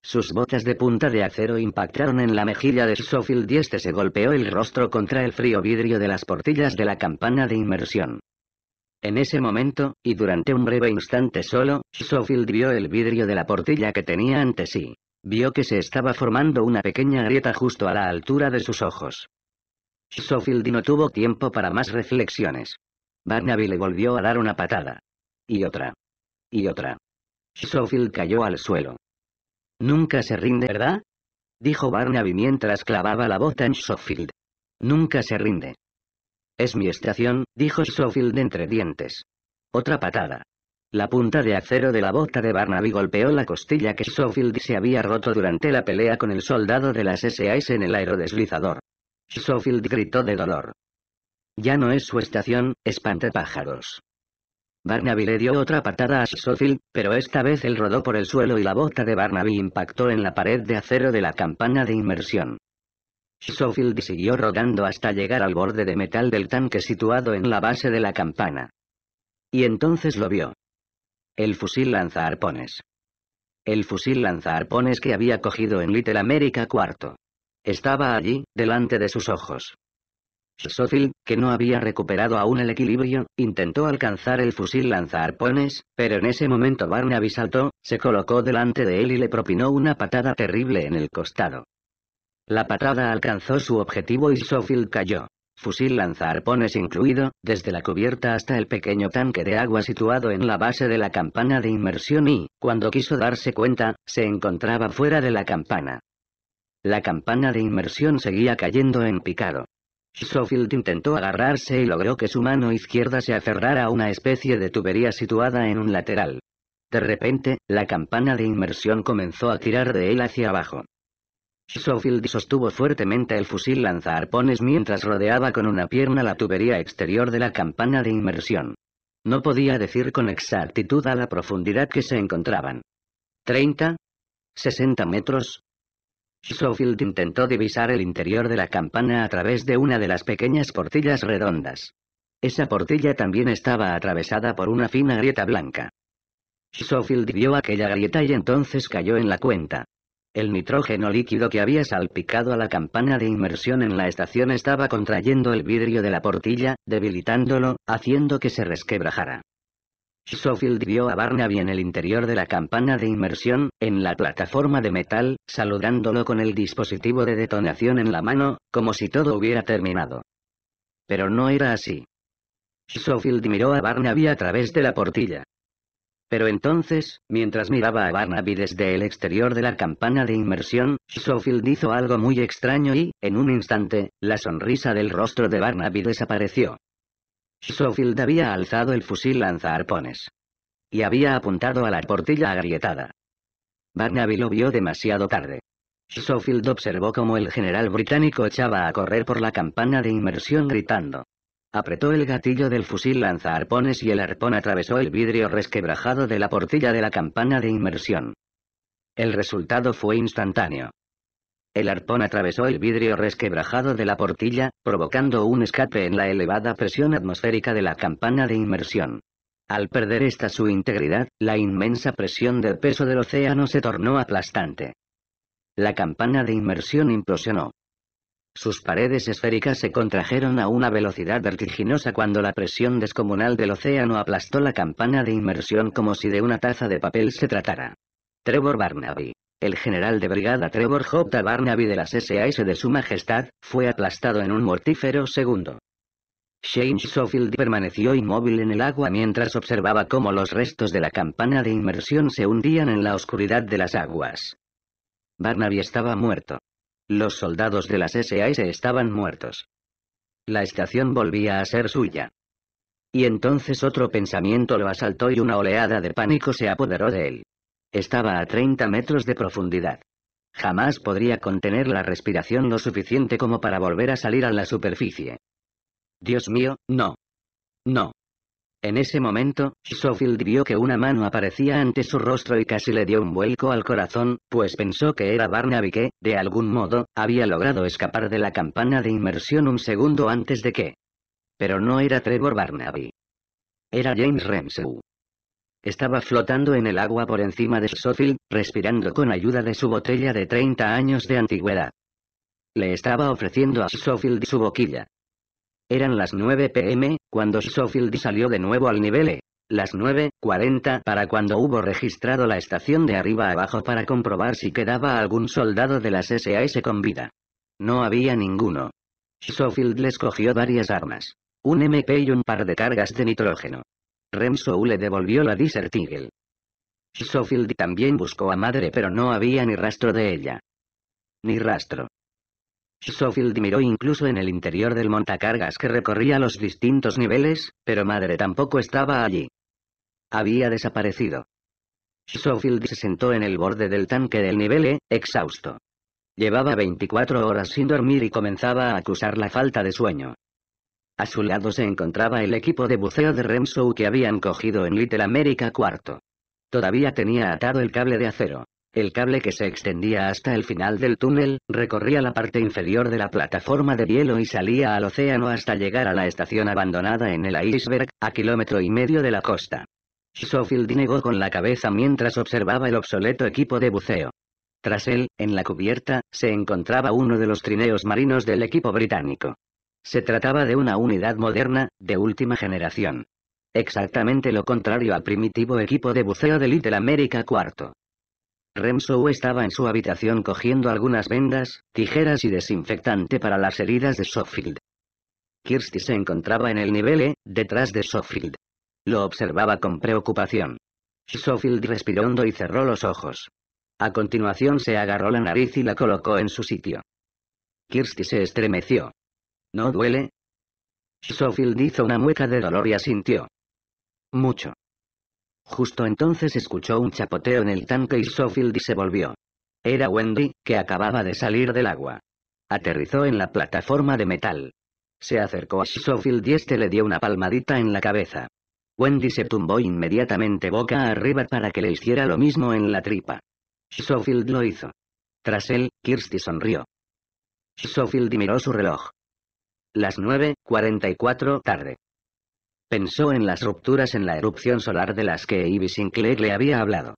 Sus botas de punta de acero impactaron en la mejilla de Schofield y este se golpeó el rostro contra el frío vidrio de las portillas de la campana de inmersión. En ese momento, y durante un breve instante solo, Schofield vio el vidrio de la portilla que tenía ante sí. Vio que se estaba formando una pequeña grieta justo a la altura de sus ojos. Schofield no tuvo tiempo para más reflexiones. Barnaby le volvió a dar una patada. Y otra. Y otra. Schofield cayó al suelo. Nunca se rinde, ¿verdad? Dijo Barnaby mientras clavaba la bota en Schofield. Nunca se rinde. Es mi estación, dijo Schofield entre dientes. Otra patada. La punta de acero de la bota de Barnaby golpeó la costilla que Schofield se había roto durante la pelea con el soldado de las SAS en el aerodeslizador. Schofield gritó de dolor. Ya no es su estación, pájaros. Barnaby le dio otra patada a Schofield, pero esta vez él rodó por el suelo y la bota de Barnaby impactó en la pared de acero de la campana de inmersión. Schofield siguió rodando hasta llegar al borde de metal del tanque situado en la base de la campana. Y entonces lo vio. El fusil lanza arpones. El fusil lanza arpones que había cogido en Little America IV. Estaba allí, delante de sus ojos. Sophil, que no había recuperado aún el equilibrio, intentó alcanzar el fusil lanzarpones, pero en ese momento Barnaby saltó, se colocó delante de él y le propinó una patada terrible en el costado. La patada alcanzó su objetivo y Sophil cayó. Fusil lanzarpones incluido, desde la cubierta hasta el pequeño tanque de agua situado en la base de la campana de inmersión y, cuando quiso darse cuenta, se encontraba fuera de la campana. La campana de inmersión seguía cayendo en picado. Schofield intentó agarrarse y logró que su mano izquierda se aferrara a una especie de tubería situada en un lateral. De repente, la campana de inmersión comenzó a tirar de él hacia abajo. Schofield sostuvo fuertemente el fusil lanzarpones mientras rodeaba con una pierna la tubería exterior de la campana de inmersión. No podía decir con exactitud a la profundidad que se encontraban. ¿30? ¿60 metros? Schofield intentó divisar el interior de la campana a través de una de las pequeñas portillas redondas. Esa portilla también estaba atravesada por una fina grieta blanca. Schofield vio aquella grieta y entonces cayó en la cuenta. El nitrógeno líquido que había salpicado a la campana de inmersión en la estación estaba contrayendo el vidrio de la portilla, debilitándolo, haciendo que se resquebrajara. Schofield vio a Barnaby en el interior de la campana de inmersión, en la plataforma de metal, saludándolo con el dispositivo de detonación en la mano, como si todo hubiera terminado. Pero no era así. Schofield miró a Barnaby a través de la portilla. Pero entonces, mientras miraba a Barnaby desde el exterior de la campana de inmersión, Schofield hizo algo muy extraño y, en un instante, la sonrisa del rostro de Barnaby desapareció. Schofield había alzado el fusil arpones Y había apuntado a la portilla agrietada. Barnaby lo vio demasiado tarde. Schofield observó cómo el general británico echaba a correr por la campana de inmersión gritando. Apretó el gatillo del fusil arpones y el arpón atravesó el vidrio resquebrajado de la portilla de la campana de inmersión. El resultado fue instantáneo. El arpón atravesó el vidrio resquebrajado de la portilla, provocando un escape en la elevada presión atmosférica de la campana de inmersión. Al perder esta su integridad, la inmensa presión del peso del océano se tornó aplastante. La campana de inmersión implosionó. Sus paredes esféricas se contrajeron a una velocidad vertiginosa cuando la presión descomunal del océano aplastó la campana de inmersión como si de una taza de papel se tratara. Trevor Barnaby el general de brigada Trevor J. Barnaby de las SAS de Su Majestad, fue aplastado en un mortífero segundo. Shane Schofield permaneció inmóvil en el agua mientras observaba cómo los restos de la campana de inmersión se hundían en la oscuridad de las aguas. Barnaby estaba muerto. Los soldados de las SAS estaban muertos. La estación volvía a ser suya. Y entonces otro pensamiento lo asaltó y una oleada de pánico se apoderó de él. Estaba a 30 metros de profundidad. Jamás podría contener la respiración lo suficiente como para volver a salir a la superficie. Dios mío, no. No. En ese momento, Schofield vio que una mano aparecía ante su rostro y casi le dio un vuelco al corazón, pues pensó que era Barnaby que, de algún modo, había logrado escapar de la campana de inmersión un segundo antes de que. Pero no era Trevor Barnaby. Era James Ramsey. Estaba flotando en el agua por encima de Sofield, respirando con ayuda de su botella de 30 años de antigüedad. Le estaba ofreciendo a Sofield su boquilla. Eran las 9 pm, cuando Sofield salió de nuevo al nivel e. Las 9.40 para cuando hubo registrado la estación de arriba abajo para comprobar si quedaba algún soldado de las SAS con vida. No había ninguno. Sofield les cogió varias armas. Un MP y un par de cargas de nitrógeno. Remsou le devolvió la Disertigel. Schofield también buscó a madre pero no había ni rastro de ella. Ni rastro. Schofield miró incluso en el interior del montacargas que recorría los distintos niveles, pero madre tampoco estaba allí. Había desaparecido. Schofield se sentó en el borde del tanque del nivel E, exhausto. Llevaba 24 horas sin dormir y comenzaba a acusar la falta de sueño. A su lado se encontraba el equipo de buceo de Remsou que habían cogido en Little America IV. Todavía tenía atado el cable de acero. El cable que se extendía hasta el final del túnel, recorría la parte inferior de la plataforma de hielo y salía al océano hasta llegar a la estación abandonada en el iceberg, a kilómetro y medio de la costa. Schofield negó con la cabeza mientras observaba el obsoleto equipo de buceo. Tras él, en la cubierta, se encontraba uno de los trineos marinos del equipo británico. Se trataba de una unidad moderna, de última generación. Exactamente lo contrario al primitivo equipo de buceo de Little America IV. remso estaba en su habitación cogiendo algunas vendas, tijeras y desinfectante para las heridas de Sofield. Kirsty se encontraba en el nivel E, detrás de Sofield. Lo observaba con preocupación. Sofield respiró hondo y cerró los ojos. A continuación se agarró la nariz y la colocó en su sitio. Kirsty se estremeció. ¿No duele? Sofield hizo una mueca de dolor y asintió. Mucho. Justo entonces escuchó un chapoteo en el tanque y Schofield se volvió. Era Wendy, que acababa de salir del agua. Aterrizó en la plataforma de metal. Se acercó a Schofield y este le dio una palmadita en la cabeza. Wendy se tumbó inmediatamente boca arriba para que le hiciera lo mismo en la tripa. Sofield lo hizo. Tras él, Kirsty sonrió. Sofield miró su reloj las 9.44 tarde. Pensó en las rupturas en la erupción solar de las que Ivy Sinclair le había hablado.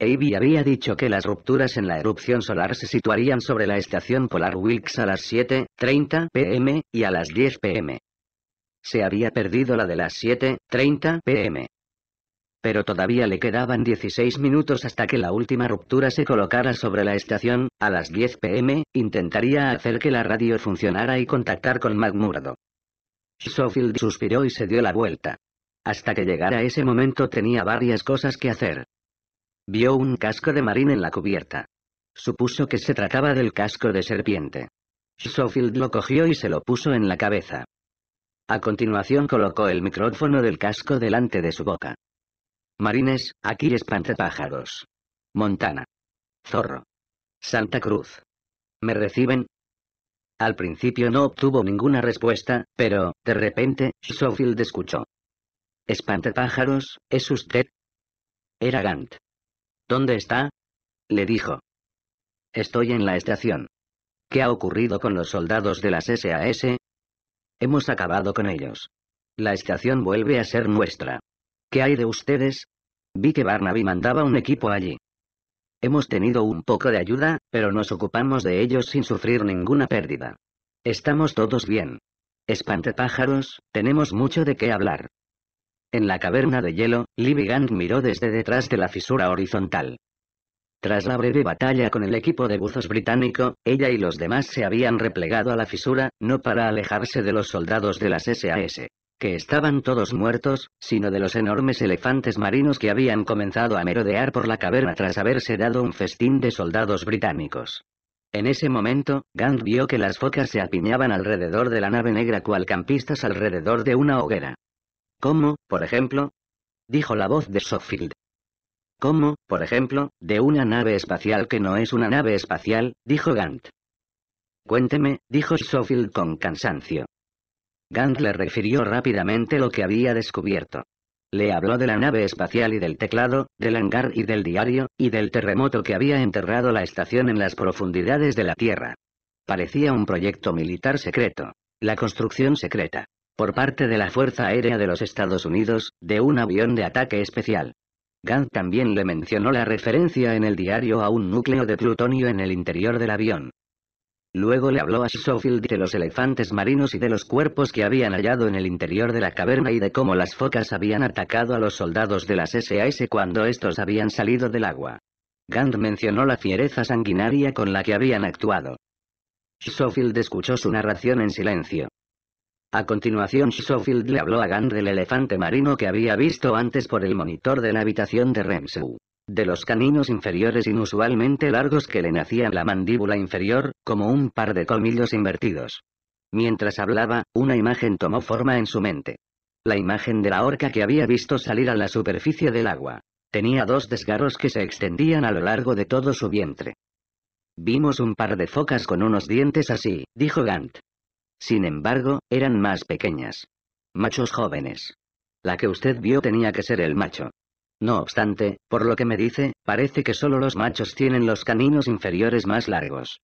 Ivy había dicho que las rupturas en la erupción solar se situarían sobre la estación polar Wilkes a las 7.30 pm y a las 10 pm. Se había perdido la de las 7.30 pm pero todavía le quedaban 16 minutos hasta que la última ruptura se colocara sobre la estación, a las 10 pm, intentaría hacer que la radio funcionara y contactar con McMurdo. Schofield suspiró y se dio la vuelta. Hasta que llegara ese momento tenía varias cosas que hacer. Vio un casco de marín en la cubierta. Supuso que se trataba del casco de serpiente. Schofield lo cogió y se lo puso en la cabeza. A continuación colocó el micrófono del casco delante de su boca. Marines, aquí Pájaros, Montana. Zorro. Santa Cruz. ¿Me reciben? Al principio no obtuvo ninguna respuesta, pero, de repente, Schofield escuchó. Espantapájaros, ¿es usted? Era Gant. ¿Dónde está? Le dijo. Estoy en la estación. ¿Qué ha ocurrido con los soldados de las SAS? Hemos acabado con ellos. La estación vuelve a ser nuestra. ¿Qué hay de ustedes? Vi que Barnaby mandaba un equipo allí. Hemos tenido un poco de ayuda, pero nos ocupamos de ellos sin sufrir ninguna pérdida. Estamos todos bien. Espantepájaros, tenemos mucho de qué hablar. En la caverna de hielo, Gant miró desde detrás de la fisura horizontal. Tras la breve batalla con el equipo de buzos británico, ella y los demás se habían replegado a la fisura, no para alejarse de los soldados de las SAS que estaban todos muertos, sino de los enormes elefantes marinos que habían comenzado a merodear por la caverna tras haberse dado un festín de soldados británicos. En ese momento, Gant vio que las focas se apiñaban alrededor de la nave negra cual campistas alrededor de una hoguera. ¿Cómo, por ejemplo? dijo la voz de Sofield. ¿Cómo, por ejemplo, de una nave espacial que no es una nave espacial? dijo Gant. Cuénteme, dijo Schofield con cansancio. Gant le refirió rápidamente lo que había descubierto. Le habló de la nave espacial y del teclado, del hangar y del diario, y del terremoto que había enterrado la estación en las profundidades de la Tierra. Parecía un proyecto militar secreto. La construcción secreta. Por parte de la Fuerza Aérea de los Estados Unidos, de un avión de ataque especial. Gant también le mencionó la referencia en el diario a un núcleo de plutonio en el interior del avión. Luego le habló a Schofield de los elefantes marinos y de los cuerpos que habían hallado en el interior de la caverna y de cómo las focas habían atacado a los soldados de las SAS cuando estos habían salido del agua. Gant mencionó la fiereza sanguinaria con la que habían actuado. Schofield escuchó su narración en silencio. A continuación Schofield le habló a Gant del elefante marino que había visto antes por el monitor de la habitación de Remsau de los caninos inferiores inusualmente largos que le nacían la mandíbula inferior, como un par de colmillos invertidos. Mientras hablaba, una imagen tomó forma en su mente. La imagen de la orca que había visto salir a la superficie del agua. Tenía dos desgarros que se extendían a lo largo de todo su vientre. Vimos un par de focas con unos dientes así, dijo Gant. Sin embargo, eran más pequeñas. Machos jóvenes. La que usted vio tenía que ser el macho. No obstante, por lo que me dice, parece que solo los machos tienen los caninos inferiores más largos.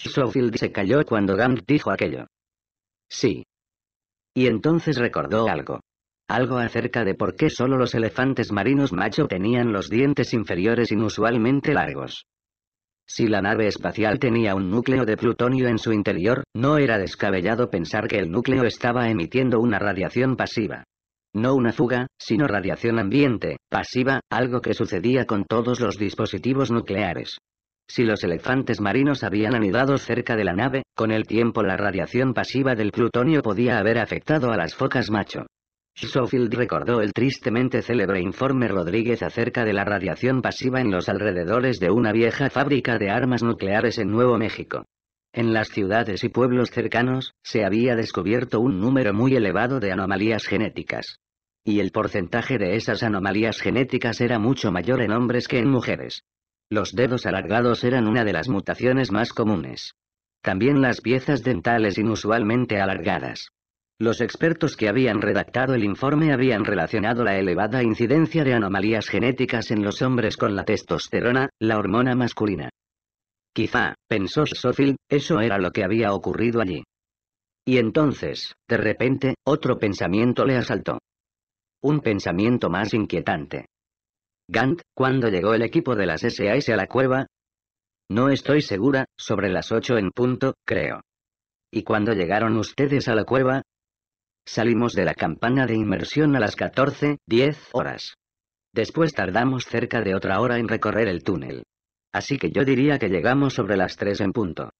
Schofield se calló cuando Gant dijo aquello. Sí. Y entonces recordó algo. Algo acerca de por qué solo los elefantes marinos macho tenían los dientes inferiores inusualmente largos. Si la nave espacial tenía un núcleo de plutonio en su interior, no era descabellado pensar que el núcleo estaba emitiendo una radiación pasiva. No una fuga, sino radiación ambiente, pasiva, algo que sucedía con todos los dispositivos nucleares. Si los elefantes marinos habían anidado cerca de la nave, con el tiempo la radiación pasiva del plutonio podía haber afectado a las focas macho. Schofield recordó el tristemente célebre informe Rodríguez acerca de la radiación pasiva en los alrededores de una vieja fábrica de armas nucleares en Nuevo México. En las ciudades y pueblos cercanos, se había descubierto un número muy elevado de anomalías genéticas. Y el porcentaje de esas anomalías genéticas era mucho mayor en hombres que en mujeres. Los dedos alargados eran una de las mutaciones más comunes. También las piezas dentales inusualmente alargadas. Los expertos que habían redactado el informe habían relacionado la elevada incidencia de anomalías genéticas en los hombres con la testosterona, la hormona masculina. Quizá, pensó Sophie, eso era lo que había ocurrido allí. Y entonces, de repente, otro pensamiento le asaltó. Un pensamiento más inquietante. Gant, ¿cuándo llegó el equipo de las SAS a la cueva? No estoy segura, sobre las ocho en punto, creo. ¿Y cuándo llegaron ustedes a la cueva? Salimos de la campana de inmersión a las 14, 10 horas. Después tardamos cerca de otra hora en recorrer el túnel. Así que yo diría que llegamos sobre las 3 en punto.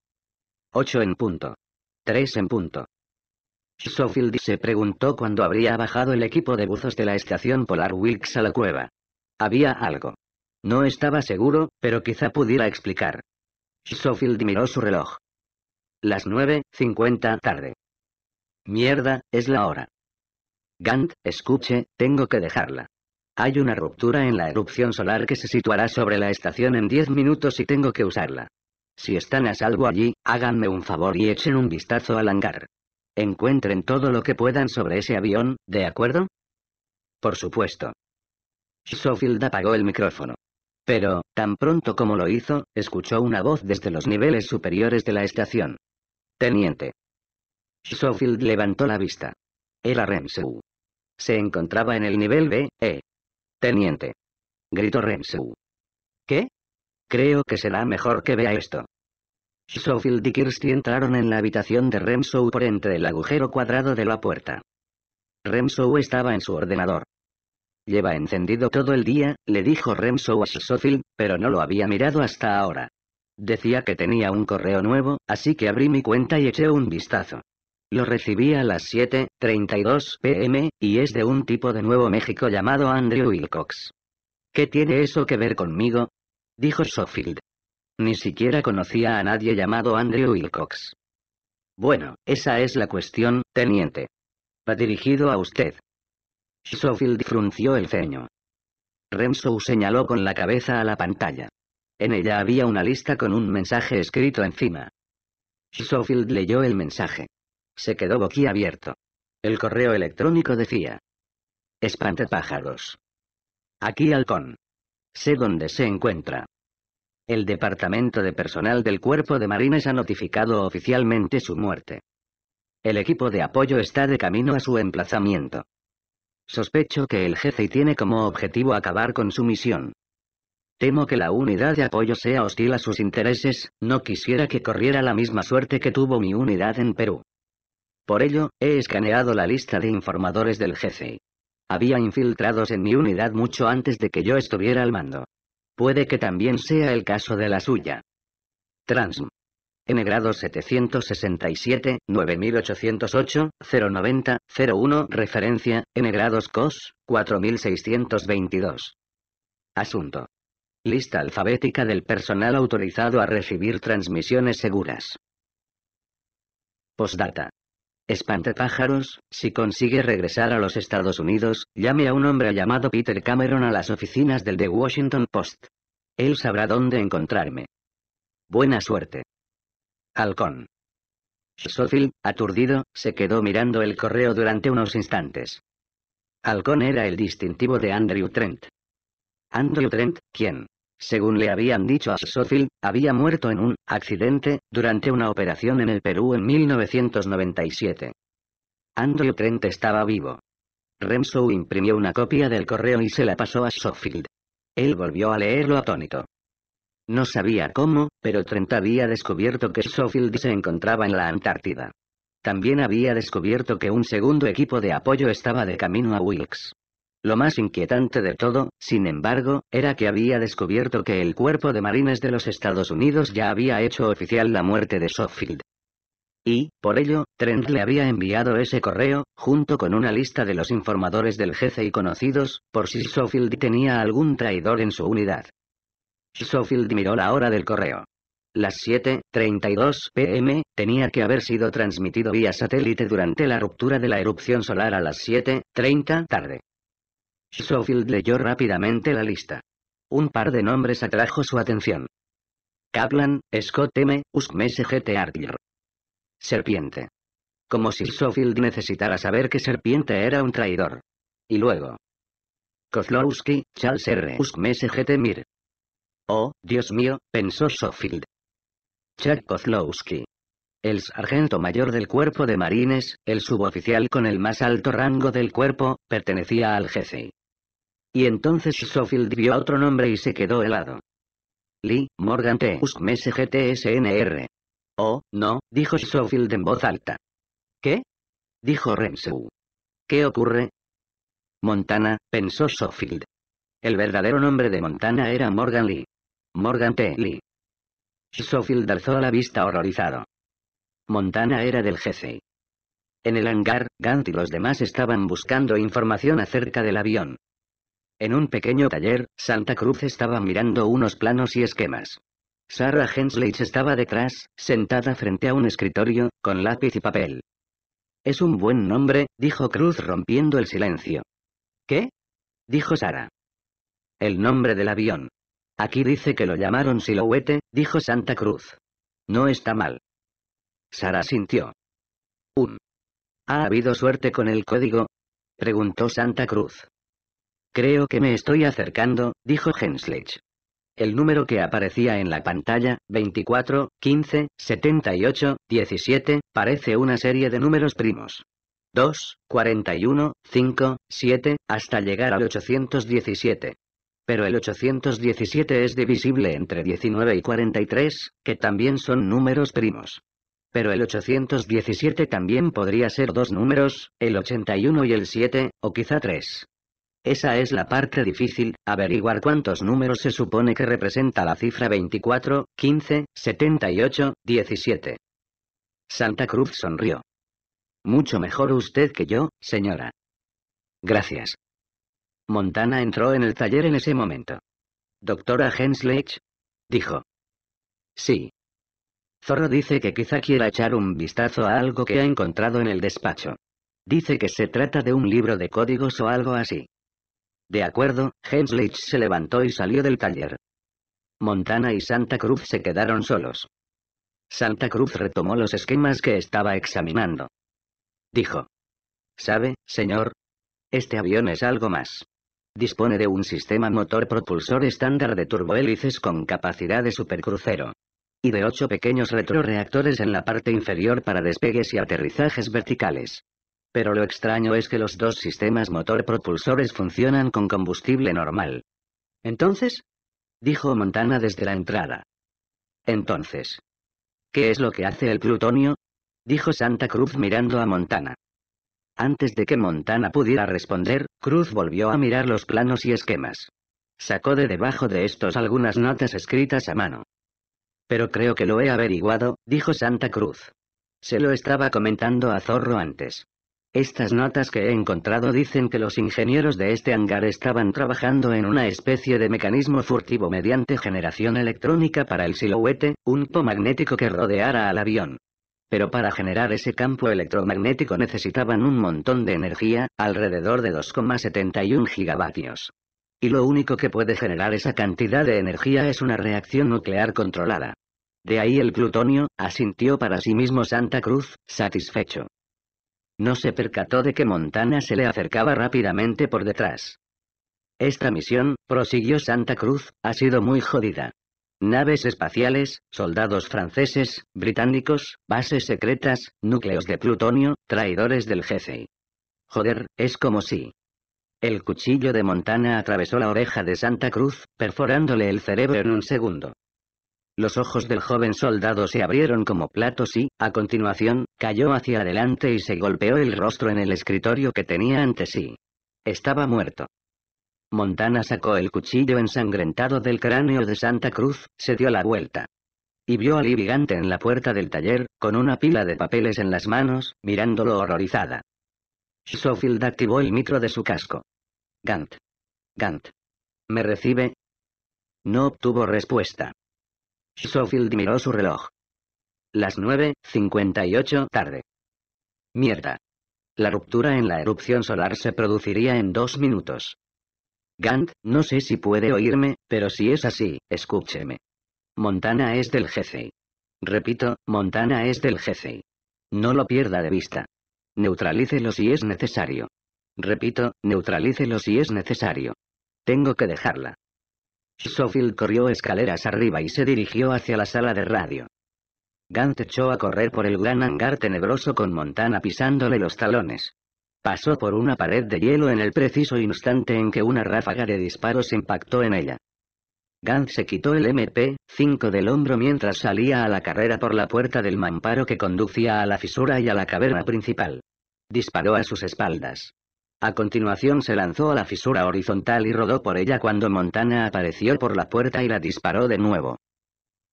8 en punto. 3 en punto. Schofield se preguntó cuándo habría bajado el equipo de buzos de la estación Polar Wilkes a la cueva. Había algo. No estaba seguro, pero quizá pudiera explicar. Schofield miró su reloj. Las 9.50 tarde. Mierda, es la hora. Gant, escuche, tengo que dejarla. Hay una ruptura en la erupción solar que se situará sobre la estación en 10 minutos y tengo que usarla. Si están a salvo allí, háganme un favor y echen un vistazo al hangar. Encuentren todo lo que puedan sobre ese avión, ¿de acuerdo? Por supuesto. Schofield apagó el micrófono. Pero, tan pronto como lo hizo, escuchó una voz desde los niveles superiores de la estación. Teniente. Schofield levantó la vista. Era Rensu. Se encontraba en el nivel B, E, Teniente. Gritó Remsou. ¿Qué? Creo que será mejor que vea esto. Schofield y Kirsty entraron en la habitación de Remsou por entre el agujero cuadrado de la puerta. Remsou estaba en su ordenador. Lleva encendido todo el día, le dijo Remsou a Schofield, pero no lo había mirado hasta ahora. Decía que tenía un correo nuevo, así que abrí mi cuenta y eché un vistazo. Lo recibí a las 7.32 pm, y es de un tipo de Nuevo México llamado Andrew Wilcox. ¿Qué tiene eso que ver conmigo? dijo Schofield. Ni siquiera conocía a nadie llamado Andrew Wilcox. Bueno, esa es la cuestión, teniente. Va dirigido a usted. Schofield frunció el ceño. Renzo señaló con la cabeza a la pantalla. En ella había una lista con un mensaje escrito encima. Schofield leyó el mensaje. Se quedó abierto. El correo electrónico decía. Espante pájaros. Aquí Halcón. Sé dónde se encuentra. El Departamento de Personal del Cuerpo de Marines ha notificado oficialmente su muerte. El equipo de apoyo está de camino a su emplazamiento. Sospecho que el jefe tiene como objetivo acabar con su misión. Temo que la unidad de apoyo sea hostil a sus intereses, no quisiera que corriera la misma suerte que tuvo mi unidad en Perú. Por ello, he escaneado la lista de informadores del jefe. Había infiltrados en mi unidad mucho antes de que yo estuviera al mando. Puede que también sea el caso de la suya. Transm. N grado 767, 9808, 090, 01, referencia, N grados COS, 4622. Asunto. Lista alfabética del personal autorizado a recibir transmisiones seguras. Postdata pájaros. si consigue regresar a los Estados Unidos, llame a un hombre llamado Peter Cameron a las oficinas del The Washington Post. Él sabrá dónde encontrarme. Buena suerte. Halcón. Schofield, aturdido, se quedó mirando el correo durante unos instantes. Halcón era el distintivo de Andrew Trent. Andrew Trent, quién?» Según le habían dicho a Sofield, había muerto en un accidente durante una operación en el Perú en 1997. Andrew Trent estaba vivo. Renzo imprimió una copia del correo y se la pasó a Sofield. Él volvió a leerlo atónito. No sabía cómo, pero Trent había descubierto que Sofield se encontraba en la Antártida. También había descubierto que un segundo equipo de apoyo estaba de camino a Wilkes. Lo más inquietante de todo, sin embargo, era que había descubierto que el cuerpo de marines de los Estados Unidos ya había hecho oficial la muerte de Sofield. Y, por ello, Trent le había enviado ese correo, junto con una lista de los informadores del jefe y conocidos, por si Sofield tenía algún traidor en su unidad. Schofield miró la hora del correo. Las 7.32 pm, tenía que haber sido transmitido vía satélite durante la ruptura de la erupción solar a las 7.30 tarde. Schofield leyó rápidamente la lista. Un par de nombres atrajo su atención. Kaplan, Scott M., Uskmes G.T. Serpiente. Como si Schofield necesitara saber que Serpiente era un traidor. Y luego. Kozlowski, Charles R. Uskmes G.T. Mir. Oh, Dios mío, pensó Schofield. Chuck Kozlowski. El sargento mayor del cuerpo de marines, el suboficial con el más alto rango del cuerpo, pertenecía al jefe. Y entonces Sofield vio otro nombre y se quedó helado. Lee, Morgan T. GTSNR. Oh, no, dijo Sofield en voz alta. ¿Qué? dijo Rensew. ¿Qué ocurre? Montana, pensó Sofield. El verdadero nombre de Montana era Morgan Lee. Morgan T. Lee. Sofield alzó la vista horrorizado. Montana era del jefe. En el hangar, Gant y los demás estaban buscando información acerca del avión. En un pequeño taller, Santa Cruz estaba mirando unos planos y esquemas. Sarah Hensley estaba detrás, sentada frente a un escritorio, con lápiz y papel. Es un buen nombre, dijo Cruz rompiendo el silencio. ¿Qué? dijo Sara. El nombre del avión. Aquí dice que lo llamaron Silhouette, dijo Santa Cruz. No está mal. Sara sintió. Un. ¿Ha habido suerte con el código? preguntó Santa Cruz. Creo que me estoy acercando, dijo Henslech. El número que aparecía en la pantalla, 24, 15, 78, 17, parece una serie de números primos. 2, 41, 5, 7, hasta llegar al 817. Pero el 817 es divisible entre 19 y 43, que también son números primos. Pero el 817 también podría ser dos números, el 81 y el 7, o quizá tres. Esa es la parte difícil, averiguar cuántos números se supone que representa la cifra 24, 15, 78, 17. Santa Cruz sonrió. Mucho mejor usted que yo, señora. Gracias. Montana entró en el taller en ese momento. Doctora Hensleigh, Dijo. Sí. Zorro dice que quizá quiera echar un vistazo a algo que ha encontrado en el despacho. Dice que se trata de un libro de códigos o algo así. De acuerdo, Henslitz se levantó y salió del taller. Montana y Santa Cruz se quedaron solos. Santa Cruz retomó los esquemas que estaba examinando. Dijo. ¿Sabe, señor? Este avión es algo más. Dispone de un sistema motor propulsor estándar de turbohélices con capacidad de supercrucero. Y de ocho pequeños retroreactores en la parte inferior para despegues y aterrizajes verticales. Pero lo extraño es que los dos sistemas motor-propulsores funcionan con combustible normal. Entonces? Dijo Montana desde la entrada. Entonces. ¿Qué es lo que hace el plutonio? Dijo Santa Cruz mirando a Montana. Antes de que Montana pudiera responder, Cruz volvió a mirar los planos y esquemas. Sacó de debajo de estos algunas notas escritas a mano. Pero creo que lo he averiguado, dijo Santa Cruz. Se lo estaba comentando a Zorro antes. Estas notas que he encontrado dicen que los ingenieros de este hangar estaban trabajando en una especie de mecanismo furtivo mediante generación electrónica para el siluete, un po magnético que rodeara al avión. Pero para generar ese campo electromagnético necesitaban un montón de energía, alrededor de 2,71 gigavatios. Y lo único que puede generar esa cantidad de energía es una reacción nuclear controlada. De ahí el plutonio, asintió para sí mismo Santa Cruz, satisfecho. No se percató de que Montana se le acercaba rápidamente por detrás. Esta misión, prosiguió Santa Cruz, ha sido muy jodida. Naves espaciales, soldados franceses, británicos, bases secretas, núcleos de plutonio, traidores del jefe. Joder, es como si. El cuchillo de Montana atravesó la oreja de Santa Cruz, perforándole el cerebro en un segundo. Los ojos del joven soldado se abrieron como platos y, a continuación, cayó hacia adelante y se golpeó el rostro en el escritorio que tenía ante sí. Estaba muerto. Montana sacó el cuchillo ensangrentado del cráneo de Santa Cruz, se dio la vuelta. Y vio a Libigante en la puerta del taller, con una pila de papeles en las manos, mirándolo horrorizada. Schofield activó el micro de su casco. Gant. Gant. ¿Me recibe? No obtuvo respuesta. Schofield miró su reloj. Las 9.58 tarde. Mierda. La ruptura en la erupción solar se produciría en dos minutos. Gant, no sé si puede oírme, pero si es así, escúcheme. Montana es del jefe. Repito, Montana es del jefe. No lo pierda de vista. Neutralícelo si es necesario. Repito, neutralícelo si es necesario. Tengo que dejarla. Schofield corrió escaleras arriba y se dirigió hacia la sala de radio. Gant echó a correr por el gran hangar tenebroso con Montana pisándole los talones. Pasó por una pared de hielo en el preciso instante en que una ráfaga de disparos impactó en ella. Gant se quitó el MP-5 del hombro mientras salía a la carrera por la puerta del mamparo que conducía a la fisura y a la caverna principal. Disparó a sus espaldas. A continuación se lanzó a la fisura horizontal y rodó por ella cuando Montana apareció por la puerta y la disparó de nuevo.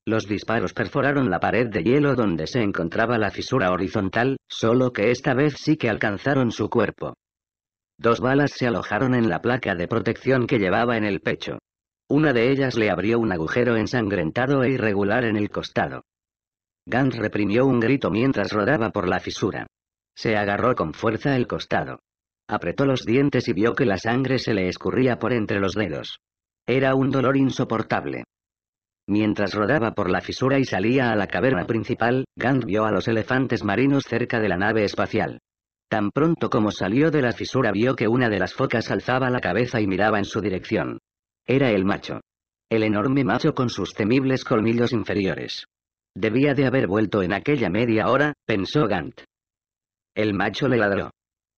Los disparos perforaron la pared de hielo donde se encontraba la fisura horizontal, solo que esta vez sí que alcanzaron su cuerpo. Dos balas se alojaron en la placa de protección que llevaba en el pecho. Una de ellas le abrió un agujero ensangrentado e irregular en el costado. Gant reprimió un grito mientras rodaba por la fisura. Se agarró con fuerza el costado. Apretó los dientes y vio que la sangre se le escurría por entre los dedos. Era un dolor insoportable. Mientras rodaba por la fisura y salía a la caverna principal, Gant vio a los elefantes marinos cerca de la nave espacial. Tan pronto como salió de la fisura vio que una de las focas alzaba la cabeza y miraba en su dirección. Era el macho. El enorme macho con sus temibles colmillos inferiores. Debía de haber vuelto en aquella media hora, pensó Gant. El macho le ladró.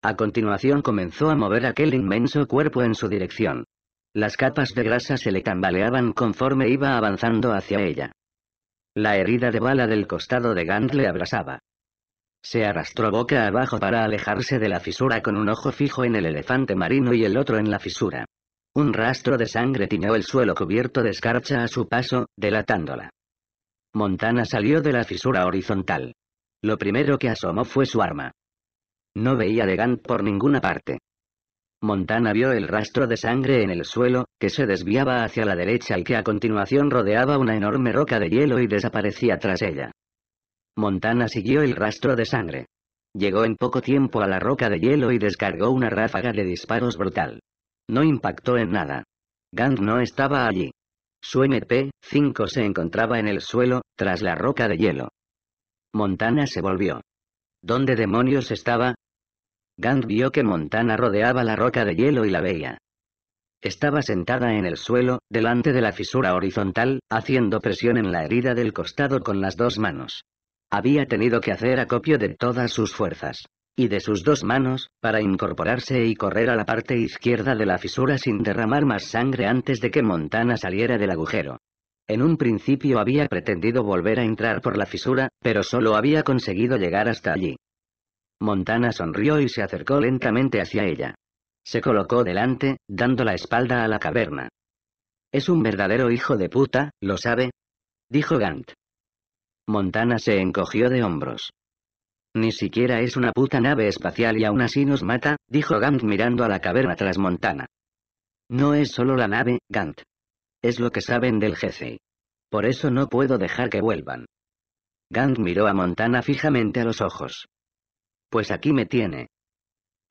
A continuación comenzó a mover aquel inmenso cuerpo en su dirección. Las capas de grasa se le tambaleaban conforme iba avanzando hacia ella. La herida de bala del costado de Gant le abrasaba. Se arrastró boca abajo para alejarse de la fisura con un ojo fijo en el elefante marino y el otro en la fisura. Un rastro de sangre tiñó el suelo cubierto de escarcha a su paso, delatándola. Montana salió de la fisura horizontal. Lo primero que asomó fue su arma. No veía de Gant por ninguna parte. Montana vio el rastro de sangre en el suelo, que se desviaba hacia la derecha y que a continuación rodeaba una enorme roca de hielo y desaparecía tras ella. Montana siguió el rastro de sangre. Llegó en poco tiempo a la roca de hielo y descargó una ráfaga de disparos brutal. No impactó en nada. Gant no estaba allí. Su MP-5 se encontraba en el suelo, tras la roca de hielo. Montana se volvió. ¿Dónde demonios estaba? Gant vio que Montana rodeaba la roca de hielo y la veía. Estaba sentada en el suelo, delante de la fisura horizontal, haciendo presión en la herida del costado con las dos manos. Había tenido que hacer acopio de todas sus fuerzas. Y de sus dos manos, para incorporarse y correr a la parte izquierda de la fisura sin derramar más sangre antes de que Montana saliera del agujero. En un principio había pretendido volver a entrar por la fisura, pero solo había conseguido llegar hasta allí. Montana sonrió y se acercó lentamente hacia ella. Se colocó delante, dando la espalda a la caverna. Es un verdadero hijo de puta, ¿lo sabe? Dijo Gant. Montana se encogió de hombros. Ni siquiera es una puta nave espacial y aún así nos mata, dijo Gant mirando a la caverna tras Montana. No es solo la nave, Gant. Es lo que saben del jefe. Por eso no puedo dejar que vuelvan. Gant miró a Montana fijamente a los ojos. Pues aquí me tiene.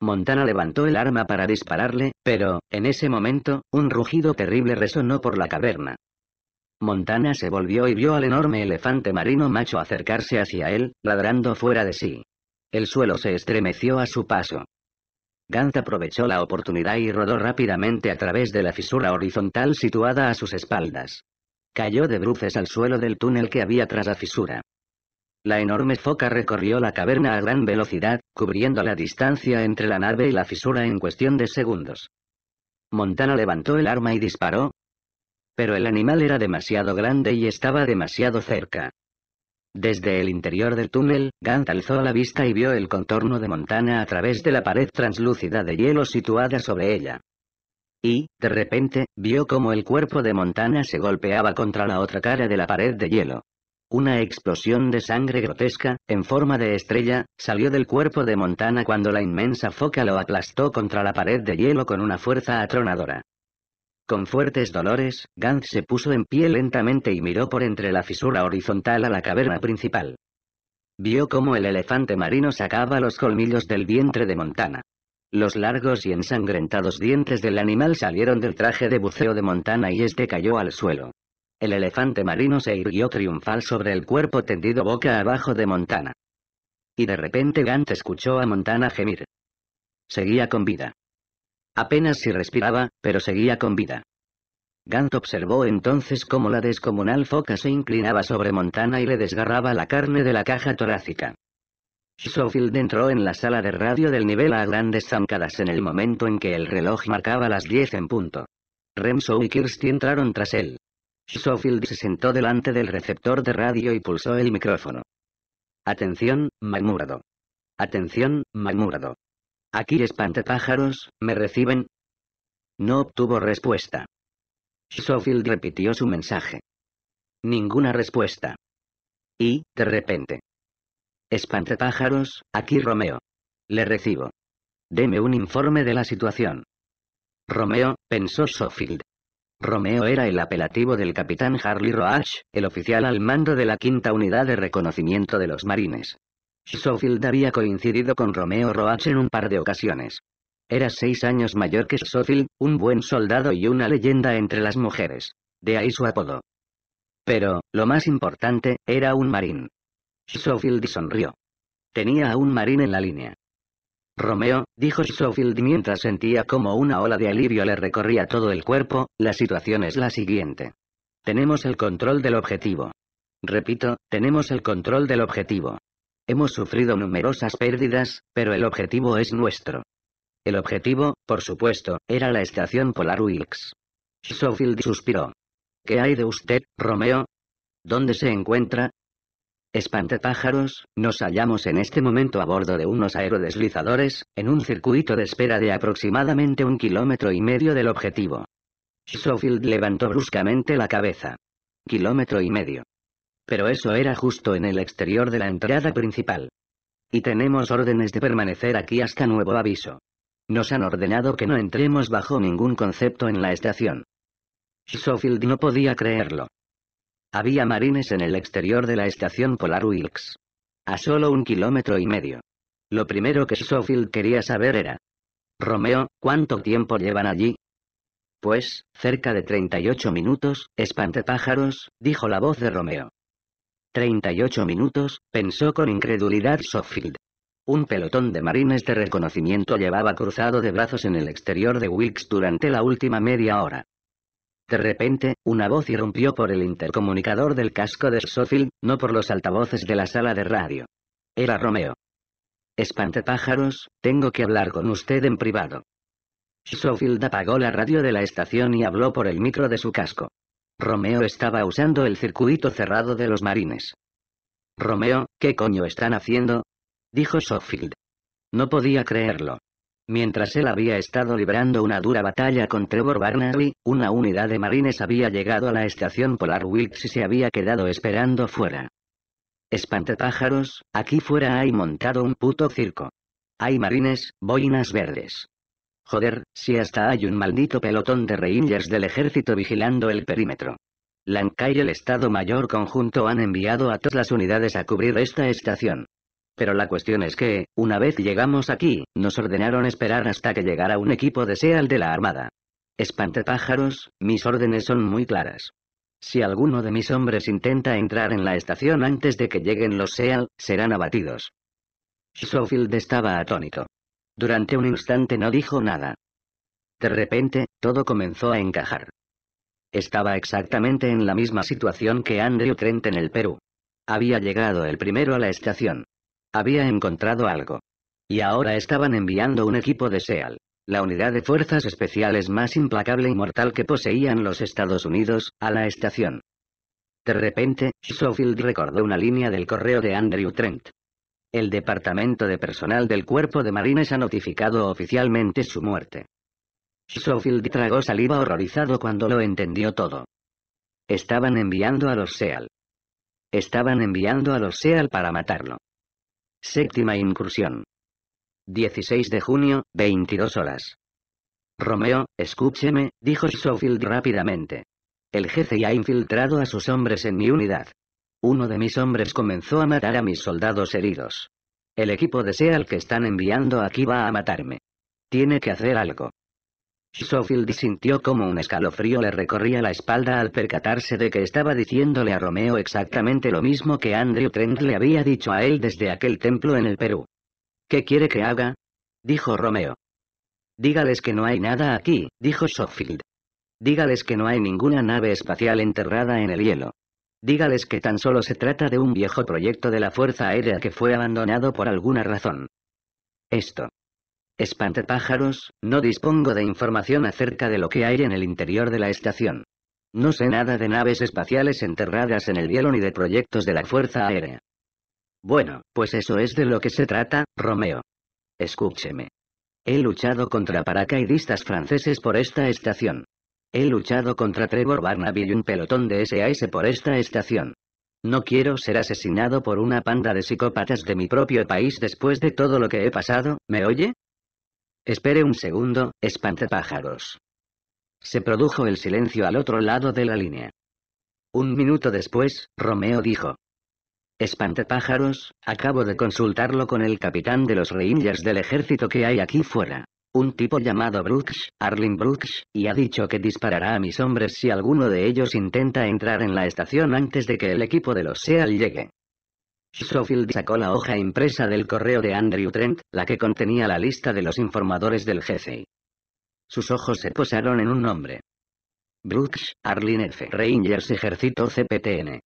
Montana levantó el arma para dispararle, pero, en ese momento, un rugido terrible resonó por la caverna. Montana se volvió y vio al enorme elefante marino macho acercarse hacia él, ladrando fuera de sí. El suelo se estremeció a su paso. Gant aprovechó la oportunidad y rodó rápidamente a través de la fisura horizontal situada a sus espaldas. Cayó de bruces al suelo del túnel que había tras la fisura. La enorme foca recorrió la caverna a gran velocidad, cubriendo la distancia entre la nave y la fisura en cuestión de segundos. Montana levantó el arma y disparó. Pero el animal era demasiado grande y estaba demasiado cerca. Desde el interior del túnel, Gant alzó la vista y vio el contorno de Montana a través de la pared translúcida de hielo situada sobre ella. Y, de repente, vio cómo el cuerpo de Montana se golpeaba contra la otra cara de la pared de hielo. Una explosión de sangre grotesca, en forma de estrella, salió del cuerpo de Montana cuando la inmensa foca lo aplastó contra la pared de hielo con una fuerza atronadora. Con fuertes dolores, Gantz se puso en pie lentamente y miró por entre la fisura horizontal a la caverna principal. Vio cómo el elefante marino sacaba los colmillos del vientre de Montana. Los largos y ensangrentados dientes del animal salieron del traje de buceo de Montana y este cayó al suelo. El elefante marino se irguió triunfal sobre el cuerpo tendido boca abajo de Montana. Y de repente Gant escuchó a Montana gemir. Seguía con vida. Apenas si respiraba, pero seguía con vida. Gant observó entonces cómo la descomunal foca se inclinaba sobre Montana y le desgarraba la carne de la caja torácica. Schofield entró en la sala de radio del nivel a grandes zancadas en el momento en que el reloj marcaba las 10 en punto. Remso y Kirsty entraron tras él. Sofield se sentó delante del receptor de radio y pulsó el micrófono. Atención, malmurado Atención, malmurado Aquí espantapájaros, ¿me reciben? No obtuvo respuesta. Sofield repitió su mensaje. Ninguna respuesta. Y, de repente. Espantapájaros, aquí Romeo. Le recibo. Deme un informe de la situación. Romeo, pensó Sofield. Romeo era el apelativo del capitán Harley Roach, el oficial al mando de la quinta unidad de reconocimiento de los marines. Schofield había coincidido con Romeo Roach en un par de ocasiones. Era seis años mayor que Schofield, un buen soldado y una leyenda entre las mujeres. De ahí su apodo. Pero, lo más importante, era un marín. Schofield sonrió. Tenía a un marín en la línea. Romeo, dijo Schofield mientras sentía como una ola de alivio le recorría todo el cuerpo, la situación es la siguiente. Tenemos el control del objetivo. Repito, tenemos el control del objetivo. Hemos sufrido numerosas pérdidas, pero el objetivo es nuestro. El objetivo, por supuesto, era la estación Polar Wilkes. Schofield suspiró. ¿Qué hay de usted, Romeo? ¿Dónde se encuentra? pájaros, nos hallamos en este momento a bordo de unos aerodeslizadores, en un circuito de espera de aproximadamente un kilómetro y medio del objetivo. Schofield levantó bruscamente la cabeza. Kilómetro y medio. Pero eso era justo en el exterior de la entrada principal. Y tenemos órdenes de permanecer aquí hasta nuevo aviso. Nos han ordenado que no entremos bajo ningún concepto en la estación. Schofield no podía creerlo. Había marines en el exterior de la estación polar Wilkes. A solo un kilómetro y medio. Lo primero que Sofield quería saber era, Romeo, ¿cuánto tiempo llevan allí? Pues, cerca de 38 minutos, espantepájaros, dijo la voz de Romeo. 38 minutos, pensó con incredulidad Sofield. Un pelotón de marines de reconocimiento llevaba cruzado de brazos en el exterior de Wilkes durante la última media hora. De repente, una voz irrumpió por el intercomunicador del casco de Sofield, no por los altavoces de la sala de radio. Era Romeo. pájaros, tengo que hablar con usted en privado. Sofield apagó la radio de la estación y habló por el micro de su casco. Romeo estaba usando el circuito cerrado de los marines. Romeo, ¿qué coño están haciendo? dijo Sofield. No podía creerlo. Mientras él había estado librando una dura batalla con Trevor una unidad de marines había llegado a la estación Polar Wilkes y se había quedado esperando fuera. pájaros, aquí fuera hay montado un puto circo. Hay marines, boinas verdes. Joder, si hasta hay un maldito pelotón de rangers del ejército vigilando el perímetro. Lancay y el Estado Mayor Conjunto han enviado a todas las unidades a cubrir esta estación. Pero la cuestión es que, una vez llegamos aquí, nos ordenaron esperar hasta que llegara un equipo de SEAL de la Armada. pájaros mis órdenes son muy claras. Si alguno de mis hombres intenta entrar en la estación antes de que lleguen los SEAL, serán abatidos. Schofield estaba atónito. Durante un instante no dijo nada. De repente, todo comenzó a encajar. Estaba exactamente en la misma situación que Andrew Trent en el Perú. Había llegado el primero a la estación. Había encontrado algo. Y ahora estaban enviando un equipo de SEAL. La unidad de fuerzas especiales más implacable y mortal que poseían los Estados Unidos, a la estación. De repente, Schofield recordó una línea del correo de Andrew Trent. El departamento de personal del cuerpo de marines ha notificado oficialmente su muerte. Schofield tragó saliva horrorizado cuando lo entendió todo. Estaban enviando a los SEAL. Estaban enviando a los SEAL para matarlo. Séptima incursión. 16 de junio, 22 horas. Romeo, escúcheme, dijo Schofield rápidamente. El jefe ya ha infiltrado a sus hombres en mi unidad. Uno de mis hombres comenzó a matar a mis soldados heridos. El equipo de SEAL que están enviando aquí va a matarme. Tiene que hacer algo. Schofield sintió como un escalofrío le recorría la espalda al percatarse de que estaba diciéndole a Romeo exactamente lo mismo que Andrew Trent le había dicho a él desde aquel templo en el Perú. ¿Qué quiere que haga? dijo Romeo. Dígales que no hay nada aquí, dijo Schofield. Dígales que no hay ninguna nave espacial enterrada en el hielo. Dígales que tan solo se trata de un viejo proyecto de la Fuerza Aérea que fue abandonado por alguna razón. Esto pájaros, no dispongo de información acerca de lo que hay en el interior de la estación. No sé nada de naves espaciales enterradas en el hielo ni de proyectos de la Fuerza Aérea. Bueno, pues eso es de lo que se trata, Romeo. Escúcheme. He luchado contra paracaidistas franceses por esta estación. He luchado contra Trevor Barnaby y un pelotón de SAS por esta estación. No quiero ser asesinado por una panda de psicópatas de mi propio país después de todo lo que he pasado, ¿me oye? Espere un segundo, pájaros. Se produjo el silencio al otro lado de la línea. Un minuto después, Romeo dijo. pájaros. acabo de consultarlo con el capitán de los Rangers del ejército que hay aquí fuera. Un tipo llamado Brooks, Arling Brooks, y ha dicho que disparará a mis hombres si alguno de ellos intenta entrar en la estación antes de que el equipo de los SEAL llegue. Schofield sacó la hoja impresa del correo de Andrew Trent, la que contenía la lista de los informadores del jefe. Sus ojos se posaron en un nombre. Brooks, Arlene F. Rangers Ejército CPTN.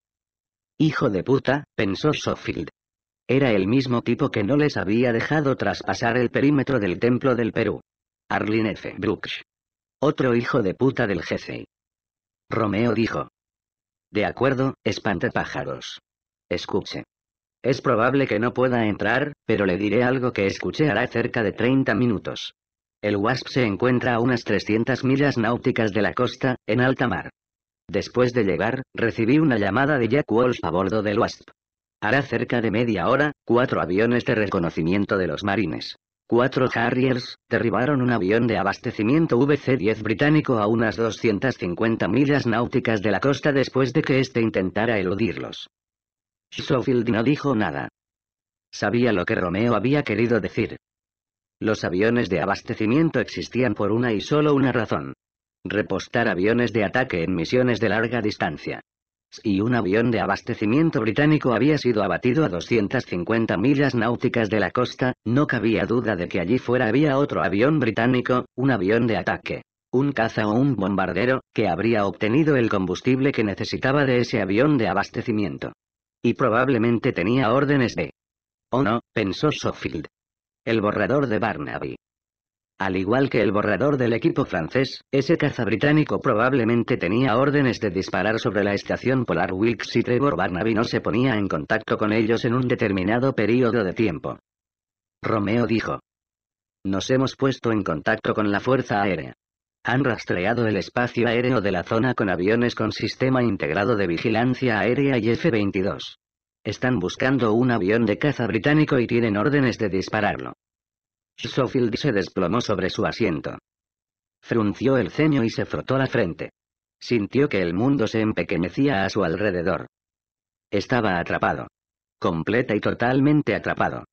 Hijo de puta, pensó Schofield. Era el mismo tipo que no les había dejado traspasar el perímetro del Templo del Perú. Arlene F. Brooks. Otro hijo de puta del jefe. Romeo dijo. De acuerdo, pájaros. Escuche. Es probable que no pueda entrar, pero le diré algo que escuché hará cerca de 30 minutos. El Wasp se encuentra a unas 300 millas náuticas de la costa, en alta mar. Después de llegar, recibí una llamada de Jack Walsh a bordo del Wasp. Hará cerca de media hora, cuatro aviones de reconocimiento de los marines. Cuatro Harriers derribaron un avión de abastecimiento VC-10 británico a unas 250 millas náuticas de la costa después de que éste intentara eludirlos. Schofield no dijo nada. Sabía lo que Romeo había querido decir. Los aviones de abastecimiento existían por una y solo una razón. Repostar aviones de ataque en misiones de larga distancia. Si un avión de abastecimiento británico había sido abatido a 250 millas náuticas de la costa, no cabía duda de que allí fuera había otro avión británico, un avión de ataque, un caza o un bombardero, que habría obtenido el combustible que necesitaba de ese avión de abastecimiento. Y probablemente tenía órdenes de... Oh no, pensó Sofield. El borrador de Barnaby. Al igual que el borrador del equipo francés, ese caza británico probablemente tenía órdenes de disparar sobre la estación polar Wilkes si Trevor Barnaby no se ponía en contacto con ellos en un determinado periodo de tiempo. Romeo dijo. Nos hemos puesto en contacto con la Fuerza Aérea. Han rastreado el espacio aéreo de la zona con aviones con sistema integrado de vigilancia aérea y F-22. Están buscando un avión de caza británico y tienen órdenes de dispararlo. Schofield se desplomó sobre su asiento. Frunció el ceño y se frotó la frente. Sintió que el mundo se empequeñecía a su alrededor. Estaba atrapado. Completa y totalmente atrapado.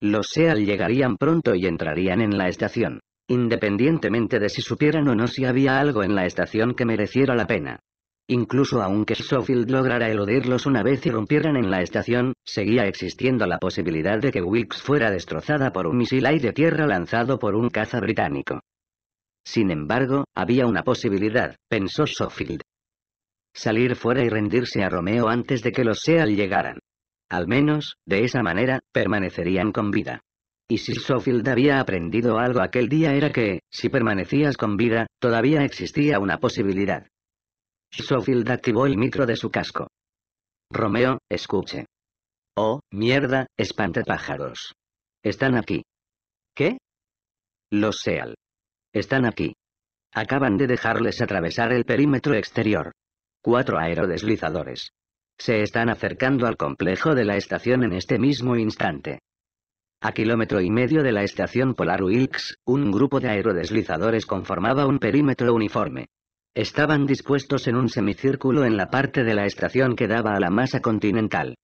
Los SEAL llegarían pronto y entrarían en la estación independientemente de si supieran o no si había algo en la estación que mereciera la pena. Incluso aunque Schofield lograra eludirlos una vez y rompieran en la estación, seguía existiendo la posibilidad de que Wicks fuera destrozada por un misil aire-tierra lanzado por un caza británico. Sin embargo, había una posibilidad, pensó Schofield. Salir fuera y rendirse a Romeo antes de que los Seal llegaran. Al menos, de esa manera, permanecerían con vida. Y si Sofield había aprendido algo aquel día era que, si permanecías con vida, todavía existía una posibilidad. Sofield activó el micro de su casco. Romeo, escuche. Oh, mierda, pájaros. Están aquí. ¿Qué? Los SEAL. Están aquí. Acaban de dejarles atravesar el perímetro exterior. Cuatro aerodeslizadores. Se están acercando al complejo de la estación en este mismo instante. A kilómetro y medio de la estación Polar Wilkes, un grupo de aerodeslizadores conformaba un perímetro uniforme. Estaban dispuestos en un semicírculo en la parte de la estación que daba a la masa continental.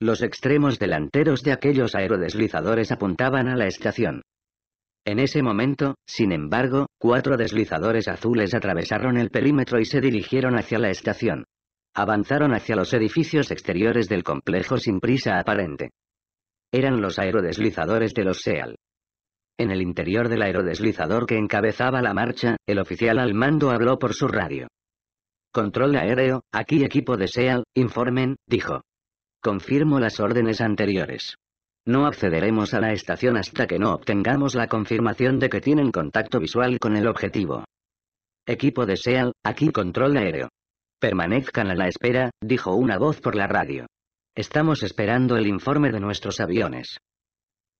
Los extremos delanteros de aquellos aerodeslizadores apuntaban a la estación. En ese momento, sin embargo, cuatro deslizadores azules atravesaron el perímetro y se dirigieron hacia la estación. Avanzaron hacia los edificios exteriores del complejo sin prisa aparente. Eran los aerodeslizadores de los SEAL. En el interior del aerodeslizador que encabezaba la marcha, el oficial al mando habló por su radio. Control aéreo, aquí equipo de SEAL, informen, dijo. Confirmo las órdenes anteriores. No accederemos a la estación hasta que no obtengamos la confirmación de que tienen contacto visual con el objetivo. Equipo de SEAL, aquí control aéreo. Permanezcan a la espera, dijo una voz por la radio. Estamos esperando el informe de nuestros aviones.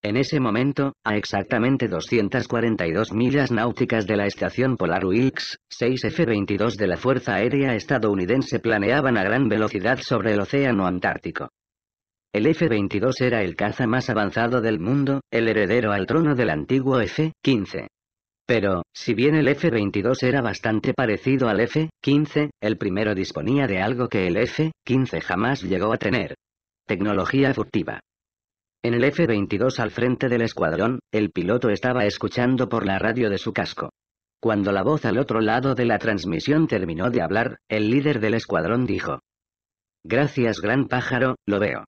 En ese momento, a exactamente 242 millas náuticas de la estación polar Wilkes, 6 F-22 de la Fuerza Aérea Estadounidense planeaban a gran velocidad sobre el Océano Antártico. El F-22 era el caza más avanzado del mundo, el heredero al trono del antiguo F-15. Pero, si bien el F-22 era bastante parecido al F-15, el primero disponía de algo que el F-15 jamás llegó a tener, Tecnología furtiva. En el F-22 al frente del escuadrón, el piloto estaba escuchando por la radio de su casco. Cuando la voz al otro lado de la transmisión terminó de hablar, el líder del escuadrón dijo. Gracias gran pájaro, lo veo.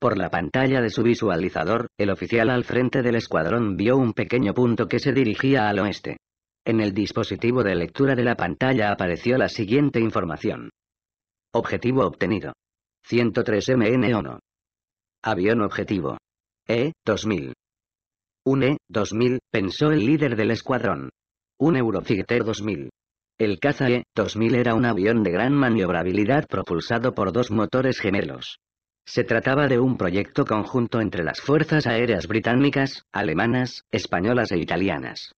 Por la pantalla de su visualizador, el oficial al frente del escuadrón vio un pequeño punto que se dirigía al oeste. En el dispositivo de lectura de la pantalla apareció la siguiente información. Objetivo obtenido. 103MN1. Avión objetivo. E-2000. Un E-2000, pensó el líder del escuadrón. Un Eurofighter 2000. El caza E-2000 era un avión de gran maniobrabilidad propulsado por dos motores gemelos. Se trataba de un proyecto conjunto entre las fuerzas aéreas británicas, alemanas, españolas e italianas.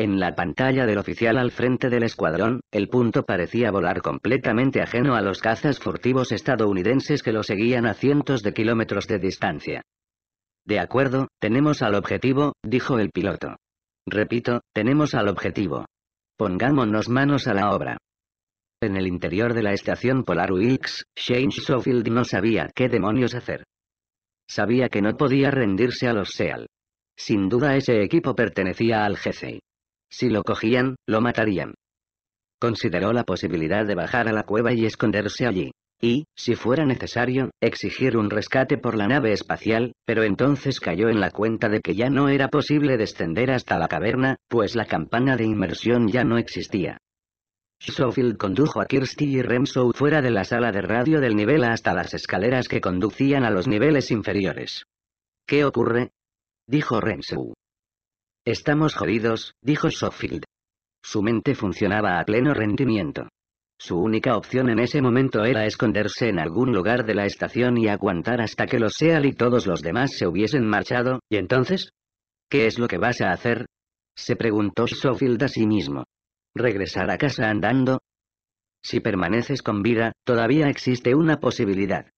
En la pantalla del oficial al frente del escuadrón, el punto parecía volar completamente ajeno a los cazas furtivos estadounidenses que lo seguían a cientos de kilómetros de distancia. De acuerdo, tenemos al objetivo, dijo el piloto. Repito, tenemos al objetivo. Pongámonos manos a la obra. En el interior de la estación Polar Wilkes, Shane Schofield no sabía qué demonios hacer. Sabía que no podía rendirse a los SEAL. Sin duda ese equipo pertenecía al jefe. Si lo cogían, lo matarían. Consideró la posibilidad de bajar a la cueva y esconderse allí. Y, si fuera necesario, exigir un rescate por la nave espacial, pero entonces cayó en la cuenta de que ya no era posible descender hasta la caverna, pues la campana de inmersión ya no existía. Schofield condujo a Kirsty y Remso fuera de la sala de radio del nivel hasta las escaleras que conducían a los niveles inferiores. ¿Qué ocurre? dijo Remso. Estamos jodidos, dijo Sofield. Su mente funcionaba a pleno rendimiento. Su única opción en ese momento era esconderse en algún lugar de la estación y aguantar hasta que los Seal y todos los demás se hubiesen marchado, y entonces... ¿Qué es lo que vas a hacer? se preguntó Sofield a sí mismo. ¿Regresar a casa andando? Si permaneces con vida, todavía existe una posibilidad.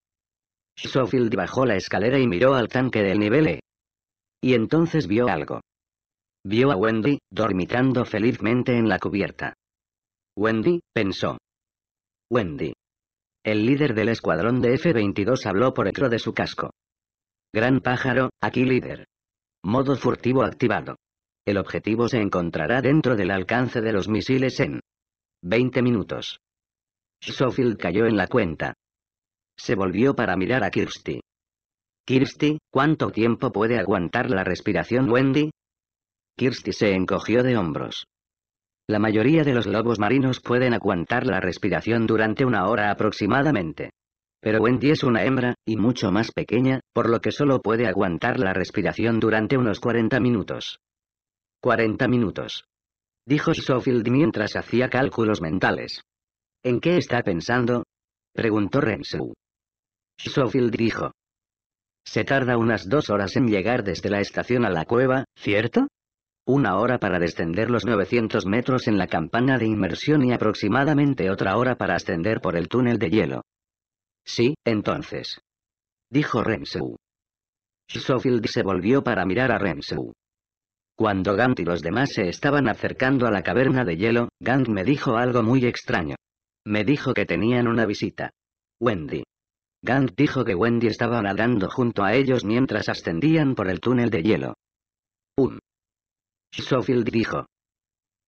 Sofield bajó la escalera y miró al tanque del nivel E. Y entonces vio algo. Vio a Wendy, dormitando felizmente en la cubierta. Wendy, pensó. Wendy. El líder del escuadrón de F-22 habló por dentro de su casco. Gran pájaro, aquí líder. Modo furtivo activado. El objetivo se encontrará dentro del alcance de los misiles en 20 minutos. Schofield cayó en la cuenta. Se volvió para mirar a Kirsty. Kirsty, ¿cuánto tiempo puede aguantar la respiración Wendy? Kirsty se encogió de hombros. La mayoría de los lobos marinos pueden aguantar la respiración durante una hora aproximadamente. Pero Wendy es una hembra, y mucho más pequeña, por lo que solo puede aguantar la respiración durante unos 40 minutos. 40 minutos. Dijo Schofield mientras hacía cálculos mentales. ¿En qué está pensando? Preguntó Renzo. Schofield dijo. Se tarda unas dos horas en llegar desde la estación a la cueva, ¿cierto? Una hora para descender los 900 metros en la campana de inmersión y aproximadamente otra hora para ascender por el túnel de hielo. Sí, entonces. Dijo Renzo. Schofield se volvió para mirar a Renzo. Cuando Gant y los demás se estaban acercando a la caverna de hielo, Gant me dijo algo muy extraño. Me dijo que tenían una visita. Wendy. Gant dijo que Wendy estaba nadando junto a ellos mientras ascendían por el túnel de hielo. Un Sofield dijo.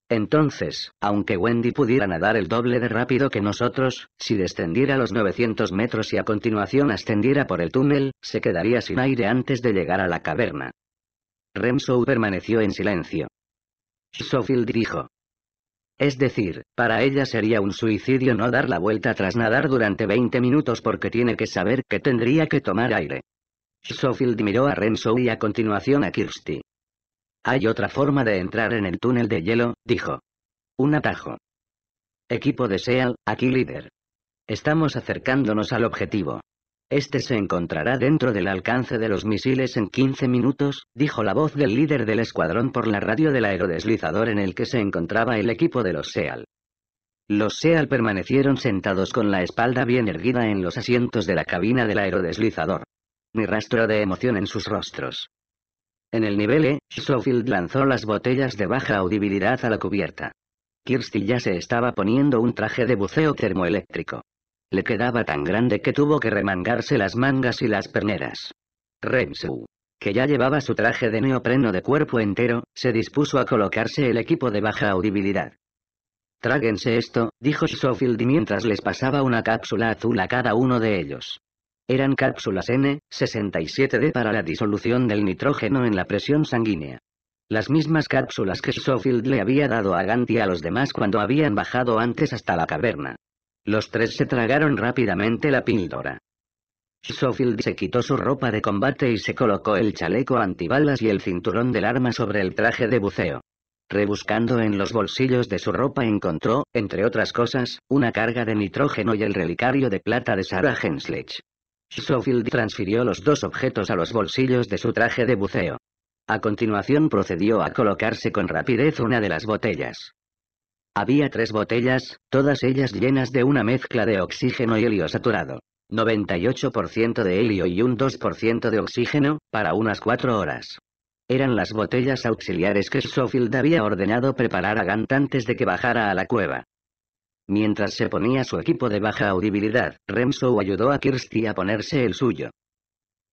Entonces, aunque Wendy pudiera nadar el doble de rápido que nosotros, si descendiera los 900 metros y a continuación ascendiera por el túnel, se quedaría sin aire antes de llegar a la caverna. Remso permaneció en silencio. Schofield dijo. Es decir, para ella sería un suicidio no dar la vuelta tras nadar durante 20 minutos porque tiene que saber que tendría que tomar aire. Sofield miró a Renzo y a continuación a Kirsty. Hay otra forma de entrar en el túnel de hielo, dijo. Un atajo. Equipo de SEAL, aquí líder. Estamos acercándonos al objetivo. Este se encontrará dentro del alcance de los misiles en 15 minutos, dijo la voz del líder del escuadrón por la radio del aerodeslizador en el que se encontraba el equipo de los SEAL. Los SEAL permanecieron sentados con la espalda bien erguida en los asientos de la cabina del aerodeslizador. Ni rastro de emoción en sus rostros. En el nivel E, Schofield lanzó las botellas de baja audibilidad a la cubierta. Kirsty ya se estaba poniendo un traje de buceo termoeléctrico. Le quedaba tan grande que tuvo que remangarse las mangas y las perneras. Renzo, que ya llevaba su traje de neopreno de cuerpo entero, se dispuso a colocarse el equipo de baja audibilidad. Tráguense esto, dijo Schofield mientras les pasaba una cápsula azul a cada uno de ellos. Eran cápsulas N67D para la disolución del nitrógeno en la presión sanguínea. Las mismas cápsulas que Schofield le había dado a Gant y a los demás cuando habían bajado antes hasta la caverna. Los tres se tragaron rápidamente la píldora. Schofield se quitó su ropa de combate y se colocó el chaleco antibalas y el cinturón del arma sobre el traje de buceo. Rebuscando en los bolsillos de su ropa encontró, entre otras cosas, una carga de nitrógeno y el relicario de plata de Sarah Henslech. Schofield transfirió los dos objetos a los bolsillos de su traje de buceo. A continuación procedió a colocarse con rapidez una de las botellas. Había tres botellas, todas ellas llenas de una mezcla de oxígeno y helio saturado. 98% de helio y un 2% de oxígeno, para unas cuatro horas. Eran las botellas auxiliares que Schofield había ordenado preparar a Gant antes de que bajara a la cueva. Mientras se ponía su equipo de baja audibilidad, remso ayudó a Kirsty a ponerse el suyo.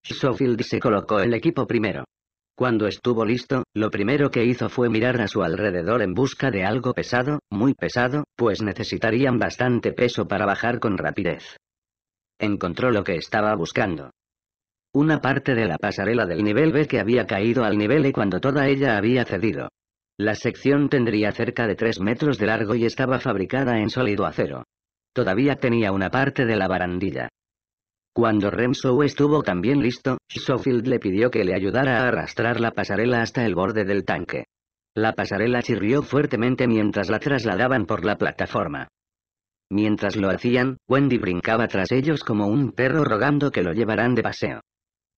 Schofield se colocó el equipo primero. Cuando estuvo listo, lo primero que hizo fue mirar a su alrededor en busca de algo pesado, muy pesado, pues necesitarían bastante peso para bajar con rapidez. Encontró lo que estaba buscando. Una parte de la pasarela del nivel B que había caído al nivel E cuando toda ella había cedido. La sección tendría cerca de 3 metros de largo y estaba fabricada en sólido acero. Todavía tenía una parte de la barandilla. Cuando Remso estuvo también listo, Schofield le pidió que le ayudara a arrastrar la pasarela hasta el borde del tanque. La pasarela chirrió fuertemente mientras la trasladaban por la plataforma. Mientras lo hacían, Wendy brincaba tras ellos como un perro rogando que lo llevaran de paseo.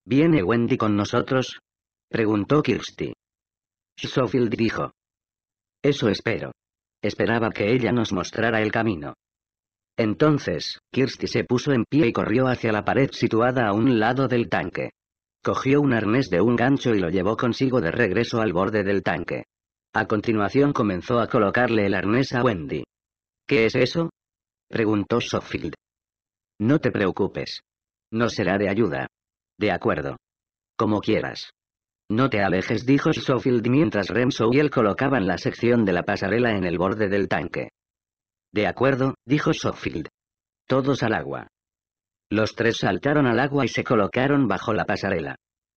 ¿Viene Wendy con nosotros? preguntó Kirsty. Sofield dijo. Eso espero. Esperaba que ella nos mostrara el camino. Entonces, Kirsty se puso en pie y corrió hacia la pared situada a un lado del tanque. Cogió un arnés de un gancho y lo llevó consigo de regreso al borde del tanque. A continuación comenzó a colocarle el arnés a Wendy. ¿Qué es eso? preguntó Sofield. No te preocupes. No será de ayuda. De acuerdo. Como quieras. No te alejes dijo Schofield mientras Remso y él colocaban la sección de la pasarela en el borde del tanque. De acuerdo, dijo Schofield. Todos al agua. Los tres saltaron al agua y se colocaron bajo la pasarela.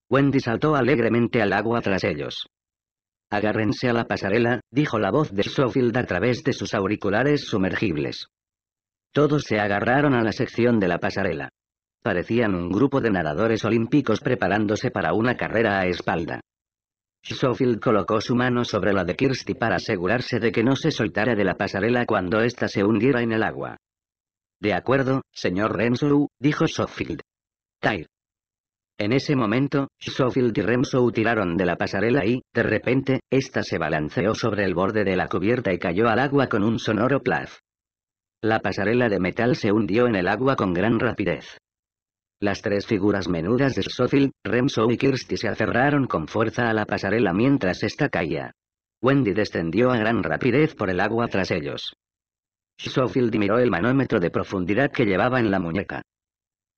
Wendy saltó alegremente al agua tras ellos. Agárrense a la pasarela, dijo la voz de Schofield a través de sus auriculares sumergibles. Todos se agarraron a la sección de la pasarela. Parecían un grupo de nadadores olímpicos preparándose para una carrera a espalda. Schofield colocó su mano sobre la de Kirsty para asegurarse de que no se soltara de la pasarela cuando ésta se hundiera en el agua. De acuerdo, señor Renzo», dijo Schofield. Tire. En ese momento, Schofield y Renzo tiraron de la pasarela y, de repente, ésta se balanceó sobre el borde de la cubierta y cayó al agua con un sonoro plaf. La pasarela de metal se hundió en el agua con gran rapidez. Las tres figuras menudas de Sofield, Remso y Kirsty se aferraron con fuerza a la pasarela mientras esta caía. Wendy descendió a gran rapidez por el agua tras ellos. Schofield miró el manómetro de profundidad que llevaba en la muñeca.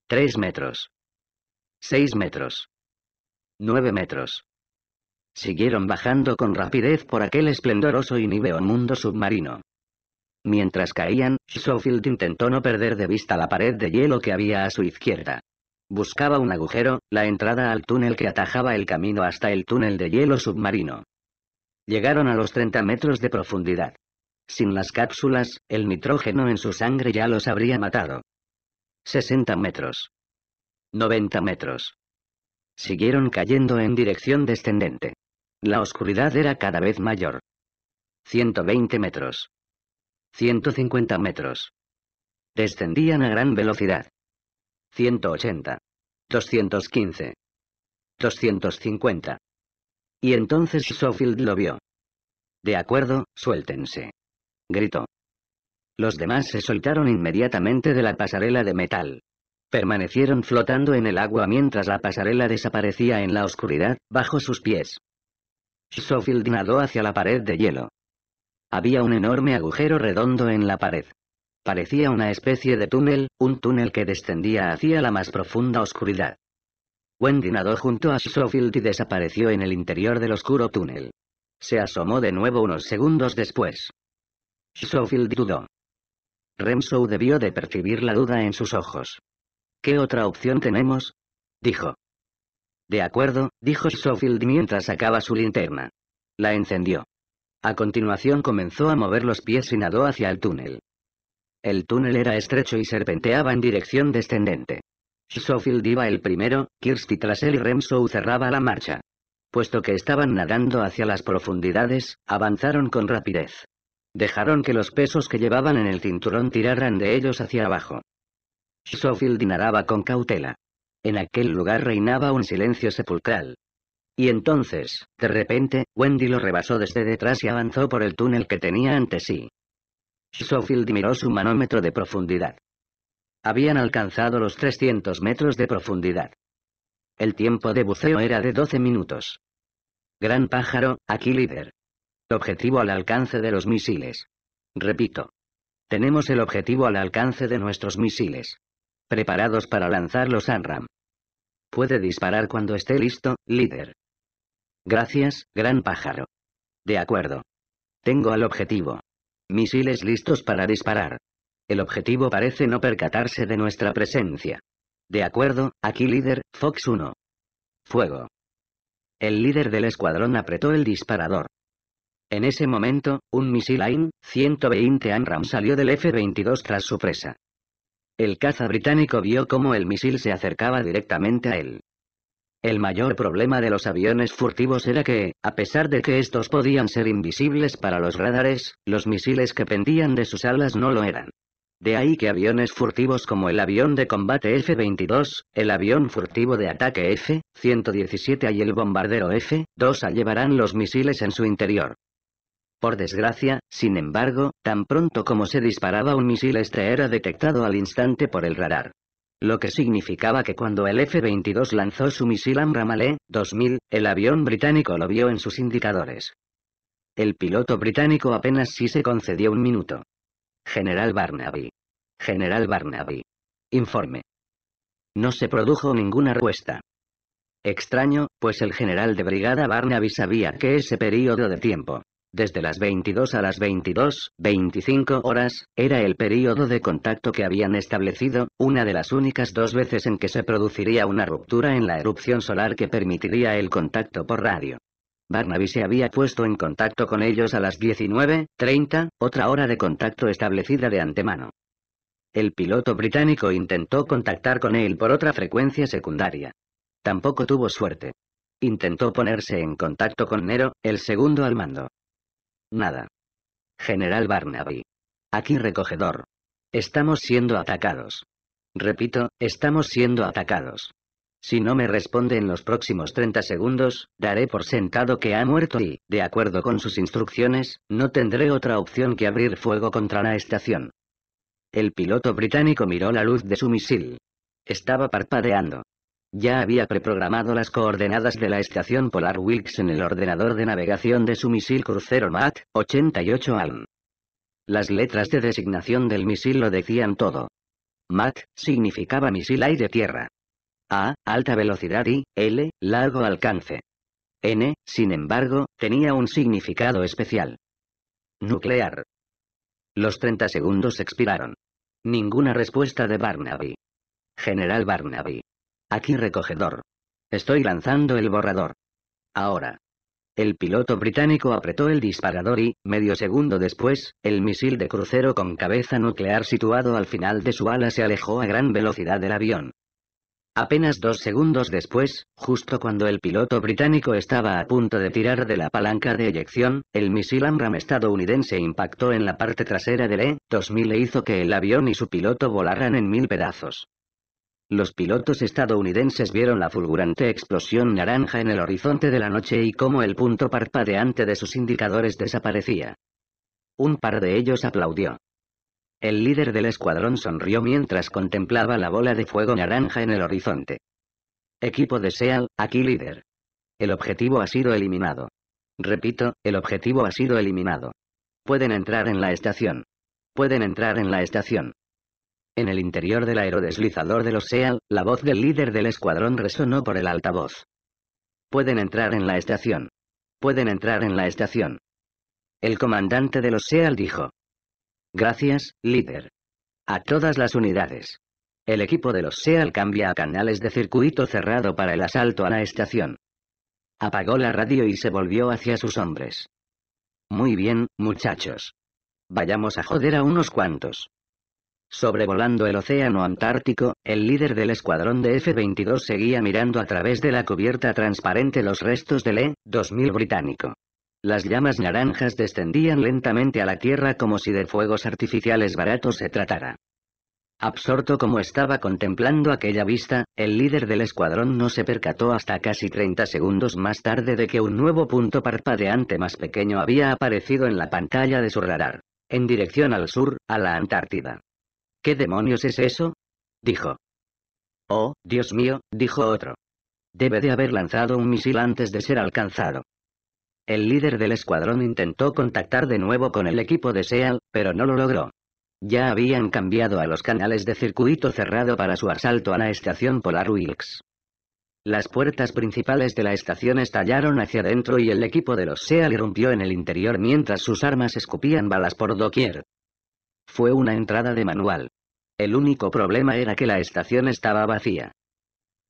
Tres metros. Seis metros. Nueve metros. Siguieron bajando con rapidez por aquel esplendoroso y níveo mundo submarino. Mientras caían, Schofield intentó no perder de vista la pared de hielo que había a su izquierda. Buscaba un agujero, la entrada al túnel que atajaba el camino hasta el túnel de hielo submarino. Llegaron a los 30 metros de profundidad. Sin las cápsulas, el nitrógeno en su sangre ya los habría matado. 60 metros. 90 metros. Siguieron cayendo en dirección descendente. La oscuridad era cada vez mayor. 120 metros. 150 metros. Descendían a gran velocidad. 180, 215, 250. Y entonces Sofield lo vio. De acuerdo, suéltense. Gritó. Los demás se soltaron inmediatamente de la pasarela de metal. Permanecieron flotando en el agua mientras la pasarela desaparecía en la oscuridad, bajo sus pies. Sofield nadó hacia la pared de hielo. Había un enorme agujero redondo en la pared. Parecía una especie de túnel, un túnel que descendía hacia la más profunda oscuridad. Wendy nadó junto a Schofield y desapareció en el interior del oscuro túnel. Se asomó de nuevo unos segundos después. Schofield dudó. Remso debió de percibir la duda en sus ojos. ¿Qué otra opción tenemos? dijo. De acuerdo, dijo Schofield mientras sacaba su linterna. La encendió. A continuación comenzó a mover los pies y nadó hacia el túnel. El túnel era estrecho y serpenteaba en dirección descendente. Schofield iba el primero, Kirsty tras él y Remso cerraba la marcha. Puesto que estaban nadando hacia las profundidades, avanzaron con rapidez. Dejaron que los pesos que llevaban en el cinturón tiraran de ellos hacia abajo. Schofield nadaba con cautela. En aquel lugar reinaba un silencio sepulcral. Y entonces, de repente, Wendy lo rebasó desde detrás y avanzó por el túnel que tenía ante sí. Schofield miró su manómetro de profundidad. Habían alcanzado los 300 metros de profundidad. El tiempo de buceo era de 12 minutos. Gran pájaro, aquí líder. Objetivo al alcance de los misiles. Repito. Tenemos el objetivo al alcance de nuestros misiles. Preparados para lanzar los ANRAM. Puede disparar cuando esté listo, líder. Gracias, gran pájaro. De acuerdo. Tengo al objetivo. Misiles listos para disparar. El objetivo parece no percatarse de nuestra presencia. De acuerdo, aquí líder, Fox 1. Fuego. El líder del escuadrón apretó el disparador. En ese momento, un misil AIM-120 ANRAM salió del F-22 tras su presa. El caza británico vio cómo el misil se acercaba directamente a él. El mayor problema de los aviones furtivos era que, a pesar de que estos podían ser invisibles para los radares, los misiles que pendían de sus alas no lo eran. De ahí que aviones furtivos como el avión de combate F-22, el avión furtivo de ataque F-117 y el bombardero F-2A llevarán los misiles en su interior. Por desgracia, sin embargo, tan pronto como se disparaba un misil este era detectado al instante por el radar lo que significaba que cuando el F-22 lanzó su misil amramale 2000, el avión británico lo vio en sus indicadores. El piloto británico apenas sí se concedió un minuto. General Barnaby. General Barnaby. Informe. No se produjo ninguna respuesta. Extraño, pues el general de brigada Barnaby sabía que ese periodo de tiempo desde las 22 a las 22, 25 horas, era el período de contacto que habían establecido, una de las únicas dos veces en que se produciría una ruptura en la erupción solar que permitiría el contacto por radio. Barnaby se había puesto en contacto con ellos a las 19.30, otra hora de contacto establecida de antemano. El piloto británico intentó contactar con él por otra frecuencia secundaria. Tampoco tuvo suerte. Intentó ponerse en contacto con Nero, el segundo al mando. Nada. General Barnaby. Aquí recogedor. Estamos siendo atacados. Repito, estamos siendo atacados. Si no me responde en los próximos 30 segundos, daré por sentado que ha muerto y, de acuerdo con sus instrucciones, no tendré otra opción que abrir fuego contra la estación. El piloto británico miró la luz de su misil. Estaba parpadeando. Ya había preprogramado las coordenadas de la estación Polar Wilkes en el ordenador de navegación de su misil crucero MAT, 88 ALM. Las letras de designación del misil lo decían todo. MAT significaba misil aire-tierra. A, alta velocidad y L, largo alcance. N, sin embargo, tenía un significado especial. Nuclear. Los 30 segundos expiraron. Ninguna respuesta de Barnaby. General Barnaby. Aquí recogedor. Estoy lanzando el borrador. Ahora. El piloto británico apretó el disparador y, medio segundo después, el misil de crucero con cabeza nuclear situado al final de su ala se alejó a gran velocidad del avión. Apenas dos segundos después, justo cuando el piloto británico estaba a punto de tirar de la palanca de eyección, el misil Amram estadounidense impactó en la parte trasera del E-2000 e hizo que el avión y su piloto volaran en mil pedazos. Los pilotos estadounidenses vieron la fulgurante explosión naranja en el horizonte de la noche y cómo el punto parpadeante de sus indicadores desaparecía. Un par de ellos aplaudió. El líder del escuadrón sonrió mientras contemplaba la bola de fuego naranja en el horizonte. Equipo de SEAL, aquí líder. El objetivo ha sido eliminado. Repito, el objetivo ha sido eliminado. Pueden entrar en la estación. Pueden entrar en la estación. En el interior del aerodeslizador de los SEAL, la voz del líder del escuadrón resonó por el altavoz. Pueden entrar en la estación. Pueden entrar en la estación. El comandante de los SEAL dijo. Gracias, líder. A todas las unidades. El equipo de los SEAL cambia a canales de circuito cerrado para el asalto a la estación. Apagó la radio y se volvió hacia sus hombres. Muy bien, muchachos. Vayamos a joder a unos cuantos. Sobrevolando el océano Antártico, el líder del escuadrón de F-22 seguía mirando a través de la cubierta transparente los restos del E-2000 británico. Las llamas naranjas descendían lentamente a la tierra como si de fuegos artificiales baratos se tratara. Absorto como estaba contemplando aquella vista, el líder del escuadrón no se percató hasta casi 30 segundos más tarde de que un nuevo punto parpadeante más pequeño había aparecido en la pantalla de su radar, en dirección al sur, a la Antártida. ¿Qué demonios es eso? dijo. Oh, Dios mío, dijo otro. Debe de haber lanzado un misil antes de ser alcanzado. El líder del escuadrón intentó contactar de nuevo con el equipo de SEAL, pero no lo logró. Ya habían cambiado a los canales de circuito cerrado para su asalto a la estación Polar Wilkes. Las puertas principales de la estación estallaron hacia adentro y el equipo de los SEAL irrumpió en el interior mientras sus armas escupían balas por doquier. Fue una entrada de manual. El único problema era que la estación estaba vacía.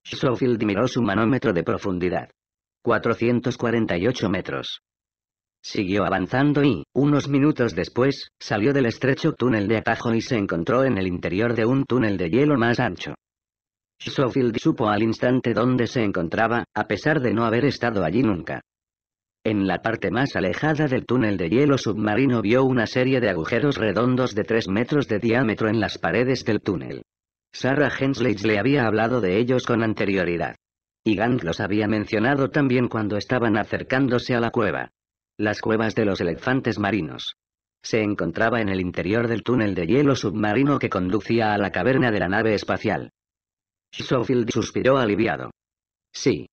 Schofield miró su manómetro de profundidad. 448 metros. Siguió avanzando y, unos minutos después, salió del estrecho túnel de atajo y se encontró en el interior de un túnel de hielo más ancho. Schofield supo al instante dónde se encontraba, a pesar de no haber estado allí nunca. En la parte más alejada del túnel de hielo submarino vio una serie de agujeros redondos de 3 metros de diámetro en las paredes del túnel. Sarah Hensley le había hablado de ellos con anterioridad. Y Gant los había mencionado también cuando estaban acercándose a la cueva. Las cuevas de los elefantes marinos. Se encontraba en el interior del túnel de hielo submarino que conducía a la caverna de la nave espacial. Schofield suspiró aliviado. Sí,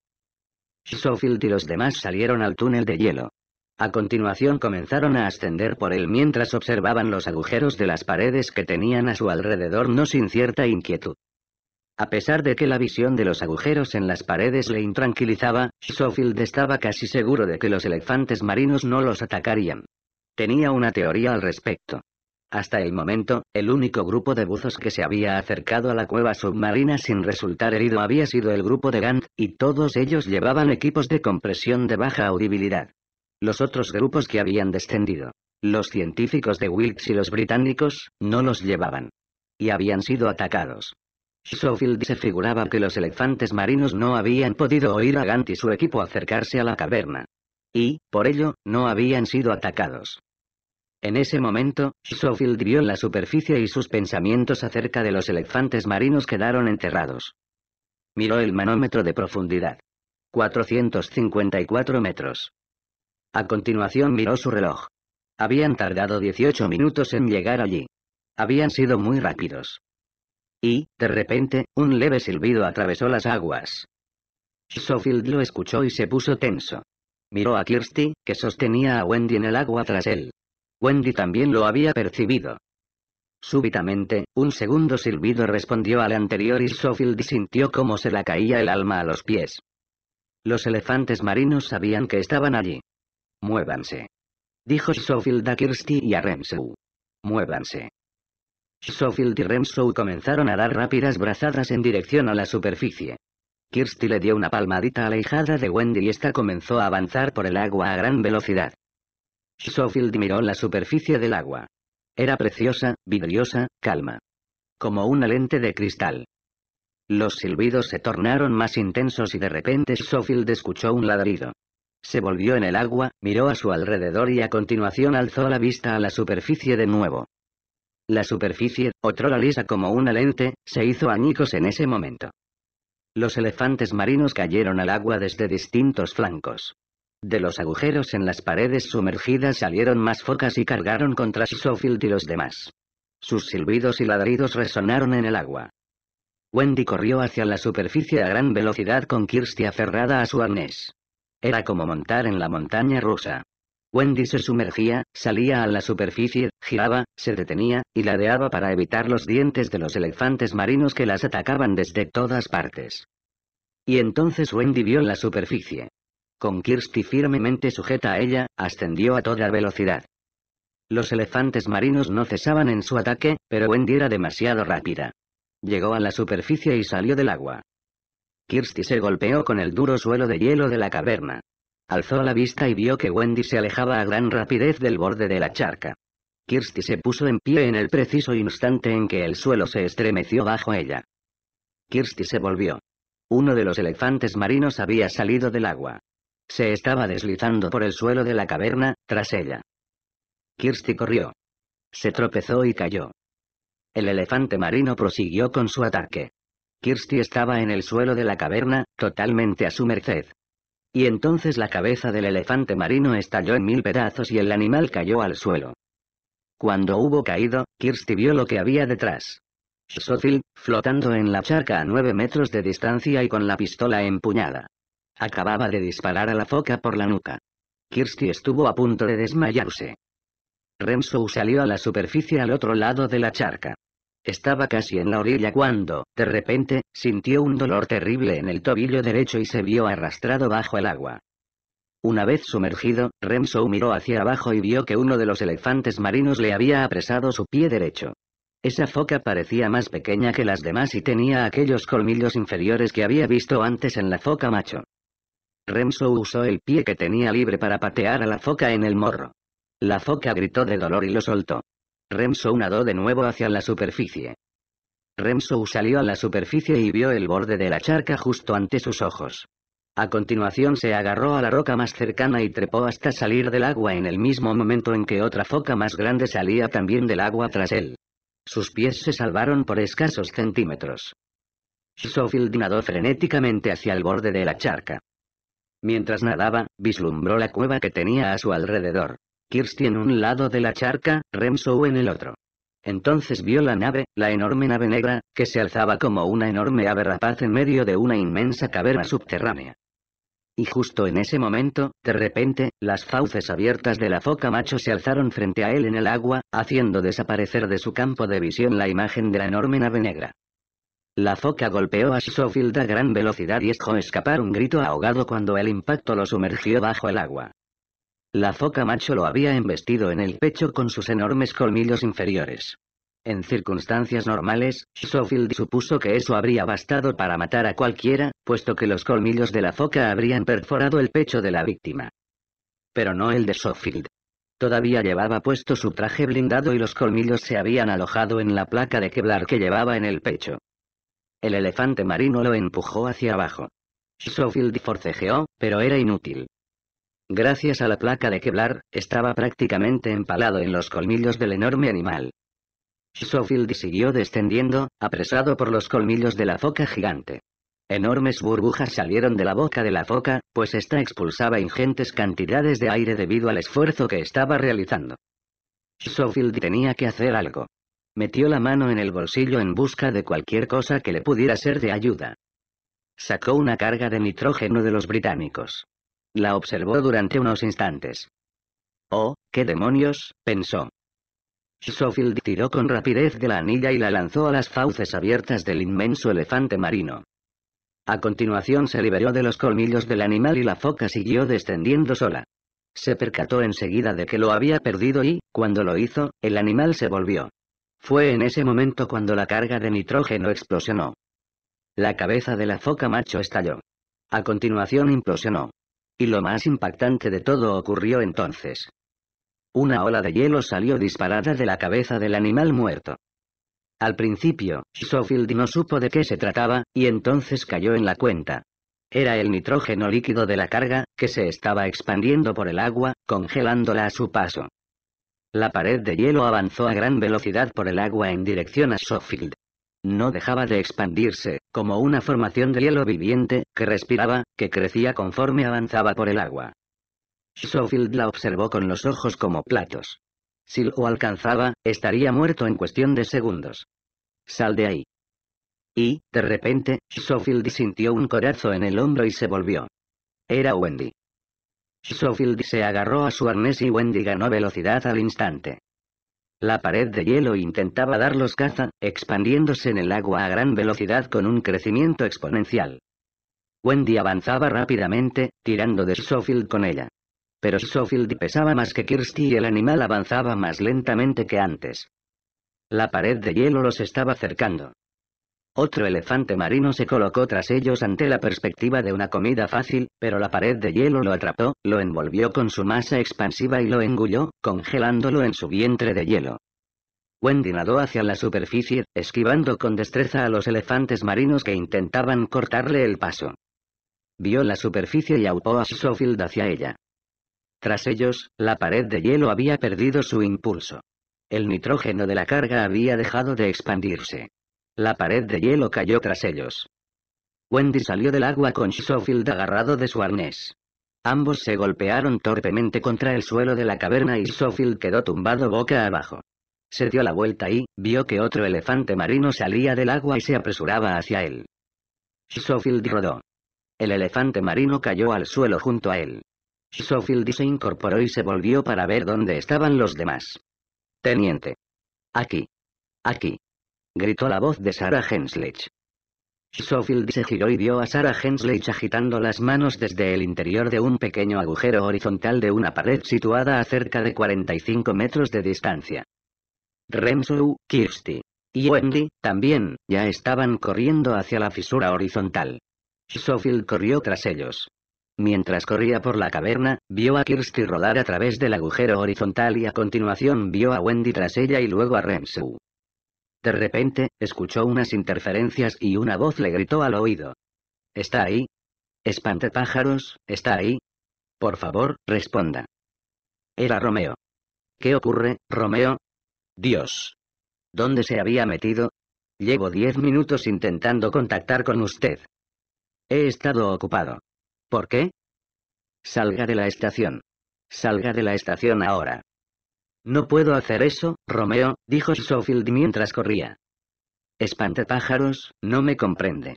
Schofield y los demás salieron al túnel de hielo. A continuación comenzaron a ascender por él mientras observaban los agujeros de las paredes que tenían a su alrededor no sin cierta inquietud. A pesar de que la visión de los agujeros en las paredes le intranquilizaba, Schofield estaba casi seguro de que los elefantes marinos no los atacarían. Tenía una teoría al respecto. Hasta el momento, el único grupo de buzos que se había acercado a la cueva submarina sin resultar herido había sido el grupo de Gant, y todos ellos llevaban equipos de compresión de baja audibilidad. Los otros grupos que habían descendido, los científicos de Wilkes y los británicos, no los llevaban. Y habían sido atacados. Schofield se figuraba que los elefantes marinos no habían podido oír a Gant y su equipo acercarse a la caverna. Y, por ello, no habían sido atacados. En ese momento, Schofield vio la superficie y sus pensamientos acerca de los elefantes marinos quedaron enterrados. Miró el manómetro de profundidad. 454 metros. A continuación miró su reloj. Habían tardado 18 minutos en llegar allí. Habían sido muy rápidos. Y, de repente, un leve silbido atravesó las aguas. Schofield lo escuchó y se puso tenso. Miró a Kirsty, que sostenía a Wendy en el agua tras él. Wendy también lo había percibido. Súbitamente, un segundo silbido respondió al anterior y Sofield sintió cómo se la caía el alma a los pies. Los elefantes marinos sabían que estaban allí. Muévanse. Dijo Sofield a Kirsty y a Remsou. Muévanse. Sofield y Remsou comenzaron a dar rápidas brazadas en dirección a la superficie. Kirsty le dio una palmadita a la hijada de Wendy y esta comenzó a avanzar por el agua a gran velocidad. Schofield miró la superficie del agua. Era preciosa, vidriosa, calma. Como una lente de cristal. Los silbidos se tornaron más intensos y de repente Schofield escuchó un ladrido. Se volvió en el agua, miró a su alrededor y a continuación alzó la vista a la superficie de nuevo. La superficie, otrora lisa como una lente, se hizo añicos en ese momento. Los elefantes marinos cayeron al agua desde distintos flancos. De los agujeros en las paredes sumergidas salieron más focas y cargaron contra Schofield y los demás. Sus silbidos y ladridos resonaron en el agua. Wendy corrió hacia la superficie a gran velocidad con Kirsty aferrada a su arnés. Era como montar en la montaña rusa. Wendy se sumergía, salía a la superficie, giraba, se detenía, y ladeaba para evitar los dientes de los elefantes marinos que las atacaban desde todas partes. Y entonces Wendy vio la superficie con Kirsty firmemente sujeta a ella, ascendió a toda velocidad. Los elefantes marinos no cesaban en su ataque, pero Wendy era demasiado rápida. Llegó a la superficie y salió del agua. Kirsty se golpeó con el duro suelo de hielo de la caverna. Alzó la vista y vio que Wendy se alejaba a gran rapidez del borde de la charca. Kirsty se puso en pie en el preciso instante en que el suelo se estremeció bajo ella. Kirsty se volvió. Uno de los elefantes marinos había salido del agua. Se estaba deslizando por el suelo de la caverna, tras ella. Kirsty corrió. Se tropezó y cayó. El elefante marino prosiguió con su ataque. Kirsty estaba en el suelo de la caverna, totalmente a su merced. Y entonces la cabeza del elefante marino estalló en mil pedazos y el animal cayó al suelo. Cuando hubo caído, Kirsty vio lo que había detrás. Sotil flotando en la charca a nueve metros de distancia y con la pistola empuñada. Acababa de disparar a la foca por la nuca. Kirsty estuvo a punto de desmayarse. Renzo salió a la superficie al otro lado de la charca. Estaba casi en la orilla cuando, de repente, sintió un dolor terrible en el tobillo derecho y se vio arrastrado bajo el agua. Una vez sumergido, Renzo miró hacia abajo y vio que uno de los elefantes marinos le había apresado su pie derecho. Esa foca parecía más pequeña que las demás y tenía aquellos colmillos inferiores que había visto antes en la foca macho. Remso usó el pie que tenía libre para patear a la foca en el morro. La foca gritó de dolor y lo soltó. Remso nadó de nuevo hacia la superficie. Remso salió a la superficie y vio el borde de la charca justo ante sus ojos. A continuación se agarró a la roca más cercana y trepó hasta salir del agua en el mismo momento en que otra foca más grande salía también del agua tras él. Sus pies se salvaron por escasos centímetros. Schofield nadó frenéticamente hacia el borde de la charca. Mientras nadaba, vislumbró la cueva que tenía a su alrededor. Kirsty en un lado de la charca, Remso en el otro. Entonces vio la nave, la enorme nave negra, que se alzaba como una enorme ave rapaz en medio de una inmensa caverna subterránea. Y justo en ese momento, de repente, las fauces abiertas de la foca macho se alzaron frente a él en el agua, haciendo desaparecer de su campo de visión la imagen de la enorme nave negra. La foca golpeó a Schofield a gran velocidad y dejó escapar un grito ahogado cuando el impacto lo sumergió bajo el agua. La foca macho lo había embestido en el pecho con sus enormes colmillos inferiores. En circunstancias normales, Schofield supuso que eso habría bastado para matar a cualquiera, puesto que los colmillos de la foca habrían perforado el pecho de la víctima. Pero no el de Schofield. Todavía llevaba puesto su traje blindado y los colmillos se habían alojado en la placa de Kevlar que llevaba en el pecho. El elefante marino lo empujó hacia abajo. Schofield forcejeó, pero era inútil. Gracias a la placa de Kevlar, estaba prácticamente empalado en los colmillos del enorme animal. Schofield siguió descendiendo, apresado por los colmillos de la foca gigante. Enormes burbujas salieron de la boca de la foca, pues esta expulsaba ingentes cantidades de aire debido al esfuerzo que estaba realizando. Schofield tenía que hacer algo. Metió la mano en el bolsillo en busca de cualquier cosa que le pudiera ser de ayuda. Sacó una carga de nitrógeno de los británicos. La observó durante unos instantes. Oh, qué demonios, pensó. Schofield tiró con rapidez de la anilla y la lanzó a las fauces abiertas del inmenso elefante marino. A continuación se liberó de los colmillos del animal y la foca siguió descendiendo sola. Se percató enseguida de que lo había perdido y, cuando lo hizo, el animal se volvió. Fue en ese momento cuando la carga de nitrógeno explosionó. La cabeza de la foca macho estalló. A continuación implosionó. Y lo más impactante de todo ocurrió entonces. Una ola de hielo salió disparada de la cabeza del animal muerto. Al principio, Schofield no supo de qué se trataba, y entonces cayó en la cuenta. Era el nitrógeno líquido de la carga, que se estaba expandiendo por el agua, congelándola a su paso. La pared de hielo avanzó a gran velocidad por el agua en dirección a Schofield. No dejaba de expandirse, como una formación de hielo viviente, que respiraba, que crecía conforme avanzaba por el agua. Schofield la observó con los ojos como platos. Si lo alcanzaba, estaría muerto en cuestión de segundos. Sal de ahí. Y, de repente, Schofield sintió un corazo en el hombro y se volvió. Era Wendy. Sofield se agarró a su arnés y Wendy ganó velocidad al instante. La pared de hielo intentaba darlos caza, expandiéndose en el agua a gran velocidad con un crecimiento exponencial. Wendy avanzaba rápidamente, tirando de Sofield con ella. Pero Sofield pesaba más que Kirsty y el animal avanzaba más lentamente que antes. La pared de hielo los estaba acercando. Otro elefante marino se colocó tras ellos ante la perspectiva de una comida fácil, pero la pared de hielo lo atrapó, lo envolvió con su masa expansiva y lo engulló, congelándolo en su vientre de hielo. Wendy nadó hacia la superficie, esquivando con destreza a los elefantes marinos que intentaban cortarle el paso. Vio la superficie y aupó a Schofield hacia ella. Tras ellos, la pared de hielo había perdido su impulso. El nitrógeno de la carga había dejado de expandirse. La pared de hielo cayó tras ellos. Wendy salió del agua con Schofield agarrado de su arnés. Ambos se golpearon torpemente contra el suelo de la caverna y Schofield quedó tumbado boca abajo. Se dio la vuelta y, vio que otro elefante marino salía del agua y se apresuraba hacia él. Schofield rodó. El elefante marino cayó al suelo junto a él. Schofield se incorporó y se volvió para ver dónde estaban los demás. Teniente. Aquí. Aquí gritó la voz de Sarah Henslech. Schofield se giró y vio a Sarah Henslich agitando las manos desde el interior de un pequeño agujero horizontal de una pared situada a cerca de 45 metros de distancia. Remsu, Kirsty y Wendy, también, ya estaban corriendo hacia la fisura horizontal. Schofield corrió tras ellos. Mientras corría por la caverna, vio a Kirsty rodar a través del agujero horizontal y a continuación vio a Wendy tras ella y luego a Remsu. De repente, escuchó unas interferencias y una voz le gritó al oído. ¿Está ahí? pájaros, ¿está ahí? Por favor, responda. Era Romeo. ¿Qué ocurre, Romeo? Dios. ¿Dónde se había metido? Llevo diez minutos intentando contactar con usted. He estado ocupado. ¿Por qué? Salga de la estación. Salga de la estación ahora. No puedo hacer eso, Romeo, dijo Schofield mientras corría. pájaros, no me comprende.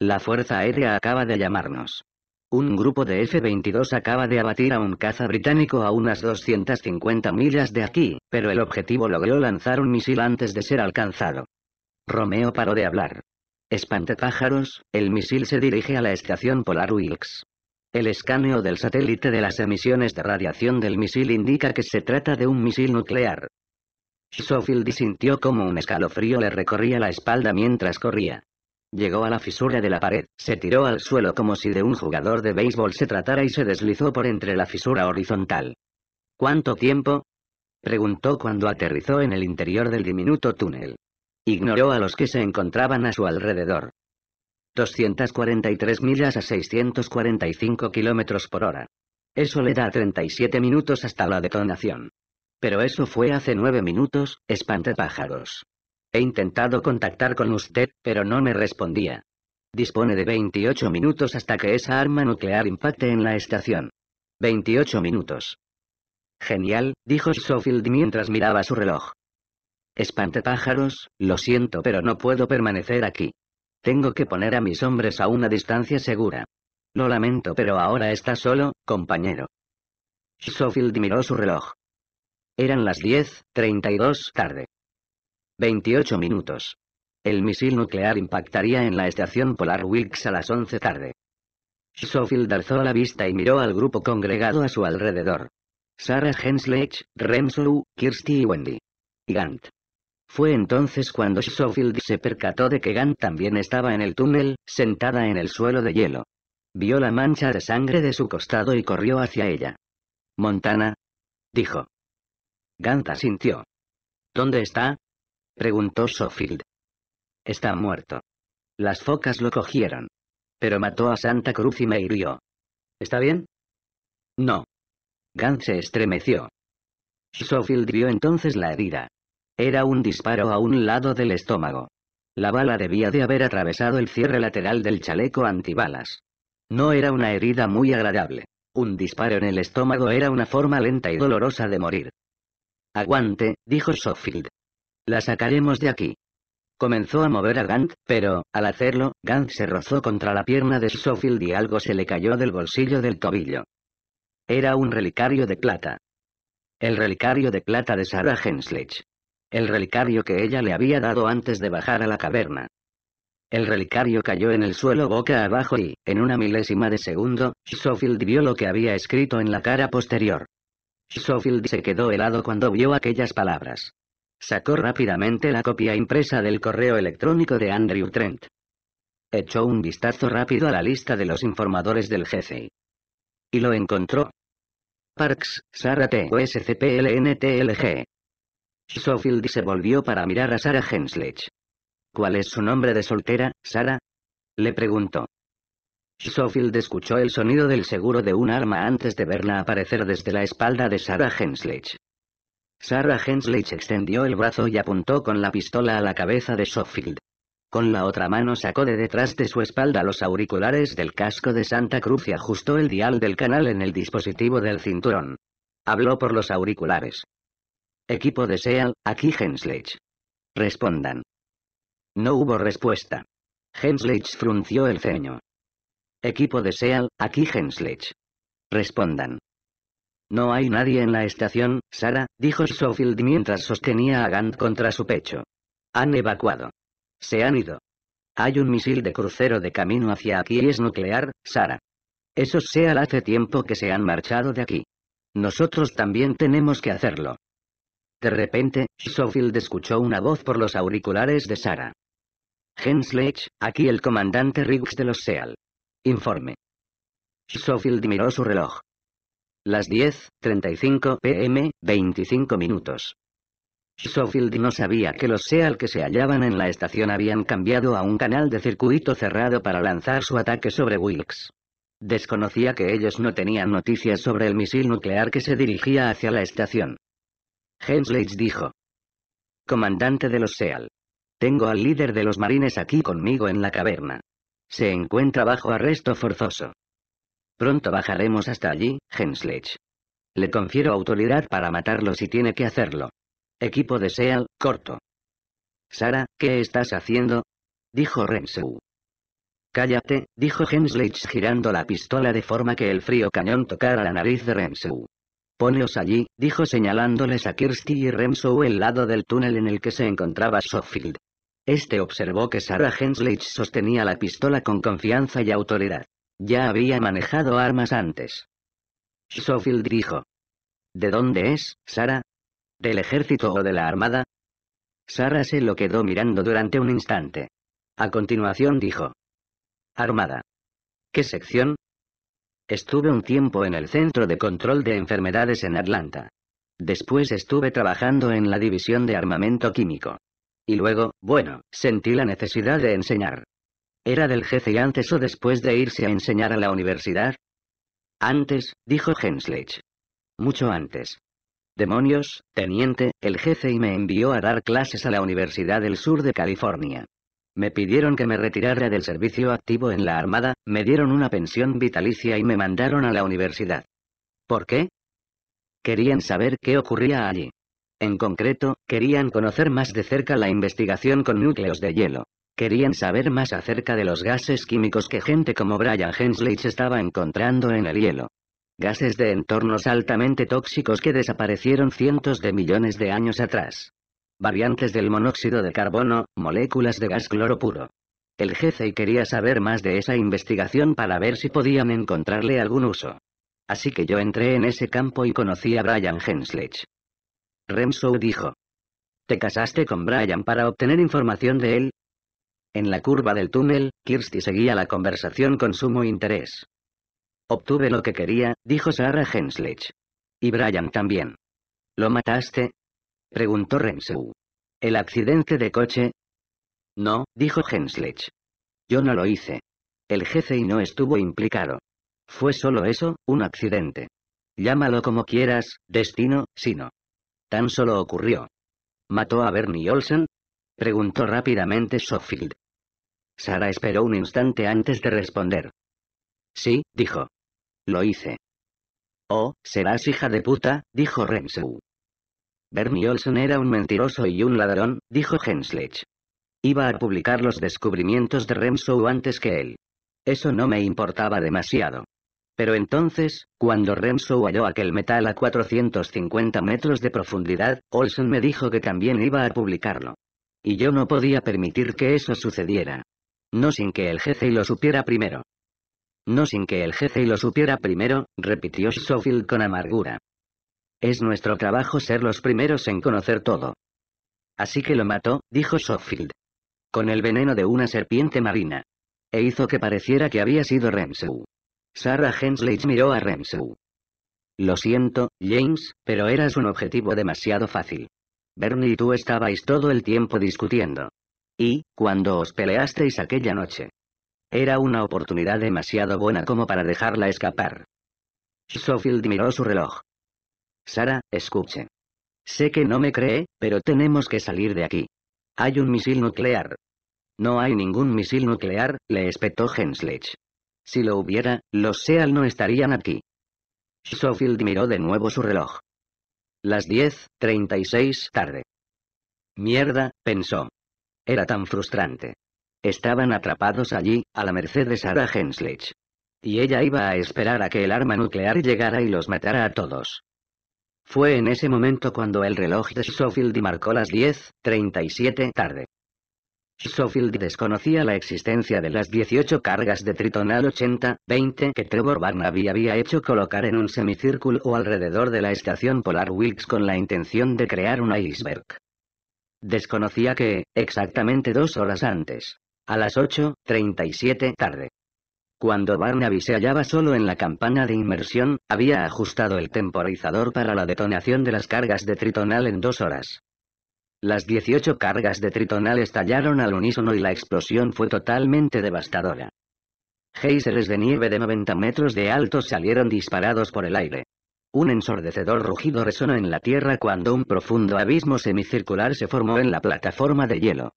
La Fuerza Aérea acaba de llamarnos. Un grupo de F-22 acaba de abatir a un caza británico a unas 250 millas de aquí, pero el objetivo logró lanzar un misil antes de ser alcanzado. Romeo paró de hablar. pájaros, el misil se dirige a la estación Polar Wilkes. El escaneo del satélite de las emisiones de radiación del misil indica que se trata de un misil nuclear. Schofield sintió como un escalofrío le recorría la espalda mientras corría. Llegó a la fisura de la pared, se tiró al suelo como si de un jugador de béisbol se tratara y se deslizó por entre la fisura horizontal. ¿Cuánto tiempo? preguntó cuando aterrizó en el interior del diminuto túnel. Ignoró a los que se encontraban a su alrededor. 243 millas a 645 kilómetros por hora. Eso le da 37 minutos hasta la detonación. Pero eso fue hace 9 minutos, pájaros. He intentado contactar con usted, pero no me respondía. Dispone de 28 minutos hasta que esa arma nuclear impacte en la estación. 28 minutos. Genial, dijo Schofield mientras miraba su reloj. pájaros. lo siento pero no puedo permanecer aquí. Tengo que poner a mis hombres a una distancia segura. Lo lamento, pero ahora está solo, compañero. Schofield miró su reloj. Eran las 10.32 tarde. 28 minutos. El misil nuclear impactaría en la estación polar Wilkes a las 11 tarde. Schofield alzó la vista y miró al grupo congregado a su alrededor. Sarah Hensley, Remslow, Kirsty y Wendy. Gant. Fue entonces cuando Schofield se percató de que Gant también estaba en el túnel, sentada en el suelo de hielo. Vio la mancha de sangre de su costado y corrió hacia ella. Montana. Dijo. Gant asintió. ¿Dónde está? Preguntó Schofield. Está muerto. Las focas lo cogieron. Pero mató a Santa Cruz y me hirió. ¿Está bien? No. Gant se estremeció. Schofield vio entonces la herida. Era un disparo a un lado del estómago. La bala debía de haber atravesado el cierre lateral del chaleco antibalas. No era una herida muy agradable. Un disparo en el estómago era una forma lenta y dolorosa de morir. Aguante, dijo Sofield. La sacaremos de aquí. Comenzó a mover a Gant, pero, al hacerlo, Gant se rozó contra la pierna de Sofield y algo se le cayó del bolsillo del tobillo. Era un relicario de plata. El relicario de plata de Sarah Henslech el relicario que ella le había dado antes de bajar a la caverna. El relicario cayó en el suelo boca abajo y, en una milésima de segundo, Schofield vio lo que había escrito en la cara posterior. Schofield se quedó helado cuando vio aquellas palabras. Sacó rápidamente la copia impresa del correo electrónico de Andrew Trent. Echó un vistazo rápido a la lista de los informadores del jefe. Y lo encontró. Parks, Sara T. Schofield se volvió para mirar a Sarah Hensledge. ¿Cuál es su nombre de soltera, Sarah? Le preguntó. Schofield escuchó el sonido del seguro de un arma antes de verla aparecer desde la espalda de Sarah Hensledge. Sarah Hensledge extendió el brazo y apuntó con la pistola a la cabeza de Schofield. Con la otra mano sacó de detrás de su espalda los auriculares del casco de Santa Cruz y ajustó el dial del canal en el dispositivo del cinturón. Habló por los auriculares. Equipo de SEAL, aquí Henslage. Respondan. No hubo respuesta. Henslage frunció el ceño. Equipo de SEAL, aquí Henslage. Respondan. No hay nadie en la estación, Sara, dijo Schofield mientras sostenía a Gant contra su pecho. Han evacuado. Se han ido. Hay un misil de crucero de camino hacia aquí y es nuclear, Sara. Esos SEAL hace tiempo que se han marchado de aquí. Nosotros también tenemos que hacerlo. De repente, Schofield escuchó una voz por los auriculares de Sara. Hensledge, aquí el comandante Riggs de los SEAL. Informe. Schofield miró su reloj. Las 10.35 pm, 25 minutos. Schofield no sabía que los SEAL que se hallaban en la estación habían cambiado a un canal de circuito cerrado para lanzar su ataque sobre Wilkes. Desconocía que ellos no tenían noticias sobre el misil nuclear que se dirigía hacia la estación. Hensleys dijo. Comandante de los SEAL. Tengo al líder de los marines aquí conmigo en la caverna. Se encuentra bajo arresto forzoso. Pronto bajaremos hasta allí, Henslech. Le confiero autoridad para matarlo si tiene que hacerlo. Equipo de SEAL, corto. Sara, ¿qué estás haciendo? dijo Rensu. Cállate, dijo Henslech girando la pistola de forma que el frío cañón tocara la nariz de Rensu. Ponlos allí, dijo señalándoles a Kirsty y Renzo el lado del túnel en el que se encontraba Sofield. Este observó que Sarah Henslich sostenía la pistola con confianza y autoridad. Ya había manejado armas antes. Sofield dijo. ¿De dónde es, Sara? ¿Del ejército o de la armada? Sara se lo quedó mirando durante un instante. A continuación dijo. Armada. ¿Qué sección? Estuve un tiempo en el Centro de Control de Enfermedades en Atlanta. Después estuve trabajando en la División de Armamento Químico. Y luego, bueno, sentí la necesidad de enseñar. ¿Era del jefe antes o después de irse a enseñar a la universidad? Antes, dijo hensley Mucho antes. Demonios, teniente, el jefe y me envió a dar clases a la Universidad del Sur de California. Me pidieron que me retirara del servicio activo en la Armada, me dieron una pensión vitalicia y me mandaron a la universidad. ¿Por qué? Querían saber qué ocurría allí. En concreto, querían conocer más de cerca la investigación con núcleos de hielo. Querían saber más acerca de los gases químicos que gente como Brian Hensley estaba encontrando en el hielo. Gases de entornos altamente tóxicos que desaparecieron cientos de millones de años atrás variantes del monóxido de carbono, moléculas de gas cloro puro. El jefe quería saber más de esa investigación para ver si podían encontrarle algún uso. Así que yo entré en ese campo y conocí a Brian Henslech. remso dijo. ¿Te casaste con Brian para obtener información de él? En la curva del túnel, Kirsty seguía la conversación con sumo interés. Obtuve lo que quería, dijo Sarah Henslech. Y Brian también. ¿Lo mataste? preguntó Renshaw. ¿El accidente de coche? No, dijo Henslech. Yo no lo hice. El jefe y no estuvo implicado. Fue solo eso, un accidente. Llámalo como quieras, destino, sino. Tan solo ocurrió. ¿Mató a Bernie Olsen? Preguntó rápidamente Sofield. Sara esperó un instante antes de responder. Sí, dijo. Lo hice. Oh, serás hija de puta, dijo Renshaw. Bernie Olsen era un mentiroso y un ladrón, dijo Henslech. Iba a publicar los descubrimientos de remso antes que él. Eso no me importaba demasiado. Pero entonces, cuando remso halló aquel metal a 450 metros de profundidad, Olson me dijo que también iba a publicarlo. Y yo no podía permitir que eso sucediera. No sin que el jefe lo supiera primero. No sin que el jefe lo supiera primero, repitió Schofield con amargura. Es nuestro trabajo ser los primeros en conocer todo. Así que lo mató, dijo Sofield. Con el veneno de una serpiente marina. E hizo que pareciera que había sido Renzo. Sarah Hensley miró a Renzo. Lo siento, James, pero eras un objetivo demasiado fácil. Bernie y tú estabais todo el tiempo discutiendo. Y, cuando os peleasteis aquella noche. Era una oportunidad demasiado buena como para dejarla escapar. Sofield miró su reloj. Sara, escuche. Sé que no me cree, pero tenemos que salir de aquí. Hay un misil nuclear. No hay ningún misil nuclear, le espetó Henslich. Si lo hubiera, los SEAL no estarían aquí. Schofield miró de nuevo su reloj. Las 10.36 tarde. Mierda, pensó. Era tan frustrante. Estaban atrapados allí, a la merced de Sara Henslech. Y ella iba a esperar a que el arma nuclear llegara y los matara a todos. Fue en ese momento cuando el reloj de Schofield marcó las 10.37 tarde. Schofield desconocía la existencia de las 18 cargas de Tritonal 80-20 que Trevor Barnaby había hecho colocar en un semicírculo o alrededor de la estación Polar Wilkes con la intención de crear un iceberg. Desconocía que, exactamente dos horas antes, a las 8.37 tarde, cuando Barnaby se hallaba solo en la campana de inmersión, había ajustado el temporizador para la detonación de las cargas de tritonal en dos horas. Las 18 cargas de tritonal estallaron al unísono y la explosión fue totalmente devastadora. Geysers de nieve de 90 metros de alto salieron disparados por el aire. Un ensordecedor rugido resonó en la tierra cuando un profundo abismo semicircular se formó en la plataforma de hielo.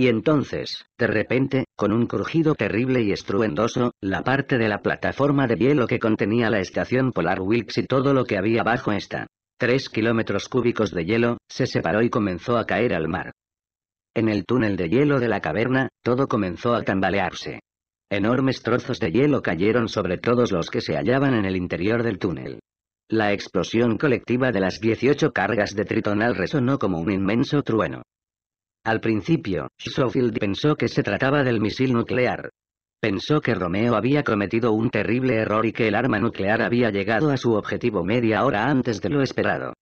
Y entonces, de repente, con un crujido terrible y estruendoso, la parte de la plataforma de hielo que contenía la estación Polar Wilkes y todo lo que había bajo esta, tres kilómetros cúbicos de hielo, se separó y comenzó a caer al mar. En el túnel de hielo de la caverna, todo comenzó a tambalearse. Enormes trozos de hielo cayeron sobre todos los que se hallaban en el interior del túnel. La explosión colectiva de las 18 cargas de Tritonal resonó como un inmenso trueno. Al principio, Schofield pensó que se trataba del misil nuclear. Pensó que Romeo había cometido un terrible error y que el arma nuclear había llegado a su objetivo media hora antes de lo esperado.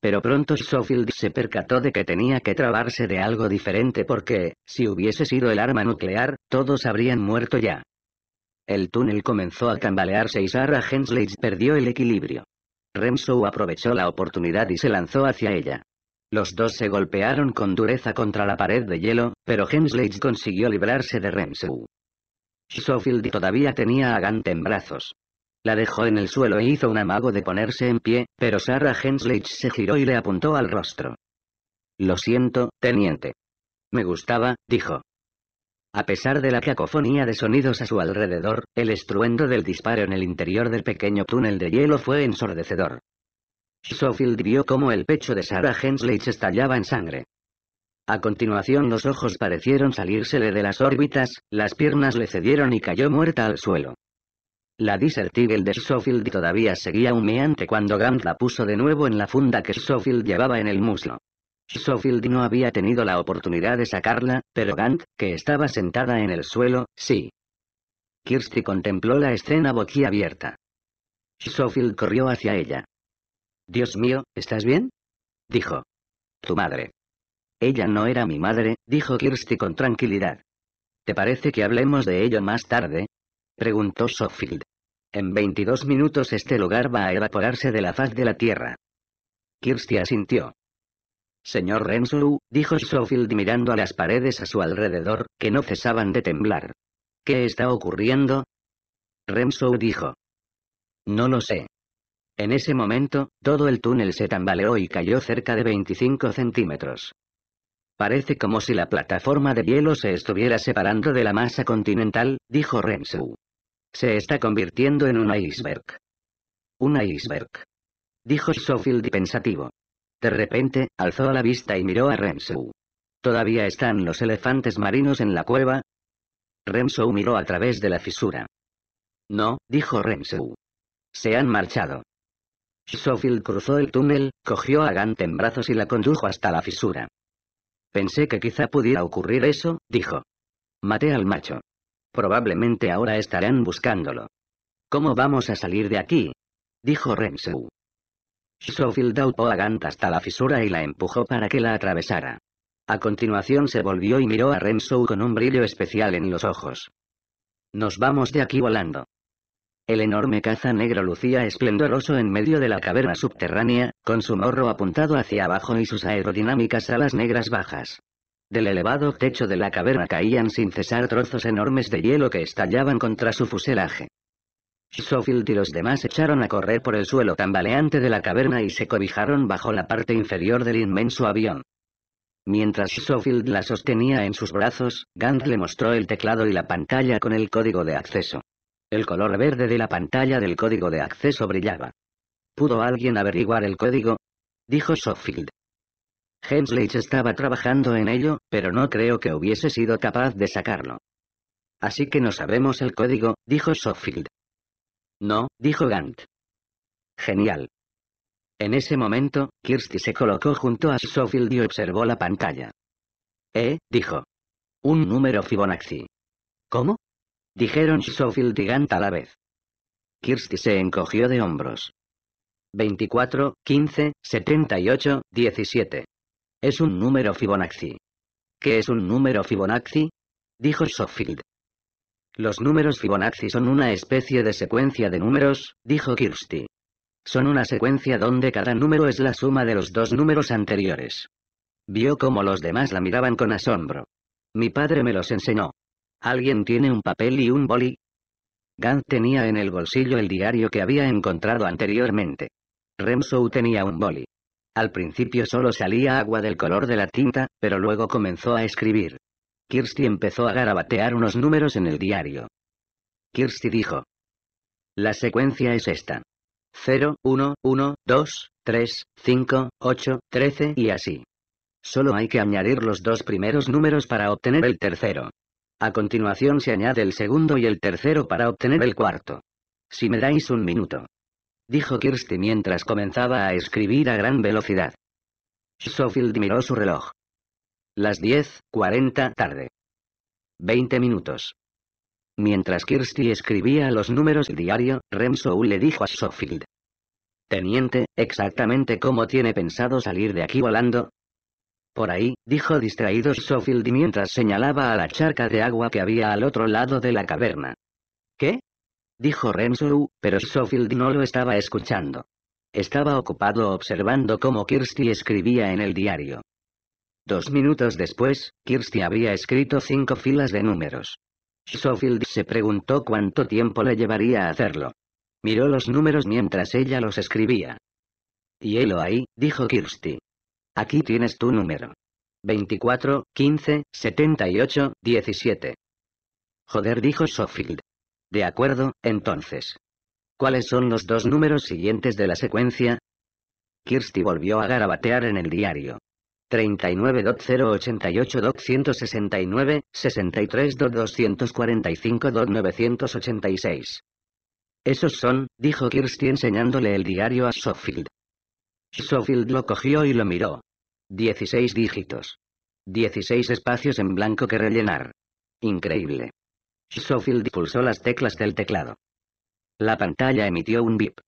Pero pronto Schofield se percató de que tenía que trabarse de algo diferente porque, si hubiese sido el arma nuclear, todos habrían muerto ya. El túnel comenzó a cambalearse y Sarah Hensley perdió el equilibrio. remso aprovechó la oportunidad y se lanzó hacia ella. Los dos se golpearon con dureza contra la pared de hielo, pero Hensley consiguió librarse de Remsu. Schofield todavía tenía a Gant en brazos. La dejó en el suelo e hizo un amago de ponerse en pie, pero Sarah Hensledge se giró y le apuntó al rostro. Lo siento, teniente. Me gustaba, dijo. A pesar de la cacofonía de sonidos a su alrededor, el estruendo del disparo en el interior del pequeño túnel de hielo fue ensordecedor. Schofield vio cómo el pecho de Sarah Hensley estallaba en sangre. A continuación los ojos parecieron salírsele de las órbitas, las piernas le cedieron y cayó muerta al suelo. La disertible de Schofield todavía seguía humeante cuando Gant la puso de nuevo en la funda que Schofield llevaba en el muslo. Schofield no había tenido la oportunidad de sacarla, pero Gant, que estaba sentada en el suelo, sí. Kirsty contempló la escena boquiabierta. Schofield corrió hacia ella. Dios mío, ¿estás bien? Dijo. Tu madre. Ella no era mi madre, dijo Kirsty con tranquilidad. ¿Te parece que hablemos de ello más tarde? Preguntó Sofield. En 22 minutos este lugar va a evaporarse de la faz de la Tierra. Kirsty asintió. Señor Renslow, dijo Sofield mirando a las paredes a su alrededor, que no cesaban de temblar. ¿Qué está ocurriendo? Renslow dijo. No lo sé. En ese momento, todo el túnel se tambaleó y cayó cerca de 25 centímetros. Parece como si la plataforma de hielo se estuviera separando de la masa continental, dijo Renzo. Se está convirtiendo en un iceberg. Un iceberg. Dijo Sofield pensativo. De repente, alzó la vista y miró a Renzo. ¿Todavía están los elefantes marinos en la cueva? Renzo miró a través de la fisura. No, dijo Renzo. Se han marchado. Schofield cruzó el túnel, cogió a Gant en brazos y la condujo hasta la fisura. Pensé que quizá pudiera ocurrir eso, dijo. Maté al macho. Probablemente ahora estarán buscándolo. ¿Cómo vamos a salir de aquí? dijo Renzo. Schofield dautó a Gant hasta la fisura y la empujó para que la atravesara. A continuación se volvió y miró a Renzo con un brillo especial en los ojos. Nos vamos de aquí volando. El enorme caza negro lucía esplendoroso en medio de la caverna subterránea, con su morro apuntado hacia abajo y sus aerodinámicas alas negras bajas. Del elevado techo de la caverna caían sin cesar trozos enormes de hielo que estallaban contra su fuselaje. Schofield y los demás echaron a correr por el suelo tambaleante de la caverna y se cobijaron bajo la parte inferior del inmenso avión. Mientras Schofield la sostenía en sus brazos, Gant le mostró el teclado y la pantalla con el código de acceso. El color verde de la pantalla del código de acceso brillaba. ¿Pudo alguien averiguar el código? Dijo Sofield. Hensley estaba trabajando en ello, pero no creo que hubiese sido capaz de sacarlo. Así que no sabemos el código, dijo Sofield. No, dijo Gant. Genial. En ese momento, Kirsty se colocó junto a Sofield y observó la pantalla. Eh, dijo. Un número Fibonacci. ¿Cómo? Dijeron Schofield y Gant a la vez. Kirsty se encogió de hombros. 24, 15, 78, 17. Es un número Fibonacci. ¿Qué es un número Fibonacci? Dijo Schofield. Los números Fibonacci son una especie de secuencia de números, dijo Kirsty. Son una secuencia donde cada número es la suma de los dos números anteriores. Vio cómo los demás la miraban con asombro. Mi padre me los enseñó. ¿Alguien tiene un papel y un boli? Gant tenía en el bolsillo el diario que había encontrado anteriormente. Remsou tenía un boli. Al principio solo salía agua del color de la tinta, pero luego comenzó a escribir. Kirsty empezó a garabatear unos números en el diario. Kirsty dijo. La secuencia es esta. 0, 1, 1, 2, 3, 5, 8, 13 y así. Solo hay que añadir los dos primeros números para obtener el tercero. A continuación se añade el segundo y el tercero para obtener el cuarto. Si me dais un minuto. Dijo Kirsty mientras comenzaba a escribir a gran velocidad. Schofield miró su reloj. Las 10.40 tarde. 20 minutos. Mientras Kirsty escribía los números del diario, Remsou le dijo a Schofield. Teniente, exactamente cómo tiene pensado salir de aquí volando, por ahí, dijo distraído Sofield mientras señalaba a la charca de agua que había al otro lado de la caverna. ¿Qué? dijo Renzo, pero Sofield no lo estaba escuchando. Estaba ocupado observando cómo Kirsty escribía en el diario. Dos minutos después, Kirsty había escrito cinco filas de números. Sofield se preguntó cuánto tiempo le llevaría a hacerlo. Miró los números mientras ella los escribía. Hielo ahí, dijo Kirsty. Aquí tienes tu número. 24, 15, 78, 17. Joder, dijo Sofield. De acuerdo, entonces. ¿Cuáles son los dos números siguientes de la secuencia? Kirsty volvió a garabatear en el diario. 39.088.169.63.245.986. 986 Esos son, dijo Kirsty enseñándole el diario a Sofield. Schofield lo cogió y lo miró. 16 dígitos. 16 espacios en blanco que rellenar. Increíble. Schofield pulsó las teclas del teclado. La pantalla emitió un bip.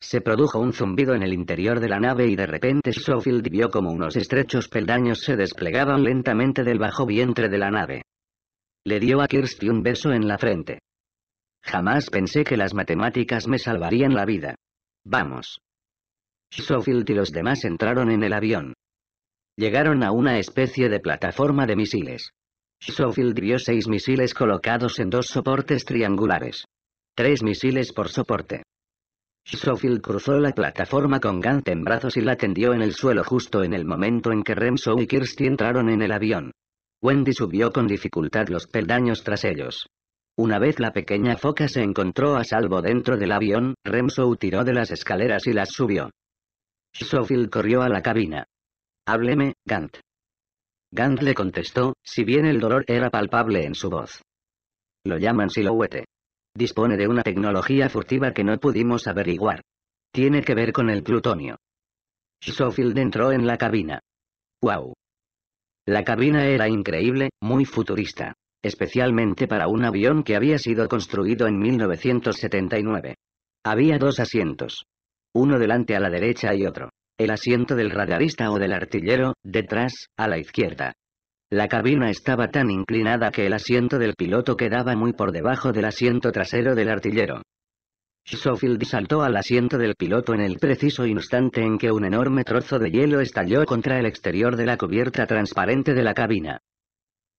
Se produjo un zumbido en el interior de la nave y de repente Schofield vio como unos estrechos peldaños se desplegaban lentamente del bajo vientre de la nave. Le dio a Kirsty un beso en la frente. Jamás pensé que las matemáticas me salvarían la vida. Vamos. Sofield y los demás entraron en el avión. Llegaron a una especie de plataforma de misiles. Sofield vio seis misiles colocados en dos soportes triangulares. Tres misiles por soporte. Sofield cruzó la plataforma con Gant en brazos y la tendió en el suelo justo en el momento en que Remso y Kirsty entraron en el avión. Wendy subió con dificultad los peldaños tras ellos. Una vez la pequeña foca se encontró a salvo dentro del avión, Remso tiró de las escaleras y las subió. Schofield corrió a la cabina. Hábleme, Gant. Gant le contestó, si bien el dolor era palpable en su voz. Lo llaman silhouette. Dispone de una tecnología furtiva que no pudimos averiguar. Tiene que ver con el plutonio. Schofield entró en la cabina. ¡Wow! La cabina era increíble, muy futurista. Especialmente para un avión que había sido construido en 1979. Había dos asientos. Uno delante a la derecha y otro. El asiento del radarista o del artillero, detrás, a la izquierda. La cabina estaba tan inclinada que el asiento del piloto quedaba muy por debajo del asiento trasero del artillero. Schofield saltó al asiento del piloto en el preciso instante en que un enorme trozo de hielo estalló contra el exterior de la cubierta transparente de la cabina.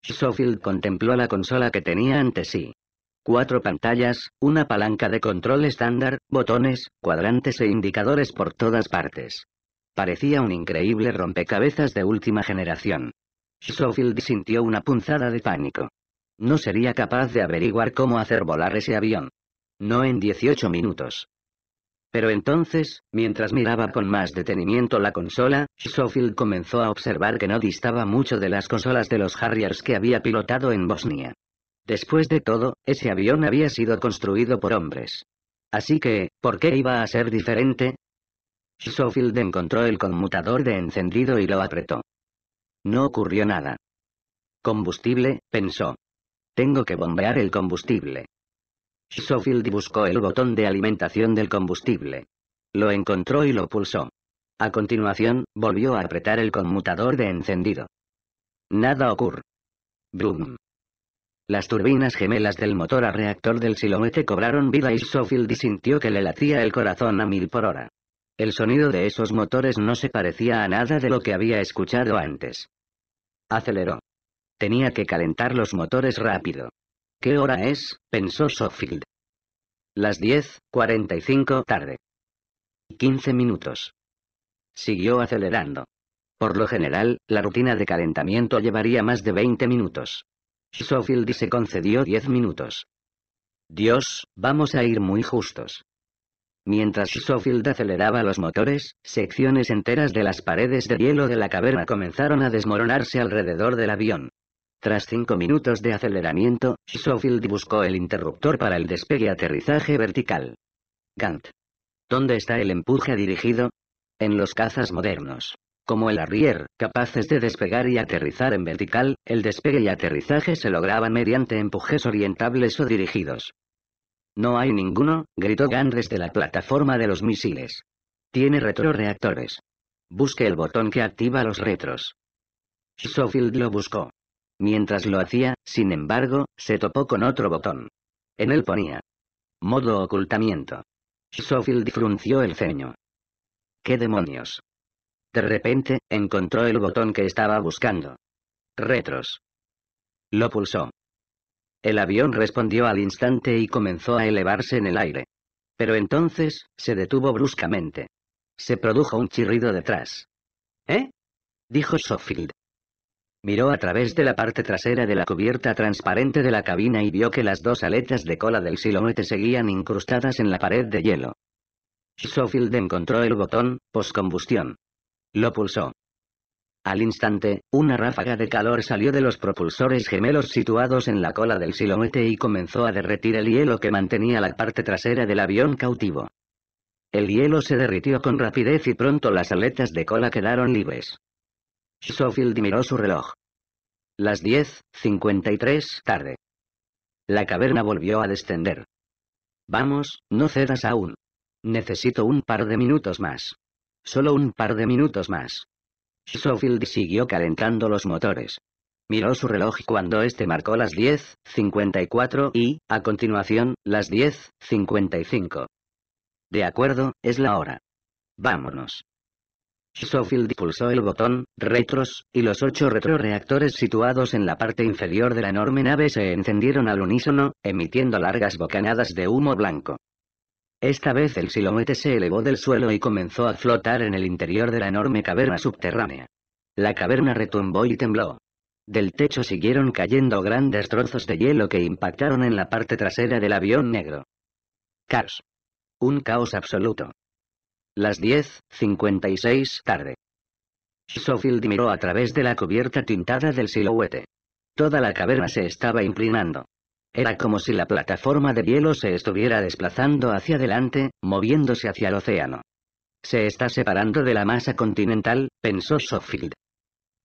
Schofield contempló la consola que tenía ante sí cuatro pantallas, una palanca de control estándar, botones, cuadrantes e indicadores por todas partes. Parecía un increíble rompecabezas de última generación. Schofield sintió una punzada de pánico. No sería capaz de averiguar cómo hacer volar ese avión. No en 18 minutos. Pero entonces, mientras miraba con más detenimiento la consola, Schofield comenzó a observar que no distaba mucho de las consolas de los Harriers que había pilotado en Bosnia. Después de todo, ese avión había sido construido por hombres. Así que, ¿por qué iba a ser diferente? Schofield encontró el conmutador de encendido y lo apretó. No ocurrió nada. Combustible, pensó. Tengo que bombear el combustible. Schofield buscó el botón de alimentación del combustible. Lo encontró y lo pulsó. A continuación, volvió a apretar el conmutador de encendido. Nada ocurre. Brum. Las turbinas gemelas del motor a reactor del silomete cobraron vida y Sofield sintió que le latía el corazón a mil por hora. El sonido de esos motores no se parecía a nada de lo que había escuchado antes. Aceleró. Tenía que calentar los motores rápido. ¿Qué hora es? pensó Sofield. Las 10.45 tarde. 15 minutos. Siguió acelerando. Por lo general, la rutina de calentamiento llevaría más de 20 minutos. Schofield se concedió diez minutos. Dios, vamos a ir muy justos. Mientras Schofield aceleraba los motores, secciones enteras de las paredes de hielo de la caverna comenzaron a desmoronarse alrededor del avión. Tras cinco minutos de aceleramiento, Schofield buscó el interruptor para el despegue aterrizaje vertical. Gant. ¿Dónde está el empuje dirigido? En los cazas modernos. Como el Harrier, capaces de despegar y aterrizar en vertical, el despegue y aterrizaje se lograban mediante empujes orientables o dirigidos. No hay ninguno, gritó Gunn desde la plataforma de los misiles. Tiene retroreactores. Busque el botón que activa los retros. Schofield lo buscó. Mientras lo hacía, sin embargo, se topó con otro botón. En él ponía. Modo ocultamiento. Schofield frunció el ceño. ¿Qué demonios? De repente, encontró el botón que estaba buscando. Retros. Lo pulsó. El avión respondió al instante y comenzó a elevarse en el aire. Pero entonces, se detuvo bruscamente. Se produjo un chirrido detrás. ¿Eh? dijo Sofield. Miró a través de la parte trasera de la cubierta transparente de la cabina y vio que las dos aletas de cola del silomete seguían incrustadas en la pared de hielo. Sofield encontró el botón, poscombustión. Lo pulsó. Al instante, una ráfaga de calor salió de los propulsores gemelos situados en la cola del silomete y comenzó a derretir el hielo que mantenía la parte trasera del avión cautivo. El hielo se derritió con rapidez y pronto las aletas de cola quedaron libres. Schofield miró su reloj. Las 10.53 tarde. La caverna volvió a descender. Vamos, no cedas aún. Necesito un par de minutos más. Solo un par de minutos más. Schofield siguió calentando los motores. Miró su reloj cuando este marcó las 10.54 y, a continuación, las 10.55. De acuerdo, es la hora. Vámonos. Schofield pulsó el botón, retros, y los ocho retroreactores situados en la parte inferior de la enorme nave se encendieron al unísono, emitiendo largas bocanadas de humo blanco. Esta vez el siluete se elevó del suelo y comenzó a flotar en el interior de la enorme caverna subterránea. La caverna retumbó y tembló. Del techo siguieron cayendo grandes trozos de hielo que impactaron en la parte trasera del avión negro. Caos. Un caos absoluto. Las 10.56 tarde. Sofield miró a través de la cubierta tintada del siluete. Toda la caverna se estaba inclinando. Era como si la plataforma de hielo se estuviera desplazando hacia adelante, moviéndose hacia el océano. Se está separando de la masa continental, pensó Sofield.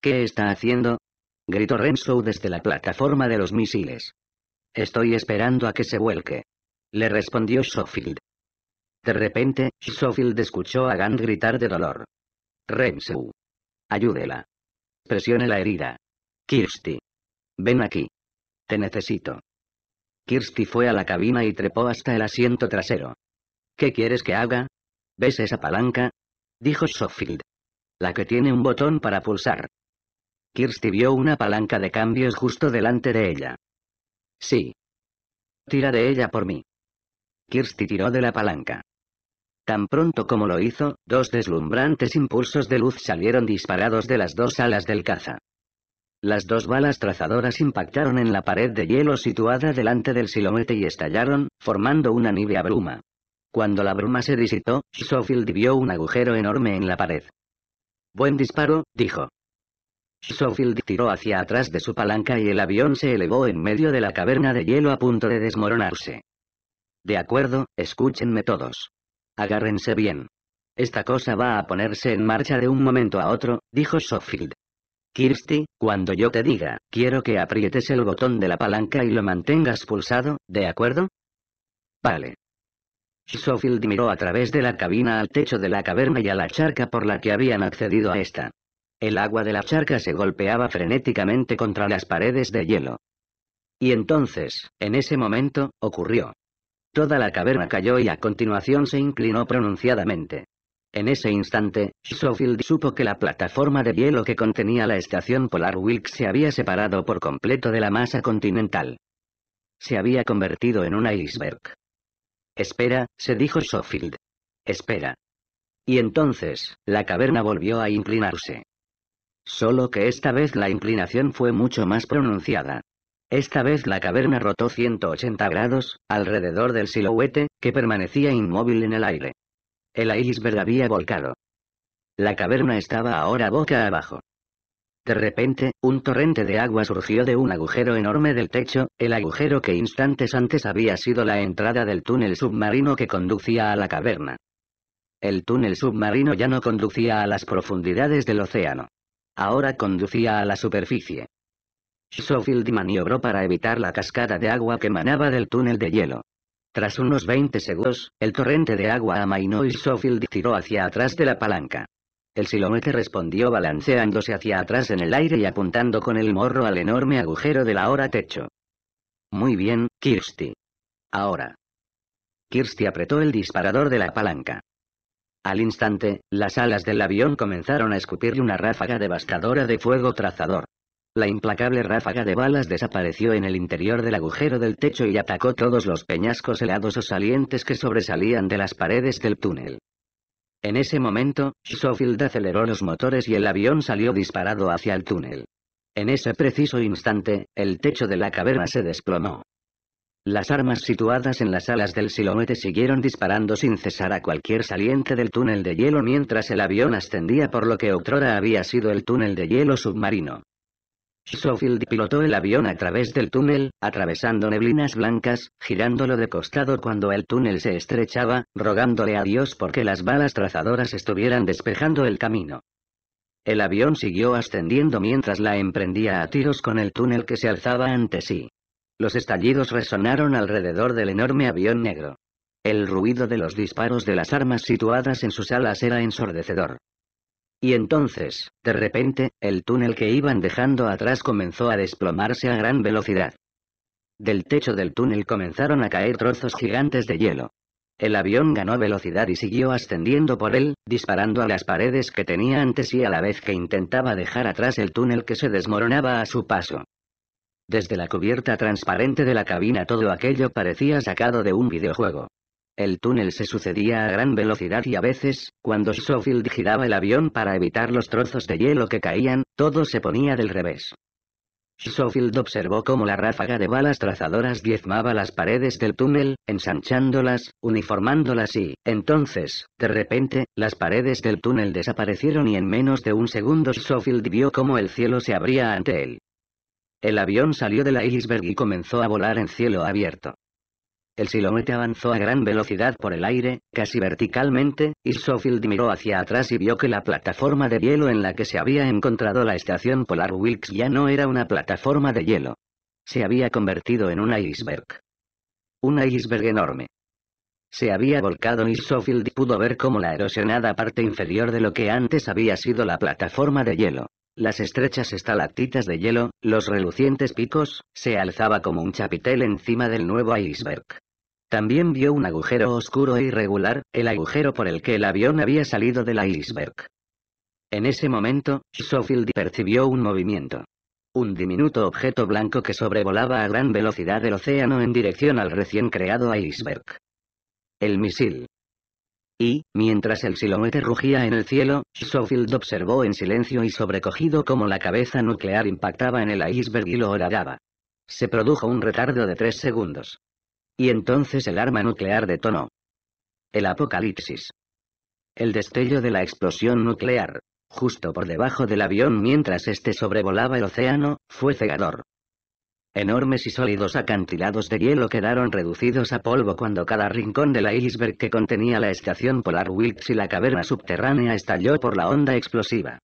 ¿Qué está haciendo? gritó Renzo desde la plataforma de los misiles. Estoy esperando a que se vuelque. Le respondió Sofield. De repente, Sofield escuchó a Gant gritar de dolor. «Renzo. Ayúdela. Presione la herida. Kirsty. Ven aquí. Te necesito. Kirsty fue a la cabina y trepó hasta el asiento trasero. ¿Qué quieres que haga? ¿Ves esa palanca? Dijo Schofield. La que tiene un botón para pulsar. Kirsty vio una palanca de cambios justo delante de ella. Sí. Tira de ella por mí. Kirsty tiró de la palanca. Tan pronto como lo hizo, dos deslumbrantes impulsos de luz salieron disparados de las dos alas del caza. Las dos balas trazadoras impactaron en la pared de hielo situada delante del silomete y estallaron, formando una a bruma. Cuando la bruma se disitó, Schofield vio un agujero enorme en la pared. Buen disparo, dijo. Schofield tiró hacia atrás de su palanca y el avión se elevó en medio de la caverna de hielo a punto de desmoronarse. De acuerdo, escúchenme todos. Agárrense bien. Esta cosa va a ponerse en marcha de un momento a otro, dijo Schofield. Kirsty, cuando yo te diga, quiero que aprietes el botón de la palanca y lo mantengas pulsado, ¿de acuerdo? Vale. Schofield miró a través de la cabina al techo de la caverna y a la charca por la que habían accedido a esta. El agua de la charca se golpeaba frenéticamente contra las paredes de hielo. Y entonces, en ese momento, ocurrió. Toda la caverna cayó y a continuación se inclinó pronunciadamente. En ese instante, Schofield supo que la plataforma de hielo que contenía la estación polar Wilkes se había separado por completo de la masa continental. Se había convertido en un iceberg. Espera, se dijo Schofield. Espera. Y entonces, la caverna volvió a inclinarse. Solo que esta vez la inclinación fue mucho más pronunciada. Esta vez la caverna rotó 180 grados, alrededor del siluete, que permanecía inmóvil en el aire. El iceberg había volcado. La caverna estaba ahora boca abajo. De repente, un torrente de agua surgió de un agujero enorme del techo, el agujero que instantes antes había sido la entrada del túnel submarino que conducía a la caverna. El túnel submarino ya no conducía a las profundidades del océano. Ahora conducía a la superficie. Schofield maniobró para evitar la cascada de agua que manaba del túnel de hielo. Tras unos 20 segundos, el torrente de agua amainó y Sofield tiró hacia atrás de la palanca. El silomete respondió balanceándose hacia atrás en el aire y apuntando con el morro al enorme agujero del ahora techo. Muy bien, Kirsty. Ahora. Kirsty apretó el disparador de la palanca. Al instante, las alas del avión comenzaron a escupir una ráfaga devastadora de fuego trazador. La implacable ráfaga de balas desapareció en el interior del agujero del techo y atacó todos los peñascos helados o salientes que sobresalían de las paredes del túnel. En ese momento, Schofield aceleró los motores y el avión salió disparado hacia el túnel. En ese preciso instante, el techo de la caverna se desplomó. Las armas situadas en las alas del siluete siguieron disparando sin cesar a cualquier saliente del túnel de hielo mientras el avión ascendía por lo que otrora había sido el túnel de hielo submarino. Schofield pilotó el avión a través del túnel, atravesando neblinas blancas, girándolo de costado cuando el túnel se estrechaba, rogándole a Dios porque las balas trazadoras estuvieran despejando el camino. El avión siguió ascendiendo mientras la emprendía a tiros con el túnel que se alzaba ante sí. Los estallidos resonaron alrededor del enorme avión negro. El ruido de los disparos de las armas situadas en sus alas era ensordecedor. Y entonces, de repente, el túnel que iban dejando atrás comenzó a desplomarse a gran velocidad. Del techo del túnel comenzaron a caer trozos gigantes de hielo. El avión ganó velocidad y siguió ascendiendo por él, disparando a las paredes que tenía antes y a la vez que intentaba dejar atrás el túnel que se desmoronaba a su paso. Desde la cubierta transparente de la cabina todo aquello parecía sacado de un videojuego. El túnel se sucedía a gran velocidad y a veces, cuando Schofield giraba el avión para evitar los trozos de hielo que caían, todo se ponía del revés. Schofield observó cómo la ráfaga de balas trazadoras diezmaba las paredes del túnel, ensanchándolas, uniformándolas y, entonces, de repente, las paredes del túnel desaparecieron y en menos de un segundo Schofield vio cómo el cielo se abría ante él. El avión salió de la iceberg y comenzó a volar en cielo abierto. El silomete avanzó a gran velocidad por el aire, casi verticalmente, y Sofield miró hacia atrás y vio que la plataforma de hielo en la que se había encontrado la estación Polar Wilkes ya no era una plataforma de hielo. Se había convertido en un iceberg. Un iceberg enorme. Se había volcado y Sofield pudo ver cómo la erosionada parte inferior de lo que antes había sido la plataforma de hielo. Las estrechas estalactitas de hielo, los relucientes picos, se alzaba como un chapitel encima del nuevo iceberg. También vio un agujero oscuro e irregular, el agujero por el que el avión había salido del iceberg. En ese momento, Schofield percibió un movimiento. Un diminuto objeto blanco que sobrevolaba a gran velocidad el océano en dirección al recién creado iceberg. El misil. Y, mientras el silomete rugía en el cielo, Schofield observó en silencio y sobrecogido cómo la cabeza nuclear impactaba en el iceberg y lo horadaba. Se produjo un retardo de tres segundos. Y entonces el arma nuclear detonó. El apocalipsis. El destello de la explosión nuclear, justo por debajo del avión mientras éste sobrevolaba el océano, fue cegador. Enormes y sólidos acantilados de hielo quedaron reducidos a polvo cuando cada rincón la iceberg que contenía la estación Polar Wilkes y la caverna subterránea estalló por la onda explosiva.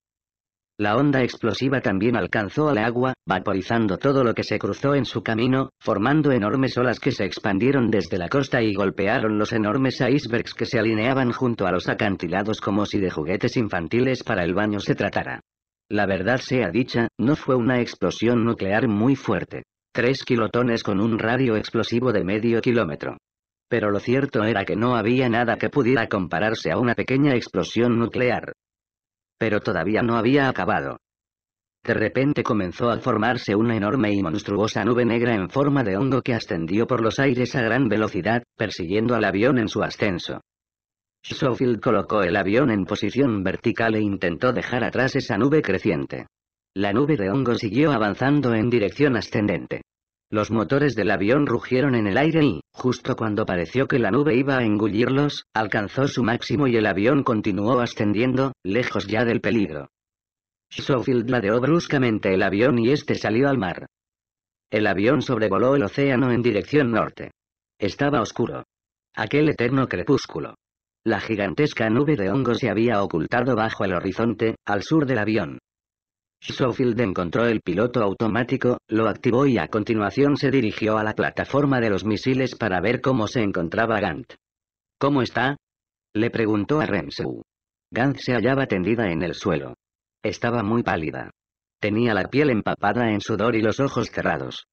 La onda explosiva también alcanzó al agua, vaporizando todo lo que se cruzó en su camino, formando enormes olas que se expandieron desde la costa y golpearon los enormes icebergs que se alineaban junto a los acantilados como si de juguetes infantiles para el baño se tratara. La verdad sea dicha, no fue una explosión nuclear muy fuerte. Tres kilotones con un radio explosivo de medio kilómetro. Pero lo cierto era que no había nada que pudiera compararse a una pequeña explosión nuclear, pero todavía no había acabado. De repente comenzó a formarse una enorme y monstruosa nube negra en forma de hongo que ascendió por los aires a gran velocidad, persiguiendo al avión en su ascenso. Schofield colocó el avión en posición vertical e intentó dejar atrás esa nube creciente. La nube de hongo siguió avanzando en dirección ascendente. Los motores del avión rugieron en el aire y, justo cuando pareció que la nube iba a engullirlos, alcanzó su máximo y el avión continuó ascendiendo, lejos ya del peligro. Schofield ladeó bruscamente el avión y este salió al mar. El avión sobrevoló el océano en dirección norte. Estaba oscuro. Aquel eterno crepúsculo. La gigantesca nube de hongo se había ocultado bajo el horizonte, al sur del avión. Schofield encontró el piloto automático, lo activó y a continuación se dirigió a la plataforma de los misiles para ver cómo se encontraba Gant. ¿Cómo está? Le preguntó a Remsu. Gant se hallaba tendida en el suelo. Estaba muy pálida. Tenía la piel empapada en sudor y los ojos cerrados.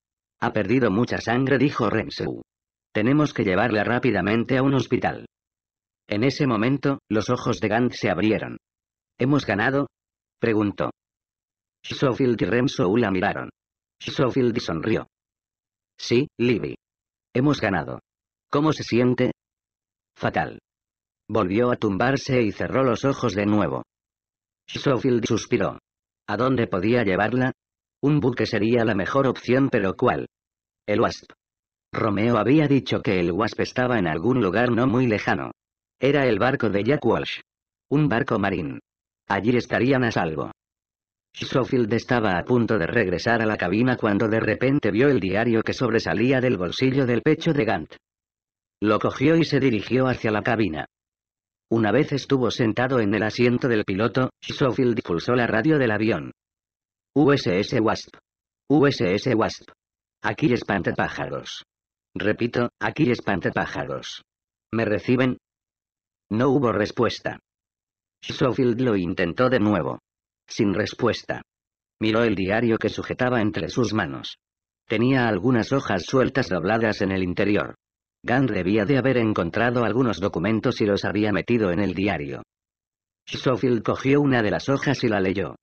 Ha perdido mucha sangre, dijo Remsu. Tenemos que llevarla rápidamente a un hospital. En ese momento, los ojos de Gant se abrieron. ¿Hemos ganado? preguntó. Sofield y Remsoul la miraron. y sonrió. Sí, Libby. Hemos ganado. ¿Cómo se siente? Fatal. Volvió a tumbarse y cerró los ojos de nuevo. Sofield suspiró. ¿A dónde podía llevarla? Un buque sería la mejor opción, pero ¿cuál? El Wasp. Romeo había dicho que el Wasp estaba en algún lugar no muy lejano. Era el barco de Jack Walsh. Un barco marín. Allí estarían a salvo. Schofield estaba a punto de regresar a la cabina cuando de repente vio el diario que sobresalía del bolsillo del pecho de Gant. Lo cogió y se dirigió hacia la cabina. Una vez estuvo sentado en el asiento del piloto, Schofield pulsó la radio del avión. USS Wasp. USS Wasp. Aquí pájaros. Repito, aquí pájaros. ¿Me reciben? No hubo respuesta. Schofield lo intentó de nuevo sin respuesta. Miró el diario que sujetaba entre sus manos. Tenía algunas hojas sueltas dobladas en el interior. Gant debía de haber encontrado algunos documentos y los había metido en el diario. Schofield cogió una de las hojas y la leyó.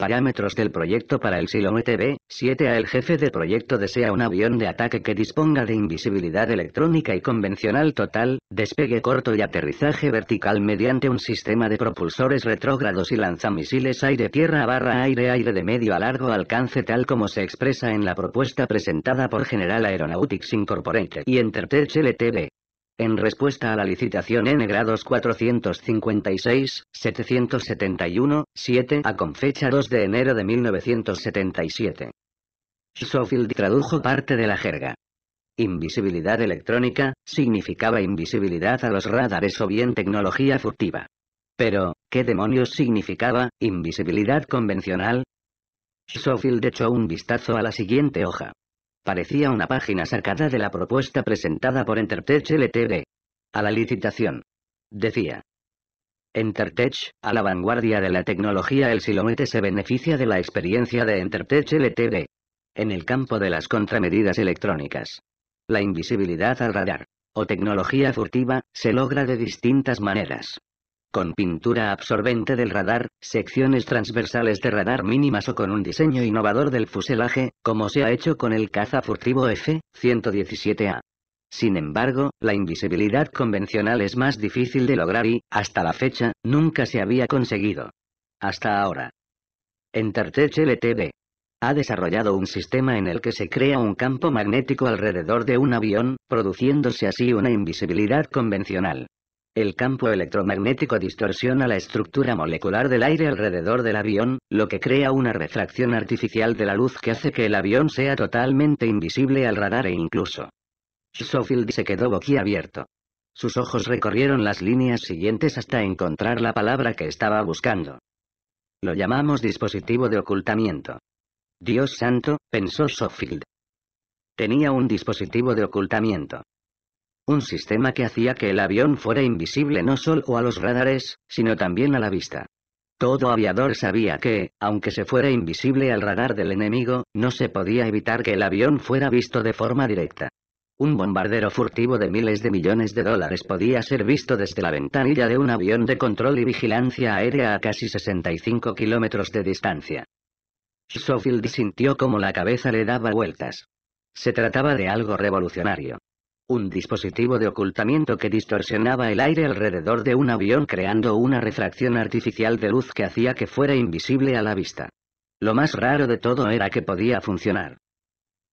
Parámetros del proyecto para el Silo ETB, 7A El jefe de proyecto desea un avión de ataque que disponga de invisibilidad electrónica y convencional total, despegue corto y aterrizaje vertical mediante un sistema de propulsores retrógrados y lanzamisiles aire-tierra barra aire-aire de medio a largo alcance tal como se expresa en la propuesta presentada por General Aeronautics Incorporated y Entertech LTV. En respuesta a la licitación N grados 456, 771, 7 a con fecha 2 de enero de 1977. Schofield tradujo parte de la jerga. Invisibilidad electrónica, significaba invisibilidad a los radares o bien tecnología furtiva. Pero, ¿qué demonios significaba, invisibilidad convencional? Schofield echó un vistazo a la siguiente hoja. Parecía una página sacada de la propuesta presentada por Entertech LTV. A la licitación. Decía. Entertech, a la vanguardia de la tecnología el Silomete se beneficia de la experiencia de Entertech LTV. En el campo de las contramedidas electrónicas. La invisibilidad al radar, o tecnología furtiva, se logra de distintas maneras. Con pintura absorbente del radar, secciones transversales de radar mínimas o con un diseño innovador del fuselaje, como se ha hecho con el caza furtivo F-117A. Sin embargo, la invisibilidad convencional es más difícil de lograr y, hasta la fecha, nunca se había conseguido. Hasta ahora. Entertech LTV. Ha desarrollado un sistema en el que se crea un campo magnético alrededor de un avión, produciéndose así una invisibilidad convencional. El campo electromagnético distorsiona la estructura molecular del aire alrededor del avión, lo que crea una refracción artificial de la luz que hace que el avión sea totalmente invisible al radar e incluso. Schofield se quedó boquiabierto. Sus ojos recorrieron las líneas siguientes hasta encontrar la palabra que estaba buscando. Lo llamamos dispositivo de ocultamiento. Dios santo, pensó Schofield. Tenía un dispositivo de ocultamiento un sistema que hacía que el avión fuera invisible no solo a los radares, sino también a la vista. Todo aviador sabía que, aunque se fuera invisible al radar del enemigo, no se podía evitar que el avión fuera visto de forma directa. Un bombardero furtivo de miles de millones de dólares podía ser visto desde la ventanilla de un avión de control y vigilancia aérea a casi 65 kilómetros de distancia. Schofield sintió como la cabeza le daba vueltas. Se trataba de algo revolucionario. Un dispositivo de ocultamiento que distorsionaba el aire alrededor de un avión creando una refracción artificial de luz que hacía que fuera invisible a la vista. Lo más raro de todo era que podía funcionar.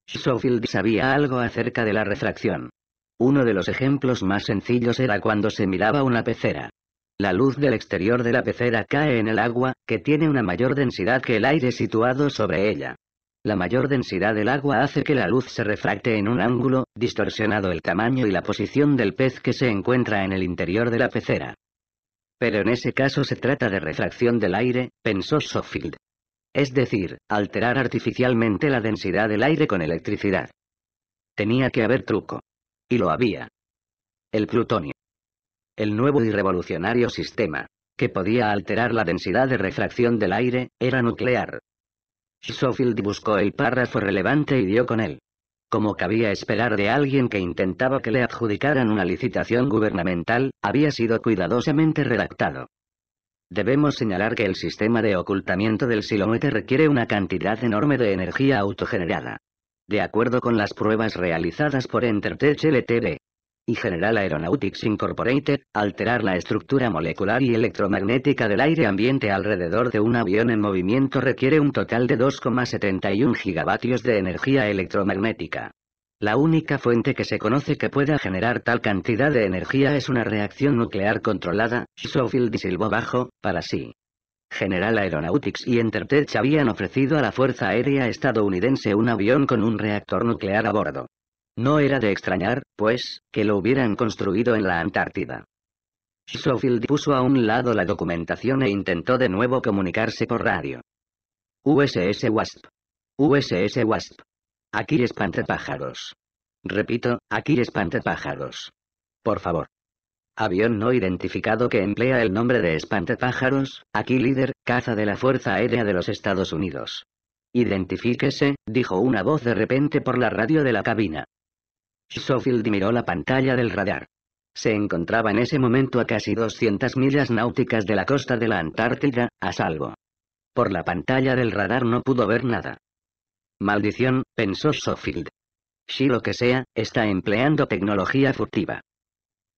Schofield sabía algo acerca de la refracción. Uno de los ejemplos más sencillos era cuando se miraba una pecera. La luz del exterior de la pecera cae en el agua, que tiene una mayor densidad que el aire situado sobre ella. La mayor densidad del agua hace que la luz se refracte en un ángulo, distorsionado el tamaño y la posición del pez que se encuentra en el interior de la pecera. Pero en ese caso se trata de refracción del aire, pensó Sofield. Es decir, alterar artificialmente la densidad del aire con electricidad. Tenía que haber truco. Y lo había. El plutonio. El nuevo y revolucionario sistema, que podía alterar la densidad de refracción del aire, era nuclear, Sofield buscó el párrafo relevante y dio con él. Como cabía esperar de alguien que intentaba que le adjudicaran una licitación gubernamental, había sido cuidadosamente redactado. Debemos señalar que el sistema de ocultamiento del silomete requiere una cantidad enorme de energía autogenerada. De acuerdo con las pruebas realizadas por Entertech LTD, y General Aeronautics Incorporated, alterar la estructura molecular y electromagnética del aire ambiente alrededor de un avión en movimiento requiere un total de 2,71 gigavatios de energía electromagnética. La única fuente que se conoce que pueda generar tal cantidad de energía es una reacción nuclear controlada, Schofield Silvó bajo, para sí. General Aeronautics y Entertech habían ofrecido a la Fuerza Aérea estadounidense un avión con un reactor nuclear a bordo. No era de extrañar, pues, que lo hubieran construido en la Antártida. Schofield puso a un lado la documentación e intentó de nuevo comunicarse por radio. USS Wasp. USS Wasp. Aquí Pájaros. Repito, aquí Pájaros. Por favor. Avión no identificado que emplea el nombre de Pájaros. aquí líder, caza de la Fuerza Aérea de los Estados Unidos. Identifíquese, dijo una voz de repente por la radio de la cabina. Schofield miró la pantalla del radar. Se encontraba en ese momento a casi 200 millas náuticas de la costa de la Antártida, a salvo. Por la pantalla del radar no pudo ver nada. Maldición, pensó Schofield. Si lo que sea, está empleando tecnología furtiva.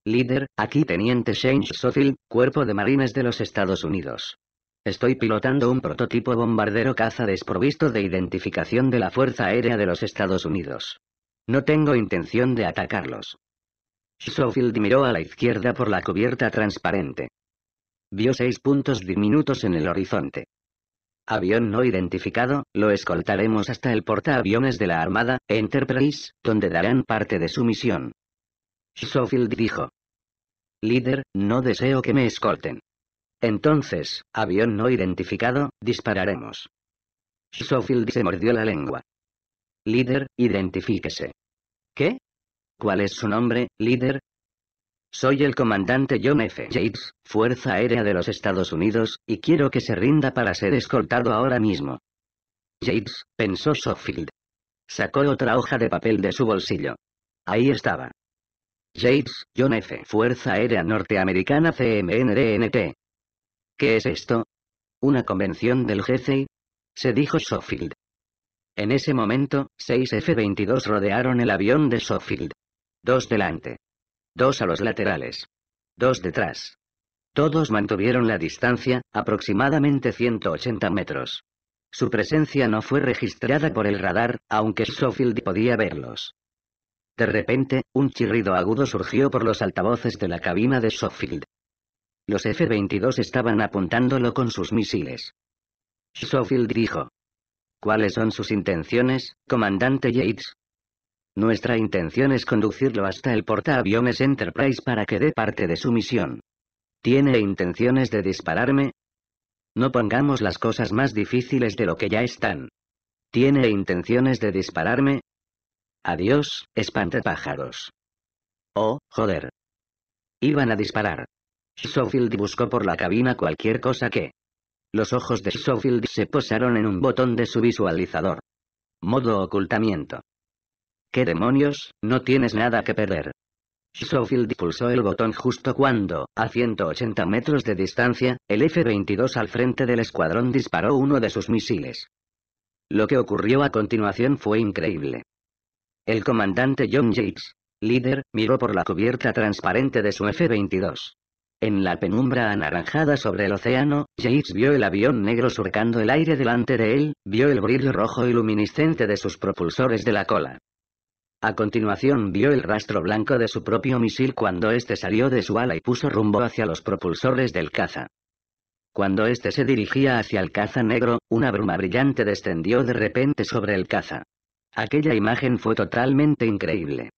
Líder, aquí Teniente Shane Schofield, Cuerpo de Marines de los Estados Unidos. Estoy pilotando un prototipo bombardero caza desprovisto de identificación de la Fuerza Aérea de los Estados Unidos. No tengo intención de atacarlos. Schofield miró a la izquierda por la cubierta transparente. Vio seis puntos diminutos en el horizonte. Avión no identificado, lo escoltaremos hasta el portaaviones de la Armada, Enterprise, donde darán parte de su misión. Schofield dijo. Líder, no deseo que me escolten. Entonces, avión no identificado, dispararemos. Schofield se mordió la lengua. Líder, identifíquese. ¿Qué? ¿Cuál es su nombre, líder? Soy el comandante John F. Yates, Fuerza Aérea de los Estados Unidos, y quiero que se rinda para ser escoltado ahora mismo. Yates, pensó Sofield. Sacó otra hoja de papel de su bolsillo. Ahí estaba. Yates, John F. Fuerza Aérea Norteamericana CMNRNT. ¿Qué es esto? ¿Una convención del jefe. Se dijo Sofield. En ese momento, seis F-22 rodearon el avión de Sofield. Dos delante. Dos a los laterales. Dos detrás. Todos mantuvieron la distancia, aproximadamente 180 metros. Su presencia no fue registrada por el radar, aunque Sofield podía verlos. De repente, un chirrido agudo surgió por los altavoces de la cabina de Sofield. Los F-22 estaban apuntándolo con sus misiles. Sofield dijo, ¿Cuáles son sus intenciones, comandante Yates? Nuestra intención es conducirlo hasta el portaaviones Enterprise para que dé parte de su misión. ¿Tiene intenciones de dispararme? No pongamos las cosas más difíciles de lo que ya están. ¿Tiene intenciones de dispararme? Adiós, espantapájaros. Oh, joder. Iban a disparar. Schofield buscó por la cabina cualquier cosa que los ojos de Schofield se posaron en un botón de su visualizador. Modo ocultamiento. ¿Qué demonios? No tienes nada que perder. Schofield pulsó el botón justo cuando, a 180 metros de distancia, el F-22 al frente del escuadrón disparó uno de sus misiles. Lo que ocurrió a continuación fue increíble. El comandante John Yates, líder, miró por la cubierta transparente de su F-22. En la penumbra anaranjada sobre el océano, James vio el avión negro surcando el aire delante de él, vio el brillo rojo y luminiscente de sus propulsores de la cola. A continuación vio el rastro blanco de su propio misil cuando éste salió de su ala y puso rumbo hacia los propulsores del caza. Cuando éste se dirigía hacia el caza negro, una bruma brillante descendió de repente sobre el caza. Aquella imagen fue totalmente increíble.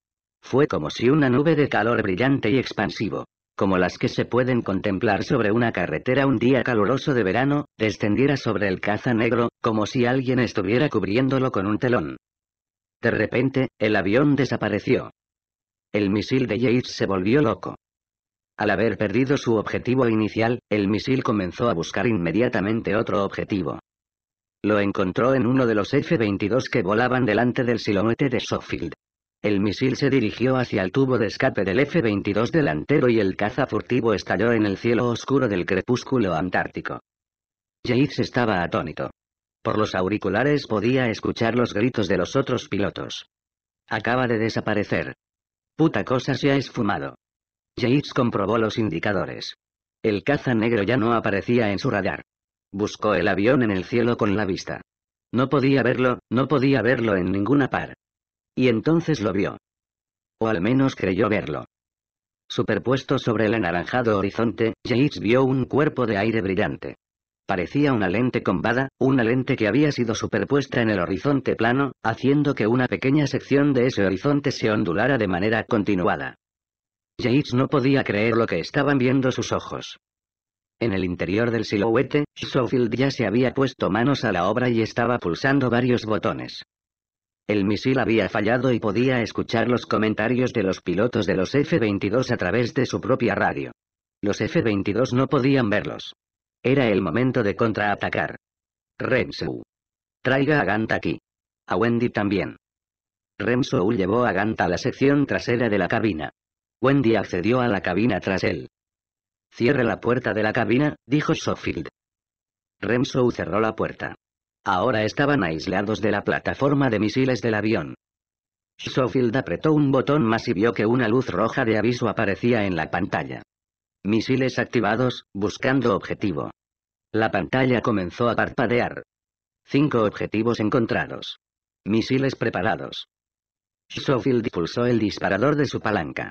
Fue como si una nube de calor brillante y expansivo como las que se pueden contemplar sobre una carretera un día caluroso de verano, descendiera sobre el caza negro, como si alguien estuviera cubriéndolo con un telón. De repente, el avión desapareció. El misil de Yates se volvió loco. Al haber perdido su objetivo inicial, el misil comenzó a buscar inmediatamente otro objetivo. Lo encontró en uno de los F-22 que volaban delante del siluete de Schofield. El misil se dirigió hacia el tubo de escape del F-22 delantero y el caza furtivo estalló en el cielo oscuro del crepúsculo antártico. Yates estaba atónito. Por los auriculares podía escuchar los gritos de los otros pilotos. Acaba de desaparecer. Puta cosa se ha esfumado. Yates comprobó los indicadores. El caza negro ya no aparecía en su radar. Buscó el avión en el cielo con la vista. No podía verlo, no podía verlo en ninguna par. Y entonces lo vio. O al menos creyó verlo. Superpuesto sobre el anaranjado horizonte, Yates vio un cuerpo de aire brillante. Parecía una lente combada, una lente que había sido superpuesta en el horizonte plano, haciendo que una pequeña sección de ese horizonte se ondulara de manera continuada. Yates no podía creer lo que estaban viendo sus ojos. En el interior del siluete, Schofield ya se había puesto manos a la obra y estaba pulsando varios botones. El misil había fallado y podía escuchar los comentarios de los pilotos de los F-22 a través de su propia radio. Los F-22 no podían verlos. Era el momento de contraatacar. «Renzo. Traiga a Ganta aquí. A Wendy también. Remsou llevó a Ganta a la sección trasera de la cabina. Wendy accedió a la cabina tras él. Cierre la puerta de la cabina, dijo Sofield. Remsou cerró la puerta. Ahora estaban aislados de la plataforma de misiles del avión. Schofield apretó un botón más y vio que una luz roja de aviso aparecía en la pantalla. Misiles activados, buscando objetivo. La pantalla comenzó a parpadear. Cinco objetivos encontrados. Misiles preparados. Schofield pulsó el disparador de su palanca.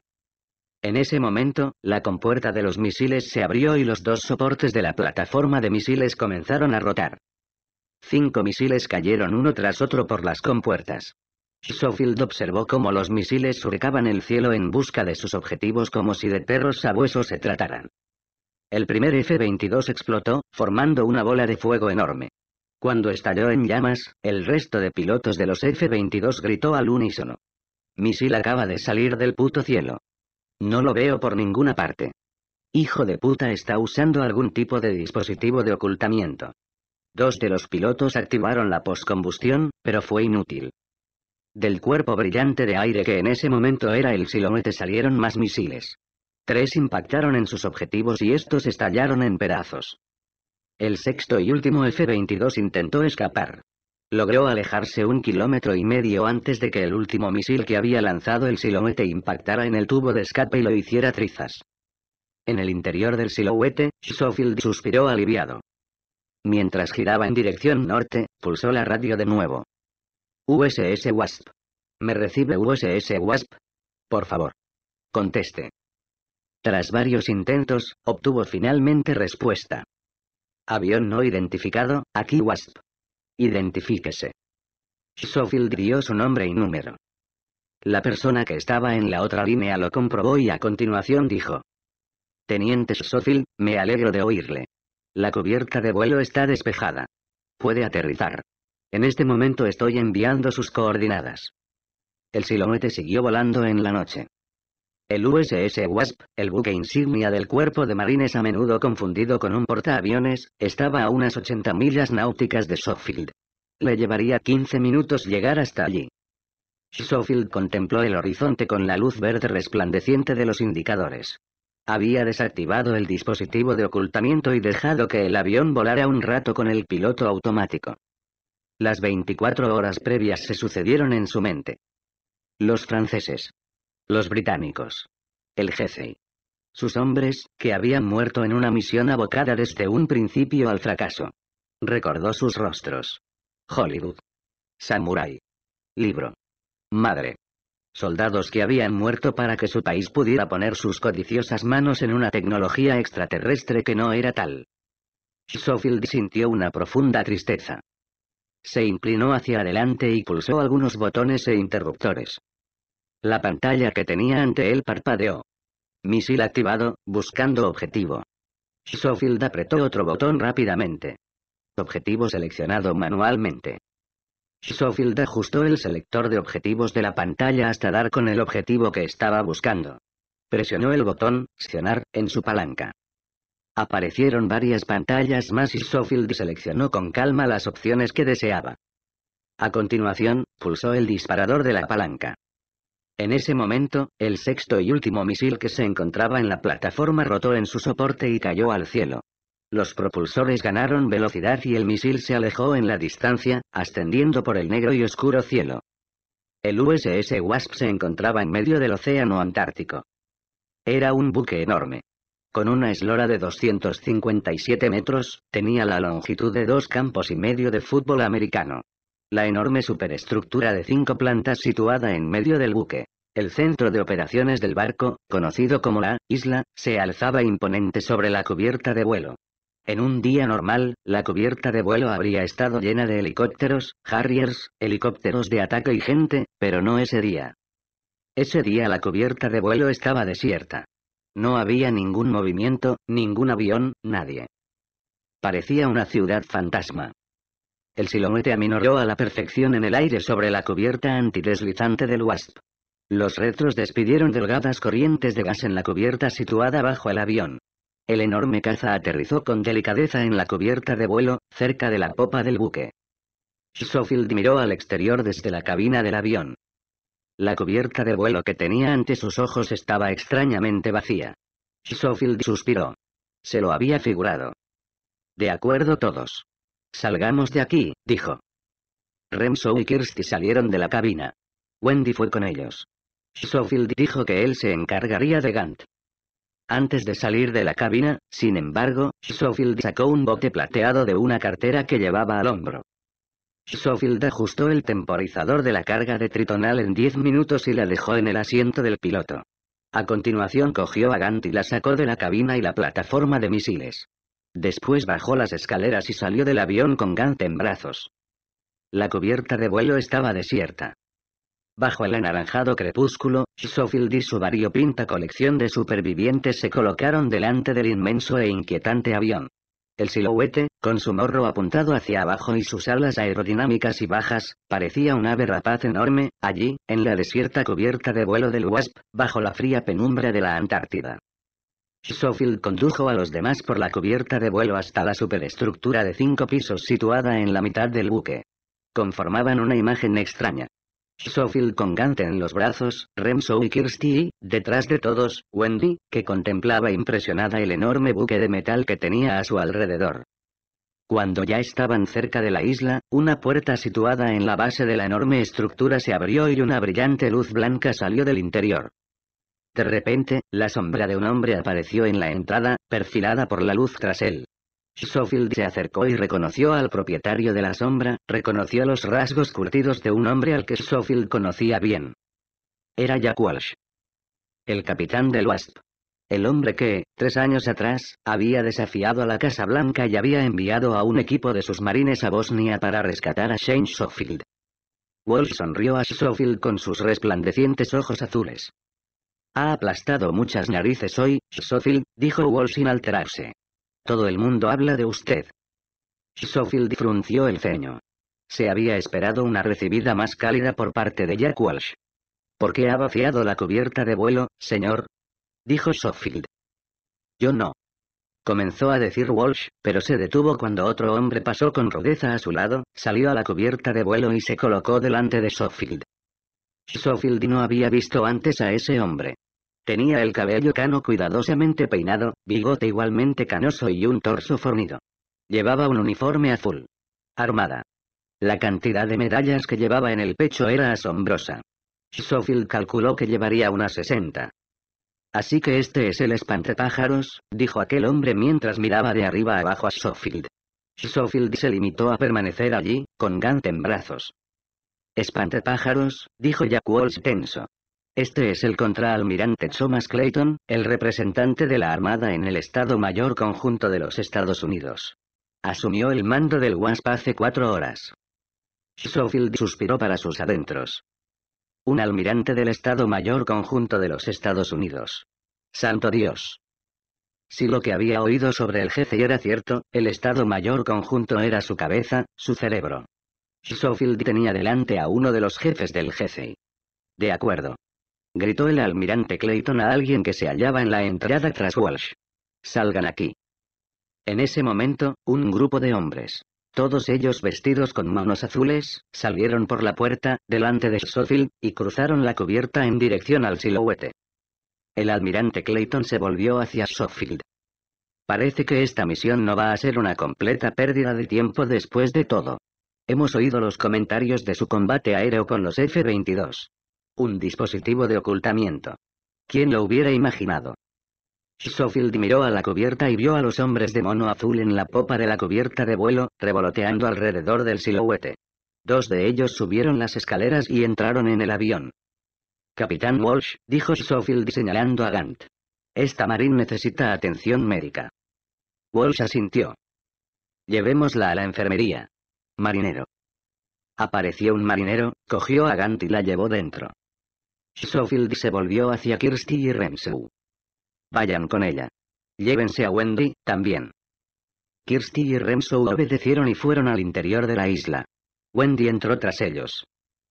En ese momento, la compuerta de los misiles se abrió y los dos soportes de la plataforma de misiles comenzaron a rotar. Cinco misiles cayeron uno tras otro por las compuertas. Schofield observó cómo los misiles surcaban el cielo en busca de sus objetivos como si de perros sabuesos se trataran. El primer F-22 explotó, formando una bola de fuego enorme. Cuando estalló en llamas, el resto de pilotos de los F-22 gritó al unísono. Misil acaba de salir del puto cielo. No lo veo por ninguna parte. Hijo de puta está usando algún tipo de dispositivo de ocultamiento. Dos de los pilotos activaron la postcombustión, pero fue inútil. Del cuerpo brillante de aire que en ese momento era el silomete salieron más misiles. Tres impactaron en sus objetivos y estos estallaron en pedazos. El sexto y último F-22 intentó escapar. Logró alejarse un kilómetro y medio antes de que el último misil que había lanzado el silomete impactara en el tubo de escape y lo hiciera trizas. En el interior del siluete, Schofield suspiró aliviado. Mientras giraba en dirección norte, pulsó la radio de nuevo. USS Wasp. ¿Me recibe USS Wasp? Por favor. Conteste. Tras varios intentos, obtuvo finalmente respuesta. Avión no identificado, aquí Wasp. Identifíquese. Schofield dio su nombre y número. La persona que estaba en la otra línea lo comprobó y a continuación dijo. Teniente Schofield, me alegro de oírle. La cubierta de vuelo está despejada. Puede aterrizar. En este momento estoy enviando sus coordenadas. El silomete siguió volando en la noche. El USS Wasp, el buque insignia del cuerpo de marines a menudo confundido con un portaaviones, estaba a unas 80 millas náuticas de Schofield. Le llevaría 15 minutos llegar hasta allí. Schofield contempló el horizonte con la luz verde resplandeciente de los indicadores. Había desactivado el dispositivo de ocultamiento y dejado que el avión volara un rato con el piloto automático. Las 24 horas previas se sucedieron en su mente. Los franceses. Los británicos. El jefe. Sus hombres, que habían muerto en una misión abocada desde un principio al fracaso. Recordó sus rostros. Hollywood. Samurai. Libro. Madre soldados que habían muerto para que su país pudiera poner sus codiciosas manos en una tecnología extraterrestre que no era tal. Schofield sintió una profunda tristeza. Se inclinó hacia adelante y pulsó algunos botones e interruptores. La pantalla que tenía ante él parpadeó. Misil activado, buscando objetivo. Schofield apretó otro botón rápidamente. Objetivo seleccionado manualmente. Schofield ajustó el selector de objetivos de la pantalla hasta dar con el objetivo que estaba buscando. Presionó el botón, accionar, en su palanca. Aparecieron varias pantallas más y Schofield seleccionó con calma las opciones que deseaba. A continuación, pulsó el disparador de la palanca. En ese momento, el sexto y último misil que se encontraba en la plataforma rotó en su soporte y cayó al cielo. Los propulsores ganaron velocidad y el misil se alejó en la distancia, ascendiendo por el negro y oscuro cielo. El USS Wasp se encontraba en medio del océano Antártico. Era un buque enorme. Con una eslora de 257 metros, tenía la longitud de dos campos y medio de fútbol americano. La enorme superestructura de cinco plantas situada en medio del buque. El centro de operaciones del barco, conocido como la isla, se alzaba imponente sobre la cubierta de vuelo. En un día normal, la cubierta de vuelo habría estado llena de helicópteros, Harriers, helicópteros de ataque y gente, pero no ese día. Ese día la cubierta de vuelo estaba desierta. No había ningún movimiento, ningún avión, nadie. Parecía una ciudad fantasma. El silomete aminoró a la perfección en el aire sobre la cubierta antideslizante del WASP. Los retros despidieron delgadas corrientes de gas en la cubierta situada bajo el avión. El enorme caza aterrizó con delicadeza en la cubierta de vuelo, cerca de la popa del buque. Schofield miró al exterior desde la cabina del avión. La cubierta de vuelo que tenía ante sus ojos estaba extrañamente vacía. Schofield suspiró. Se lo había figurado. De acuerdo todos. Salgamos de aquí, dijo. Remso y Kirsty salieron de la cabina. Wendy fue con ellos. Schofield dijo que él se encargaría de Gant. Antes de salir de la cabina, sin embargo, Schofield sacó un bote plateado de una cartera que llevaba al hombro. Schofield ajustó el temporizador de la carga de tritonal en 10 minutos y la dejó en el asiento del piloto. A continuación cogió a Gant y la sacó de la cabina y la plataforma de misiles. Después bajó las escaleras y salió del avión con Gant en brazos. La cubierta de vuelo estaba desierta. Bajo el anaranjado crepúsculo, Schofield y su variopinta colección de supervivientes se colocaron delante del inmenso e inquietante avión. El siluete, con su morro apuntado hacia abajo y sus alas aerodinámicas y bajas, parecía un ave rapaz enorme, allí, en la desierta cubierta de vuelo del Wasp, bajo la fría penumbra de la Antártida. Schofield condujo a los demás por la cubierta de vuelo hasta la superestructura de cinco pisos situada en la mitad del buque. Conformaban una imagen extraña. Sophil con Gant en los brazos, Remso y Kirsty, detrás de todos, Wendy, que contemplaba impresionada el enorme buque de metal que tenía a su alrededor. Cuando ya estaban cerca de la isla, una puerta situada en la base de la enorme estructura se abrió y una brillante luz blanca salió del interior. De repente, la sombra de un hombre apareció en la entrada, perfilada por la luz tras él. Schofield se acercó y reconoció al propietario de la sombra, reconoció los rasgos curtidos de un hombre al que Sofield conocía bien. Era Jack Walsh. El capitán del Wasp. El hombre que, tres años atrás, había desafiado a la Casa Blanca y había enviado a un equipo de sus marines a Bosnia para rescatar a Shane Sofield. Walsh sonrió a Sofield con sus resplandecientes ojos azules. Ha aplastado muchas narices hoy, Sofield, dijo Walsh sin alterarse. Todo el mundo habla de usted. Sofield frunció el ceño. Se había esperado una recibida más cálida por parte de Jack Walsh. ¿Por qué ha vaciado la cubierta de vuelo, señor? dijo Schofield. Yo no. Comenzó a decir Walsh, pero se detuvo cuando otro hombre pasó con rudeza a su lado, salió a la cubierta de vuelo y se colocó delante de Schofield. Schofield no había visto antes a ese hombre. Tenía el cabello cano cuidadosamente peinado, bigote igualmente canoso y un torso fornido. Llevaba un uniforme azul. Armada. La cantidad de medallas que llevaba en el pecho era asombrosa. Schofield calculó que llevaría unas 60. Así que este es el espantapájaros, dijo aquel hombre mientras miraba de arriba abajo a Schofield. Schofield se limitó a permanecer allí, con Gant en brazos. Espantapájaros, dijo Jack tenso. Este es el contraalmirante Thomas Clayton, el representante de la Armada en el Estado Mayor Conjunto de los Estados Unidos. Asumió el mando del WASP hace cuatro horas. Schofield suspiró para sus adentros. Un almirante del Estado Mayor Conjunto de los Estados Unidos. Santo Dios. Si lo que había oído sobre el jefe era cierto, el Estado Mayor Conjunto era su cabeza, su cerebro. Schofield tenía delante a uno de los jefes del jefe. De acuerdo gritó el almirante Clayton a alguien que se hallaba en la entrada tras Walsh. Salgan aquí. En ese momento, un grupo de hombres, todos ellos vestidos con manos azules, salieron por la puerta, delante de Sofield, y cruzaron la cubierta en dirección al siluete. El almirante Clayton se volvió hacia Schofield. Parece que esta misión no va a ser una completa pérdida de tiempo después de todo. Hemos oído los comentarios de su combate aéreo con los F-22. Un dispositivo de ocultamiento. ¿Quién lo hubiera imaginado? Schofield miró a la cubierta y vio a los hombres de mono azul en la popa de la cubierta de vuelo, revoloteando alrededor del siluete. Dos de ellos subieron las escaleras y entraron en el avión. Capitán Walsh, dijo Schofield señalando a Gant. Esta marín necesita atención médica. Walsh asintió. Llevémosla a la enfermería. Marinero. Apareció un marinero, cogió a Gant y la llevó dentro. Schofield se volvió hacia Kirsty y Rensu. Vayan con ella. Llévense a Wendy, también. Kirsty y Rensu obedecieron y fueron al interior de la isla. Wendy entró tras ellos.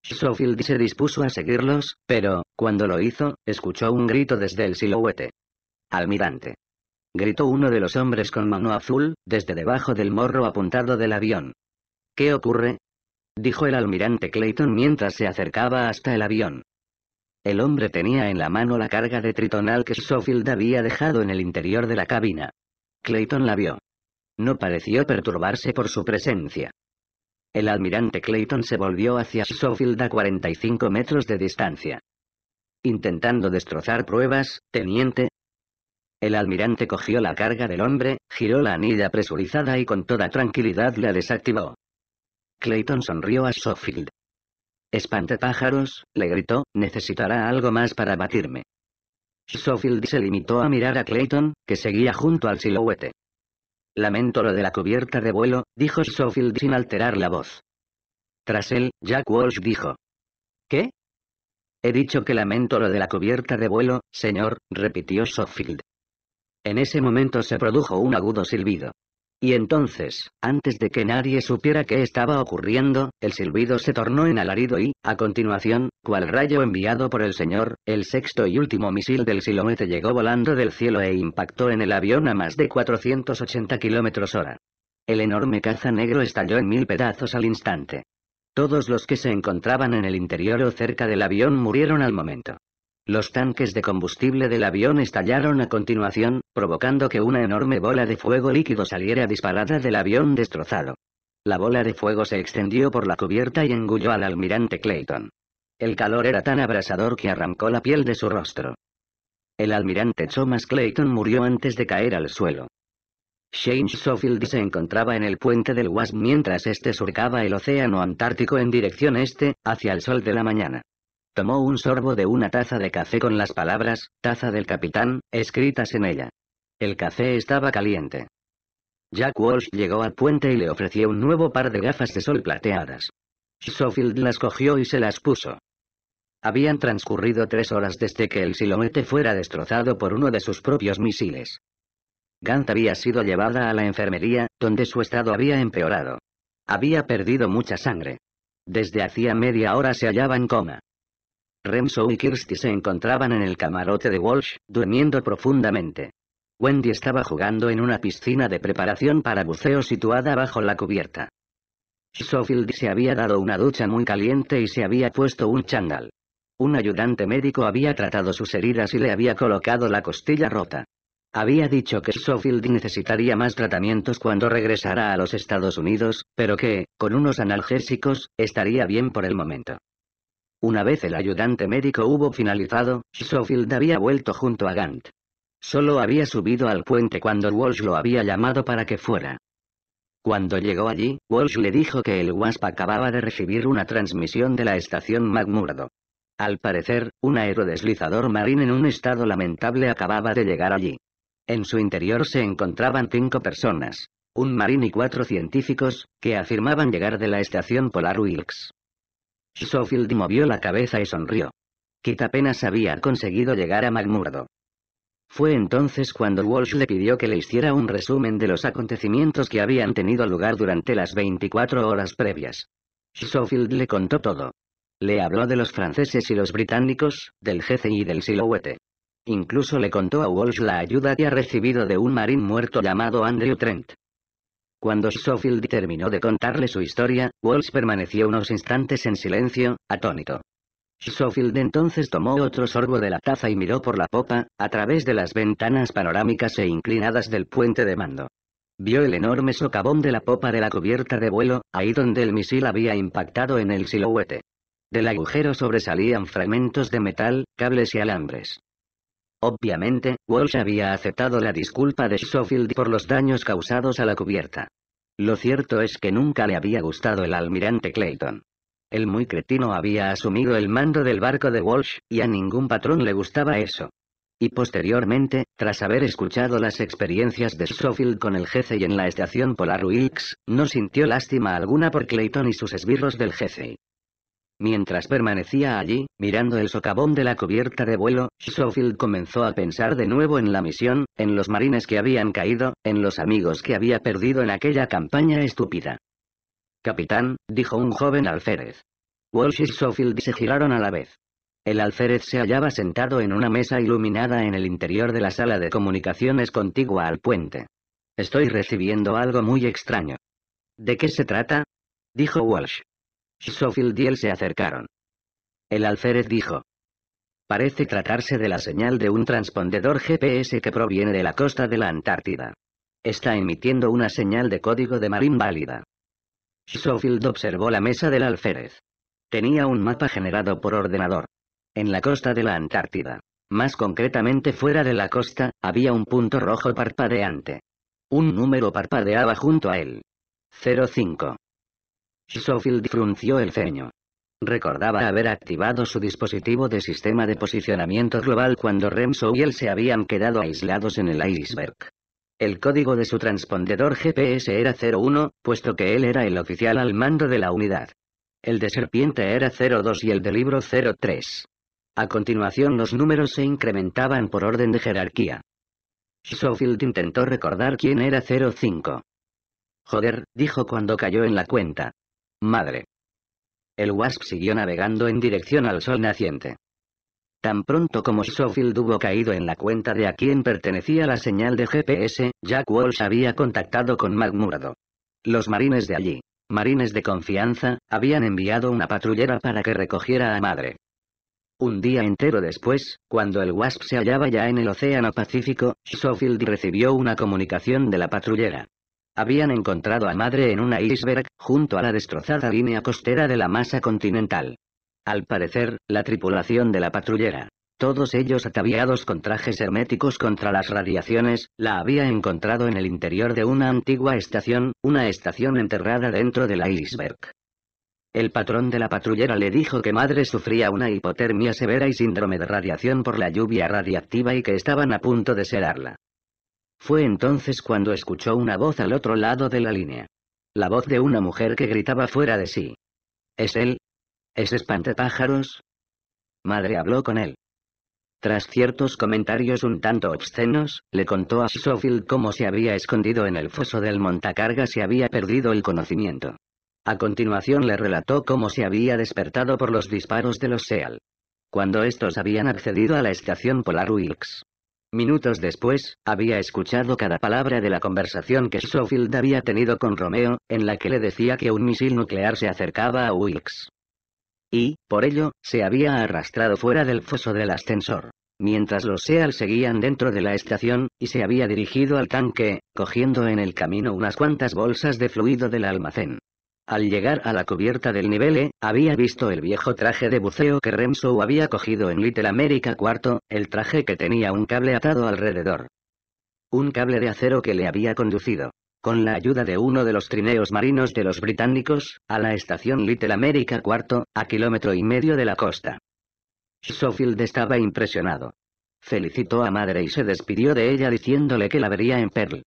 Schofield se dispuso a seguirlos, pero, cuando lo hizo, escuchó un grito desde el siluete. Almirante. Gritó uno de los hombres con mano azul, desde debajo del morro apuntado del avión. ¿Qué ocurre? Dijo el almirante Clayton mientras se acercaba hasta el avión. El hombre tenía en la mano la carga de tritonal que Sofield había dejado en el interior de la cabina. Clayton la vio. No pareció perturbarse por su presencia. El almirante Clayton se volvió hacia Schofield a 45 metros de distancia. Intentando destrozar pruebas, teniente. El almirante cogió la carga del hombre, giró la anilla presurizada y con toda tranquilidad la desactivó. Clayton sonrió a Sofield pájaros!», le gritó, necesitará algo más para batirme. Schofield se limitó a mirar a Clayton, que seguía junto al siluete. Lamento lo de la cubierta de vuelo, dijo Schofield sin alterar la voz. Tras él, Jack Walsh dijo. ¿Qué? He dicho que lamento lo de la cubierta de vuelo, señor, repitió Schofield. En ese momento se produjo un agudo silbido. Y entonces, antes de que nadie supiera qué estaba ocurriendo, el silbido se tornó en alarido y, a continuación, cual rayo enviado por el señor, el sexto y último misil del silomete llegó volando del cielo e impactó en el avión a más de 480 kilómetros hora. El enorme caza negro estalló en mil pedazos al instante. Todos los que se encontraban en el interior o cerca del avión murieron al momento. Los tanques de combustible del avión estallaron a continuación, provocando que una enorme bola de fuego líquido saliera disparada del avión destrozado. La bola de fuego se extendió por la cubierta y engulló al almirante Clayton. El calor era tan abrasador que arrancó la piel de su rostro. El almirante Thomas Clayton murió antes de caer al suelo. Shane Schofield se encontraba en el puente del Wasp mientras este surcaba el océano Antártico en dirección este, hacia el sol de la mañana. Tomó un sorbo de una taza de café con las palabras, taza del capitán, escritas en ella. El café estaba caliente. Jack Walsh llegó al puente y le ofreció un nuevo par de gafas de sol plateadas. Schofield las cogió y se las puso. Habían transcurrido tres horas desde que el silomete fuera destrozado por uno de sus propios misiles. Gant había sido llevada a la enfermería, donde su estado había empeorado. Había perdido mucha sangre. Desde hacía media hora se hallaba en coma. Remso y Kirsty se encontraban en el camarote de Walsh, durmiendo profundamente. Wendy estaba jugando en una piscina de preparación para buceo situada bajo la cubierta. Schofield se había dado una ducha muy caliente y se había puesto un chándal. Un ayudante médico había tratado sus heridas y le había colocado la costilla rota. Había dicho que Schofield necesitaría más tratamientos cuando regresara a los Estados Unidos, pero que, con unos analgésicos, estaría bien por el momento. Una vez el ayudante médico hubo finalizado, Schofield había vuelto junto a Gant. Solo había subido al puente cuando Walsh lo había llamado para que fuera. Cuando llegó allí, Walsh le dijo que el WASP acababa de recibir una transmisión de la estación McMurdo. Al parecer, un aerodeslizador marín en un estado lamentable acababa de llegar allí. En su interior se encontraban cinco personas, un marín y cuatro científicos, que afirmaban llegar de la estación Polar Wilkes. Schofield movió la cabeza y sonrió. Kit apenas había conseguido llegar a Magmurdo. Fue entonces cuando Walsh le pidió que le hiciera un resumen de los acontecimientos que habían tenido lugar durante las 24 horas previas. Schofield le contó todo. Le habló de los franceses y los británicos, del jefe y del siluete. Incluso le contó a Walsh la ayuda que ha recibido de un marín muerto llamado Andrew Trent. Cuando Schofield terminó de contarle su historia, Walsh permaneció unos instantes en silencio, atónito. Schofield entonces tomó otro sorbo de la taza y miró por la popa, a través de las ventanas panorámicas e inclinadas del puente de mando. Vio el enorme socavón de la popa de la cubierta de vuelo, ahí donde el misil había impactado en el silhuete. Del agujero sobresalían fragmentos de metal, cables y alambres. Obviamente, Walsh había aceptado la disculpa de Schofield por los daños causados a la cubierta. Lo cierto es que nunca le había gustado el almirante Clayton. El muy cretino había asumido el mando del barco de Walsh, y a ningún patrón le gustaba eso. Y posteriormente, tras haber escuchado las experiencias de Schofield con el jefe y en la estación Polar Wilkes, no sintió lástima alguna por Clayton y sus esbirros del jefe. Mientras permanecía allí, mirando el socavón de la cubierta de vuelo, Schofield comenzó a pensar de nuevo en la misión, en los marines que habían caído, en los amigos que había perdido en aquella campaña estúpida. Capitán, dijo un joven alférez. Walsh y Schofield se giraron a la vez. El alférez se hallaba sentado en una mesa iluminada en el interior de la sala de comunicaciones contigua al puente. Estoy recibiendo algo muy extraño. ¿De qué se trata? dijo Walsh. Sofield y él se acercaron. El alférez dijo. Parece tratarse de la señal de un transpondedor GPS que proviene de la costa de la Antártida. Está emitiendo una señal de código de marín válida". Sofield observó la mesa del alférez. Tenía un mapa generado por ordenador. En la costa de la Antártida. Más concretamente fuera de la costa, había un punto rojo parpadeante. Un número parpadeaba junto a él. 05. Schofield frunció el ceño. Recordaba haber activado su dispositivo de sistema de posicionamiento global cuando Remso y él se habían quedado aislados en el iceberg. El código de su transpondedor GPS era 01, puesto que él era el oficial al mando de la unidad. El de serpiente era 02 y el de libro 03. A continuación los números se incrementaban por orden de jerarquía. Schofield intentó recordar quién era 05. Joder, dijo cuando cayó en la cuenta. Madre. El Wasp siguió navegando en dirección al sol naciente. Tan pronto como Sofield hubo caído en la cuenta de a quién pertenecía la señal de GPS, Jack Walsh había contactado con McMurdo. Los marines de allí, marines de confianza, habían enviado una patrullera para que recogiera a Madre. Un día entero después, cuando el Wasp se hallaba ya en el Océano Pacífico, Sofield recibió una comunicación de la patrullera. Habían encontrado a madre en una iceberg, junto a la destrozada línea costera de la masa continental. Al parecer, la tripulación de la patrullera, todos ellos ataviados con trajes herméticos contra las radiaciones, la había encontrado en el interior de una antigua estación, una estación enterrada dentro del iceberg. El patrón de la patrullera le dijo que madre sufría una hipotermia severa y síndrome de radiación por la lluvia radiactiva y que estaban a punto de sedarla. Fue entonces cuando escuchó una voz al otro lado de la línea. La voz de una mujer que gritaba fuera de sí. ¿Es él? ¿Es pájaros? Madre habló con él. Tras ciertos comentarios un tanto obscenos, le contó a Schofield cómo se había escondido en el foso del montacargas y había perdido el conocimiento. A continuación le relató cómo se había despertado por los disparos de los SEAL. Cuando estos habían accedido a la estación Polar Wilkes, Minutos después, había escuchado cada palabra de la conversación que Schofield había tenido con Romeo, en la que le decía que un misil nuclear se acercaba a Wilkes. Y, por ello, se había arrastrado fuera del foso del ascensor. Mientras los SEAL seguían dentro de la estación, y se había dirigido al tanque, cogiendo en el camino unas cuantas bolsas de fluido del almacén. Al llegar a la cubierta del nivel E, había visto el viejo traje de buceo que remso había cogido en Little America IV, el traje que tenía un cable atado alrededor. Un cable de acero que le había conducido, con la ayuda de uno de los trineos marinos de los británicos, a la estación Little America IV, a kilómetro y medio de la costa. Schofield estaba impresionado. Felicitó a madre y se despidió de ella diciéndole que la vería en Pearl.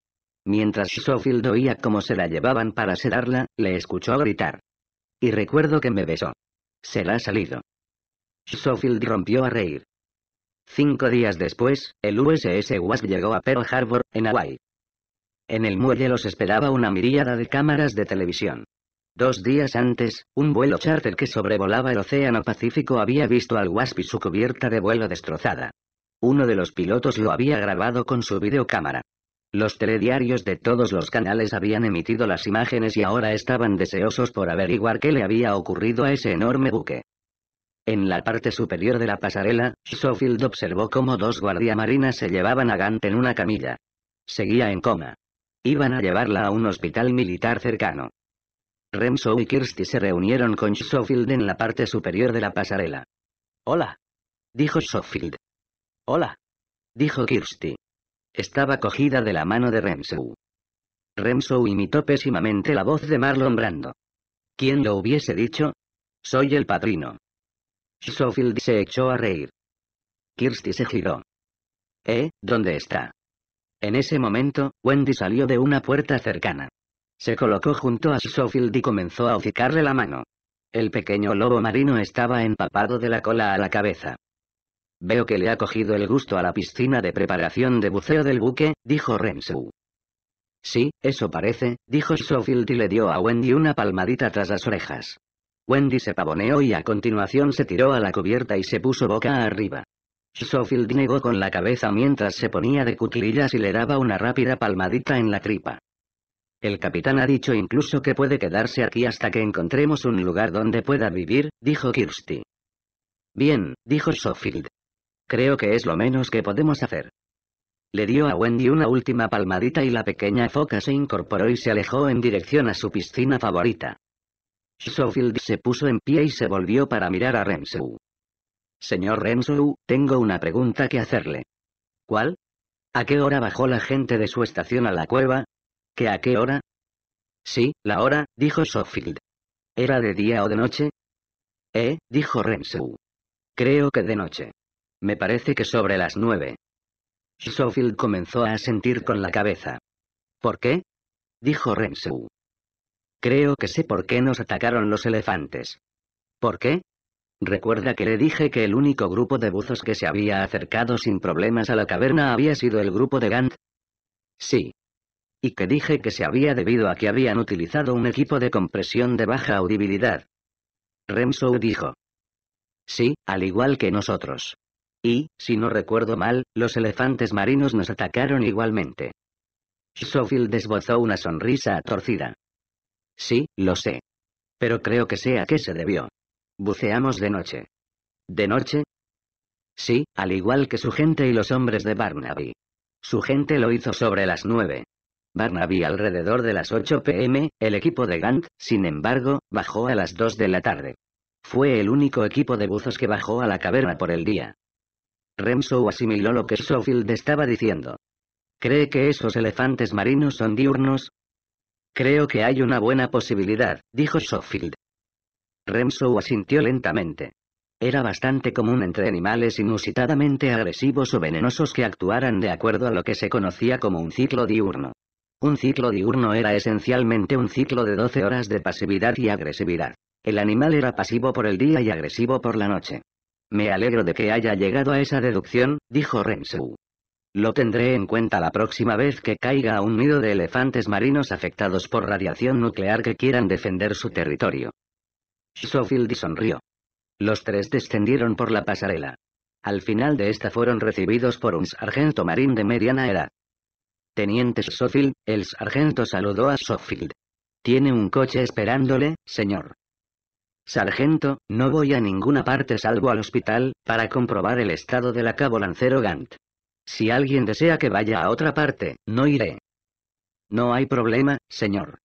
Mientras Schofield oía cómo se la llevaban para sedarla, le escuchó gritar. Y recuerdo que me besó. Se la ha salido. Schofield rompió a reír. Cinco días después, el USS Wasp llegó a Pearl Harbor, en Hawái. En el muelle los esperaba una miríada de cámaras de televisión. Dos días antes, un vuelo charter que sobrevolaba el Océano Pacífico había visto al Wasp y su cubierta de vuelo destrozada. Uno de los pilotos lo había grabado con su videocámara. Los telediarios de todos los canales habían emitido las imágenes y ahora estaban deseosos por averiguar qué le había ocurrido a ese enorme buque. En la parte superior de la pasarela, Schofield observó cómo dos guardiamarinas se llevaban a Gant en una camilla. Seguía en coma. Iban a llevarla a un hospital militar cercano. Remso y Kirsty se reunieron con Schofield en la parte superior de la pasarela. Hola. Dijo Schofield. Hola. Dijo Kirsty. Estaba cogida de la mano de Remsou. remso imitó pésimamente la voz de Marlon Brando. ¿Quién lo hubiese dicho? Soy el padrino. Schofield se echó a reír. Kirsty se giró. ¿Eh? ¿Dónde está? En ese momento, Wendy salió de una puerta cercana. Se colocó junto a Schofield y comenzó a hocicarle la mano. El pequeño lobo marino estaba empapado de la cola a la cabeza. Veo que le ha cogido el gusto a la piscina de preparación de buceo del buque, dijo Renzo. Sí, eso parece, dijo Schofield y le dio a Wendy una palmadita tras las orejas. Wendy se pavoneó y a continuación se tiró a la cubierta y se puso boca arriba. Schofield negó con la cabeza mientras se ponía de cuclillas y le daba una rápida palmadita en la tripa. El capitán ha dicho incluso que puede quedarse aquí hasta que encontremos un lugar donde pueda vivir, dijo Kirsty. Bien, dijo Schofield, Creo que es lo menos que podemos hacer. Le dio a Wendy una última palmadita y la pequeña foca se incorporó y se alejó en dirección a su piscina favorita. Schofield se puso en pie y se volvió para mirar a Renzo. Señor Renzo, tengo una pregunta que hacerle. ¿Cuál? ¿A qué hora bajó la gente de su estación a la cueva? ¿Que a qué hora? Sí, la hora, dijo Schofield. ¿Era de día o de noche? Eh, dijo Renzo. Creo que de noche. Me parece que sobre las nueve. Schofield comenzó a sentir con la cabeza. ¿Por qué? dijo Renshaw. Creo que sé por qué nos atacaron los elefantes. ¿Por qué? Recuerda que le dije que el único grupo de buzos que se había acercado sin problemas a la caverna había sido el grupo de Gant. Sí. Y que dije que se había debido a que habían utilizado un equipo de compresión de baja audibilidad. Remsou dijo. Sí, al igual que nosotros. Y, si no recuerdo mal, los elefantes marinos nos atacaron igualmente. Schofield desbozó una sonrisa torcida. Sí, lo sé. Pero creo que sé a qué se debió. Buceamos de noche. ¿De noche? Sí, al igual que su gente y los hombres de Barnaby. Su gente lo hizo sobre las nueve. Barnaby alrededor de las 8 pm, el equipo de Gant, sin embargo, bajó a las 2 de la tarde. Fue el único equipo de buzos que bajó a la caverna por el día remso asimiló lo que Schofield estaba diciendo. ¿Cree que esos elefantes marinos son diurnos? Creo que hay una buena posibilidad, dijo Schofield. remso asintió lentamente. Era bastante común entre animales inusitadamente agresivos o venenosos que actuaran de acuerdo a lo que se conocía como un ciclo diurno. Un ciclo diurno era esencialmente un ciclo de 12 horas de pasividad y agresividad. El animal era pasivo por el día y agresivo por la noche. Me alegro de que haya llegado a esa deducción, dijo Rensu. Lo tendré en cuenta la próxima vez que caiga a un nido de elefantes marinos afectados por radiación nuclear que quieran defender su territorio. Schofield sonrió. Los tres descendieron por la pasarela. Al final de esta fueron recibidos por un sargento marín de mediana edad. Teniente Schofield, el sargento saludó a Schofield. Tiene un coche esperándole, señor. Sargento, no voy a ninguna parte salvo al hospital, para comprobar el estado del acabo cabo lancero Gant. Si alguien desea que vaya a otra parte, no iré. No hay problema, señor.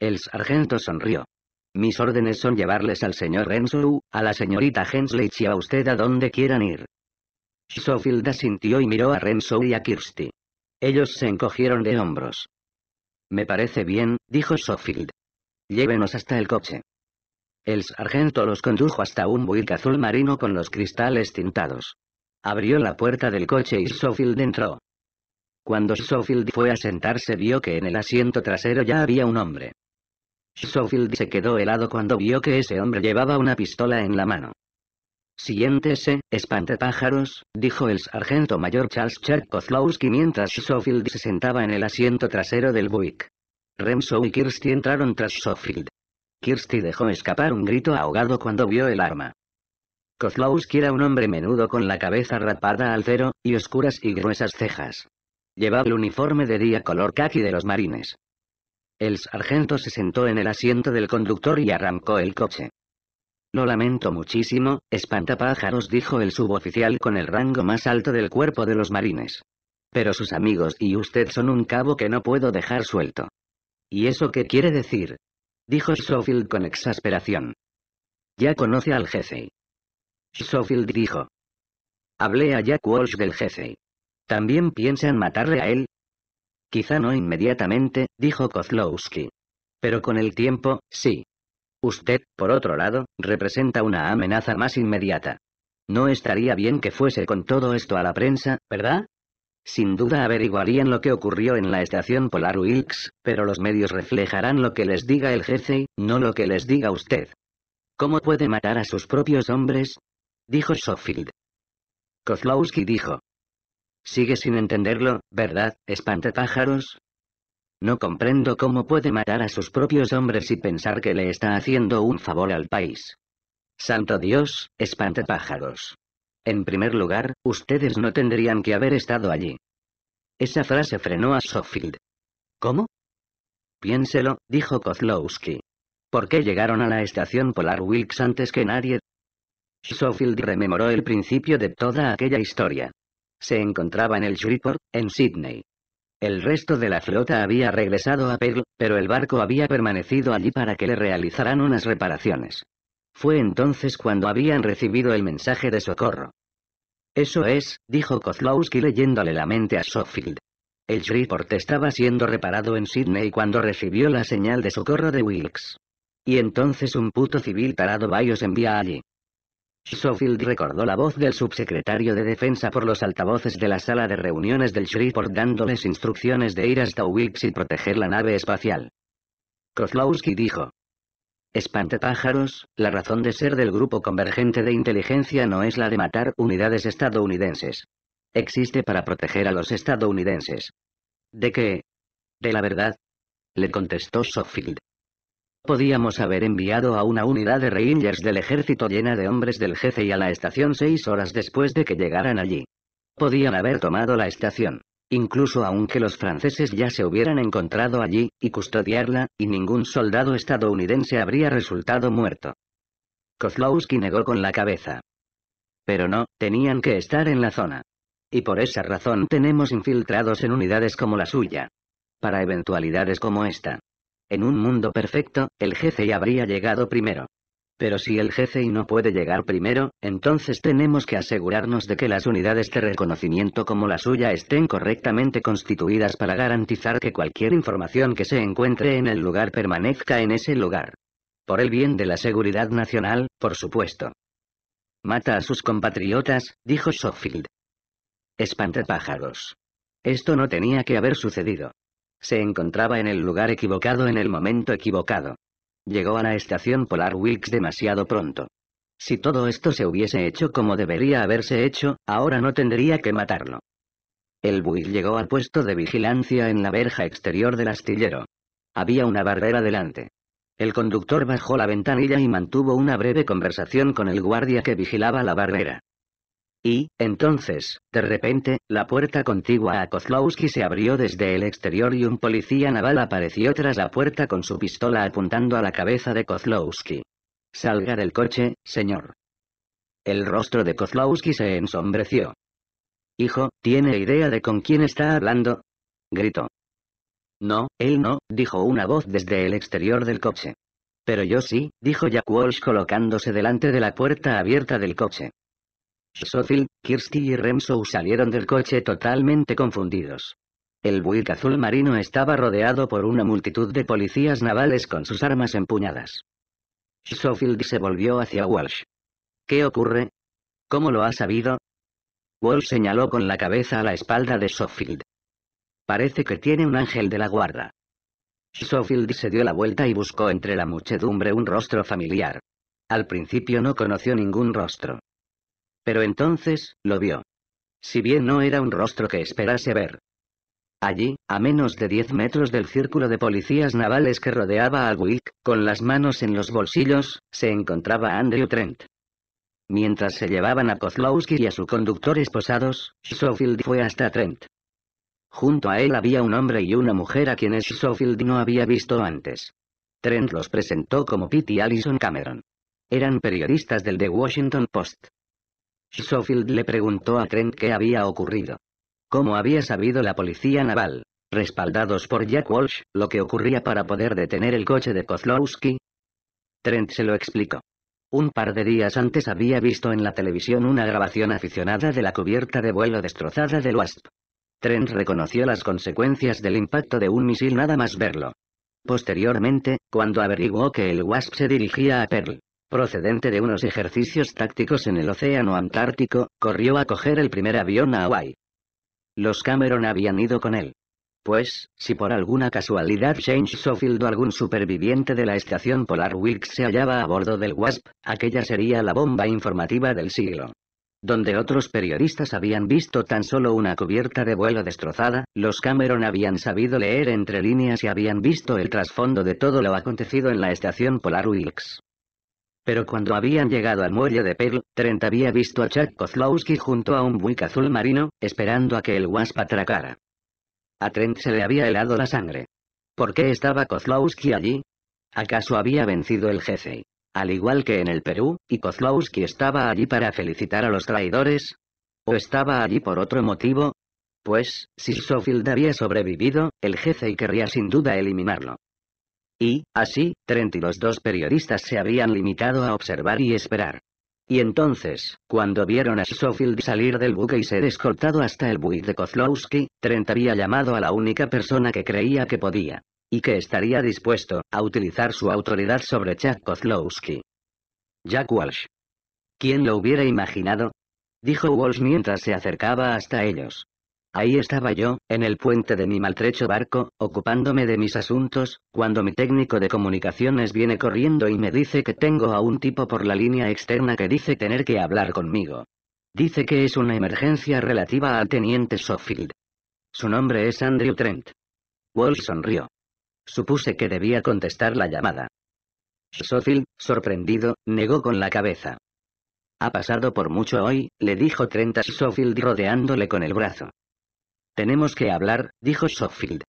El sargento sonrió. Mis órdenes son llevarles al señor renzo a la señorita Hensley y a usted a donde quieran ir. Schofield asintió y miró a Renzo y a Kirsty. Ellos se encogieron de hombros. Me parece bien, dijo Schofield. Llévenos hasta el coche. El sargento los condujo hasta un buick azul marino con los cristales tintados. Abrió la puerta del coche y Sofield entró. Cuando Sofield fue a sentarse vio que en el asiento trasero ya había un hombre. Sofield se quedó helado cuando vio que ese hombre llevaba una pistola en la mano. Siéntese, pájaros, dijo el sargento mayor Charles Cherkozlowski mientras Sofield se sentaba en el asiento trasero del Buick. Remso y Kirsty entraron tras Sofield. Kirsty dejó escapar un grito ahogado cuando vio el arma. Kozlowski era un hombre menudo con la cabeza rapada al cero, y oscuras y gruesas cejas. Llevaba el uniforme de día color khaki de los marines. El sargento se sentó en el asiento del conductor y arrancó el coche. Lo lamento muchísimo, espantapájaros dijo el suboficial con el rango más alto del cuerpo de los marines. Pero sus amigos y usted son un cabo que no puedo dejar suelto. ¿Y eso qué quiere decir? dijo Schofield con exasperación. Ya conoce al jefe. Schofield dijo. Hablé a Jack Walsh del jefe. ¿También piensan matarle a él? Quizá no inmediatamente, dijo Kozlowski. Pero con el tiempo, sí. Usted, por otro lado, representa una amenaza más inmediata. No estaría bien que fuese con todo esto a la prensa, ¿verdad? Sin duda averiguarían lo que ocurrió en la estación polar Wilkes, pero los medios reflejarán lo que les diga el jefe, no lo que les diga usted. ¿Cómo puede matar a sus propios hombres? dijo Schofield. Kozlowski dijo. Sigue sin entenderlo, ¿verdad, pájaros. No comprendo cómo puede matar a sus propios hombres y pensar que le está haciendo un favor al país. Santo Dios, pájaros. En primer lugar, ustedes no tendrían que haber estado allí. Esa frase frenó a Schofield. ¿Cómo? Piénselo, dijo Kozlowski. ¿Por qué llegaron a la estación Polar Wilkes antes que nadie? Schofield rememoró el principio de toda aquella historia. Se encontraba en el Shreveport, en Sydney. El resto de la flota había regresado a Pearl, pero el barco había permanecido allí para que le realizaran unas reparaciones. Fue entonces cuando habían recibido el mensaje de socorro. Eso es, dijo Kozlowski leyéndole la mente a Sofield. El Shreveport estaba siendo reparado en Sydney cuando recibió la señal de socorro de Wilkes. Y entonces un puto civil tarado Bayos envía allí. Sofield recordó la voz del subsecretario de Defensa por los altavoces de la sala de reuniones del Shreveport dándoles instrucciones de ir hasta Wilkes y proteger la nave espacial. Kozlowski dijo, pájaros, la razón de ser del grupo convergente de inteligencia no es la de matar unidades estadounidenses. Existe para proteger a los estadounidenses. ¿De qué? De la verdad. Le contestó Sofield. Podíamos haber enviado a una unidad de Rangers del ejército llena de hombres del jefe y a la estación seis horas después de que llegaran allí. Podían haber tomado la estación incluso aunque los franceses ya se hubieran encontrado allí, y custodiarla, y ningún soldado estadounidense habría resultado muerto. Kozlowski negó con la cabeza. Pero no, tenían que estar en la zona. Y por esa razón tenemos infiltrados en unidades como la suya. Para eventualidades como esta. En un mundo perfecto, el jefe ya habría llegado primero. Pero si el y no puede llegar primero, entonces tenemos que asegurarnos de que las unidades de reconocimiento como la suya estén correctamente constituidas para garantizar que cualquier información que se encuentre en el lugar permanezca en ese lugar. Por el bien de la seguridad nacional, por supuesto. Mata a sus compatriotas, dijo Schofield. pájaros. Esto no tenía que haber sucedido. Se encontraba en el lugar equivocado en el momento equivocado. Llegó a la estación Polar Wilkes demasiado pronto. Si todo esto se hubiese hecho como debería haberse hecho, ahora no tendría que matarlo. El buit llegó al puesto de vigilancia en la verja exterior del astillero. Había una barrera delante. El conductor bajó la ventanilla y mantuvo una breve conversación con el guardia que vigilaba la barrera. Y, entonces, de repente, la puerta contigua a Kozlowski se abrió desde el exterior y un policía naval apareció tras la puerta con su pistola apuntando a la cabeza de Kozlowski. Salga del coche, señor. El rostro de Kozlowski se ensombreció. Hijo, ¿tiene idea de con quién está hablando? gritó. No, él no, dijo una voz desde el exterior del coche. Pero yo sí, dijo Jack Walsh colocándose delante de la puerta abierta del coche. Sofield, Kirsty y remso salieron del coche totalmente confundidos. El buit azul marino estaba rodeado por una multitud de policías navales con sus armas empuñadas. Sofield se volvió hacia Walsh. ¿Qué ocurre? ¿Cómo lo ha sabido? Walsh señaló con la cabeza a la espalda de Sofield. Parece que tiene un ángel de la guarda. Sofield se dio la vuelta y buscó entre la muchedumbre un rostro familiar. Al principio no conoció ningún rostro. Pero entonces, lo vio. Si bien no era un rostro que esperase ver. Allí, a menos de 10 metros del círculo de policías navales que rodeaba a Wick, con las manos en los bolsillos, se encontraba Andrew Trent. Mientras se llevaban a Kozlowski y a su conductor esposados, Schofield fue hasta Trent. Junto a él había un hombre y una mujer a quienes Schofield no había visto antes. Trent los presentó como Pete y Allison Cameron. Eran periodistas del The Washington Post. Schofield le preguntó a Trent qué había ocurrido. ¿Cómo había sabido la policía naval, respaldados por Jack Walsh, lo que ocurría para poder detener el coche de Kozlowski? Trent se lo explicó. Un par de días antes había visto en la televisión una grabación aficionada de la cubierta de vuelo destrozada del Wasp. Trent reconoció las consecuencias del impacto de un misil nada más verlo. Posteriormente, cuando averiguó que el Wasp se dirigía a Pearl, procedente de unos ejercicios tácticos en el Océano Antártico, corrió a coger el primer avión a Hawái. Los Cameron habían ido con él. Pues, si por alguna casualidad James Sofield o algún superviviente de la estación Polar Wilkes se hallaba a bordo del WASP, aquella sería la bomba informativa del siglo. Donde otros periodistas habían visto tan solo una cubierta de vuelo destrozada, los Cameron habían sabido leer entre líneas y habían visto el trasfondo de todo lo acontecido en la estación Polar Wilkes. Pero cuando habían llegado al muelle de Perl, Trent había visto a Chuck Kozlowski junto a un buick azul marino, esperando a que el Wasp atracara. A Trent se le había helado la sangre. ¿Por qué estaba Kozlowski allí? ¿Acaso había vencido el jefe? Al igual que en el Perú, y Kozlowski estaba allí para felicitar a los traidores. ¿O estaba allí por otro motivo? Pues, si Sofield había sobrevivido, el jefe querría sin duda eliminarlo. Y, así, Trent y los dos periodistas se habían limitado a observar y esperar. Y entonces, cuando vieron a Schofield salir del buque y ser escoltado hasta el buque de Kozlowski, Trent había llamado a la única persona que creía que podía, y que estaría dispuesto, a utilizar su autoridad sobre Chuck Kozlowski. Jack Walsh. ¿Quién lo hubiera imaginado? Dijo Walsh mientras se acercaba hasta ellos. Ahí estaba yo, en el puente de mi maltrecho barco, ocupándome de mis asuntos, cuando mi técnico de comunicaciones viene corriendo y me dice que tengo a un tipo por la línea externa que dice tener que hablar conmigo. Dice que es una emergencia relativa al teniente Sofield. Su nombre es Andrew Trent. Walsh sonrió. Supuse que debía contestar la llamada. Sofield, sorprendido, negó con la cabeza. Ha pasado por mucho hoy, le dijo Trent a Sofield rodeándole con el brazo. Tenemos que hablar, dijo Schofield.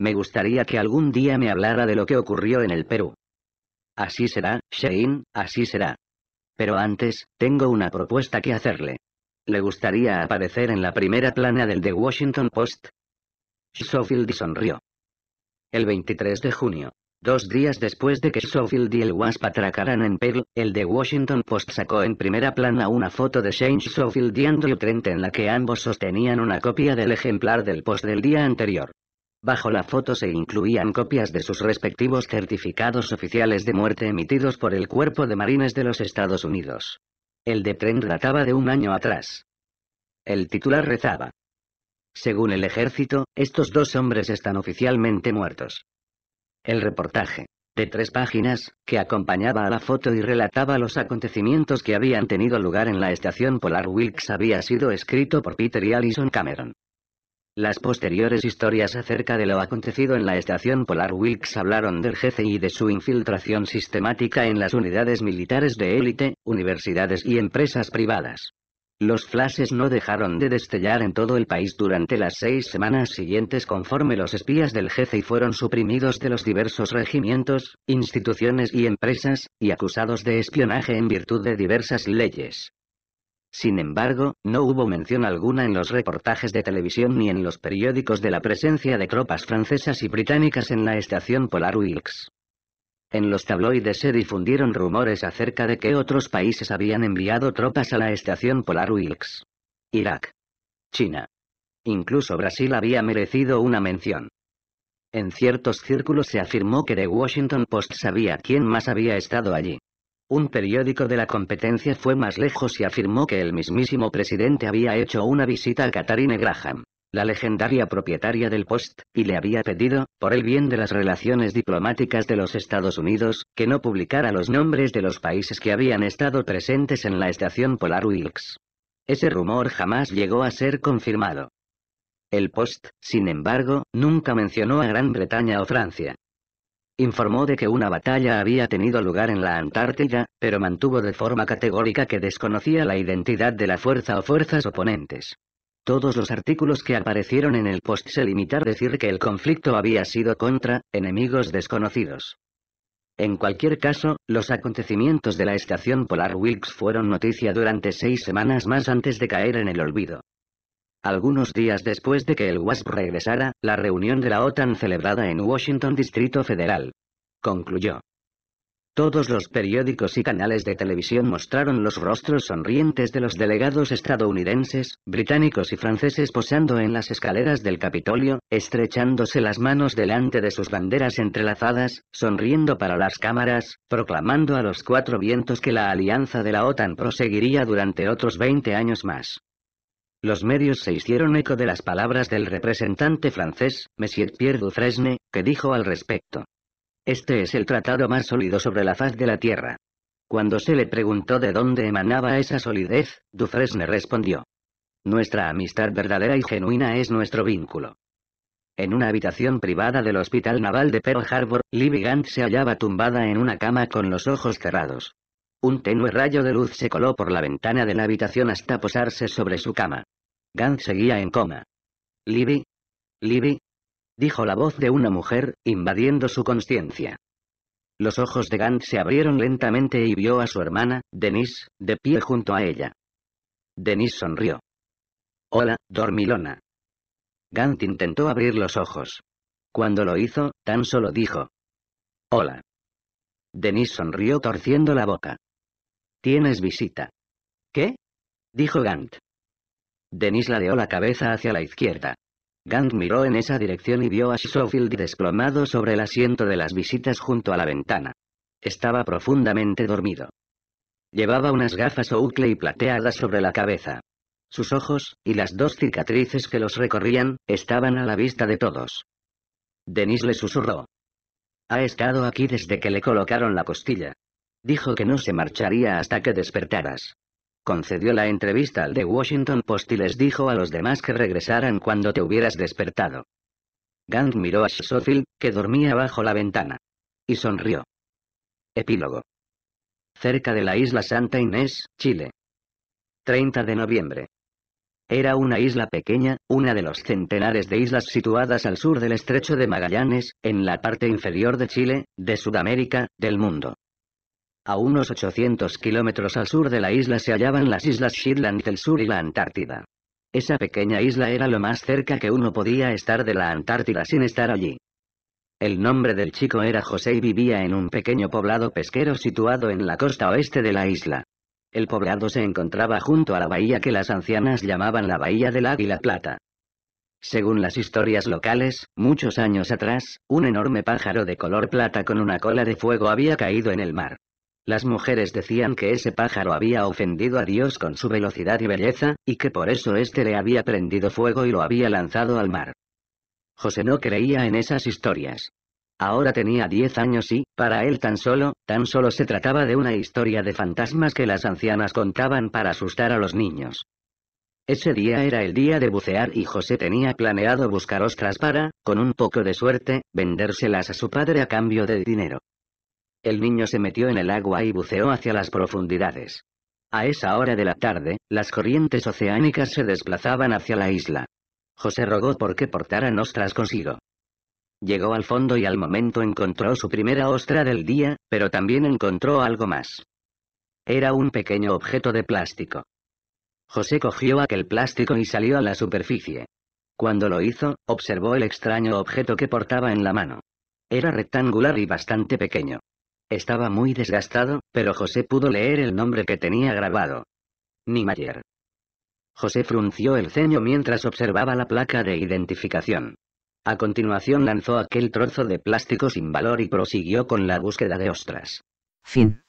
Me gustaría que algún día me hablara de lo que ocurrió en el Perú. Así será, Shane, así será. Pero antes, tengo una propuesta que hacerle. ¿Le gustaría aparecer en la primera plana del The Washington Post? Schofield sonrió. El 23 de junio. Dos días después de que Schofield y el Wasp atracaran en Pearl, el The Washington Post sacó en primera plana una foto de Shane Schofield y Andrew Trent en la que ambos sostenían una copia del ejemplar del post del día anterior. Bajo la foto se incluían copias de sus respectivos certificados oficiales de muerte emitidos por el Cuerpo de Marines de los Estados Unidos. El de Trent databa de un año atrás. El titular rezaba. Según el ejército, estos dos hombres están oficialmente muertos. El reportaje, de tres páginas, que acompañaba a la foto y relataba los acontecimientos que habían tenido lugar en la estación polar Wilkes había sido escrito por Peter y Allison Cameron. Las posteriores historias acerca de lo acontecido en la estación polar Wilkes hablaron del jefe y de su infiltración sistemática en las unidades militares de élite, universidades y empresas privadas. Los flashes no dejaron de destellar en todo el país durante las seis semanas siguientes conforme los espías del jefe y fueron suprimidos de los diversos regimientos, instituciones y empresas, y acusados de espionaje en virtud de diversas leyes. Sin embargo, no hubo mención alguna en los reportajes de televisión ni en los periódicos de la presencia de tropas francesas y británicas en la estación Polar Wilkes. En los tabloides se difundieron rumores acerca de que otros países habían enviado tropas a la estación polar Wilkes. Irak. China. Incluso Brasil había merecido una mención. En ciertos círculos se afirmó que The Washington Post sabía quién más había estado allí. Un periódico de la competencia fue más lejos y afirmó que el mismísimo presidente había hecho una visita a Katharine Graham la legendaria propietaria del Post, y le había pedido, por el bien de las relaciones diplomáticas de los Estados Unidos, que no publicara los nombres de los países que habían estado presentes en la estación polar Wilkes. Ese rumor jamás llegó a ser confirmado. El Post, sin embargo, nunca mencionó a Gran Bretaña o Francia. Informó de que una batalla había tenido lugar en la Antártida, pero mantuvo de forma categórica que desconocía la identidad de la fuerza o fuerzas oponentes. Todos los artículos que aparecieron en el post se limitaron a decir que el conflicto había sido contra enemigos desconocidos. En cualquier caso, los acontecimientos de la estación Polar Wilkes fueron noticia durante seis semanas más antes de caer en el olvido. Algunos días después de que el WASP regresara, la reunión de la OTAN celebrada en Washington Distrito Federal concluyó. Todos los periódicos y canales de televisión mostraron los rostros sonrientes de los delegados estadounidenses, británicos y franceses posando en las escaleras del Capitolio, estrechándose las manos delante de sus banderas entrelazadas, sonriendo para las cámaras, proclamando a los cuatro vientos que la alianza de la OTAN proseguiría durante otros 20 años más. Los medios se hicieron eco de las palabras del representante francés, Monsieur Pierre Dufresne, que dijo al respecto. Este es el tratado más sólido sobre la faz de la Tierra. Cuando se le preguntó de dónde emanaba esa solidez, Dufresne respondió. Nuestra amistad verdadera y genuina es nuestro vínculo. En una habitación privada del Hospital Naval de Pearl Harbor, Libby Gant se hallaba tumbada en una cama con los ojos cerrados. Un tenue rayo de luz se coló por la ventana de la habitación hasta posarse sobre su cama. Gant seguía en coma. Libby. Libby dijo la voz de una mujer, invadiendo su conciencia. Los ojos de Gant se abrieron lentamente y vio a su hermana, Denise, de pie junto a ella. Denise sonrió. Hola, dormilona. Gant intentó abrir los ojos. Cuando lo hizo, tan solo dijo. Hola. Denise sonrió torciendo la boca. Tienes visita. ¿Qué? dijo Gant. Denise ladeó la cabeza hacia la izquierda. Gant miró en esa dirección y vio a Schofield desplomado sobre el asiento de las visitas junto a la ventana. Estaba profundamente dormido. Llevaba unas gafas y plateadas sobre la cabeza. Sus ojos, y las dos cicatrices que los recorrían, estaban a la vista de todos. Denis le susurró. Ha estado aquí desde que le colocaron la costilla. Dijo que no se marcharía hasta que despertaras concedió la entrevista al The Washington Post y les dijo a los demás que regresaran cuando te hubieras despertado. Gant miró a Schofield, que dormía bajo la ventana. Y sonrió. Epílogo. Cerca de la isla Santa Inés, Chile. 30 de noviembre. Era una isla pequeña, una de los centenares de islas situadas al sur del estrecho de Magallanes, en la parte inferior de Chile, de Sudamérica, del mundo. A unos 800 kilómetros al sur de la isla se hallaban las islas Shetland del Sur y la Antártida. Esa pequeña isla era lo más cerca que uno podía estar de la Antártida sin estar allí. El nombre del chico era José y vivía en un pequeño poblado pesquero situado en la costa oeste de la isla. El poblado se encontraba junto a la bahía que las ancianas llamaban la Bahía del Águila Plata. Según las historias locales, muchos años atrás, un enorme pájaro de color plata con una cola de fuego había caído en el mar. Las mujeres decían que ese pájaro había ofendido a Dios con su velocidad y belleza, y que por eso éste le había prendido fuego y lo había lanzado al mar. José no creía en esas historias. Ahora tenía diez años y, para él tan solo, tan solo se trataba de una historia de fantasmas que las ancianas contaban para asustar a los niños. Ese día era el día de bucear y José tenía planeado buscar ostras para, con un poco de suerte, vendérselas a su padre a cambio de dinero. El niño se metió en el agua y buceó hacia las profundidades. A esa hora de la tarde, las corrientes oceánicas se desplazaban hacia la isla. José rogó por qué portaran ostras consigo. Llegó al fondo y al momento encontró su primera ostra del día, pero también encontró algo más. Era un pequeño objeto de plástico. José cogió aquel plástico y salió a la superficie. Cuando lo hizo, observó el extraño objeto que portaba en la mano. Era rectangular y bastante pequeño. Estaba muy desgastado, pero José pudo leer el nombre que tenía grabado. Niemeyer. José frunció el ceño mientras observaba la placa de identificación. A continuación lanzó aquel trozo de plástico sin valor y prosiguió con la búsqueda de ostras. Fin.